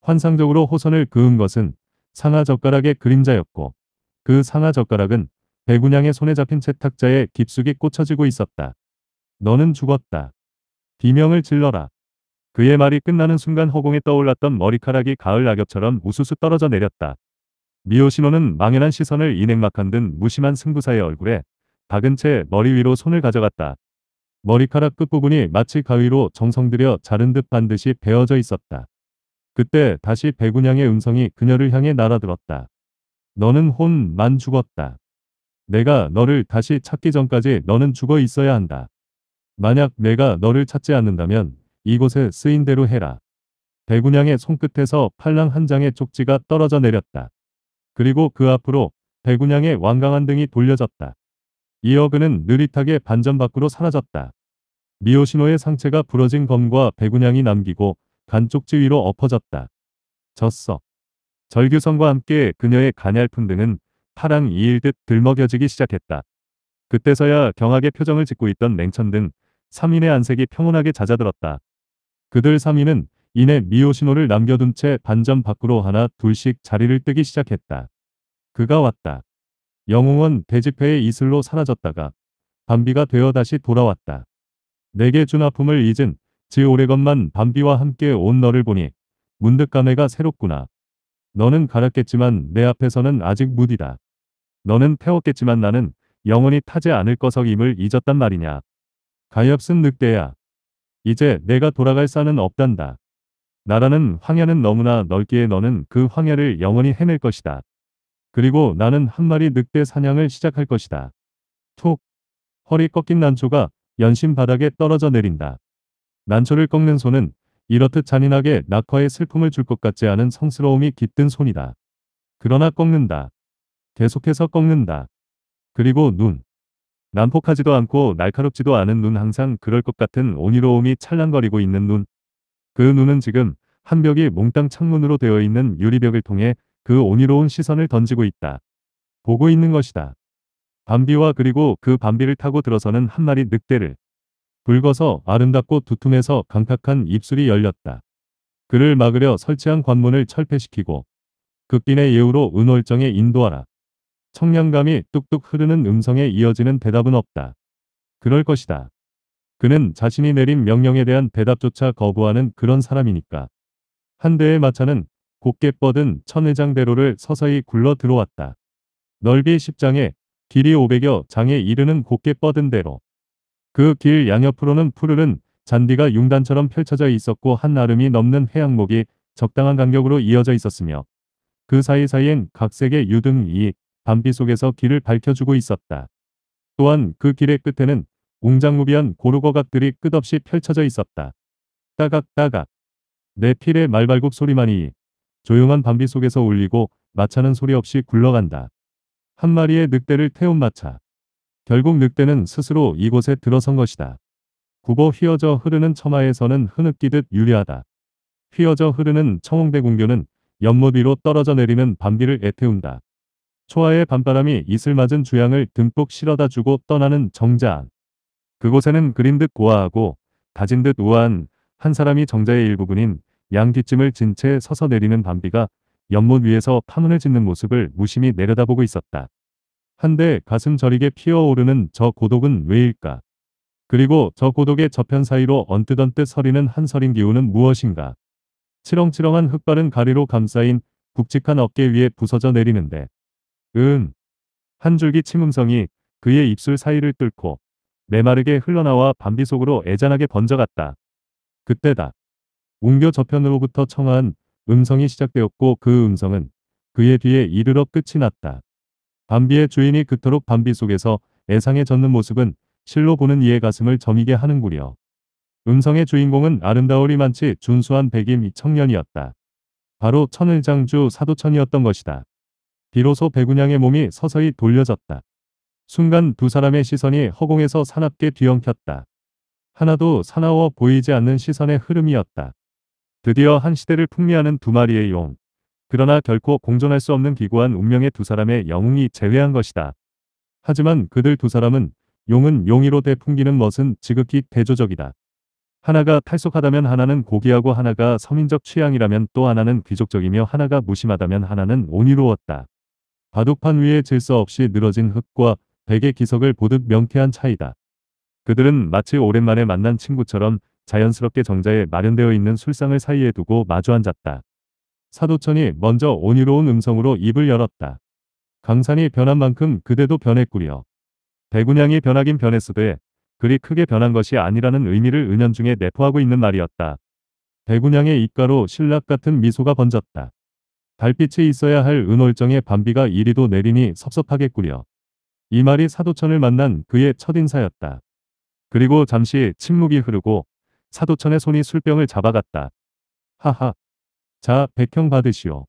환상적으로 호선을 그은 것은 상하 젓가락의 그림자였고 그 상하 젓가락은 배군양의 손에 잡힌 채탁자의 깊숙이 꽂혀지고 있었다. 너는 죽었다. 비명을 질러라. 그의 말이 끝나는 순간 허공에 떠올랐던 머리카락이 가을 낙엽처럼 우수수 떨어져 내렸다. 미오신호는 망연한 시선을 이냉막한 듯 무심한 승부사의 얼굴에 박은 채 머리 위로 손을 가져갔다. 머리카락 끝부분이 마치 가위로 정성들여 자른 듯반드시 베어져 있었다. 그때 다시 배군양의 음성이 그녀를 향해 날아들었다. 너는 혼만 죽었다. 내가 너를 다시 찾기 전까지 너는 죽어 있어야 한다. 만약 내가 너를 찾지 않는다면 이곳에 쓰인 대로 해라. 배군양의 손끝에서 팔랑 한 장의 쪽지가 떨어져 내렸다. 그리고 그 앞으로 배군양의 완강한 등이 돌려졌다. 이어 그는 느릿하게 반전 밖으로 사라졌다. 미오신호의 상체가 부러진 검과 배구냥이 남기고 간쪽지 위로 엎어졌다. 졌어. 절규선과 함께 그녀의 가냘픈 등은 파랑 이일 듯 들먹여지기 시작했다. 그때서야 경악의 표정을 짓고 있던 냉천 등 3인의 안색이 평온하게 잦아들었다. 그들 3인은 이내 미오신호를 남겨둔 채 반점 밖으로 하나 둘씩 자리를 뜨기 시작했다. 그가 왔다. 영웅은 대지폐의 이슬로 사라졌다가 밤비가 되어 다시 돌아왔다. 내게 준 아픔을 잊은 지 오래건만 밤비와 함께 온 너를 보니 문득 감회가 새롭구나. 너는 갈았겠지만 내 앞에서는 아직 무디다. 너는 태웠겠지만 나는 영원히 타지 않을 거석임을 잊었단 말이냐. 가엾은 늑대야. 이제 내가 돌아갈 산은 없단다. 나라는 황야는 너무나 넓기에 너는 그 황야를 영원히 해낼 것이다. 그리고 나는 한 마리 늑대 사냥을 시작할 것이다. 툭! 허리 꺾인 난초가 연신 바닥에 떨어져 내린다. 난초를 꺾는 손은 이렇듯 잔인하게 낙화의 슬픔을 줄 것 같지 않은 성스러움이 깃든 손이다. 그러나 꺾는다. 계속해서 꺾는다. 그리고 눈. 난폭하지도 않고 날카롭지도 않은 눈 항상 그럴 것 같은 온이로움이 찰랑거리고 있는 눈. 그 눈은 지금 한 벽이 몽땅 창문으로 되어 있는 유리벽을 통해 그 온유로운 시선을 던지고 있다. 보고 있는 것이다. 밤비와 그리고 그 밤비를 타고 들어서는 한 마리 늑대를 붉어서 아름답고 두툼해서 강탁한 입술이 열렸다. 그를 막으려 설치한 관문을 철폐시키고 극빈의 예우로 은월정에 인도하라. 청량감이 뚝뚝 흐르는 음성에 이어지는 대답은 없다. 그럴 것이다. 그는 자신이 내린 명령에 대한 대답조차 거부하는 그런 사람이니까. 한 대의 마차는 곱게 뻗은 천회장대로를 서서히 굴러 들어왔다. 넓이 10장에 길이 500여 장에 이르는 곱게 뻗은 대로. 그 길 양옆으로는 푸르른 잔디가 융단처럼 펼쳐져 있었고 한 나름이 넘는 해양목이 적당한 간격으로 이어져 있었으며 그 사이사이엔 각색의 유등이 밤비 속에서 길을 밝혀주고 있었다. 또한 그 길의 끝에는 웅장무비한 고르거각들이 끝없이 펼쳐져 있었다. 따각 따각 내 필의 말발굽 소리만이 조용한 밤비 속에서 울리고 마차는 소리 없이 굴러간다. 한 마리의 늑대를 태운 마차. 결국 늑대는 스스로 이곳에 들어선 것이다. 굽어 휘어져 흐르는 처마에서는 흐느끼듯 유리하다. 휘어져 흐르는 청홍대 군교는 연못 위로 떨어져 내리는 밤비를 애태운다. 초하의 밤바람이 이슬 맞은 주양을 듬뿍 실어다 주고 떠나는 정자안. 그곳에는 그린 듯 고아하고 다진 듯 우아한 한 사람이 정자의 일부분인 양뒤쯤을 진 채 서서 내리는 담비가 연못 위에서 파문을 짓는 모습을 무심히 내려다보고 있었다. 한데 가슴 저리게 피어오르는 저 고독은 왜일까? 그리고 저 고독의 저편 사이로 언뜻 언뜻 서리는 한 서린 기운은 무엇인가? 치렁치렁한 흙바른 가리로 감싸인 굵직한 어깨 위에 부서져 내리는데 음! 한 줄기 침음성이 그의 입술 사이를 뚫고 메마르게 흘러나와 밤비 속으로 애잔하게 번져갔다. 그때다. 웅교 저편으로부터 청한 음성이 시작되었고 그 음성은 그의 뒤에 이르러 끝이 났다. 밤비의 주인이 그토록 밤비 속에서 애상에 젖는 모습은 실로 보는 이의 가슴을 정이게 하는구려. 음성의 주인공은 아름다우리만치 준수한 백임 청년이었다. 바로 천을장주 사도천이었던 것이다. 비로소 백운양의 몸이 서서히 돌려졌다. 순간 두 사람의 시선이 허공에서 사납게 뒤엉켰다. 하나도 사나워 보이지 않는 시선의 흐름이었다. 드디어 한 시대를 풍미하는 두 마리의 용. 그러나 결코 공존할 수 없는 기구한 운명의 두 사람의 영웅이 제외한 것이다. 하지만 그들 두 사람은 용은 용이로 대풍기는 멋은 지극히 대조적이다. 하나가 탈속하다면 하나는 고귀하고 하나가 서민적 취향이라면 또 하나는 귀족적이며 하나가 무심하다면 하나는 온유로웠다. 바둑판 위에 질서 없이 늘어진 흙과 백의 기석을 보듯 명쾌한 차이다. 그들은 마치 오랜만에 만난 친구처럼 자연스럽게 정자에 마련되어 있는 술상을 사이에 두고 마주 앉았다. 사도천이 먼저 온유로운 음성으로 입을 열었다. 강산이 변한 만큼 그대도 변했구려. 대군양이 변하긴 변했으되 그리 크게 변한 것이 아니라는 의미를 은연중에 내포하고 있는 말이었다. 대군양의 입가로 신락 같은 미소가 번졌다. 달빛이 있어야 할 은월정의 밤비가 이리도 내리니 섭섭하겠구려. 이 말이 사도천을 만난 그의 첫 인사였다. 그리고 잠시 침묵이 흐르고 사도천의 손이 술병을 잡아갔다. 하하. 자, 백형 받으시오.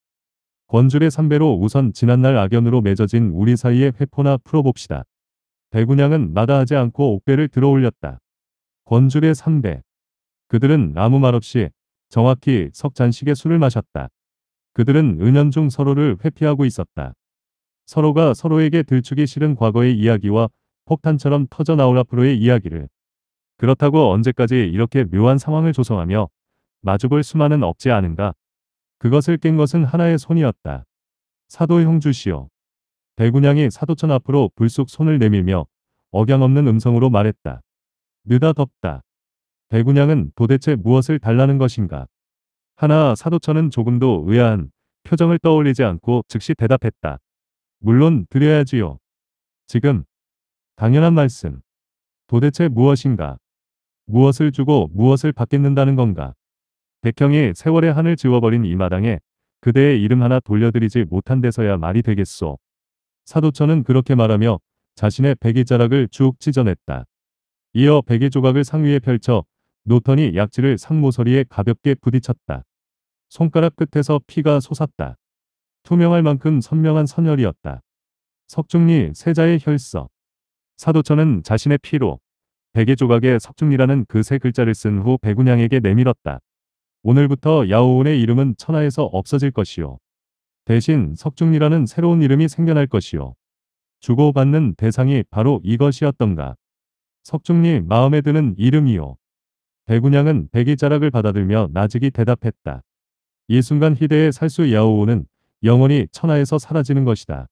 권줄의 삼배로 우선 지난날 악연으로 맺어진 우리 사이의 회포나 풀어봅시다. 대군양은 마다하지 않고 옥배를 들어올렸다. 권줄의 삼배. 그들은 아무 말 없이 정확히 석잔식의 술을 마셨다. 그들은 은연중 서로를 회피하고 있었다. 서로가 서로에게 들추기 싫은 과거의 이야기와 폭탄처럼 터져나올 앞으로의 이야기를 그렇다고 언제까지 이렇게 묘한 상황을 조성하며 마주볼 수만은 없지 않은가. 그것을 깬 것은 하나의 손이었다. 사도 형주시오 대군양이 사도천 앞으로 불쑥 손을 내밀며 억양없는 음성으로 말했다. 느닷없다 대군양은 도대체 무엇을 달라는 것인가. 하나 사도천은 조금도 의아한 표정을 떠올리지 않고 즉시 대답했다. 물론 드려야지요. 지금 당연한 말씀. 도대체 무엇인가? 무엇을 주고 무엇을 받겠는다는 건가. 백형이 세월의 한을 지워버린 이 마당에 그대의 이름 하나 돌려드리지 못한 데서야 말이 되겠소. 사도천은 그렇게 말하며 자신의 백이자락을 쭉 찢어냈다. 이어 백의 조각을 상위에 펼쳐 노턴이 약지를 상모서리에 가볍게 부딪혔다. 손가락 끝에서 피가 솟았다. 투명할 만큼 선명한 선혈이었다. 석중리 세자의 혈서. 사도천은 자신의 피로 백의 조각에 석중리라는 그 세 글자를 쓴 후 백운양에게 내밀었다. 오늘부터 야오온의 이름은 천하에서 없어질 것이요. 대신 석중리라는 새로운 이름이 생겨날 것이요. 주고받는 대상이 바로 이것이었던가. 석중리 마음에 드는 이름이요. 백운양은 백의 자락을 받아들며 나직이 대답했다. 이 순간 희대의 살수 야오온은 영원히 천하에서 사라지는 것이다.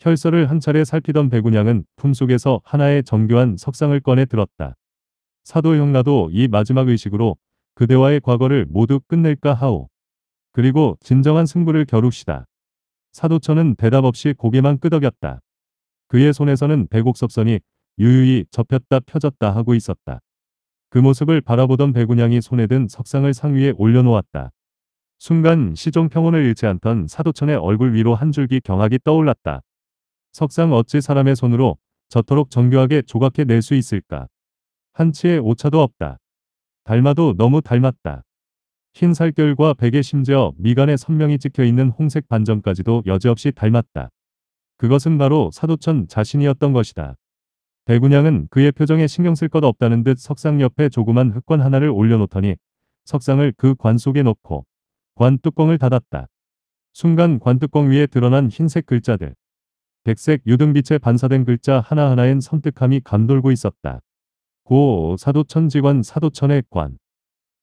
혈서를 한 차례 살피던 백운양은 품속에서 하나의 정교한 석상을 꺼내 들었다. 사도 형나도 이 마지막 의식으로 그대와의 과거를 모두 끝낼까 하오. 그리고 진정한 승부를 겨룹시다. 사도천은 대답 없이 고개만 끄덕였다. 그의 손에서는 백옥섭선이 유유히 접혔다 펴졌다 하고 있었다. 그 모습을 바라보던 백운양이 손에 든 석상을 상위에 올려놓았다. 순간 시종 평온을 잃지 않던 사도천의 얼굴 위로 한 줄기 경악이 떠올랐다. 석상 어찌 사람의 손으로 저토록 정교하게 조각해 낼 수 있을까. 한치의 오차도 없다. 닮아도 너무 닮았다. 흰 살결과 베개 심지어 미간에 선명히 찍혀있는 홍색 반점까지도 여지없이 닮았다. 그것은 바로 사도천 자신이었던 것이다. 대군양은 그의 표정에 신경 쓸 것 없다는 듯 석상 옆에 조그만 흑관 하나를 올려놓더니 석상을 그 관 속에 넣고 관 뚜껑을 닫았다. 순간 관 뚜껑 위에 드러난 흰색 글자들. 백색 유등빛에 반사된 글자 하나하나엔 섬뜩함이 감돌고 있었다. 고 사도천 직원 사도천의 관.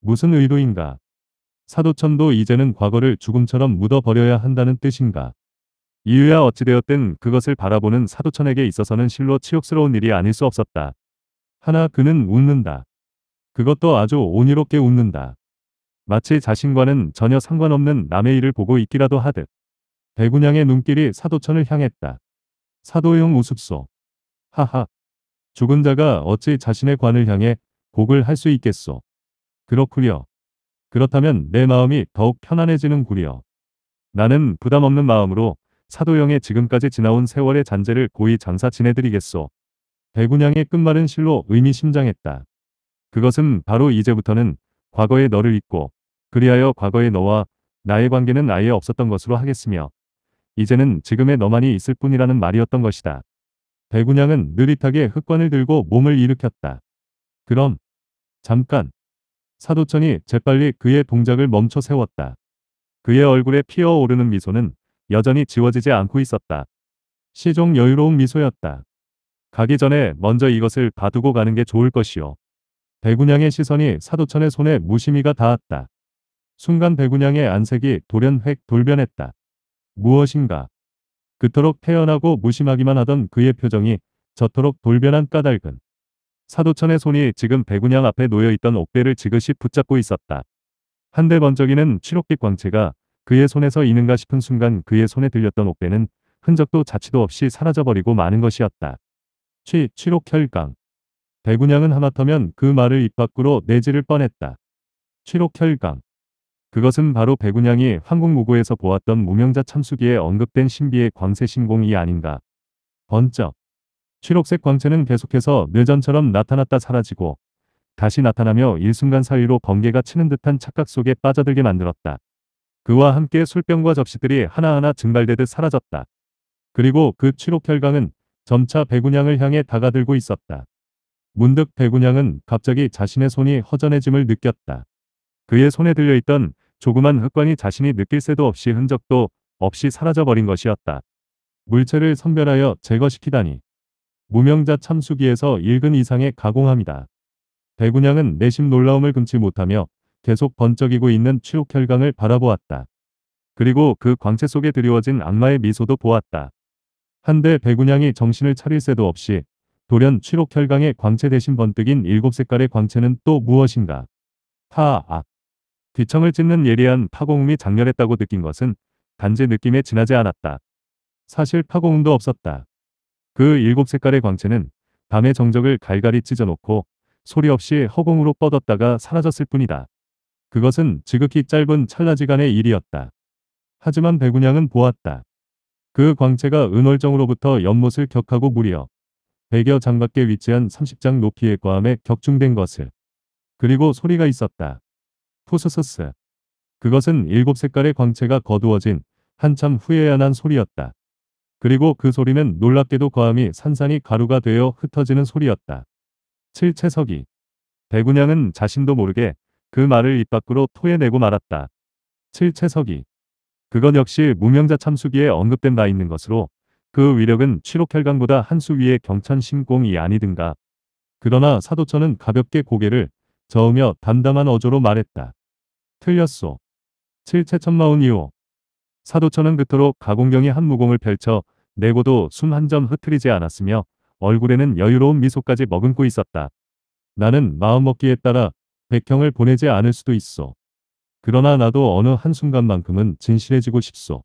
무슨 의도인가? 사도천도 이제는 과거를 죽음처럼 묻어버려야 한다는 뜻인가? 이유야 어찌되었든 그것을 바라보는 사도천에게 있어서는 실로 치욕스러운 일이 아닐 수 없었다. 하나 그는 웃는다. 그것도 아주 온유롭게 웃는다. 마치 자신과는 전혀 상관없는 남의 일을 보고 있기라도 하듯. 대군양의 눈길이 사도천을 향했다. 사도용 우습소. 하하. 죽은 자가 어찌 자신의 관을 향해 곡을 할 수 있겠소. 그렇구려. 그렇다면 내 마음이 더욱 편안해지는구려. 나는 부담 없는 마음으로 사도영의 지금까지 지나온 세월의 잔재를 고이 장사 지내드리겠소. 대군양의 끝말은 실로 의미심장했다. 그것은 바로 이제부터는 과거의 너를 잊고 그리하여 과거의 너와 나의 관계는 아예 없었던 것으로 하겠으며 이제는 지금의 너만이 있을 뿐이라는 말이었던 것이다. 배구냥은 느릿하게 흑관을 들고 몸을 일으켰다. 그럼 잠깐 사도천이 재빨리 그의 동작을 멈춰 세웠다. 그의 얼굴에 피어오르는 미소는 여전히 지워지지 않고 있었다. 시종 여유로운 미소였다. 가기 전에 먼저 이것을 봐두고 가는 게 좋을 것이오배구냥의 시선이 사도천의 손에 무심히가 닿았다. 순간 배구냥의 안색이 돌연획 돌변했다. 무엇인가. 그토록 태연하고 무심하기만 하던 그의 표정이 저토록 돌변한 까닭은 사도천의 손이 지금 백운양 앞에 놓여있던 옥배를 지그시 붙잡고 있었다. 한대 번쩍이는 칠옥빛 광채가 그의 손에서 이는가 싶은 순간 그의 손에 들렸던 옥배는 흔적도 자취도 없이 사라져버리고 마는 것이었다. 취, 취록혈강. 백운양은 하마터면 그 말을 입 밖으로 내지를 뻔했다. 취록혈강. 그것은 바로 백운양이 황궁무고에서 보았던 무명자 참수기에 언급된 신비의 광세신공이 아닌가. 번쩍. 취록색 광채는 계속해서 뇌전처럼 나타났다 사라지고 다시 나타나며 일순간 사이로 번개가 치는 듯한 착각 속에 빠져들게 만들었다. 그와 함께 술병과 접시들이 하나하나 증발되듯 사라졌다. 그리고 그 취록혈강은 점차 백운양을 향해 다가들고 있었다. 문득 백운양은 갑자기 자신의 손이 허전해짐을 느꼈다. 그의 손에 들려있던 조그만 흑광이 자신이 느낄 새도 없이 흔적도 없이 사라져버린 것이었다. 물체를 선별하여 제거시키다니. 무명자 참수기에서 읽은 이상의 가공함이다. 대군양은 내심 놀라움을 금치 못하며 계속 번쩍이고 있는 추옥혈강을 바라보았다. 그리고 그 광채 속에 드리워진 악마의 미소도 보았다. 한데 배군양이 정신을 차릴 새도 없이 돌연 추록혈강의 광채 대신 번뜩인 일곱 색깔의 광채는 또 무엇인가? 타악. 뒤청을 찢는 예리한 파고음이 장렬했다고 느낀 것은 단지 느낌에 지나지 않았다. 사실 파고음도 없었다. 그 일곱 색깔의 광채는 밤의 정적을 갈갈이 찢어놓고 소리 없이 허공으로 뻗었다가 사라졌을 뿐이다. 그것은 지극히 짧은 찰나지간의 일이었다. 하지만 백운양은 보았다. 그 광채가 은월정으로부터 연못을 격하고 무리어 백여 장밖에 위치한 30장 높이의 과함에 격중된 것을. 그리고 소리가 있었다. 토스스스. 그것은 일곱 색깔의 광채가 거두어진 한참 후에야난 소리였다. 그리고 그 소리는 놀랍게도 거함이 산산이 가루가 되어 흩어지는 소리였다. 칠채석이. 대군양은 자신도 모르게 그 말을 입 밖으로 토해내고 말았다. 칠채석이. 그건 역시 무명자 참수기에 언급된 바 있는 것으로 그 위력은 취록혈강보다 한 수 위의 경천신공이 아니든가. 그러나 사도천은 가볍게 고개를 저으며 담담한 어조로 말했다. 틀렸소. 7채천마운이오. 사도천은 그토록 가공경의 한 무공을 펼쳐 내고도 숨 한 점 흐트리지 않았으며 얼굴에는 여유로운 미소까지 머금고 있었다. 나는 마음먹기에 따라 백형을 보내지 않을 수도 있어. 그러나 나도 어느 한순간만큼은 진실해지고 싶소.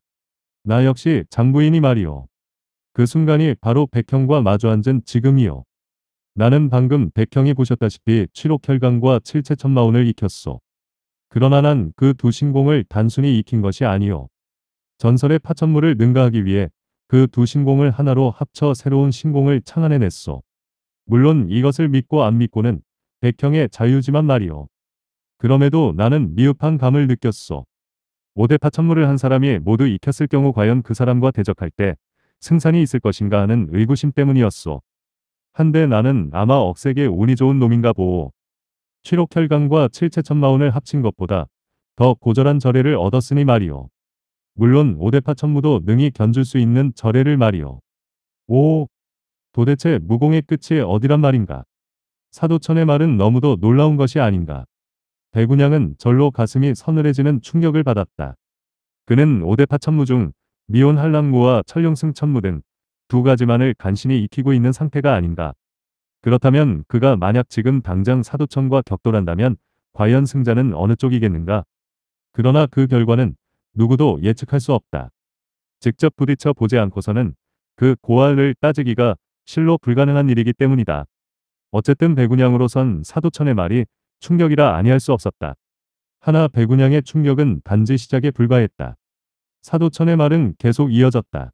나 역시 장부인이 말이오. 그 순간이 바로 백형과 마주앉은 지금이오. 나는 방금 백형이 보셨다시피 취록혈관과 칠체천마운을 익혔소. 그러나 난 그 두 신공을 단순히 익힌 것이 아니오. 전설의 파천물을 능가하기 위해 그 두 신공을 하나로 합쳐 새로운 신공을 창안해냈소. 물론 이것을 믿고 안 믿고는 백형의 자유지만 말이오. 그럼에도 나는 미흡한 감을 느꼈소. 5대 파천물을 한 사람이 모두 익혔을 경우 과연 그 사람과 대적할 때 승산이 있을 것인가 하는 의구심 때문이었소. 한데 나는 아마 억세게 운이 좋은 놈인가 보오. 취록혈강과 칠체천마운을 합친 것보다 더 고절한 절해를 얻었으니 말이오. 물론 오대파 천무도 능히 견줄 수 있는 절해를 말이오. 오, 도대체 무공의 끝이 어디란 말인가? 사도천의 말은 너무도 놀라운 것이 아닌가. 대군양은 절로 가슴이 서늘해지는 충격을 받았다. 그는 오대파 천무 중 미온 한랑무와 철룡승 천무 등두 가지만을 간신히 익히고 있는 상태가 아닌가. 그렇다면 그가 만약 지금 당장 사도청과 격돌한다면 과연 승자는 어느 쪽이겠는가? 그러나 그 결과는 누구도 예측할 수 없다. 직접 부딪혀 보지 않고서는 그 고아를 따지기가 실로 불가능한 일이기 때문이다. 어쨌든 배군양으로선 사도천의 말이 충격이라 아니할 수 없었다. 하나 배군양의 충격은 단지 시작에 불과했다. 사도천의 말은 계속 이어졌다.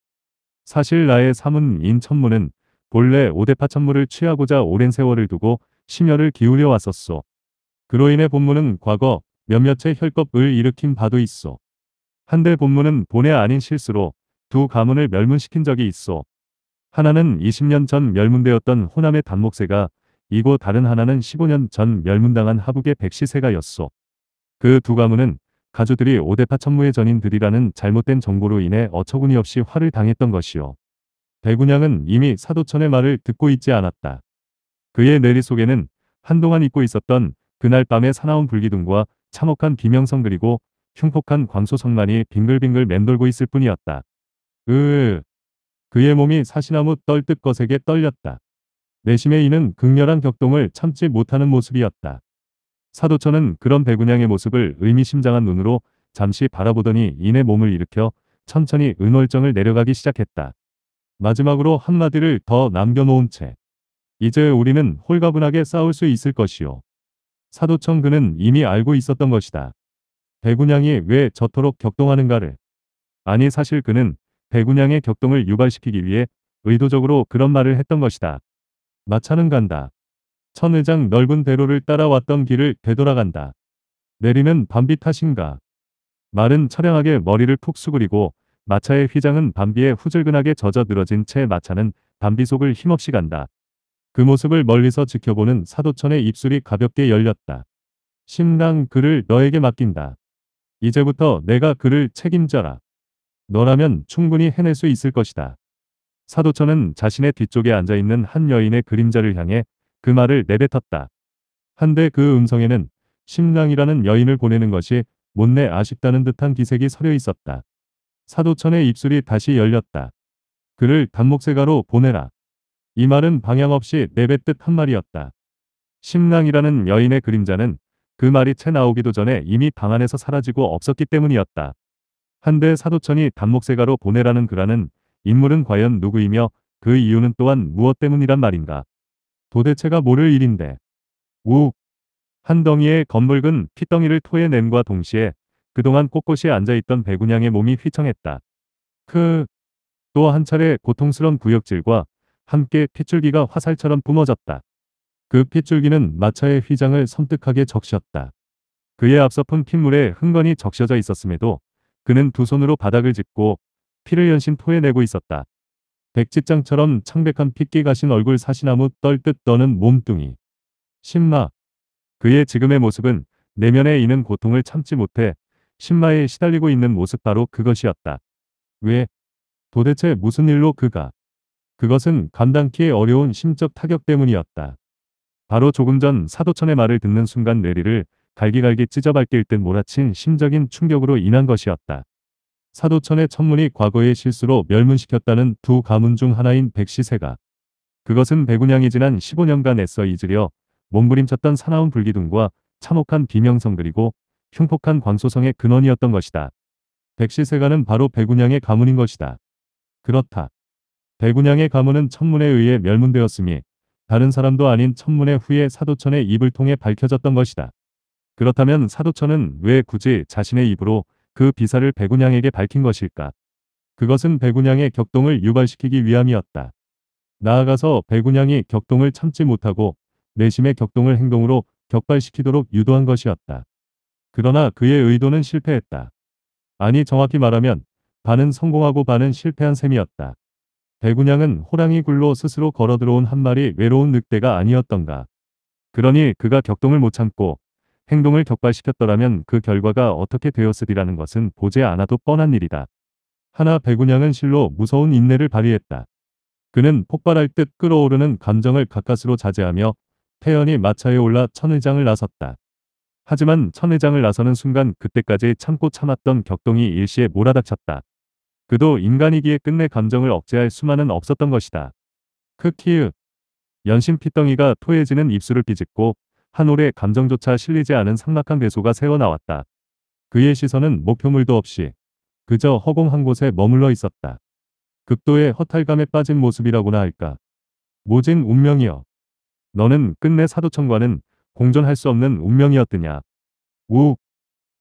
사실 나의 사문 인천문은 본래 오대파 천문을 취하고자 오랜 세월을 두고 심혈을 기울여 왔었소. 그로 인해 본문은 과거 몇몇의 혈겁을 일으킨 바도 있어. 한데 본문은 본의 아닌 실수로 두 가문을 멸문시킨 적이 있어. 하나는 20년 전 멸문되었던 호남의 단목세가 이고 다른 하나는 15년 전 멸문당한 하북의 백시세가였소. 그 두 가문은 가주들이 오대파 천무의 전인들이라는 잘못된 정보로 인해 어처구니없이 화를 당했던 것이요. 대군양은 이미 사도천의 말을 듣고 있지 않았다. 그의 내리 속에는 한동안 잊고 있었던 그날 밤의 사나운 불기둥과 참혹한 비명성 그리고 흉폭한 광소성만이 빙글빙글 맴돌고 있을 뿐이었다. 으 그의 몸이 사시나무 떨듯 거세게 떨렸다. 내심의 이는 극렬한 격동을 참지 못하는 모습이었다. 사도천은 그런 배군양의 모습을 의미심장한 눈으로 잠시 바라보더니 이내 몸을 일으켜 천천히 은월정을 내려가기 시작했다. 마지막으로 한마디를 더 남겨놓은 채 이제 우리는 홀가분하게 싸울 수 있을 것이요. 사도천 그는 이미 알고 있었던 것이다. 배군양이 왜 저토록 격동하는가를. 아니 사실 그는 배군양의 격동을 유발시키기 위해 의도적으로 그런 말을 했던 것이다. 마차는 간다. 천의장 넓은 대로를 따라왔던 길을 되돌아간다. 내리는 밤비 탓인가. 말은 처량하게 머리를 푹 수그리고 마차의 휘장은 밤비에 후줄근하게 젖어 늘어진 채 마차는 밤비 속을 힘없이 간다. 그 모습을 멀리서 지켜보는 사도천의 입술이 가볍게 열렸다. 심랑 그를 너에게 맡긴다. 이제부터 내가 그를 책임져라. 너라면 충분히 해낼 수 있을 것이다. 사도천은 자신의 뒤쪽에 앉아있는 한 여인의 그림자를 향해 그 말을 내뱉었다. 한데 그 음성에는 심랑이라는 여인을 보내는 것이 못내 아쉽다는 듯한 기색이 서려 있었다. 사도천의 입술이 다시 열렸다. 그를 단목세가로 보내라. 이 말은 방향 없이 내뱉듯 한 말이었다. 심랑이라는 여인의 그림자는 그 말이 채 나오기도 전에 이미 방 안에서 사라지고 없었기 때문이었다. 한데 사도천이 단목세가로 보내라는 그라는 인물은 과연 누구이며 그 이유는 또한 무엇 때문이란 말인가. 도대체가 모를 일인데. 우! 한 덩이의 검붉은 핏덩이를 토해낸과 동시에 그동안 꼿꼿이 앉아있던 배구냥의 몸이 휘청했다. 크! 또 한 차례 고통스런 구역질과 함께 핏줄기가 화살처럼 뿜어졌다. 그 핏줄기는 마차의 휘장을 섬뜩하게 적셨다. 그의 앞서푼 핏물에 흥건히 적셔져 있었음에도 그는 두 손으로 바닥을 짚고 피를 연신 토해내고 있었다. 백지장처럼 창백한 핏기 가신 얼굴 사시나무 떨듯 떠는 몸뚱이. 신마. 그의 지금의 모습은 내면에 있는 고통을 참지 못해 신마에 시달리고 있는 모습 바로 그것이었다. 왜? 도대체 무슨 일로 그가? 그것은 감당키 의 어려운 심적 타격 때문이었다. 바로 조금 전 사도천의 말을 듣는 순간 내리를 갈기갈기 찢어밝힐듯 몰아친 심적인 충격으로 인한 것이었다. 사도천의 천문이 과거의 실수로 멸문시켰다는 두 가문 중 하나인 백시세가 그것은 백운양이 지난 15년간 애써 잊으려 몸부림쳤던 사나운 불기둥과 참혹한 비명성 그리고 흉폭한 광소성의 근원이었던 것이다. 백시세가는 바로 백운양의 가문인 것이다. 그렇다. 백운양의 가문은 천문에 의해 멸문되었으니 다른 사람도 아닌 천문의 후에 사도천의 입을 통해 밝혀졌던 것이다. 그렇다면 사도천은 왜 굳이 자신의 입으로 그 비사를 백운양에게 밝힌 것일까? 그것은 백운양의 격동을 유발시키기 위함이었다. 나아가서 백운양이 격동을 참지 못하고 내심의 격동을 행동으로 격발시키도록 유도한 것이었다. 그러나 그의 의도는 실패했다. 아니 정확히 말하면 반은 성공하고 반은 실패한 셈이었다. 백운양은 호랑이 굴로 스스로 걸어 들어온 한 마리 외로운 늑대가 아니었던가. 그러니 그가 격동을 못 참고 행동을 격발시켰더라면 그 결과가 어떻게 되었으리라는 것은 보지 않아도 뻔한 일이다. 하나 백운양은 실로 무서운 인내를 발휘했다. 그는 폭발할 듯 끓어오르는 감정을 가까스로 자제하며 태연이 마차에 올라 천회장을 나섰다. 하지만 천회장을 나서는 순간 그때까지 참고 참았던 격동이 일시에 몰아닥쳤다. 그도 인간이기에 끝내 감정을 억제할 수만은 없었던 것이다. 크키읔. 연신 피덩이가 토해지는 입술을 비집고 한 올의 감정조차 실리지 않은 삭막한배소가 새어나왔다. 그의 시선은 목표물도 없이 그저 허공한 곳에 머물러 있었다. 극도의 허탈감에 빠진 모습이라고나 할까. 모진 운명이여. 너는 끝내 사도청과는 공존할 수 없는 운명이었더냐. 우.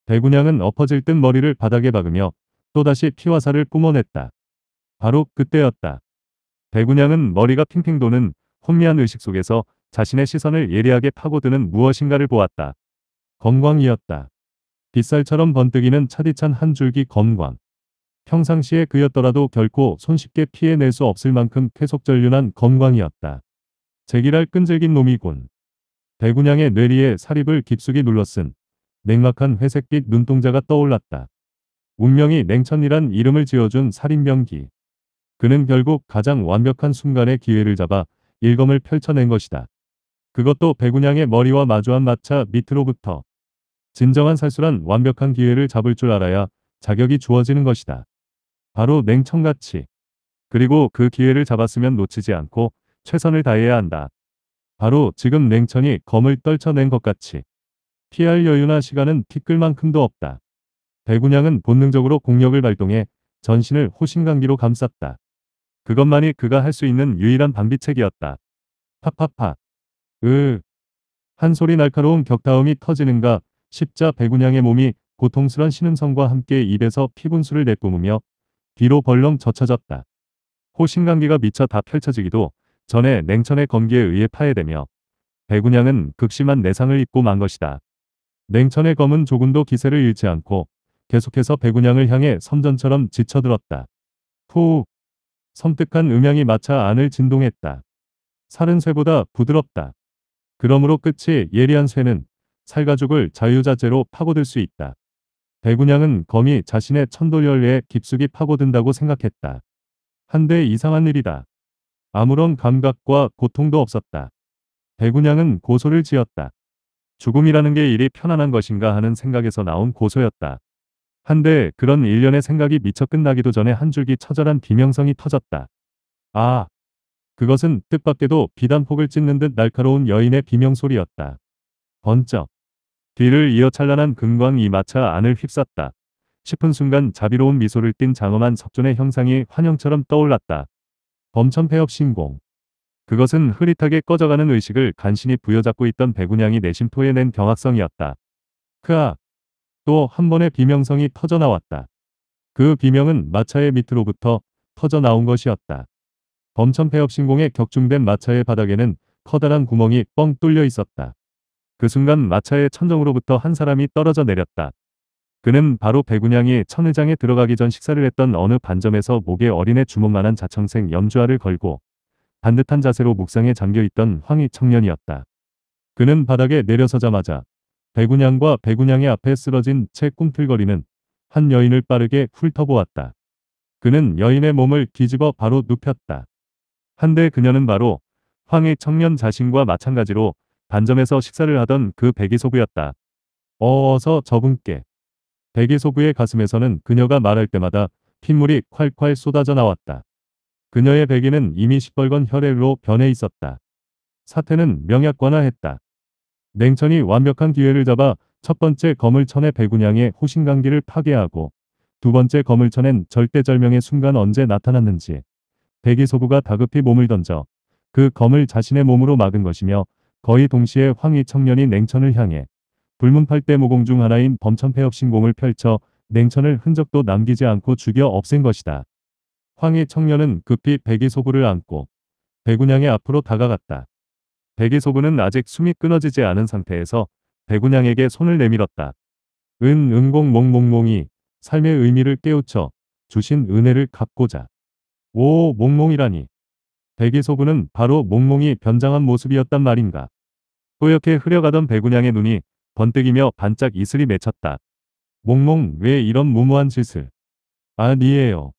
대군양은 엎어질 듯 머리를 바닥에 박으며 또다시 피와살을 뿜어냈다. 바로 그때였다. 대군양은 머리가 핑핑 도는 혼미한 의식 속에서 자신의 시선을 예리하게 파고드는 무엇인가를 보았다. 건광이었다. 빗살처럼 번뜩이는 차디찬 한 줄기 건광. 평상시에 그였더라도 결코 손쉽게 피해낼 수 없을 만큼 쾌속전륜한 건광이었다. 제기랄 끈질긴 놈이군. 대군양의 뇌리에 사립을 깊숙이 눌러쓴 냉막한 회색빛 눈동자가 떠올랐다. 운명이 냉천이란 이름을 지어준 살인병기. 그는 결국 가장 완벽한 순간에 기회를 잡아 일검을 펼쳐낸 것이다. 그것도 백운양의 머리와 마주한 마차 밑으로부터 진정한 살수란 완벽한 기회를 잡을 줄 알아야 자격이 주어지는 것이다. 바로 냉청같이. 그리고 그 기회를 잡았으면 놓치지 않고 최선을 다해야 한다. 바로 지금 냉천이 검을 떨쳐낸 것 같이. 피할 여유나 시간은 티끌만큼도 없다. 대군양은 본능적으로 공력을 발동해 전신을 호신강기로 감쌌다. 그것만이 그가 할 수 있는 유일한 방비책이었다. 파파파. 으. 한 소리 날카로운 격다음이 터지는가 십자 백운양의 몸이 고통스런 신음성과 함께 입에서 피분수를 내뿜으며 뒤로 벌렁 젖혀졌다. 호신관계가 미쳐 다 펼쳐지기도 전에 냉천의 검기에 의해 파해되며 백운양은 극심한 내상을 입고 만 것이다. 냉천의 검은 조금도 기세를 잃지 않고 계속해서 백운양을 향해 섬전처럼 지쳐들었다. 후우 섬뜩한 음향이 마차 안을 진동했다. 살은 쇠보다 부드럽다. 그러므로 끝이 예리한 새는 살가죽을 자유자재로 파고들 수 있다. 대군양은 검이 자신의 천도열에 깊숙이 파고든다고 생각했다. 한데 이상한 일이다. 아무런 감각과 고통도 없었다. 대군양은 고소를 지었다. 죽음이라는 게 일이 편안한 것인가 하는 생각에서 나온 고소였다. 한데 그런 일련의 생각이 미처 끝나기도 전에 한 줄기 처절한 비명성이 터졌다. 아! 그것은 뜻밖에도 비단폭을 찢는 듯 날카로운 여인의 비명소리였다. 번쩍. 뒤를 이어 찬란한 금광이 마차 안을 휩쌌다. 싶은 순간 자비로운 미소를 띤 장엄한 석존의 형상이 환영처럼 떠올랐다. 범천폐업 신공. 그것은 흐릿하게 꺼져가는 의식을 간신히 부여잡고 있던 배군양이 내심 토해낸 경악성이었다. 크아! 또 한 번의 비명성이 터져나왔다. 그 비명은 마차의 밑으로부터 터져나온 것이었다. 범천폐업 신공에 격중된 마차의 바닥에는 커다란 구멍이 뻥 뚫려 있었다. 그 순간 마차의 천정으로부터 한 사람이 떨어져 내렸다. 그는 바로 배군양이 천회장에 들어가기 전 식사를 했던 어느 반점에서 목에 어린애 주먹만한 자청생 염주아를 걸고 반듯한 자세로 목상에 잠겨있던 황희 청년이었다. 그는 바닥에 내려서자마자 배군양과 배군양의 앞에 쓰러진 채 꿈틀거리는 한 여인을 빠르게 훑어보았다. 그는 여인의 몸을 뒤집어 바로 눕혔다. 한데 그녀는 바로 황의 청년 자신과 마찬가지로 반점에서 식사를 하던 그 백이소부였다. 어어서 저분께. 백이소부의 가슴에서는 그녀가 말할 때마다 핏물이 콸콸 쏟아져 나왔다. 그녀의 베개는 이미 시뻘건 혈액로 으 변해 있었다. 사태는 명약관화했다. 냉천이 완벽한 기회를 잡아 첫 번째 거물천의 배군양의 호신관계를 파괴하고 두 번째 거물천엔 절대절명의 순간 언제 나타났는지 대기소구가 다급히 몸을 던져 그 검을 자신의 몸으로 막은 것이며 거의 동시에 황희 청년이 냉천을 향해 불문팔대 모공 중 하나인 범천폐업 신공을 펼쳐 냉천을 흔적도 남기지 않고 죽여 없앤 것이다. 황희 청년은 급히 백이소부를 안고 백운양의 앞으로 다가갔다. 백이소부는 아직 숨이 끊어지지 않은 상태에서 백운양에게 손을 내밀었다. 은, 은공, 몽몽몽이 삶의 의미를 깨우쳐 주신 은혜를 갚고자 오, 몽몽이라니. 백의소군은 바로 몽몽이 변장한 모습이었단 말인가. 뿌옇게 흐려가던 백운양의 눈이 번뜩이며 반짝 이슬이 맺혔다. 몽몽, 왜 이런 무모한 짓을? 아니에요.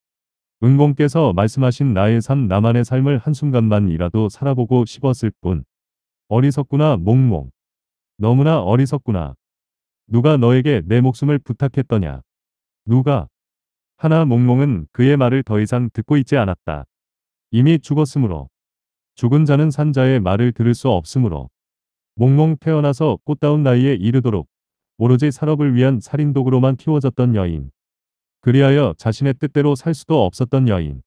은공께서 말씀하신 나의 삶, 나만의 삶을 한순간만이라도 살아보고 싶었을 뿐. 어리석구나, 몽몽. 너무나 어리석구나. 누가 너에게 내 목숨을 부탁했더냐? 누가? 하나 몽몽은 그의 말을 더 이상 듣고 있지 않았다. 이미 죽었으므로 죽은 자는 산자의 말을 들을 수 없으므로 몽몽 태어나서 꽃다운 나이에 이르도록 오로지 산업을 위한 살인도구로만 키워졌던 여인. 그리하여 자신의 뜻대로 살 수도 없었던 여인.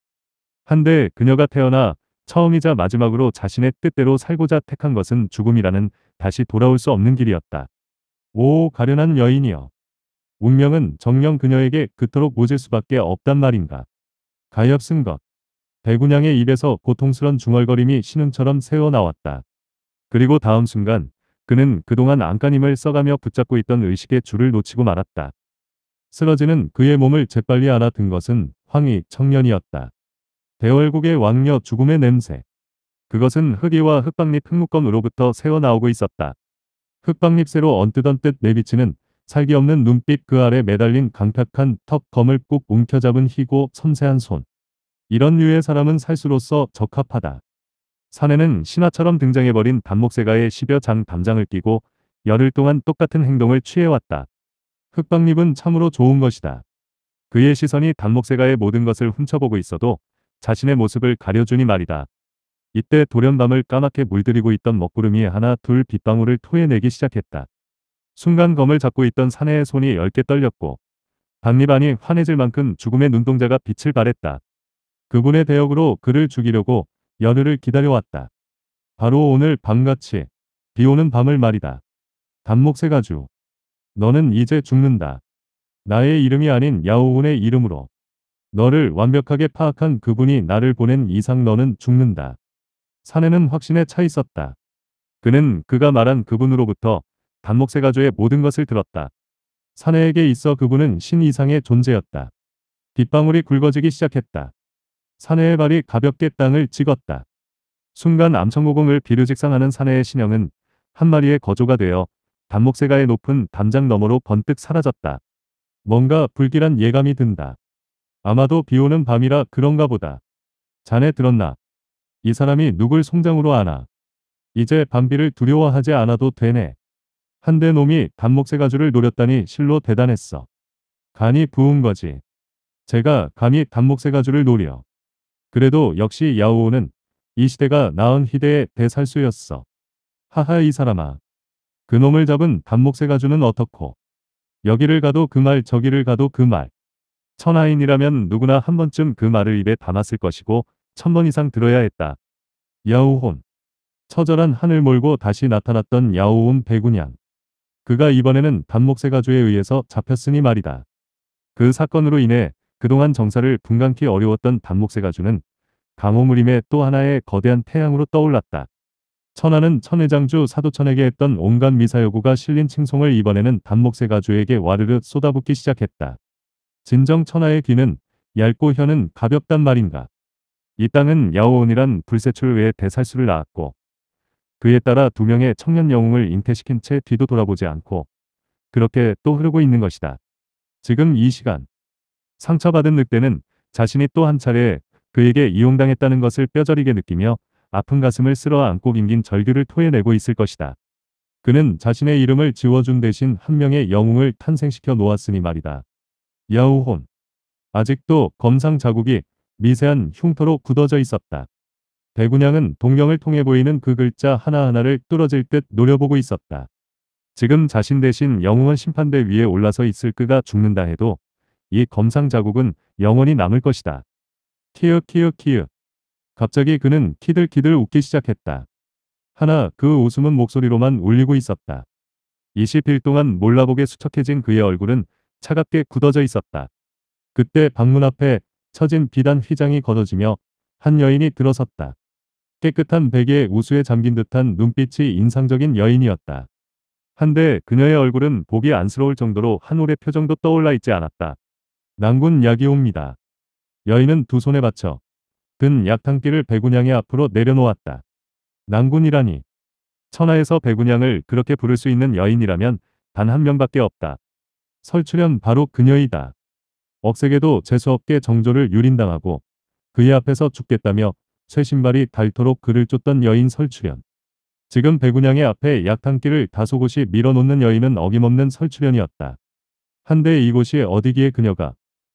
한데 그녀가 태어나 처음이자 마지막으로 자신의 뜻대로 살고자 택한 것은 죽음이라는 다시 돌아올 수 없는 길이었다. 오 가련한 여인이여. 운명은 정령 그녀에게 그토록 모질 수밖에 없단 말인가. 가엾은 것. 대군양의 입에서 고통스런 중얼거림이 신음처럼 새어나왔다. 그리고 다음 순간 그는 그동안 안간힘을 써가며 붙잡고 있던 의식의 줄을 놓치고 말았다. 쓰러지는 그의 몸을 재빨리 알아든 것은 황희 청년이었다. 대월국의 왕녀 죽음의 냄새. 그것은 흙이와 흙박잎 흙무검으로부터 새어나오고 있었다. 흙박잎새로 언뜻언뜻 내비치는 살기 없는 눈빛 그 아래 매달린 강탁한 턱 검을 꾹 움켜잡은 희고 섬세한 손. 이런 류의 사람은 살수로서 적합하다. 사내는 신화처럼 등장해버린 단목세가의 10여 장 담장을 끼고 열흘 동안 똑같은 행동을 취해왔다. 흑박잎은 참으로 좋은 것이다. 그의 시선이 단목세가의 모든 것을 훔쳐보고 있어도 자신의 모습을 가려주니 말이다. 이때 돌연밤을 까맣게 물들이고 있던 먹구름이 하나 둘 빗방울을 토해내기 시작했다. 순간 검을 잡고 있던 사내의 손이 엷게 떨렸고 박리반이 환해질 만큼 죽음의 눈동자가 빛을 발했다. 그분의 대역으로 그를 죽이려고 열흘을 기다려왔다. 바로 오늘 밤같이 비오는 밤을 말이다. 단목새 가주 너는 이제 죽는다. 나의 이름이 아닌 야오운의 이름으로 너를 완벽하게 파악한 그분이 나를 보낸 이상 너는 죽는다. 사내는 확신에 차 있었다. 그는 그가 말한 그분으로부터 단목세가조의 모든 것을 들었다. 사내에게 있어 그분은 신 이상의 존재였다. 빗방울이 굵어지기 시작했다. 사내의 발이 가볍게 땅을 찍었다. 순간 암청고공을비류직상하는 사내의 신형은 한 마리의 거조가 되어 단목세가의 높은 담장 너머로 번뜩 사라졌다. 뭔가 불길한 예감이 든다. 아마도 비오는 밤이라 그런가 보다. 자네 들었나? 이 사람이 누굴 송장으로 아나? 이제 밤비를 두려워하지 않아도 되네. 한대 놈이 단목새 가주를 노렸다니 실로 대단했어. 간이 부은 거지. 제가 감히 단목새 가주를 노려. 그래도 역시 야오는 이 시대가 낳은 희대의 대살수였어. 하하 이 사람아. 그놈을 잡은 단목새 가주는 어떻고. 여기를 가도 그 말 저기를 가도 그 말. 천하인이라면 누구나 한 번쯤 그 말을 입에 담았을 것이고 천번 이상 들어야 했다. 야오혼. 처절한 한을 몰고 다시 나타났던 야오온 배구냥 그가 이번에는 반목세가주에 의해서 잡혔으니 말이다. 그 사건으로 인해 그동안 정사를 분간키 어려웠던 반목세가주는 강호무림의 또 하나의 거대한 태양으로 떠올랐다. 천하는 천회장주 사도천에게 했던 온갖 미사여구가 실린 칭송을 이번에는 단목세가주에게 와르르 쏟아붓기 시작했다. 진정 천하의 귀는 얇고 혀는 가볍단 말인가. 이 땅은 야오온이란 불세출 외에 대살수를 낳았고 그에 따라 두 명의 청년 영웅을 잉태시킨 채 뒤도 돌아보지 않고 그렇게 또 흐르고 있는 것이다. 지금 이 시간 상처받은 늑대는 자신이 또 한 차례 그에게 이용당했다는 것을 뼈저리게 느끼며 아픈 가슴을 쓸어 안고 낑긴 절규를 토해내고 있을 것이다. 그는 자신의 이름을 지워준 대신 한 명의 영웅을 탄생시켜 놓았으니 말이다. 야우혼. 아직도 검상 자국이 미세한 흉터로 굳어져 있었다. 대구냥은 동경을 통해 보이는 그 글자 하나하나를 뚫어질 듯 노려보고 있었다. 지금 자신 대신 영웅원 심판대 위에 올라서 있을 그가 죽는다 해도 이 검상 자국은 영원히 남을 것이다. 키읔 키읔 키읔. 갑자기 그는 키들키들 웃기 시작했다. 하나 그 웃음은 목소리로만 울리고 있었다. 20일 동안 몰라보게 수척해진 그의 얼굴은 차갑게 굳어져 있었다. 그때 방문 앞에 처진 비단 휘장이 걷어지며 한 여인이 들어섰다. 깨끗한 베개에 우수에 잠긴 듯한 눈빛이 인상적인 여인이었다. 한데 그녀의 얼굴은 보기 안쓰러울 정도로 한올의 표정도 떠올라 있지 않았다. 난군 약이옵니다. 여인은 두 손에 받쳐 든 약탕기를 배군양의 앞으로 내려놓았다. 난군이라니. 천하에서 배군양을 그렇게 부를 수 있는 여인이라면 단 한 명밖에 없다. 설출현 바로 그녀이다. 억세게도 재수없게 정조를 유린당하고 그의 앞에서 죽겠다며 최 신발이 닳도록 그를 쫓던 여인 설출현. 지금 배군양의 앞에 약탕길을 다소곳이 밀어놓는 여인은 어김없는 설출현이었다. 한데 이곳이 어디기에 그녀가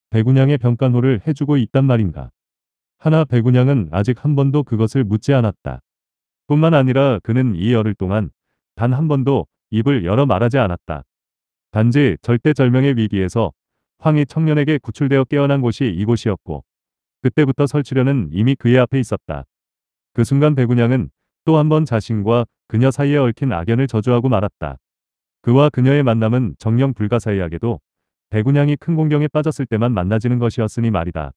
배군양의 병간호를 해주고 있단 말인가. 하나 배군양은 아직 한 번도 그것을 묻지 않았다. 뿐만 아니라 그는 이 열흘 동안 단 한 번도 입을 열어 말하지 않았다. 단지 절대절명의 위기에서 황희 청년에게 구출되어 깨어난 곳이 이곳이었고 그때부터 설치려은 이미 그의 앞에 있었다. 그 순간 배군양은 또 한번 자신과 그녀 사이에 얽힌 악연을 저주하고 말았다. 그와 그녀의 만남은 정령 불가사의하게도 배군양이 큰 공경에 빠졌을 때만 만나지는 것이었으니 말이다.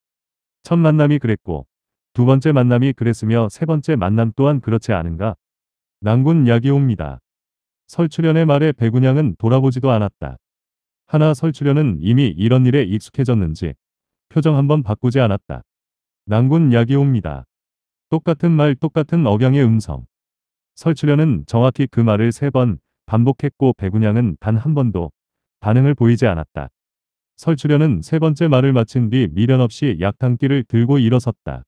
첫 만남이 그랬고 두 번째 만남이 그랬으며 세 번째 만남 또한 그렇지 않은가? 난군 약이옵니다설출현의 말에 배군양은 돌아보지도 않았다. 하나 설출현은 이미 이런 일에 익숙해졌는지 표정 한번 바꾸지 않았다. 난군 약이 옵니다. 똑같은 말 똑같은 억양의 음성. 설출려은 정확히 그 말을 세 번 반복했고 백운양은 단 한 번도 반응을 보이지 않았다. 설출려은세 번째 말을 마친 뒤 미련 없이 약탕기를 들고 일어섰다.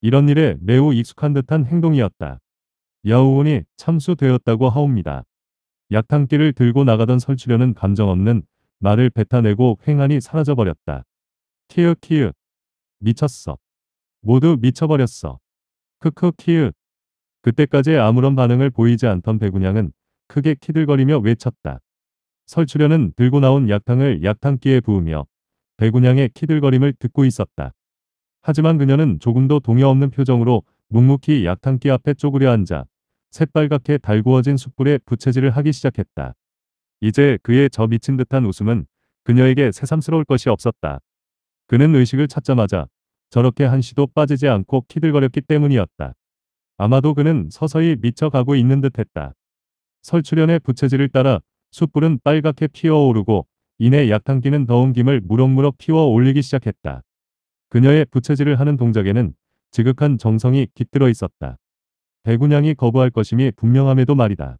이런 일에 매우 익숙한 듯한 행동이었다. 여우운이 참수되었다고 하옵니다. 약탕기를 들고 나가던 설출려은 감정 없는 말을 뱉어내고 횡하니 사라져버렸다. 키읔키읔 미쳤어. 모두 미쳐버렸어. 크크 키읔. 그때까지 아무런 반응을 보이지 않던 배구냥은 크게 키들거리며 외쳤다. 설출현은 들고 나온 약탕을 약탕기에 부으며 배구냥의 키들거림을 듣고 있었다. 하지만 그녀는 조금도 동요 없는 표정으로 묵묵히 약탕기 앞에 쪼그려 앉아 새빨갛게 달구어진 숯불에 부채질을 하기 시작했다. 이제 그의 저 미친 듯한 웃음은 그녀에게 새삼스러울 것이 없었다. 그는 의식을 찾자마자 저렇게 한시도 빠지지 않고 키들거렸기 때문이었다. 아마도 그는 서서히 미쳐가고 있는 듯했다. 설출현의 부채질을 따라 숯불은 빨갛게 피어오르고 이내 약탕기는 더운 김을 무럭무럭 피워 올리기 시작했다. 그녀의 부채질을 하는 동작에는 지극한 정성이 깃들어 있었다. 배군양이 거부할 것임이 분명함에도 말이다.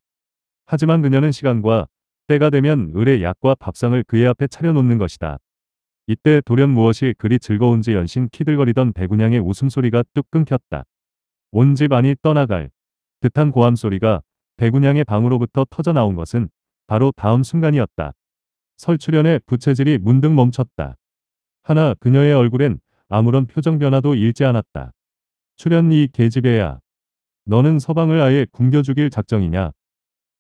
하지만 그녀는 시간과 때가 되면 을의 약과 밥상을 그의 앞에 차려놓는 것이다. 이때 돌연 무엇이 그리 즐거운지 연신 키들거리던 배군양의 웃음소리가 뚝 끊겼다. 온 집안이 떠나갈 듯한 고함소리가 배군양의 방으로부터 터져나온 것은 바로 다음 순간이었다. 설출연의 부채질이 문득 멈췄다. 하나 그녀의 얼굴엔 아무런 표정 변화도 잃지 않았다. 출연 이 계집애야. 너는 서방을 아예 굶겨 죽일 작정이냐.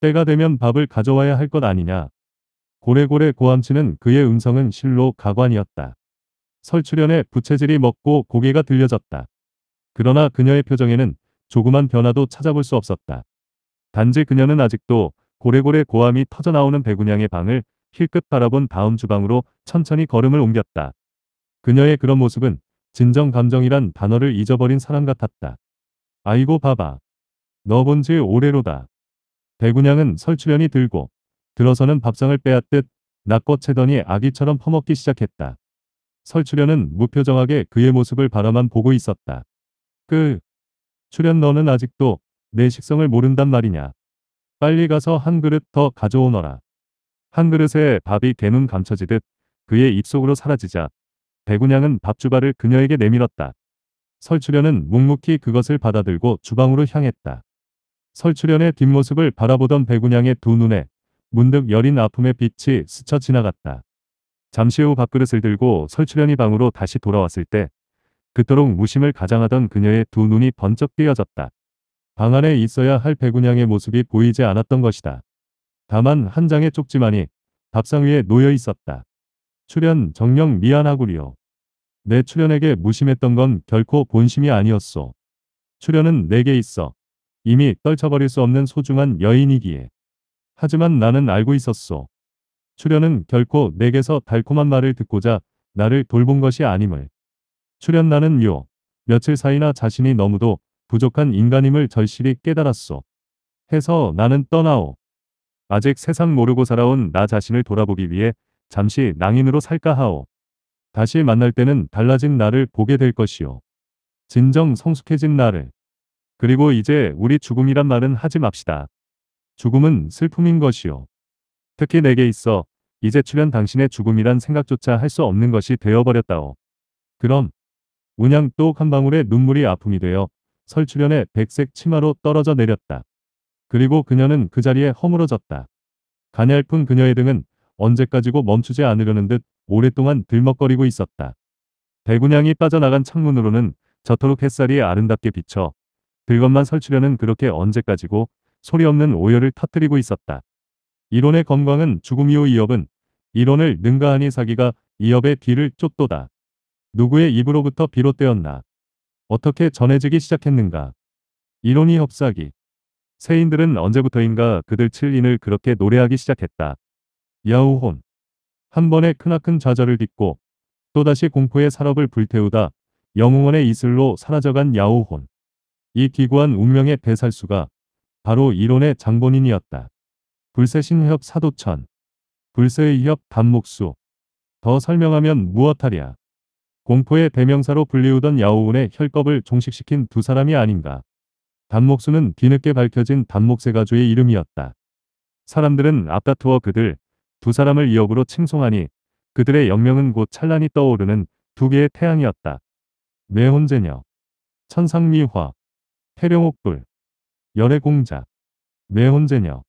때가 되면 밥을 가져와야 할 것 아니냐. 고래고래 고함치는 그의 음성은 실로 가관이었다. 설출연의 부채질이 먹고 고개가 들려졌다. 그러나 그녀의 표정에는 조그만 변화도 찾아볼 수 없었다. 단지 그녀는 아직도 고래고래 고함이 터져나오는 배구냥의 방을 힐끗 바라본 다음 주방으로 천천히 걸음을 옮겼다. 그녀의 그런 모습은 진정 감정이란 단어를 잊어버린 사람 같았다. 아이고 봐봐. 너본지 오래로다. 배구냥은 설출연이 들고 들어서는 밥상을 빼앗듯 낚고 채더니 아기처럼 퍼먹기 시작했다. 설출현은 무표정하게 그의 모습을 바라만 보고 있었다. 그, 출현 너는 아직도 내 식성을 모른단 말이냐. 빨리 가서 한 그릇 더 가져오너라. 한 그릇에 밥이 개눈 감춰지듯 그의 입속으로 사라지자 배구냥은 밥주발을 그녀에게 내밀었다. 설출현은 묵묵히 그것을 받아들고 주방으로 향했다. 설출현의 뒷모습을 바라보던 배구냥의 두 눈에 문득 여린 아픔의 빛이 스쳐 지나갔다. 잠시 후 밥그릇을 들고 설출현이 방으로 다시 돌아왔을 때 그토록 무심을 가장하던 그녀의 두 눈이 번쩍 띄어졌다방 안에 있어야 할 배군양의 모습이 보이지 않았던 것이다. 다만 한 장의 쪽지만이 밥상 위에 놓여 있었다. 출연 정녕 미안하구려. 내 출연에게 무심했던 건 결코 본심이 아니었소. 출연은 내게 있어. 이미 떨쳐버릴 수 없는 소중한 여인이기에. 하지만 나는 알고 있었소. 출연은 결코 내게서 달콤한 말을 듣고자 나를 돌본 것이 아님을. 출연 나는 요 며칠 사이나 자신이 너무도 부족한 인간임을 절실히 깨달았소. 해서 나는 떠나오. 아직 세상 모르고 살아온 나 자신을 돌아보기 위해 잠시 낭인으로 살까 하오. 다시 만날 때는 달라진 나를 보게 될 것이오. 진정 성숙해진 나를. 그리고 이제 우리 죽음이란 말은 하지 맙시다. 죽음은 슬픔인 것이요. 특히 내게 있어 이제 출현 당신의 죽음이란 생각조차 할 수 없는 것이 되어버렸다오. 그럼 운양 또 한 방울의 눈물이 아픔이 되어 설출현의 백색 치마로 떨어져 내렸다. 그리고 그녀는 그 자리에 허물어졌다. 가냘픈 그녀의 등은 언제까지고 멈추지 않으려는 듯 오랫동안 들먹거리고 있었다. 대군양이 빠져나간 창문으로는 저토록 햇살이 아름답게 비쳐 그것만 설치려는 그렇게 언제까지고 소리 없는 오열을 터뜨리고 있었다. 이론의 건강은 죽음이요 이업은 이론을 능가하니 사기가 이업의 뒤를 쫓도다. 누구의 입으로부터 비롯되었나. 어떻게 전해지기 시작했는가. 이론이 협사기. 세인들은 언제부터인가 그들 칠인을 그렇게 노래하기 시작했다. 야우혼. 한 번에 크나큰 좌절을 딛고 또다시 공포의 산업을 불태우다 영웅원의 이슬로 사라져간 야우혼. 이 기구한 운명의 배살수가 바로 이론의 장본인이었다. 불세신협 사도천, 불세의 협 단목수. 더 설명하면 무엇하랴. 공포의 대명사로 불리우던 야오운의 혈법을 종식시킨 두 사람이 아닌가. 단목수는 뒤늦게 밝혀진 단목세가주의 이름이었다. 사람들은 앞다투어 그들 두 사람을 이역으로 칭송하니 그들의 영명은 곧 찬란히 떠오르는 두 개의 태양이었다. 매혼제녀, 천상미화, 태룡옥불, 열애공작, 뇌혼제녀. 네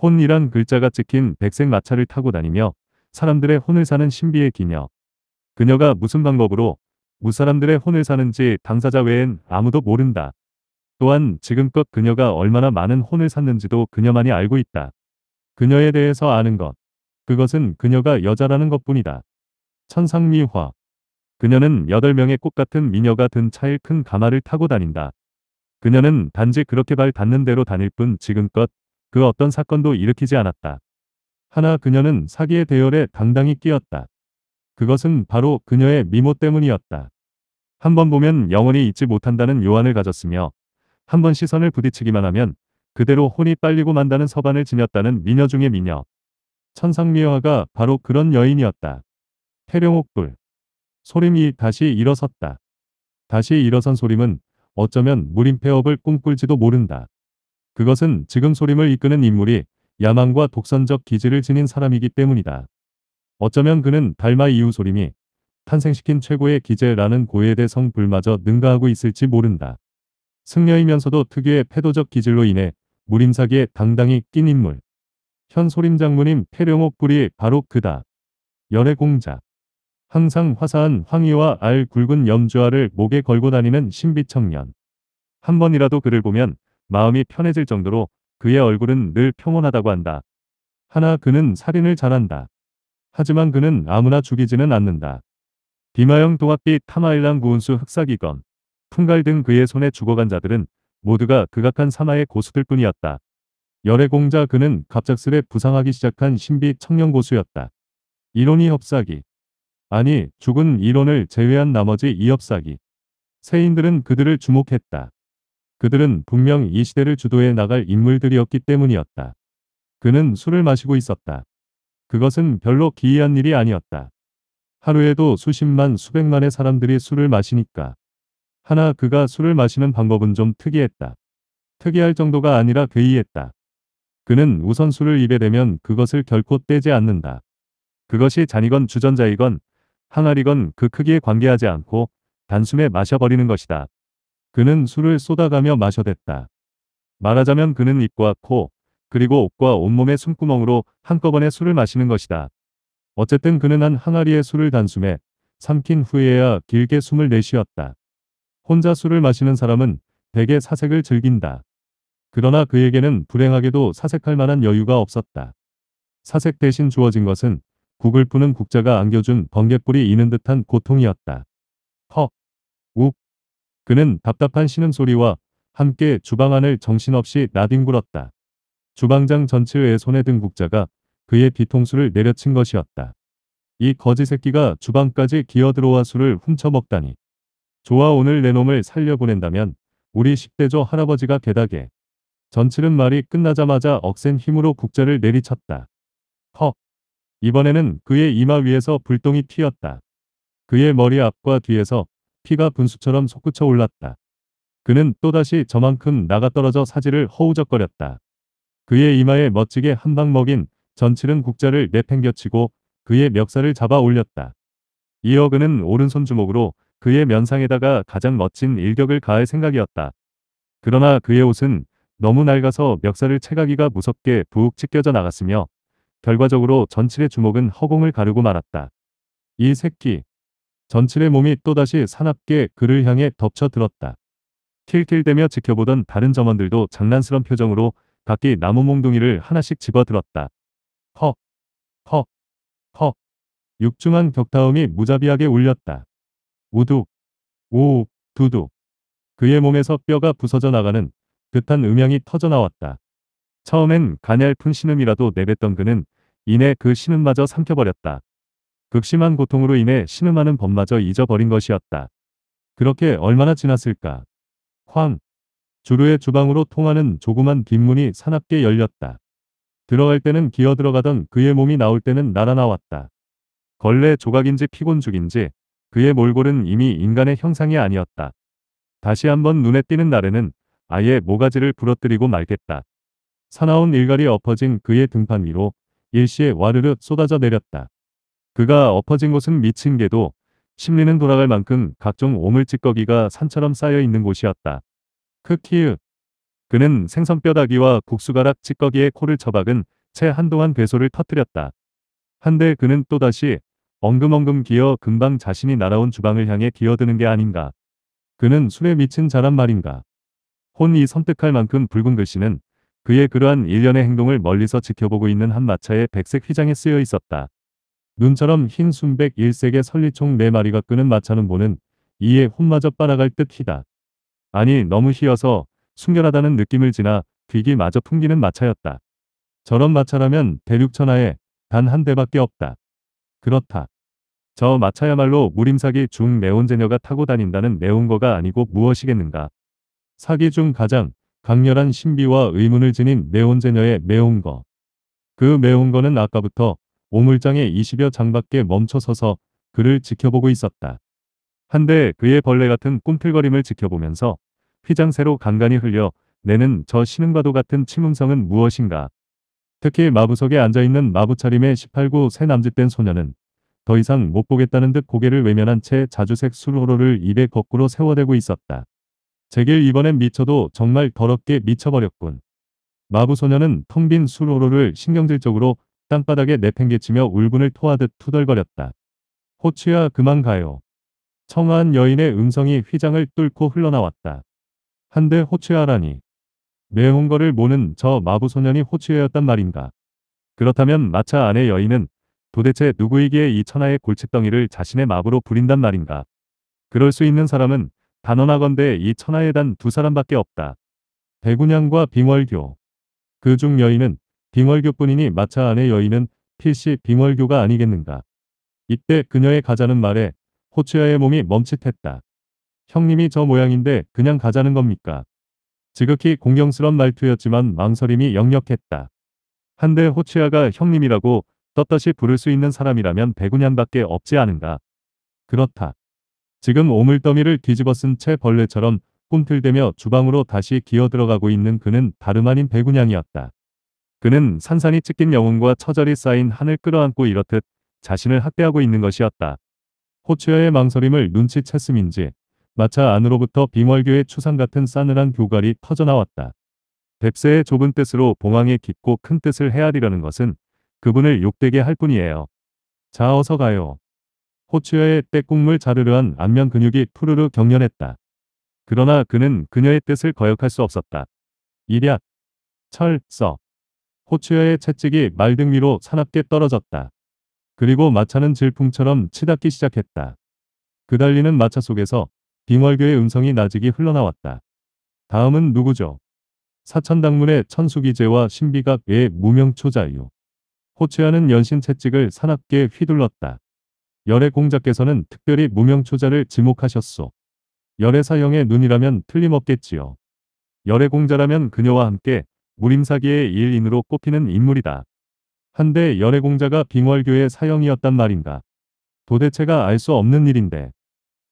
혼이란 글자가 찍힌 백색 마차를 타고 다니며 사람들의 혼을 사는 신비의 기녀. 그녀가 무슨 방법으로 무사람들의 혼을 사는지 당사자 외엔 아무도 모른다. 또한 지금껏 그녀가 얼마나 많은 혼을 샀는지도 그녀만이 알고 있다. 그녀에 대해서 아는 것. 그것은 그녀가 여자라는 것뿐이다. 천상미화. 그녀는 8명의 꽃같은 미녀가 든 차일 큰 가마를 타고 다닌다. 그녀는 단지 그렇게 발 닿는 대로 다닐 뿐 지금껏 그 어떤 사건도 일으키지 않았다. 하나 그녀는 사기의 대열에 당당히 끼었다. 그것은 바로 그녀의 미모 때문이었다. 한번 보면 영원히 잊지 못한다는 요한을 가졌으며 한번 시선을 부딪히기만 하면 그대로 혼이 빨리고 만다는 서반을 지녔다는 미녀 중의 미녀. 천상미화가 바로 그런 여인이었다. 태룡옥불. 소림이 다시 일어섰다. 다시 일어선 소림은 어쩌면 무림 폐업을 꿈꿀지도 모른다. 그것은 지금 소림을 이끄는 인물이 야망과 독선적 기질을 지닌 사람이기 때문이다. 어쩌면 그는 달마 이후 소림이 탄생시킨 최고의 기재라는 고해대성 불마저 능가하고 있을지 모른다. 승려이면서도 특유의 패도적 기질로 인해 무림사기에 당당히 낀 인물. 현 소림 장군인 폐룡옥 불이 바로 그다. 연애공작. 항상 화사한 황의와 알 굵은 염주화를 목에 걸고 다니는 신비 청년. 한 번이라도 그를 보면 마음이 편해질 정도로 그의 얼굴은 늘 평온하다고 한다. 하나 그는 살인을 잘한다. 하지만 그는 아무나 죽이지는 않는다. 비마형 동학비 타마일랑 구운수 흑사기건, 풍갈 등 그의 손에 죽어간 자들은 모두가 극악한 사마의 고수들 뿐이었다. 열애공자 그는 갑작스레 부상하기 시작한 신비 청년 고수였다. 이론이 협사기, 아니 죽은 이론을 제외한 나머지 이업사기 세인들은 그들을 주목했다. 그들은 분명 이 시대를 주도해 나갈 인물들이었기 때문이었다. 그는 술을 마시고 있었다. 그것은 별로 기이한 일이 아니었다. 하루에도 수십만 수백만의 사람들이 술을 마시니까. 하나 그가 술을 마시는 방법은 좀 특이했다. 특이할 정도가 아니라 괴이했다. 그는 우선 술을 입에 대면 그것을 결코 떼지 않는다. 그것이 잔이건 주전자이건 항아리건 그 크기에 관계하지 않고 단숨에 마셔버리는 것이다. 그는 술을 쏟아가며 마셔댔다. 말하자면 그는 입과 코, 그리고 옷과 온몸의 숨구멍으로 한꺼번에 술을 마시는 것이다. 어쨌든 그는 한 항아리의 술을 단숨에 삼킨 후에야 길게 숨을 내쉬었다. 혼자 술을 마시는 사람은 대개 사색을 즐긴다. 그러나 그에게는 불행하게도 사색할 만한 여유가 없었다. 사색 대신 주어진 것은 국을 푸는 국자가 안겨준 번갯불이 이는 듯한 고통이었다. 허. 욱. 그는 답답한 신는 소리와 함께 주방 안을 정신없이 나뒹굴었다. 주방장 전체의 손에 든 국자가 그의 비통수를 내려친 것이었다. 이 거지 새끼가 주방까지 기어들어와 술을 훔쳐먹다니. 좋아 오늘 내 놈을 살려보낸다면 우리 10대조 할아버지가 개다게 전칠은 말이 끝나자마자 억센 힘으로 국자를 내리쳤다. 헉! 이번에는 그의 이마 위에서 불똥이 튀었다. 그의 머리 앞과 뒤에서 피가 분수처럼 솟구쳐 올랐다. 그는 또다시 저만큼 나가 떨어져 사지를 허우적거렸다. 그의 이마에 멋지게 한 방 먹인 전칠은 국자를 내팽겨치고 그의 멱살을 잡아 올렸다. 이어 그는 오른손 주먹으로 그의 면상에다가 가장 멋진 일격을 가할 생각이었다. 그러나 그의 옷은 너무 낡아서 멱살을 채가기가 무섭게 부욱 찢겨져 나갔으며 결과적으로 전칠의 주먹은 허공을 가르고 말았다. 이 새끼. 전칠의 몸이 또다시 사납게 그를 향해 덮쳐들었다. 킬킬대며 지켜보던 다른 점원들도 장난스런 표정으로 각기 나무 몽둥이를 하나씩 집어들었다. 허, 허, 허. 육중한 격타음이 무자비하게 울렸다. 우둑, 우, 두둑. 그의 몸에서 뼈가 부서져 나가는 그한 음향이 터져나왔다. 처음엔 가냘픈 신음이라도 내뱉던 그는 이내 그 신음마저 삼켜버렸다. 극심한 고통으로 인해 신음하는 법마저 잊어버린 것이었다. 그렇게 얼마나 지났을까. 황. 주루의 주방으로 통하는 조그만 뒷문이 사납게 열렸다. 들어갈 때는 기어 들어가던 그의 몸이 나올 때는 날아나왔다. 걸레 조각인지 피곤죽인지 그의 몰골은 이미 인간의 형상이 아니었다. 다시 한번 눈에 띄는 날에는 아예 모가지를 부러뜨리고 말겠다. 사나운 일갈이 엎어진 그의 등판 위로 일시에 와르르 쏟아져 내렸다. 그가 엎어진 곳은 미친 개도 심리는 돌아갈 만큼 각종 오물찌꺼기가 산처럼 쌓여 있는 곳이었다. 크키으. 그는 생선뼈다귀와 국수가락 찌꺼기에 코를 처박은 채 한동안 괴소를 터뜨렸다. 한데 그는 또다시 엉금엉금 기어 금방 자신이 날아온 주방을 향해 기어드는 게 아닌가. 그는 술에 미친 자란 말인가. 혼이 섬뜩할 만큼 붉은 글씨는 그의 그러한 일련의 행동을 멀리서 지켜보고 있는 한 마차의 백색 휘장에 쓰여 있었다. 눈처럼 흰 순백 일색의 설리총 네 마리가 끄는 마차는 보는 이에 혼마저 빨아갈 듯 희다. 아니 너무 희어서 숭결하다는 느낌을 지나 귀기 마저 풍기는 마차였다. 저런 마차라면 대륙천하에 단 한 대밖에 없다. 그렇다. 저 마차야말로 무림사기 중 매온 제녀가 타고 다닌다는 매운 거가 아니고 무엇이겠는가. 사기 중 가장 강렬한 신비와 의문을 지닌 매온제녀의 매운 거. 그 매운 거는 아까부터 오물장에 20여 장밖에 멈춰서서 그를 지켜보고 있었다. 한데 그의 벌레 같은 꿈틀거림을 지켜보면서 휘장새로 간간히 흘려 내는 저 신흥과도 같은 침음성은 무엇인가. 특히 마부석에 앉아있는 마부차림의 18구 새 남짓된 소녀는 더 이상 못 보겠다는 듯 고개를 외면한 채 자주색 술호로를 입에 거꾸로 세워대고 있었다. 제길 이번엔 미쳐도 정말 더럽게 미쳐버렸군. 마부소녀는 텅빈술 오로를 신경질적으로 땅바닥에 내팽개치며 울분을 토하듯 투덜거렸다. 호치야 그만 가요. 청아한 여인의 음성이 휘장을 뚫고 흘러나왔다. 한데 호치야라니 매홍거를 모는 저 마부소년이 호치야였단 말인가. 그렇다면 마차 안의 여인은 도대체 누구이기에 이 천하의 골칫덩이를 자신의 마부로 부린단 말인가. 그럴 수 있는 사람은 단언하건대 이 천하에 단 두 사람밖에 없다. 백운양과 빙월교. 그 중 여인은 빙월교뿐이니 마차 안의 여인은 필시 빙월교가 아니겠는가. 이때 그녀의 가자는 말에 호치아의 몸이 멈칫했다. 형님이 저 모양인데 그냥 가자는 겁니까? 지극히 공경스런 말투였지만 망설임이 역력했다. 한데 호치아가 형님이라고 떳떳이 부를 수 있는 사람이라면 백운양밖에 없지 않은가. 그렇다. 지금 오물더미를 뒤집어 쓴채 벌레처럼 꿈틀대며 주방으로 다시 기어들어가고 있는 그는 다름 아닌 배구냥이었다 그는 산산이 찢긴 영혼과 처절히 쌓인 한을 끌어안고 이렇듯 자신을 학대하고 있는 것이었다. 호치여의 망설임을 눈치챘음인지 마차 안으로부터 빙월교의 추상 같은 싸늘한 교갈이 터져나왔다. 뎁새의 좁은 뜻으로 봉황의 깊고 큰 뜻을 헤아리려는 것은 그분을 욕되게 할 뿐이에요. 자 어서 가요. 호치아의 때국물 자르르한 안면 근육이 푸르르 경련했다. 그러나 그는 그녀의 뜻을 거역할 수 없었다. 이랴. 철, 써. 호치아의 채찍이 말등 위로 사납게 떨어졌다. 그리고 마차는 질풍처럼 치닫기 시작했다. 그달리는 마차 속에서 빙월교의 음성이 나직이 흘러나왔다. 다음은 누구죠? 사천당문의 천수기제와 신비각의 무명초자유. 호치아는 연신 채찍을 사납게 휘둘렀다. 열애 공자께서는 특별히 무명초자를 지목하셨소. 열애사형의 눈이라면 틀림없겠지요. 열애 공자라면 그녀와 함께 무림사기의 일인으로 꼽히는 인물이다. 한데 열애 공자가 빙월교의 사형이었단 말인가. 도대체가 알 수 없는 일인데.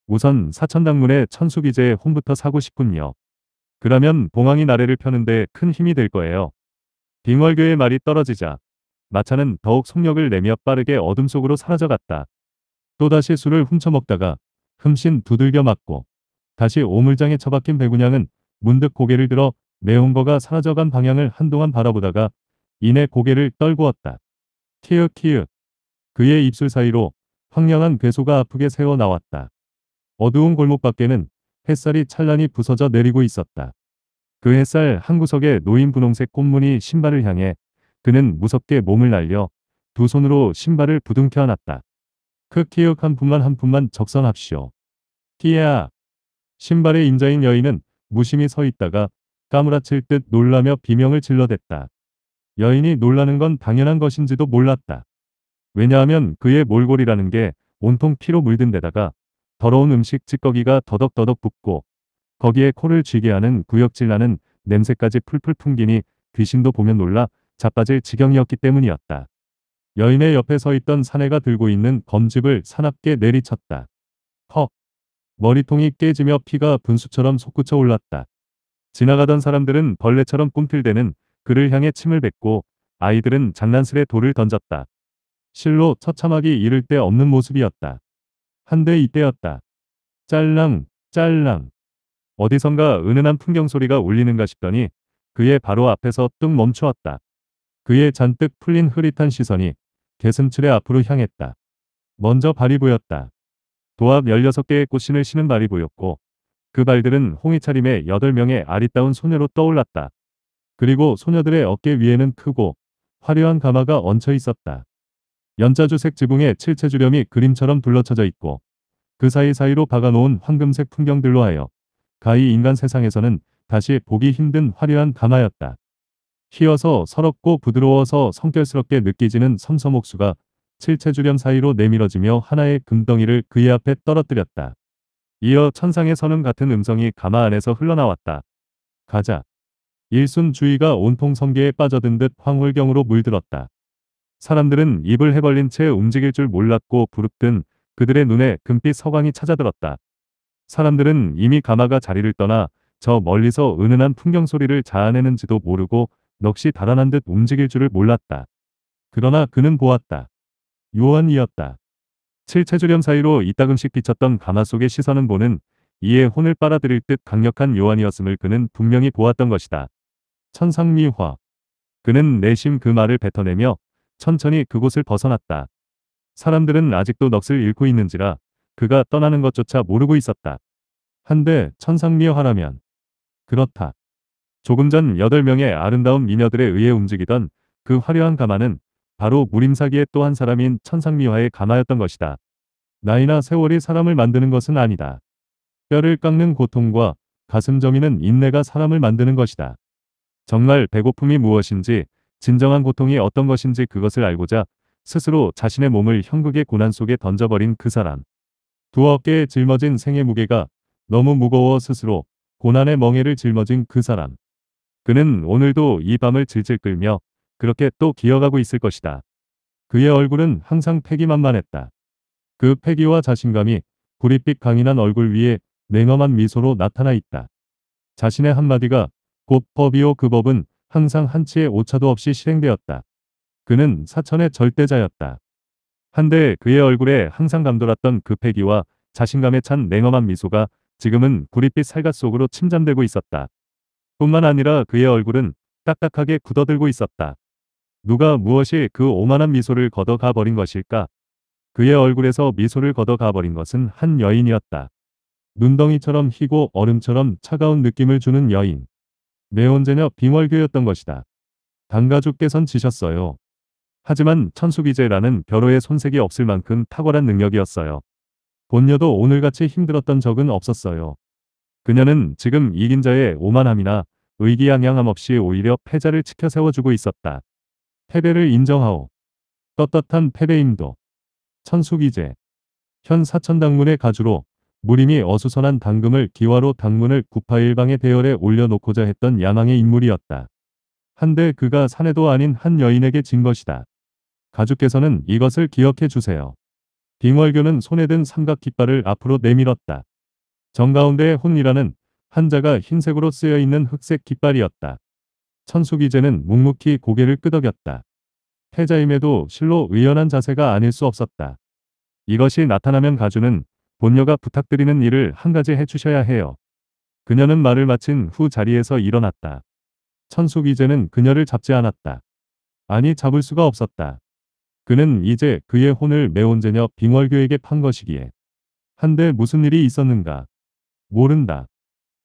우선 사천당문의 천수기제의 홈부터 사고 싶군요. 그러면 봉황이 나래를 펴는데 큰 힘이 될 거예요. 빙월교의 말이 떨어지자 마차는 더욱 속력을 내며 빠르게 어둠 속으로 사라져갔다. 또다시 술을 훔쳐먹다가 흠씬 두들겨 맞고 다시 오물장에 처박힌 배군양은 문득 고개를 들어 매운 거가 사라져간 방향을 한동안 바라보다가 이내 고개를 떨구었다. 키읔키읔 그의 입술 사이로 황량한 괴소가 아프게 새어 나왔다. 어두운 골목 밖에는 햇살이 찬란히 부서져 내리고 있었다. 그 햇살 한 구석에 노인 분홍색 꽃무늬 신발을 향해 그는 무섭게 몸을 날려 두 손으로 신발을 부둥켜 안았다. 그 티읕 한 푼만 한 푼만 적선합시오. 티야! 신발의 인자인 여인은 무심히 서 있다가 까무라칠 듯 놀라며 비명을 질러댔다. 여인이 놀라는 건 당연한 것인지도 몰랐다. 왜냐하면 그의 몰골이라는 게 온통 피로 물든 데다가 더러운 음식 찌꺼기가 더덕더덕 붓고 거기에 코를 쥐게 하는 구역질 나는 냄새까지 풀풀 풍기니 귀신도 보면 놀라 자빠질 지경이었기 때문이었다. 여인의 옆에 서 있던 사내가 들고 있는 검집을 사납게 내리쳤다. 헉! 머리통이 깨지며 피가 분수처럼 솟구쳐 올랐다. 지나가던 사람들은 벌레처럼 꿈틀대는 그를 향해 침을 뱉고 아이들은 장난스레 돌을 던졌다. 실로 처참하기 이를 데 없는 모습이었다. 한데 이때였다. 짤랑 짤랑 어디선가 은은한 풍경 소리가 울리는가 싶더니 그의 바로 앞에서 뚝 멈추었다. 그의 잔뜩 풀린 흐릿한 시선이 개슴츠레 앞으로 향했다. 먼저 발이 보였다. 도합 16개의 꽃신을 신은 발이 보였고 그 발들은 홍이 차림의 8명의 아리따운 소녀로 떠올랐다. 그리고 소녀들의 어깨 위에는 크고 화려한 가마가 얹혀 있었다. 연자주색 지붕에 칠체주렴이 그림처럼 둘러쳐져 있고 그 사이사이로 박아놓은 황금색 풍경들로 하여 가히 인간 세상에서는 다시 보기 힘든 화려한 가마였다. 희어서 서럽고 부드러워서 성결스럽게 느끼지는 섬섬옥수가 칠체주렴 사이로 내밀어지며 하나의 금덩이를 그의 앞에 떨어뜨렸다. 이어 천상의 선음 같은 음성이 가마 안에서 흘러나왔다. 가자. 일순 주위가 온통 성계에 빠져든 듯 황홀경으로 물들었다. 사람들은 입을 해벌린 채 움직일 줄 몰랐고 부릅든 그들의 눈에 금빛 서광이 찾아들었다. 사람들은 이미 가마가 자리를 떠나 저 멀리서 은은한 풍경 소리를 자아내는지도 모르고 넋이 달아난 듯 움직일 줄을 몰랐다. 그러나 그는 보았다. 요한이었다. 칠체주렴 사이로 이따금씩 비쳤던 가마 속의 시선은 보는 이에 혼을 빨아들일 듯 강력한 요한이었음을 그는 분명히 보았던 것이다. 천상미화. 그는 내심 그 말을 뱉어내며 천천히 그곳을 벗어났다. 사람들은 아직도 넋을 잃고 있는지라 그가 떠나는 것조차 모르고 있었다. 한데 천상미화라면 그렇다. 조금 전 8명의 아름다운 미녀들에 의해 움직이던 그 화려한 가마는 바로 무림사기의 또 한 사람인 천상미화의 가마였던 것이다. 나이나 세월이 사람을 만드는 것은 아니다. 뼈를 깎는 고통과 가슴 정이는 인내가 사람을 만드는 것이다. 정말 배고픔이 무엇인지 진정한 고통이 어떤 것인지 그것을 알고자 스스로 자신의 몸을 형극의 고난 속에 던져버린 그 사람. 두 어깨에 짊어진 생의 무게가 너무 무거워 스스로 고난의 멍에를 짊어진 그 사람. 그는 오늘도 이 밤을 질질 끌며 그렇게 또 기어가고 있을 것이다. 그의 얼굴은 항상 패기만만했다. 그 패기와 자신감이 구릿빛 강인한 얼굴 위에 냉엄한 미소로 나타나 있다. 자신의 한마디가 곧 법이요 그 법은 항상 한치의 오차도 없이 실행되었다. 그는 사천의 절대자였다. 한데 그의 얼굴에 항상 감돌았던 그 패기와 자신감에 찬 냉엄한 미소가 지금은 구릿빛 살갗 속으로 침잠되고 있었다. 뿐만 아니라 그의 얼굴은 딱딱하게 굳어들고 있었다. 누가 무엇이 그 오만한 미소를 걷어가 버린 것일까? 그의 얼굴에서 미소를 걷어가 버린 것은 한 여인이었다. 눈덩이처럼 희고 얼음처럼 차가운 느낌을 주는 여인. 매온제녀 빙월교였던 것이다. 당가주께선 지셨어요. 하지만 천수기제라는 벼로의 손색이 없을 만큼 탁월한 능력이었어요. 본녀도 오늘같이 힘들었던 적은 없었어요. 그녀는 지금 이긴자의 오만함이나 의기양양함 없이 오히려 패자를 치켜 세워주고 있었다. 패배를 인정하오. 떳떳한 패배임도. 천숙이제. 현 사천당문의 가주로 무림이 어수선한 당금을 기와로 당문을 구파일방의배열에 올려놓고자 했던 야망의 인물이었다. 한데 그가 사내도 아닌 한 여인에게 진 것이다. 가주께서는 이것을 기억해 주세요. 빙월교는 손에 든 삼각 깃발을 앞으로 내밀었다. 정가운데의 혼이라는 한자가 흰색으로 쓰여있는 흑색 깃발이었다. 천수기제는 묵묵히 고개를 끄덕였다. 태자임에도 실로 의연한 자세가 아닐 수 없었다. 이것이 나타나면 가주는 본녀가 부탁드리는 일을 한 가지 해주셔야 해요. 그녀는 말을 마친 후 자리에서 일어났다. 천수기제는 그녀를 잡지 않았다. 아니 잡을 수가 없었다. 그는 이제 그의 혼을 매온 제녀 빙월교에게 판 것이기에. 한데 무슨 일이 있었는가. 모른다.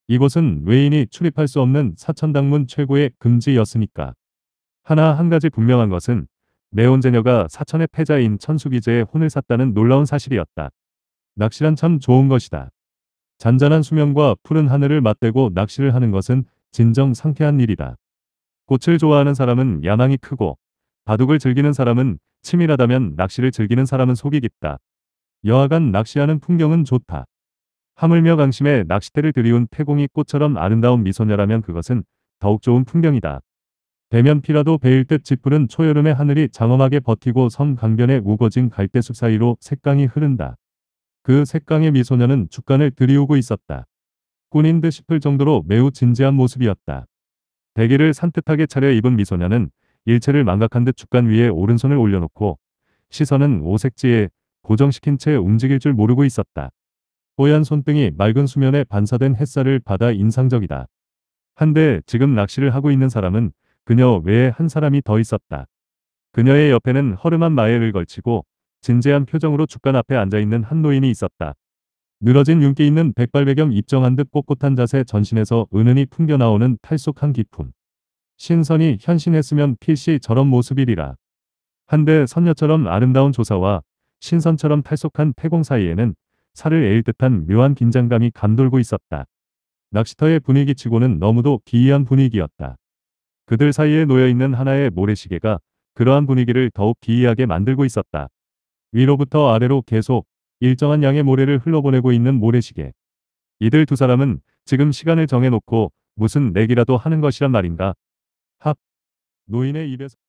이곳은 외인이 출입할 수 없는 사천당문 최고의 금지였으니까. 하나 한 가지 분명한 것은 내온제녀가 사천의 패자인 천수기제의 혼을 샀다는 놀라운 사실이었다. 낚시란 참 좋은 것이다. 잔잔한 수면과 푸른 하늘을 맞대고 낚시를 하는 것은 진정 상쾌한 일이다. 꽃을 좋아하는 사람은 야망이 크고 바둑을 즐기는 사람은 치밀하다면 낚시를 즐기는 사람은 속이 깊다. 여하간 낚시하는 풍경은 좋다. 하물며 강심에 낚싯대를 들이운 태공이 꽃처럼 아름다운 미소녀라면 그것은 더욱 좋은 풍경이다. 대면피라도 베일 듯짓푸른 초여름의 하늘이 장엄하게 버티고 섬 강변에 우거진 갈대숲 사이로 색강이 흐른다. 그 색강의 미소녀는 축간을 들이우고 있었다. 꾼인 듯 싶을 정도로 매우 진지한 모습이었다. 대기를 산뜻하게 차려입은 미소녀는 일체를 망각한 듯 축간 위에 오른손을 올려놓고 시선은 오색지에 고정시킨 채 움직일 줄 모르고 있었다. 뽀얀 손등이 맑은 수면에 반사된 햇살을 받아 인상적이다. 한데 지금 낚시를 하고 있는 사람은 그녀 외에 한 사람이 더 있었다. 그녀의 옆에는 허름한 마애를 걸치고 진지한 표정으로 주간 앞에 앉아있는 한 노인이 있었다. 늘어진 윤기 있는 백발배경 입정한 듯 꼿꼿한 자세 전신에서 은은히 풍겨나오는 탈속한 기품. 신선이 현신했으면 필시 저런 모습이리라. 한데 선녀처럼 아름다운 조사와 신선처럼 탈속한 태공 사이에는 살을 에일 듯한 묘한 긴장감이 감돌고 있었다. 낚시터의 분위기치고는 너무도 기이한 분위기였다. 그들 사이에 놓여있는 하나의 모래시계가 그러한 분위기를 더욱 기이하게 만들고 있었다. 위로부터 아래로 계속 일정한 양의 모래를 흘러보내고 있는 모래시계. 이들 두 사람은 지금 시간을 정해놓고 무슨 내기라도 하는 것이란 말인가. 합. 노인의 입에서